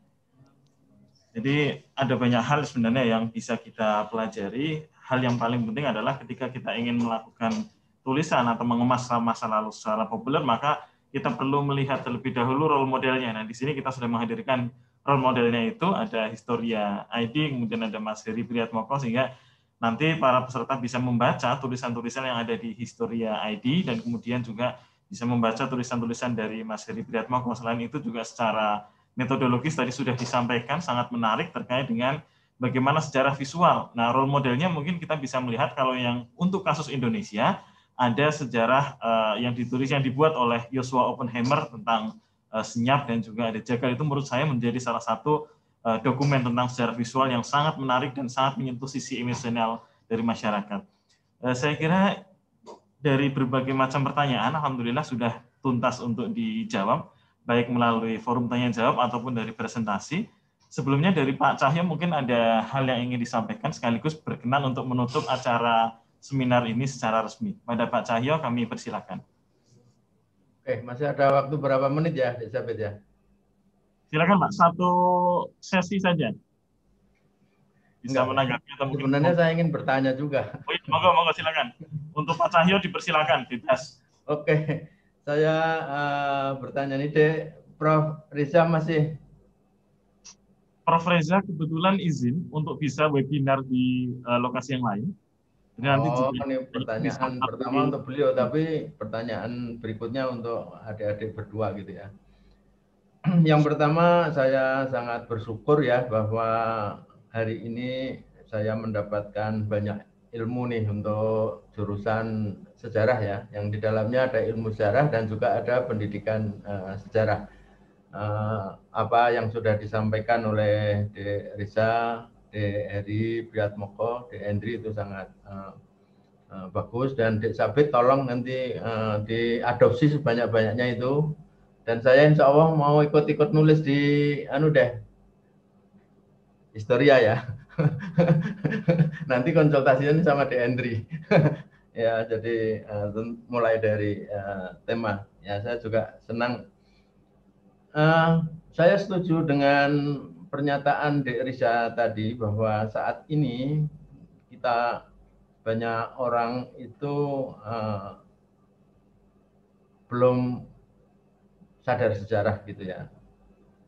Jadi ada banyak hal sebenarnya yang bisa kita pelajari. Hal yang paling penting adalah ketika kita ingin melakukan tulisan atau mengemas masa lalu secara populer, maka kita perlu melihat terlebih dahulu role modelnya. Nah, di sini kita sudah menghadirkan role modelnya itu ada Historia ID, kemudian ada Mas Heri Priatmoko, sehingga nanti para peserta bisa membaca tulisan-tulisan yang ada di Historia ID, dan kemudian juga bisa membaca tulisan-tulisan dari Mas Heri Priatmoko. Selain itu juga secara metodologis tadi sudah disampaikan sangat menarik terkait dengan bagaimana sejarah visual. Nah, role modelnya mungkin kita bisa melihat kalau yang untuk kasus Indonesia, ada sejarah uh, yang ditulis yang dibuat oleh Joshua Oppenheimer tentang uh, senyap dan juga ada jagal itu menurut saya menjadi salah satu uh, dokumen tentang sejarah visual yang sangat menarik dan sangat menyentuh sisi emosional dari masyarakat. Uh, saya kira dari berbagai macam pertanyaan, alhamdulillah sudah tuntas untuk dijawab baik melalui forum tanya jawab ataupun dari presentasi. Sebelumnya dari Pak Cahyo mungkin ada hal yang ingin disampaikan sekaligus berkenan untuk menutup acara seminar ini secara resmi. Pada Pak Cahyo kami persilakan. Oke, masih ada waktu berapa menit ya, Elizabeth ya? Silakan Pak, satu sesi saja. Bisa Enggak, menanggapi sebenarnya saya ingin bertanya juga. Oh, iya, monggo, monggo silakan. Untuk Pak Cahyo dipersilakan, bebas. Oke, saya uh, bertanya nih, deh, Prof. Riza masih Prof. Reza kebetulan izin untuk bisa webinar di uh, lokasi yang lain ini oh, nanti ini pertanyaan pertama ini. untuk beliau, tapi pertanyaan berikutnya untuk adik-adik berdua gitu ya. <clears throat> Yang pertama saya sangat bersyukur ya bahwa hari ini saya mendapatkan banyak ilmu nih untuk jurusan sejarah ya, yang di dalamnya ada ilmu sejarah dan juga ada pendidikan uh, sejarah. Uh, apa yang sudah disampaikan oleh De Risa Eri Priatmoko, De Endri itu sangat uh, uh, bagus dan Dek Sabit tolong nanti uh, diadopsi sebanyak-banyaknya itu dan saya insya Allah mau ikut-ikut nulis di anu deh historia ya <laughs> nanti konsultasinya sama Dek Endri <laughs> ya jadi uh, mulai dari uh, tema ya saya juga senang uh, saya setuju dengan pernyataan Dek Risa tadi bahwa saat ini kita banyak orang itu uh, belum sadar sejarah gitu ya.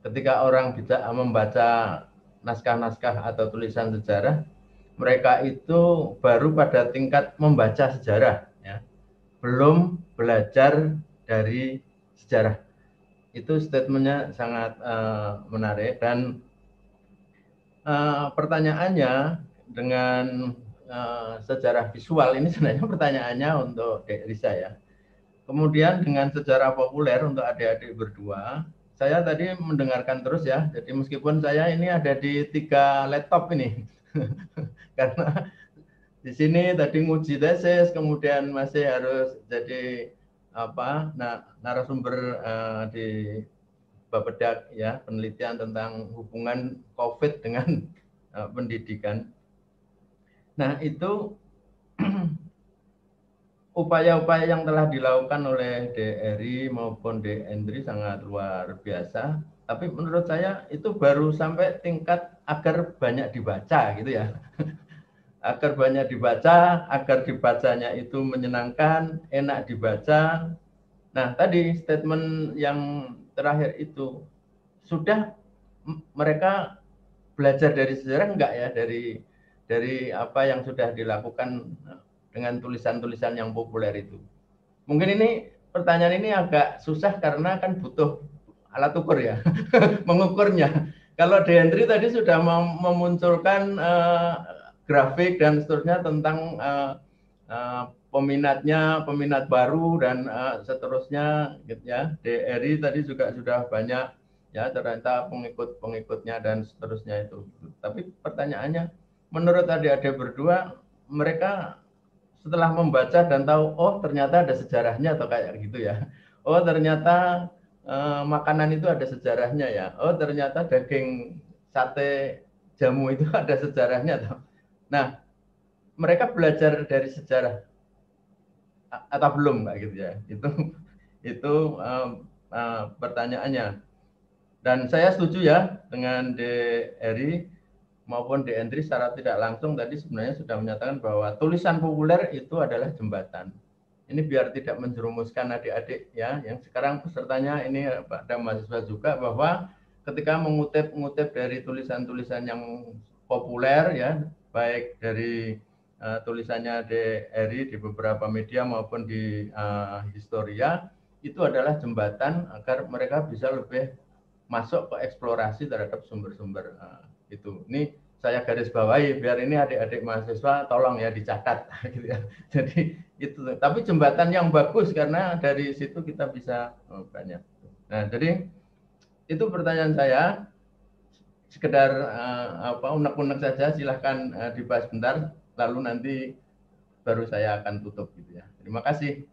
Ketika orang bisa membaca naskah-naskah atau tulisan sejarah, mereka itu baru pada tingkat membaca sejarah ya. Belum belajar dari sejarah. Itu statementnya sangat uh, menarik dan Eh, pertanyaannya dengan uh, sejarah visual ini sebenarnya pertanyaannya untuk Dek Risa ya. Kemudian dengan sejarah populer untuk adik-adik berdua, saya tadi mendengarkan terus ya. Jadi meskipun saya ini ada di tiga laptop ini, <laughs> karena di sini tadi nguji tesis, kemudian masih harus jadi apa narasumber uh, di Bapedak ya penelitian tentang hubungan COVID dengan uh, <laughs> pendidikan. Nah itu <clears throat> upaya-upaya yang telah dilakukan oleh DRI maupun DNRI sangat luar biasa. Tapi menurut saya itu baru sampai tingkat agar banyak dibaca gitu ya. <laughs> agar banyak dibaca, agar dibacanya itu menyenangkan, enak dibaca. Nah tadi statement yang terakhir itu sudah mereka belajar dari sejarah enggak ya dari dari apa yang sudah dilakukan dengan tulisan-tulisan yang populer itu. Mungkin ini pertanyaan ini agak susah karena kan butuh alat ukur ya <laughs> mengukurnya. Kalau Dendri tadi sudah memunculkan uh, grafik dan seterusnya tentang uh, Eh, peminatnya peminat baru dan uh, seterusnya gitu ya DRI tadi juga sudah banyak ya ternyata pengikut pengikutnya dan seterusnya itu tapi pertanyaannya menurut tadi ada berdua mereka setelah membaca dan tahu oh ternyata ada sejarahnya atau kayak gitu ya oh ternyata uh, makanan itu ada sejarahnya ya oh ternyata daging sate jamu itu <laughs> ada sejarahnya nah mereka belajar dari sejarah atau belum mbak gitu ya itu <laughs> itu uh, uh, pertanyaannya dan saya setuju ya dengan D Eri maupun D Endri secara tidak langsung tadi sebenarnya sudah menyatakan bahwa tulisan populer itu adalah jembatan ini biar tidak menjerumuskan adik-adik ya yang sekarang pesertanya ini eh, pada mahasiswa juga bahwa ketika mengutip-ngutip dari tulisan-tulisan yang populer ya baik dari uh, tulisannya Eri di beberapa media maupun di uh, Historia itu adalah jembatan agar mereka bisa lebih masuk ke eksplorasi terhadap sumber-sumber uh, itu. Ini saya garis bawahi biar ini adik-adik mahasiswa tolong ya dicatat <laughs> gitu ya. Jadi itu tapi jembatan yang bagus karena dari situ kita bisa oh, banyak. Nah, jadi itu pertanyaan saya sekedar uh, apa unek-unek saja silahkan uh, dibahas sebentar lalu nanti baru saya akan tutup gitu ya. Terima kasih.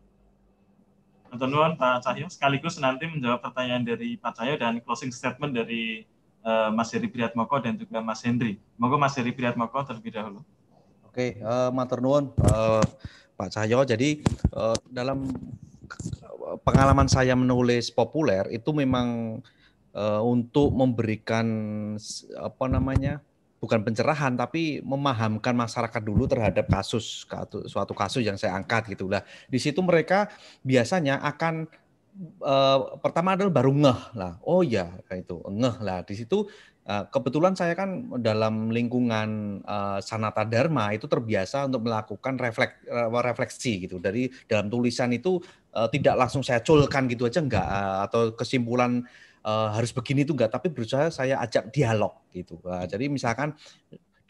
Nuan Pak Cahyo sekaligus nanti menjawab pertanyaan dari Pak Cahyo dan closing statement dari uh, Mas Heri Priatmoko dan juga Mas Hendri. Monggo Mas Heri Priatmoko terlebih dahulu. Oke, uh, Matur Nuwun uh, Pak Cahyo. Jadi uh, dalam pengalaman saya menulis populer itu memang uh, untuk memberikan apa namanya? bukan pencerahan tapi memahamkan masyarakat dulu terhadap kasus suatu kasus yang saya angkat gitulah. Di situ mereka biasanya akan Uh, pertama adalah baru ngeh lah. Oh ya itu ngeh lah. Di situ eh, kebetulan saya kan dalam lingkungan eh, sanata dharma itu terbiasa untuk melakukan reflek, refleksi gitu. Dari dalam tulisan itu tidak langsung saya culkan gitu aja enggak atau kesimpulan Eh, harus begini itu enggak, tapi berusaha saya ajak dialog gitu. Nah, jadi misalkan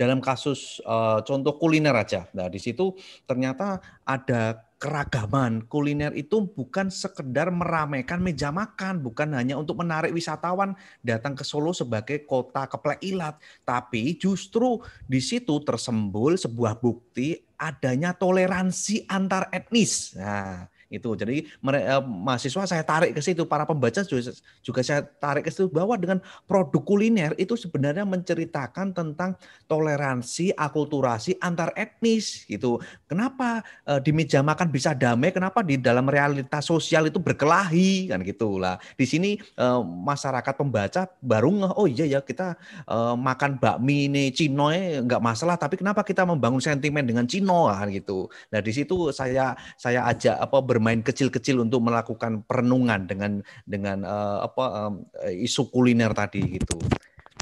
dalam kasus uh, contoh kuliner aja. Nah, di situ ternyata ada keragaman kuliner itu bukan sekedar meramaikan meja makan, bukan hanya untuk menarik wisatawan datang ke Solo sebagai kota keplek ilat, tapi justru di situ tersembul sebuah bukti adanya toleransi antar etnis. Nah, itu. Jadi mereka, eh, mahasiswa saya tarik ke situ, para pembaca juga, juga saya tarik ke situ bahwa dengan produk kuliner itu sebenarnya menceritakan tentang toleransi, akulturasi antar etnis gitu. Kenapa e, di meja makan bisa damai? Kenapa di dalam realitas sosial itu berkelahi kan gitulah. Di sini e, masyarakat pembaca baru ngeh, oh iya ya kita e, makan bakmi ini Cino nggak masalah, tapi kenapa kita membangun sentimen dengan Cino kan gitu. Nah di situ saya saya ajak apa ber bermain kecil-kecil untuk melakukan perenungan dengan dengan uh, apa um, isu kuliner tadi gitu.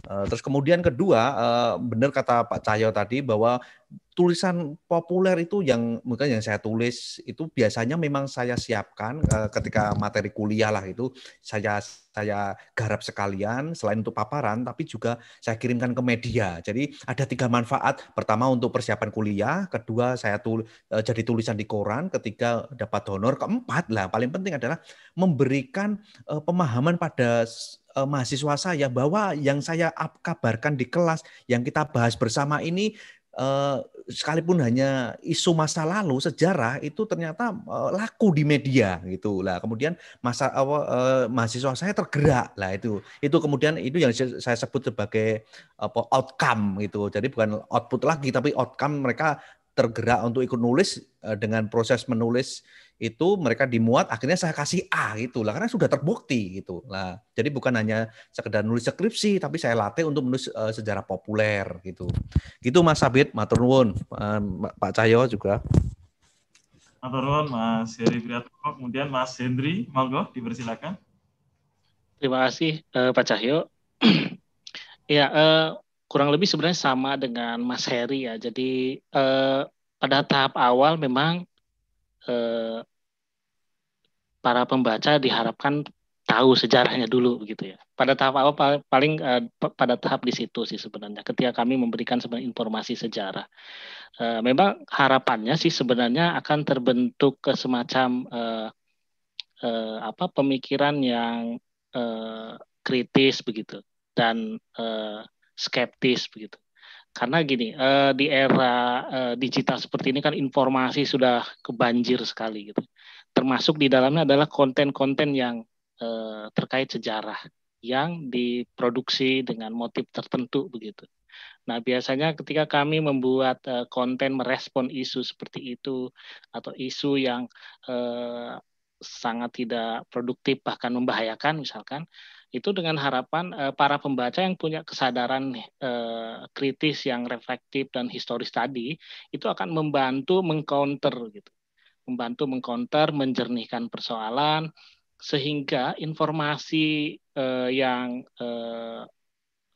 Eh, terus kemudian kedua, eh, benar kata Pak Cahyo tadi bahwa tulisan populer itu yang mungkin yang saya tulis itu biasanya memang saya siapkan eh, ketika materi kuliah lah itu saya saya garap sekalian selain untuk paparan tapi juga saya kirimkan ke media. Jadi ada tiga manfaat. Pertama untuk persiapan kuliah, kedua saya tul, jadi tulisan di koran, ketiga dapat honor keempat lah paling penting adalah memberikan pemahaman pada eh, mahasiswa saya bahwa yang saya kabarkan di kelas yang kita bahas bersama ini eh, sekalipun hanya isu masa lalu sejarah itu ternyata eh, laku di media gitu lah kemudian masa eh, mahasiswa saya tergerak lah itu itu kemudian itu yang saya sebut sebagai apa outcome gitu jadi bukan output lagi tapi outcome mereka tergerak untuk ikut nulis eh, dengan proses menulis itu mereka dimuat akhirnya saya kasih A gitu lah karena sudah terbukti gitu lah jadi bukan hanya sekedar nulis skripsi tapi saya latih untuk menulis uh, sejarah populer gitu gitu Mas Sabit matur nuwun uh, Pak Cahyo juga matur nuwun Mas Heri Priyatno kemudian Mas Hendri monggo dipersilakan terima kasih uh, Pak Cahyo <clears throat> ya uh, kurang lebih sebenarnya sama dengan Mas Heri ya. Jadi eh, pada tahap awal memang eh, para pembaca diharapkan tahu sejarahnya dulu gitu ya. Pada tahap awal paling eh, pada tahap di situ sih sebenarnya. Ketika kami memberikan sebenarnya informasi sejarah, eh, memang harapannya sih sebenarnya akan terbentuk ke semacam eh, eh, apa pemikiran yang eh, kritis begitu dan eh, skeptis begitu. Karena gini, uh, di era uh, digital seperti ini kan informasi sudah kebanjir sekali gitu. Termasuk di dalamnya adalah konten-konten yang uh, terkait sejarah yang diproduksi dengan motif tertentu begitu. Nah, biasanya ketika kami membuat uh, konten merespon isu seperti itu atau isu yang uh, sangat tidak produktif bahkan membahayakan misalkan, itu dengan harapan uh, para pembaca yang punya kesadaran uh, kritis yang reflektif dan historis tadi itu akan membantu mengcounter gitu membantu mengcounter menjernihkan persoalan sehingga informasi uh, yang uh,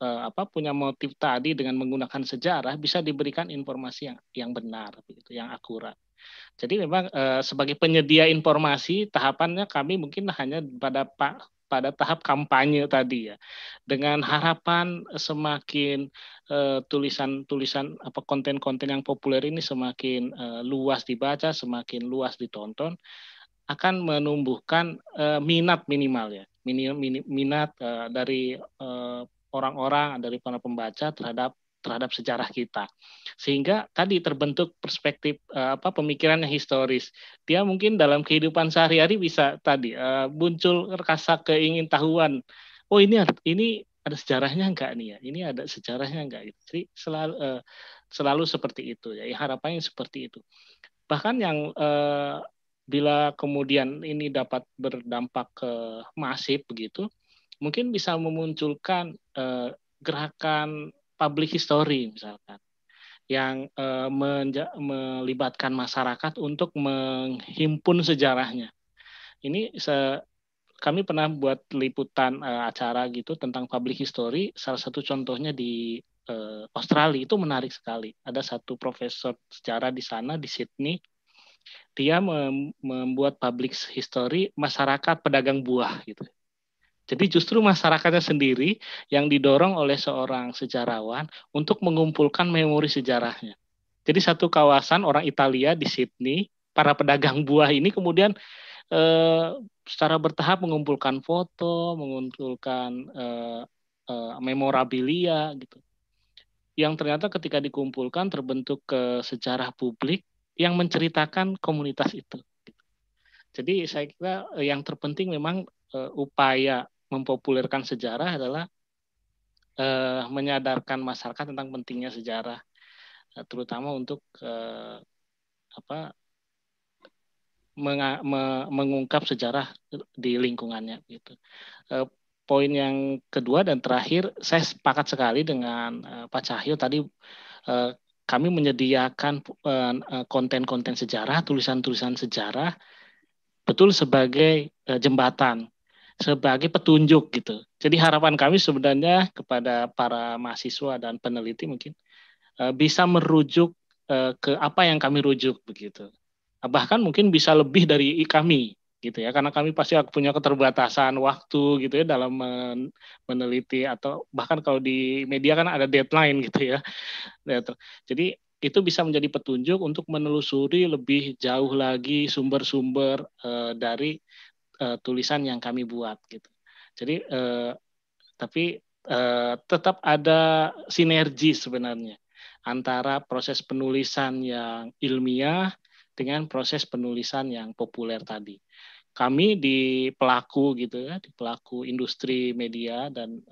apa punya motif tadi dengan menggunakan sejarah bisa diberikan informasi yang yang benar gitu yang akurat jadi memang eh, sebagai penyedia informasi tahapannya kami mungkin hanya pada pak pada tahap kampanye tadi ya dengan harapan semakin eh, tulisan-tulisan uh, apa konten-konten yang populer ini semakin uh, luas dibaca semakin luas ditonton akan menumbuhkan uh, minat minimal ya minat minat dari orang-orang dari para pembaca terhadap terhadap sejarah kita. Sehingga tadi terbentuk perspektif eh, apa pemikiran yang historis. Dia mungkin dalam kehidupan sehari-hari bisa tadi eh, muncul rasa keingintahuan. Oh ini ini ada sejarahnya enggak nih ya? Ini ada sejarahnya enggak? Gitu? Jadi selalu eh, selalu seperti itu. Ya. ya harapannya seperti itu. Bahkan yang bila kemudian ini dapat berdampak ke masif begitu, mungkin bisa memunculkan eh, gerakan public history misalkan yang uh, melibatkan masyarakat untuk menghimpun sejarahnya. Ini se kami pernah buat liputan uh, acara gitu tentang public history. Salah satu contohnya di uh, Australia itu menarik sekali. Ada satu profesor sejarah di sana di Sydney. Dia membuat public history masyarakat pedagang buah gitu jadi justru masyarakatnya sendiri yang didorong oleh seorang sejarawan untuk mengumpulkan memori sejarahnya. Jadi satu kawasan orang Italia di Sydney, para pedagang <laughs> buah ini kemudian eh, secara bertahap mengumpulkan foto, mengumpulkan eh, eh, memorabilia gitu. Yang ternyata ketika dikumpulkan terbentuk ke sejarah publik yang menceritakan komunitas itu. Jadi saya kira eh, yang terpenting memang eh, upaya mempopulerkan sejarah adalah uh, menyadarkan masyarakat tentang pentingnya sejarah, eh, terutama untuk uh, apa menga, me, mengungkap sejarah di lingkungannya. Gitu. poin yang kedua dan terakhir, saya sepakat sekali dengan Pak Cahyo tadi. kami menyediakan konten-konten sejarah, tulisan-tulisan sejarah, betul sebagai jembatan sebagai petunjuk gitu. Jadi harapan kami sebenarnya kepada para mahasiswa dan peneliti mungkin eh, bisa merujuk eh, ke apa yang kami rujuk begitu. Bahkan mungkin bisa lebih dari kami gitu ya karena kami pasti punya keterbatasan waktu gitu ya dalam meneliti atau bahkan kalau di media kan ada deadline gitu ya gitu. jadi itu bisa menjadi petunjuk untuk menelusuri lebih jauh lagi sumber-sumber eh, dari uh, tulisan yang kami buat gitu. Jadi uh, tapi uh, tetap ada sinergi sebenarnya antara proses penulisan yang ilmiah dengan proses penulisan yang populer tadi. Kami di pelaku gitu ya, di pelaku industri media dan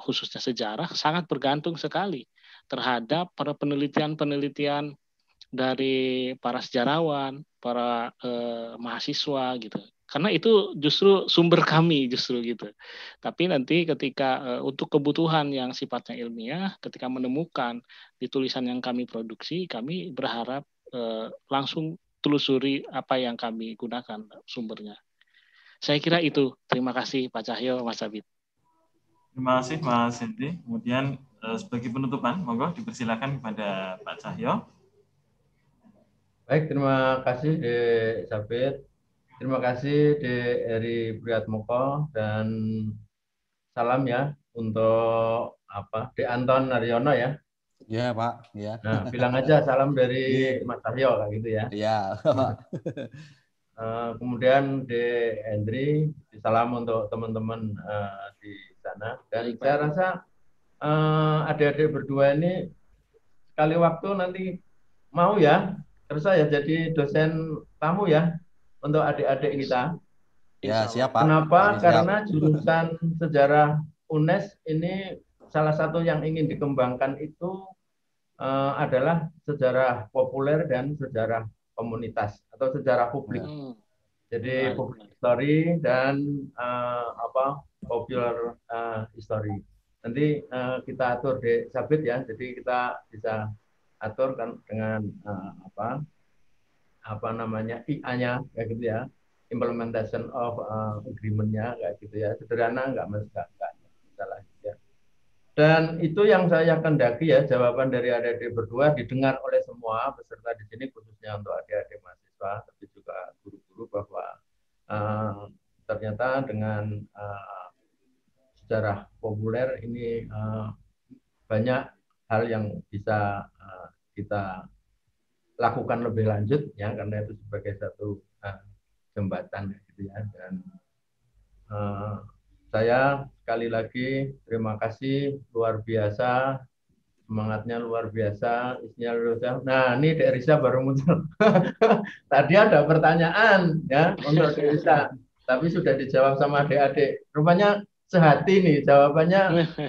khususnya sejarah sangat bergantung sekali terhadap para penelitian-penelitian dari para sejarawan, para uh, mahasiswa gitu karena itu justru sumber kami justru gitu. Tapi nanti ketika eh, untuk kebutuhan yang sifatnya ilmiah, ketika menemukan di tulisan yang kami produksi, kami berharap eh, langsung telusuri apa yang kami gunakan sumbernya. Saya kira itu. Terima kasih Pak Cahyo, Mas Abid. Terima kasih Mas Hendri. Kemudian eh, sebagai penutupan, monggo dipersilakan kepada Pak Cahyo. Baik, terima kasih Sabit. Terima kasih De Eri Priatmoko dan salam ya untuk apa De Anton Naryono ya. Iya Pak. Yeah. Nah, bilang aja salam dari iya. Mas Aryo kayak gitu ya. Iya. uh, <laughs> kemudian di Hendri, salam untuk teman-teman eh, di sana. Dan Baik, saya Pak. rasa uh, adik-adik berdua ini sekali waktu nanti mau ya, terus saya jadi dosen tamu ya untuk adik-adik kita. Ya, siapa? Kenapa? Siap. Karena jurusan sejarah UNES ini salah satu yang ingin dikembangkan itu uh, adalah sejarah populer dan sejarah komunitas atau sejarah publik. Hmm. Jadi hmm. public history dan uh, apa popular uh, history. Nanti uh, kita atur di sabit ya. Jadi kita bisa atur kan dengan uh, apa apa namanya IA-nya kayak gitu ya implementation of uh, agreement-nya kayak gitu ya sederhana nggak masalah nggak masalah ya dan itu yang saya kendaki ya jawaban dari adik-adik berdua didengar oleh semua peserta di sini khususnya untuk adik-adik mahasiswa tapi juga guru-guru bahwa uh, ternyata dengan uh, sejarah populer ini uh, banyak hal yang bisa uh, kita lakukan lebih lanjut ya karena itu sebagai satu uh, jembatan gitu ya dan uh, saya sekali lagi terima kasih luar biasa semangatnya luar biasa, isinya luar biasa. Nah, ini Dek Risa baru muncul. <laughs> Tadi ada pertanyaan ya untuk Dek Risa, tapi sudah dijawab sama adik-adik. Rupanya sehati nih jawabannya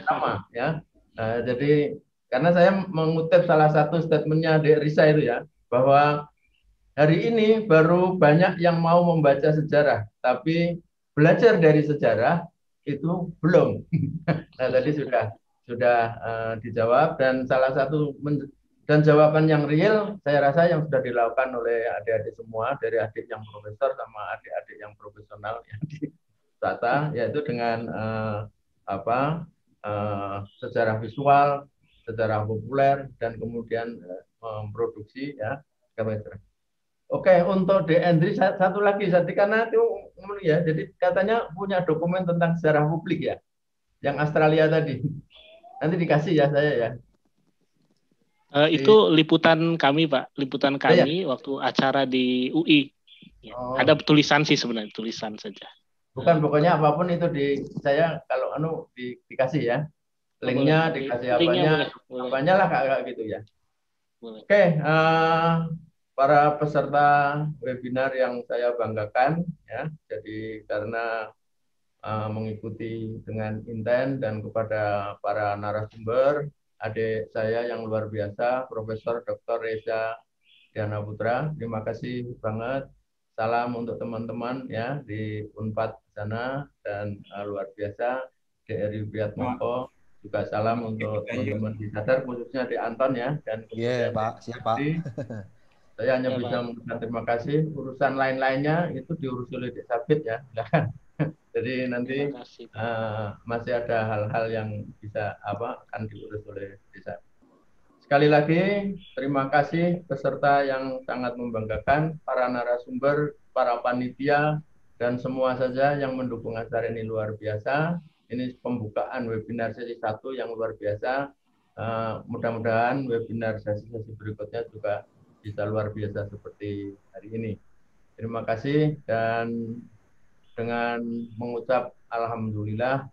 sama ya. Nah, jadi karena saya mengutip salah satu statementnya Dek Risa itu ya, bahwa hari ini baru banyak yang mau membaca sejarah, tapi belajar dari sejarah itu belum. <laughs> nah tadi sudah sudah uh, dijawab dan salah satu dan jawaban yang real saya rasa yang sudah dilakukan oleh adik-adik semua dari adik yang profesor sama adik-adik yang profesional <laughs> yang di Tata yaitu dengan uh, apa uh, sejarah visual, sejarah populer dan kemudian uh, memproduksi ya kapasitor. Oke, untuk Dendri satu lagi jadi karena itu ya, jadi katanya punya dokumen tentang sejarah publik ya. Yang Australia tadi. Nanti dikasih ya saya ya. Uh, itu liputan kami Pak, liputan oh, ya. kami oh, iya. waktu acara di UI. Ya, oh. Ada tulisan sih sebenarnya, tulisan saja. Bukan pokoknya apapun itu di saya kalau anu di, dikasih ya. Linknya dikasih apa apanya, apanya lah kak gitu ya. Oke, okay, uh, eh, para peserta webinar yang saya banggakan ya. Jadi karena uh, mengikuti dengan intent dan kepada para narasumber, adik saya yang luar biasa Profesor Dr. Reza Diana Putra. Terima kasih banget. Salam untuk teman-teman ya di Unpad sana dan uh, luar biasa DRI Biat Moko juga salam untuk teman-teman di Sadar khususnya di Anton ya dan Iya yeah, Pak, Siapa? Saya hanya ya, bisa mengucapkan terima kasih. Urusan lain-lainnya itu diurus oleh Dek Sabit ya. <laughs> Jadi nanti kasih, uh, masih ada hal-hal yang bisa apa akan diurus oleh desa. Sekali lagi terima kasih peserta yang sangat membanggakan, para narasumber, para panitia dan semua saja yang mendukung acara ini luar biasa ini pembukaan webinar sesi satu yang luar biasa. Uh, Mudah-mudahan webinar sesi-sesi berikutnya juga bisa luar biasa seperti hari ini. Terima kasih dan dengan mengucap Alhamdulillah,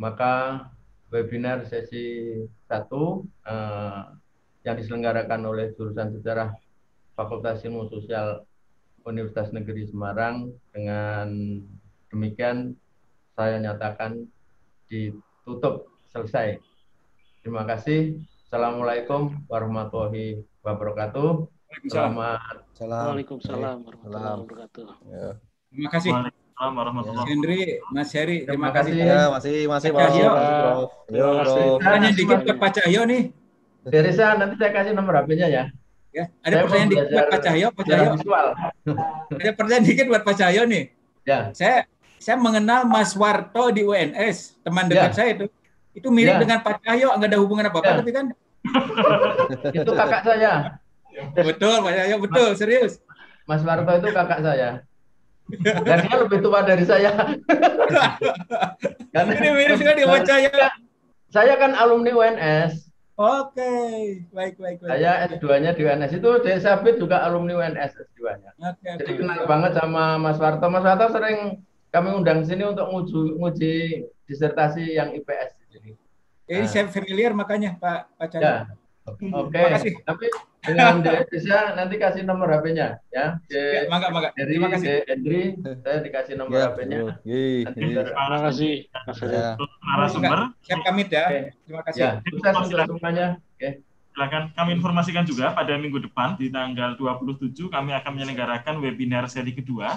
maka webinar sesi satu uh, yang diselenggarakan oleh jurusan sejarah Fakultas Ilmu Sosial Universitas Negeri Semarang dengan demikian saya nyatakan ditutup selesai. Terima kasih. Assalamualaikum warahmatullahi wabarakatuh. Selamat. Ya. Waalaikumsalam warahmatullahi wabarakatuh. Terima kasih. Assalamualaikum. warahmatullahi Hendri, Mas Heri, terima, terima kasih. Ya, masih, masih, Pak Cahyo. Tanya dikit ke Pak Cahyo nih. Berisa, nanti saya kasih nomor HP-nya ya. Ya, ada saya pertanyaan dikit buat Pak Cahyo, Pak Cahyo. Visual. ada pertanyaan dikit buat Pak Cahyo nih. Ya. Saya saya mengenal Mas Warto di UNS, teman dekat yeah. saya itu. Itu mirip yeah. dengan Pak Cahyo, nggak ada hubungan apa-apa, yeah. tapi kan. <laughs> itu kakak saya. Betul, Pak Cahyo, betul, Mas, serius. Mas Warto itu kakak saya. Dan dia lebih tua dari saya. <laughs> Karena Ini mirip sekali dengan Cahyo. Saya kan alumni UNS. Oke, okay. baik, baik, baik. Saya S2-nya di UNS itu Desafit juga alumni UNS S2-nya. Okay, Jadi okay. kenal banget sama Mas Warto. Mas Warto sering kami undang sini untuk nguji, nguji disertasi yang IPS di sini. Ini nah. saya familiar makanya Pak Pak Chandra. Ya. Hmm. Oke. Okay. Tapi dengan bisa nanti kasih nomor HP-nya ya. Oke. ya mangga, mangga. Terima kasih. Hendri, saya dikasih nomor ya, HP-nya. Terima kasih. Ya. Narasumber. Siap kami ya. Okay. Terima kasih. Ya, kasih. untuk Oke. Silakan kami informasikan juga pada minggu depan di tanggal 27 kami akan menyelenggarakan webinar seri kedua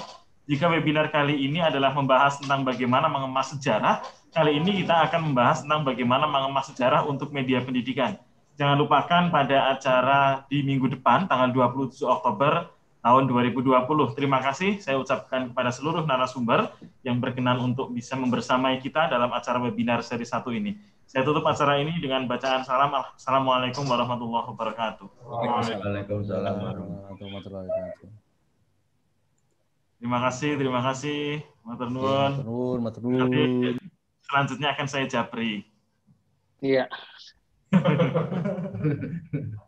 jika webinar kali ini adalah membahas tentang bagaimana mengemas sejarah, kali ini kita akan membahas tentang bagaimana mengemas sejarah untuk media pendidikan. Jangan lupakan pada acara di minggu depan, tanggal 27 Oktober tahun 2020. Terima kasih saya ucapkan kepada seluruh narasumber yang berkenan untuk bisa membersamai kita dalam acara webinar seri 1 ini. Saya tutup acara ini dengan bacaan salam. Assalamualaikum warahmatullahi wabarakatuh. Waalaikumsalam warahmatullahi wabarakatuh. Terima kasih, terima kasih. Matur nuwun. Matur nuwun, matur Selanjutnya akan saya japri. Iya. <laughs>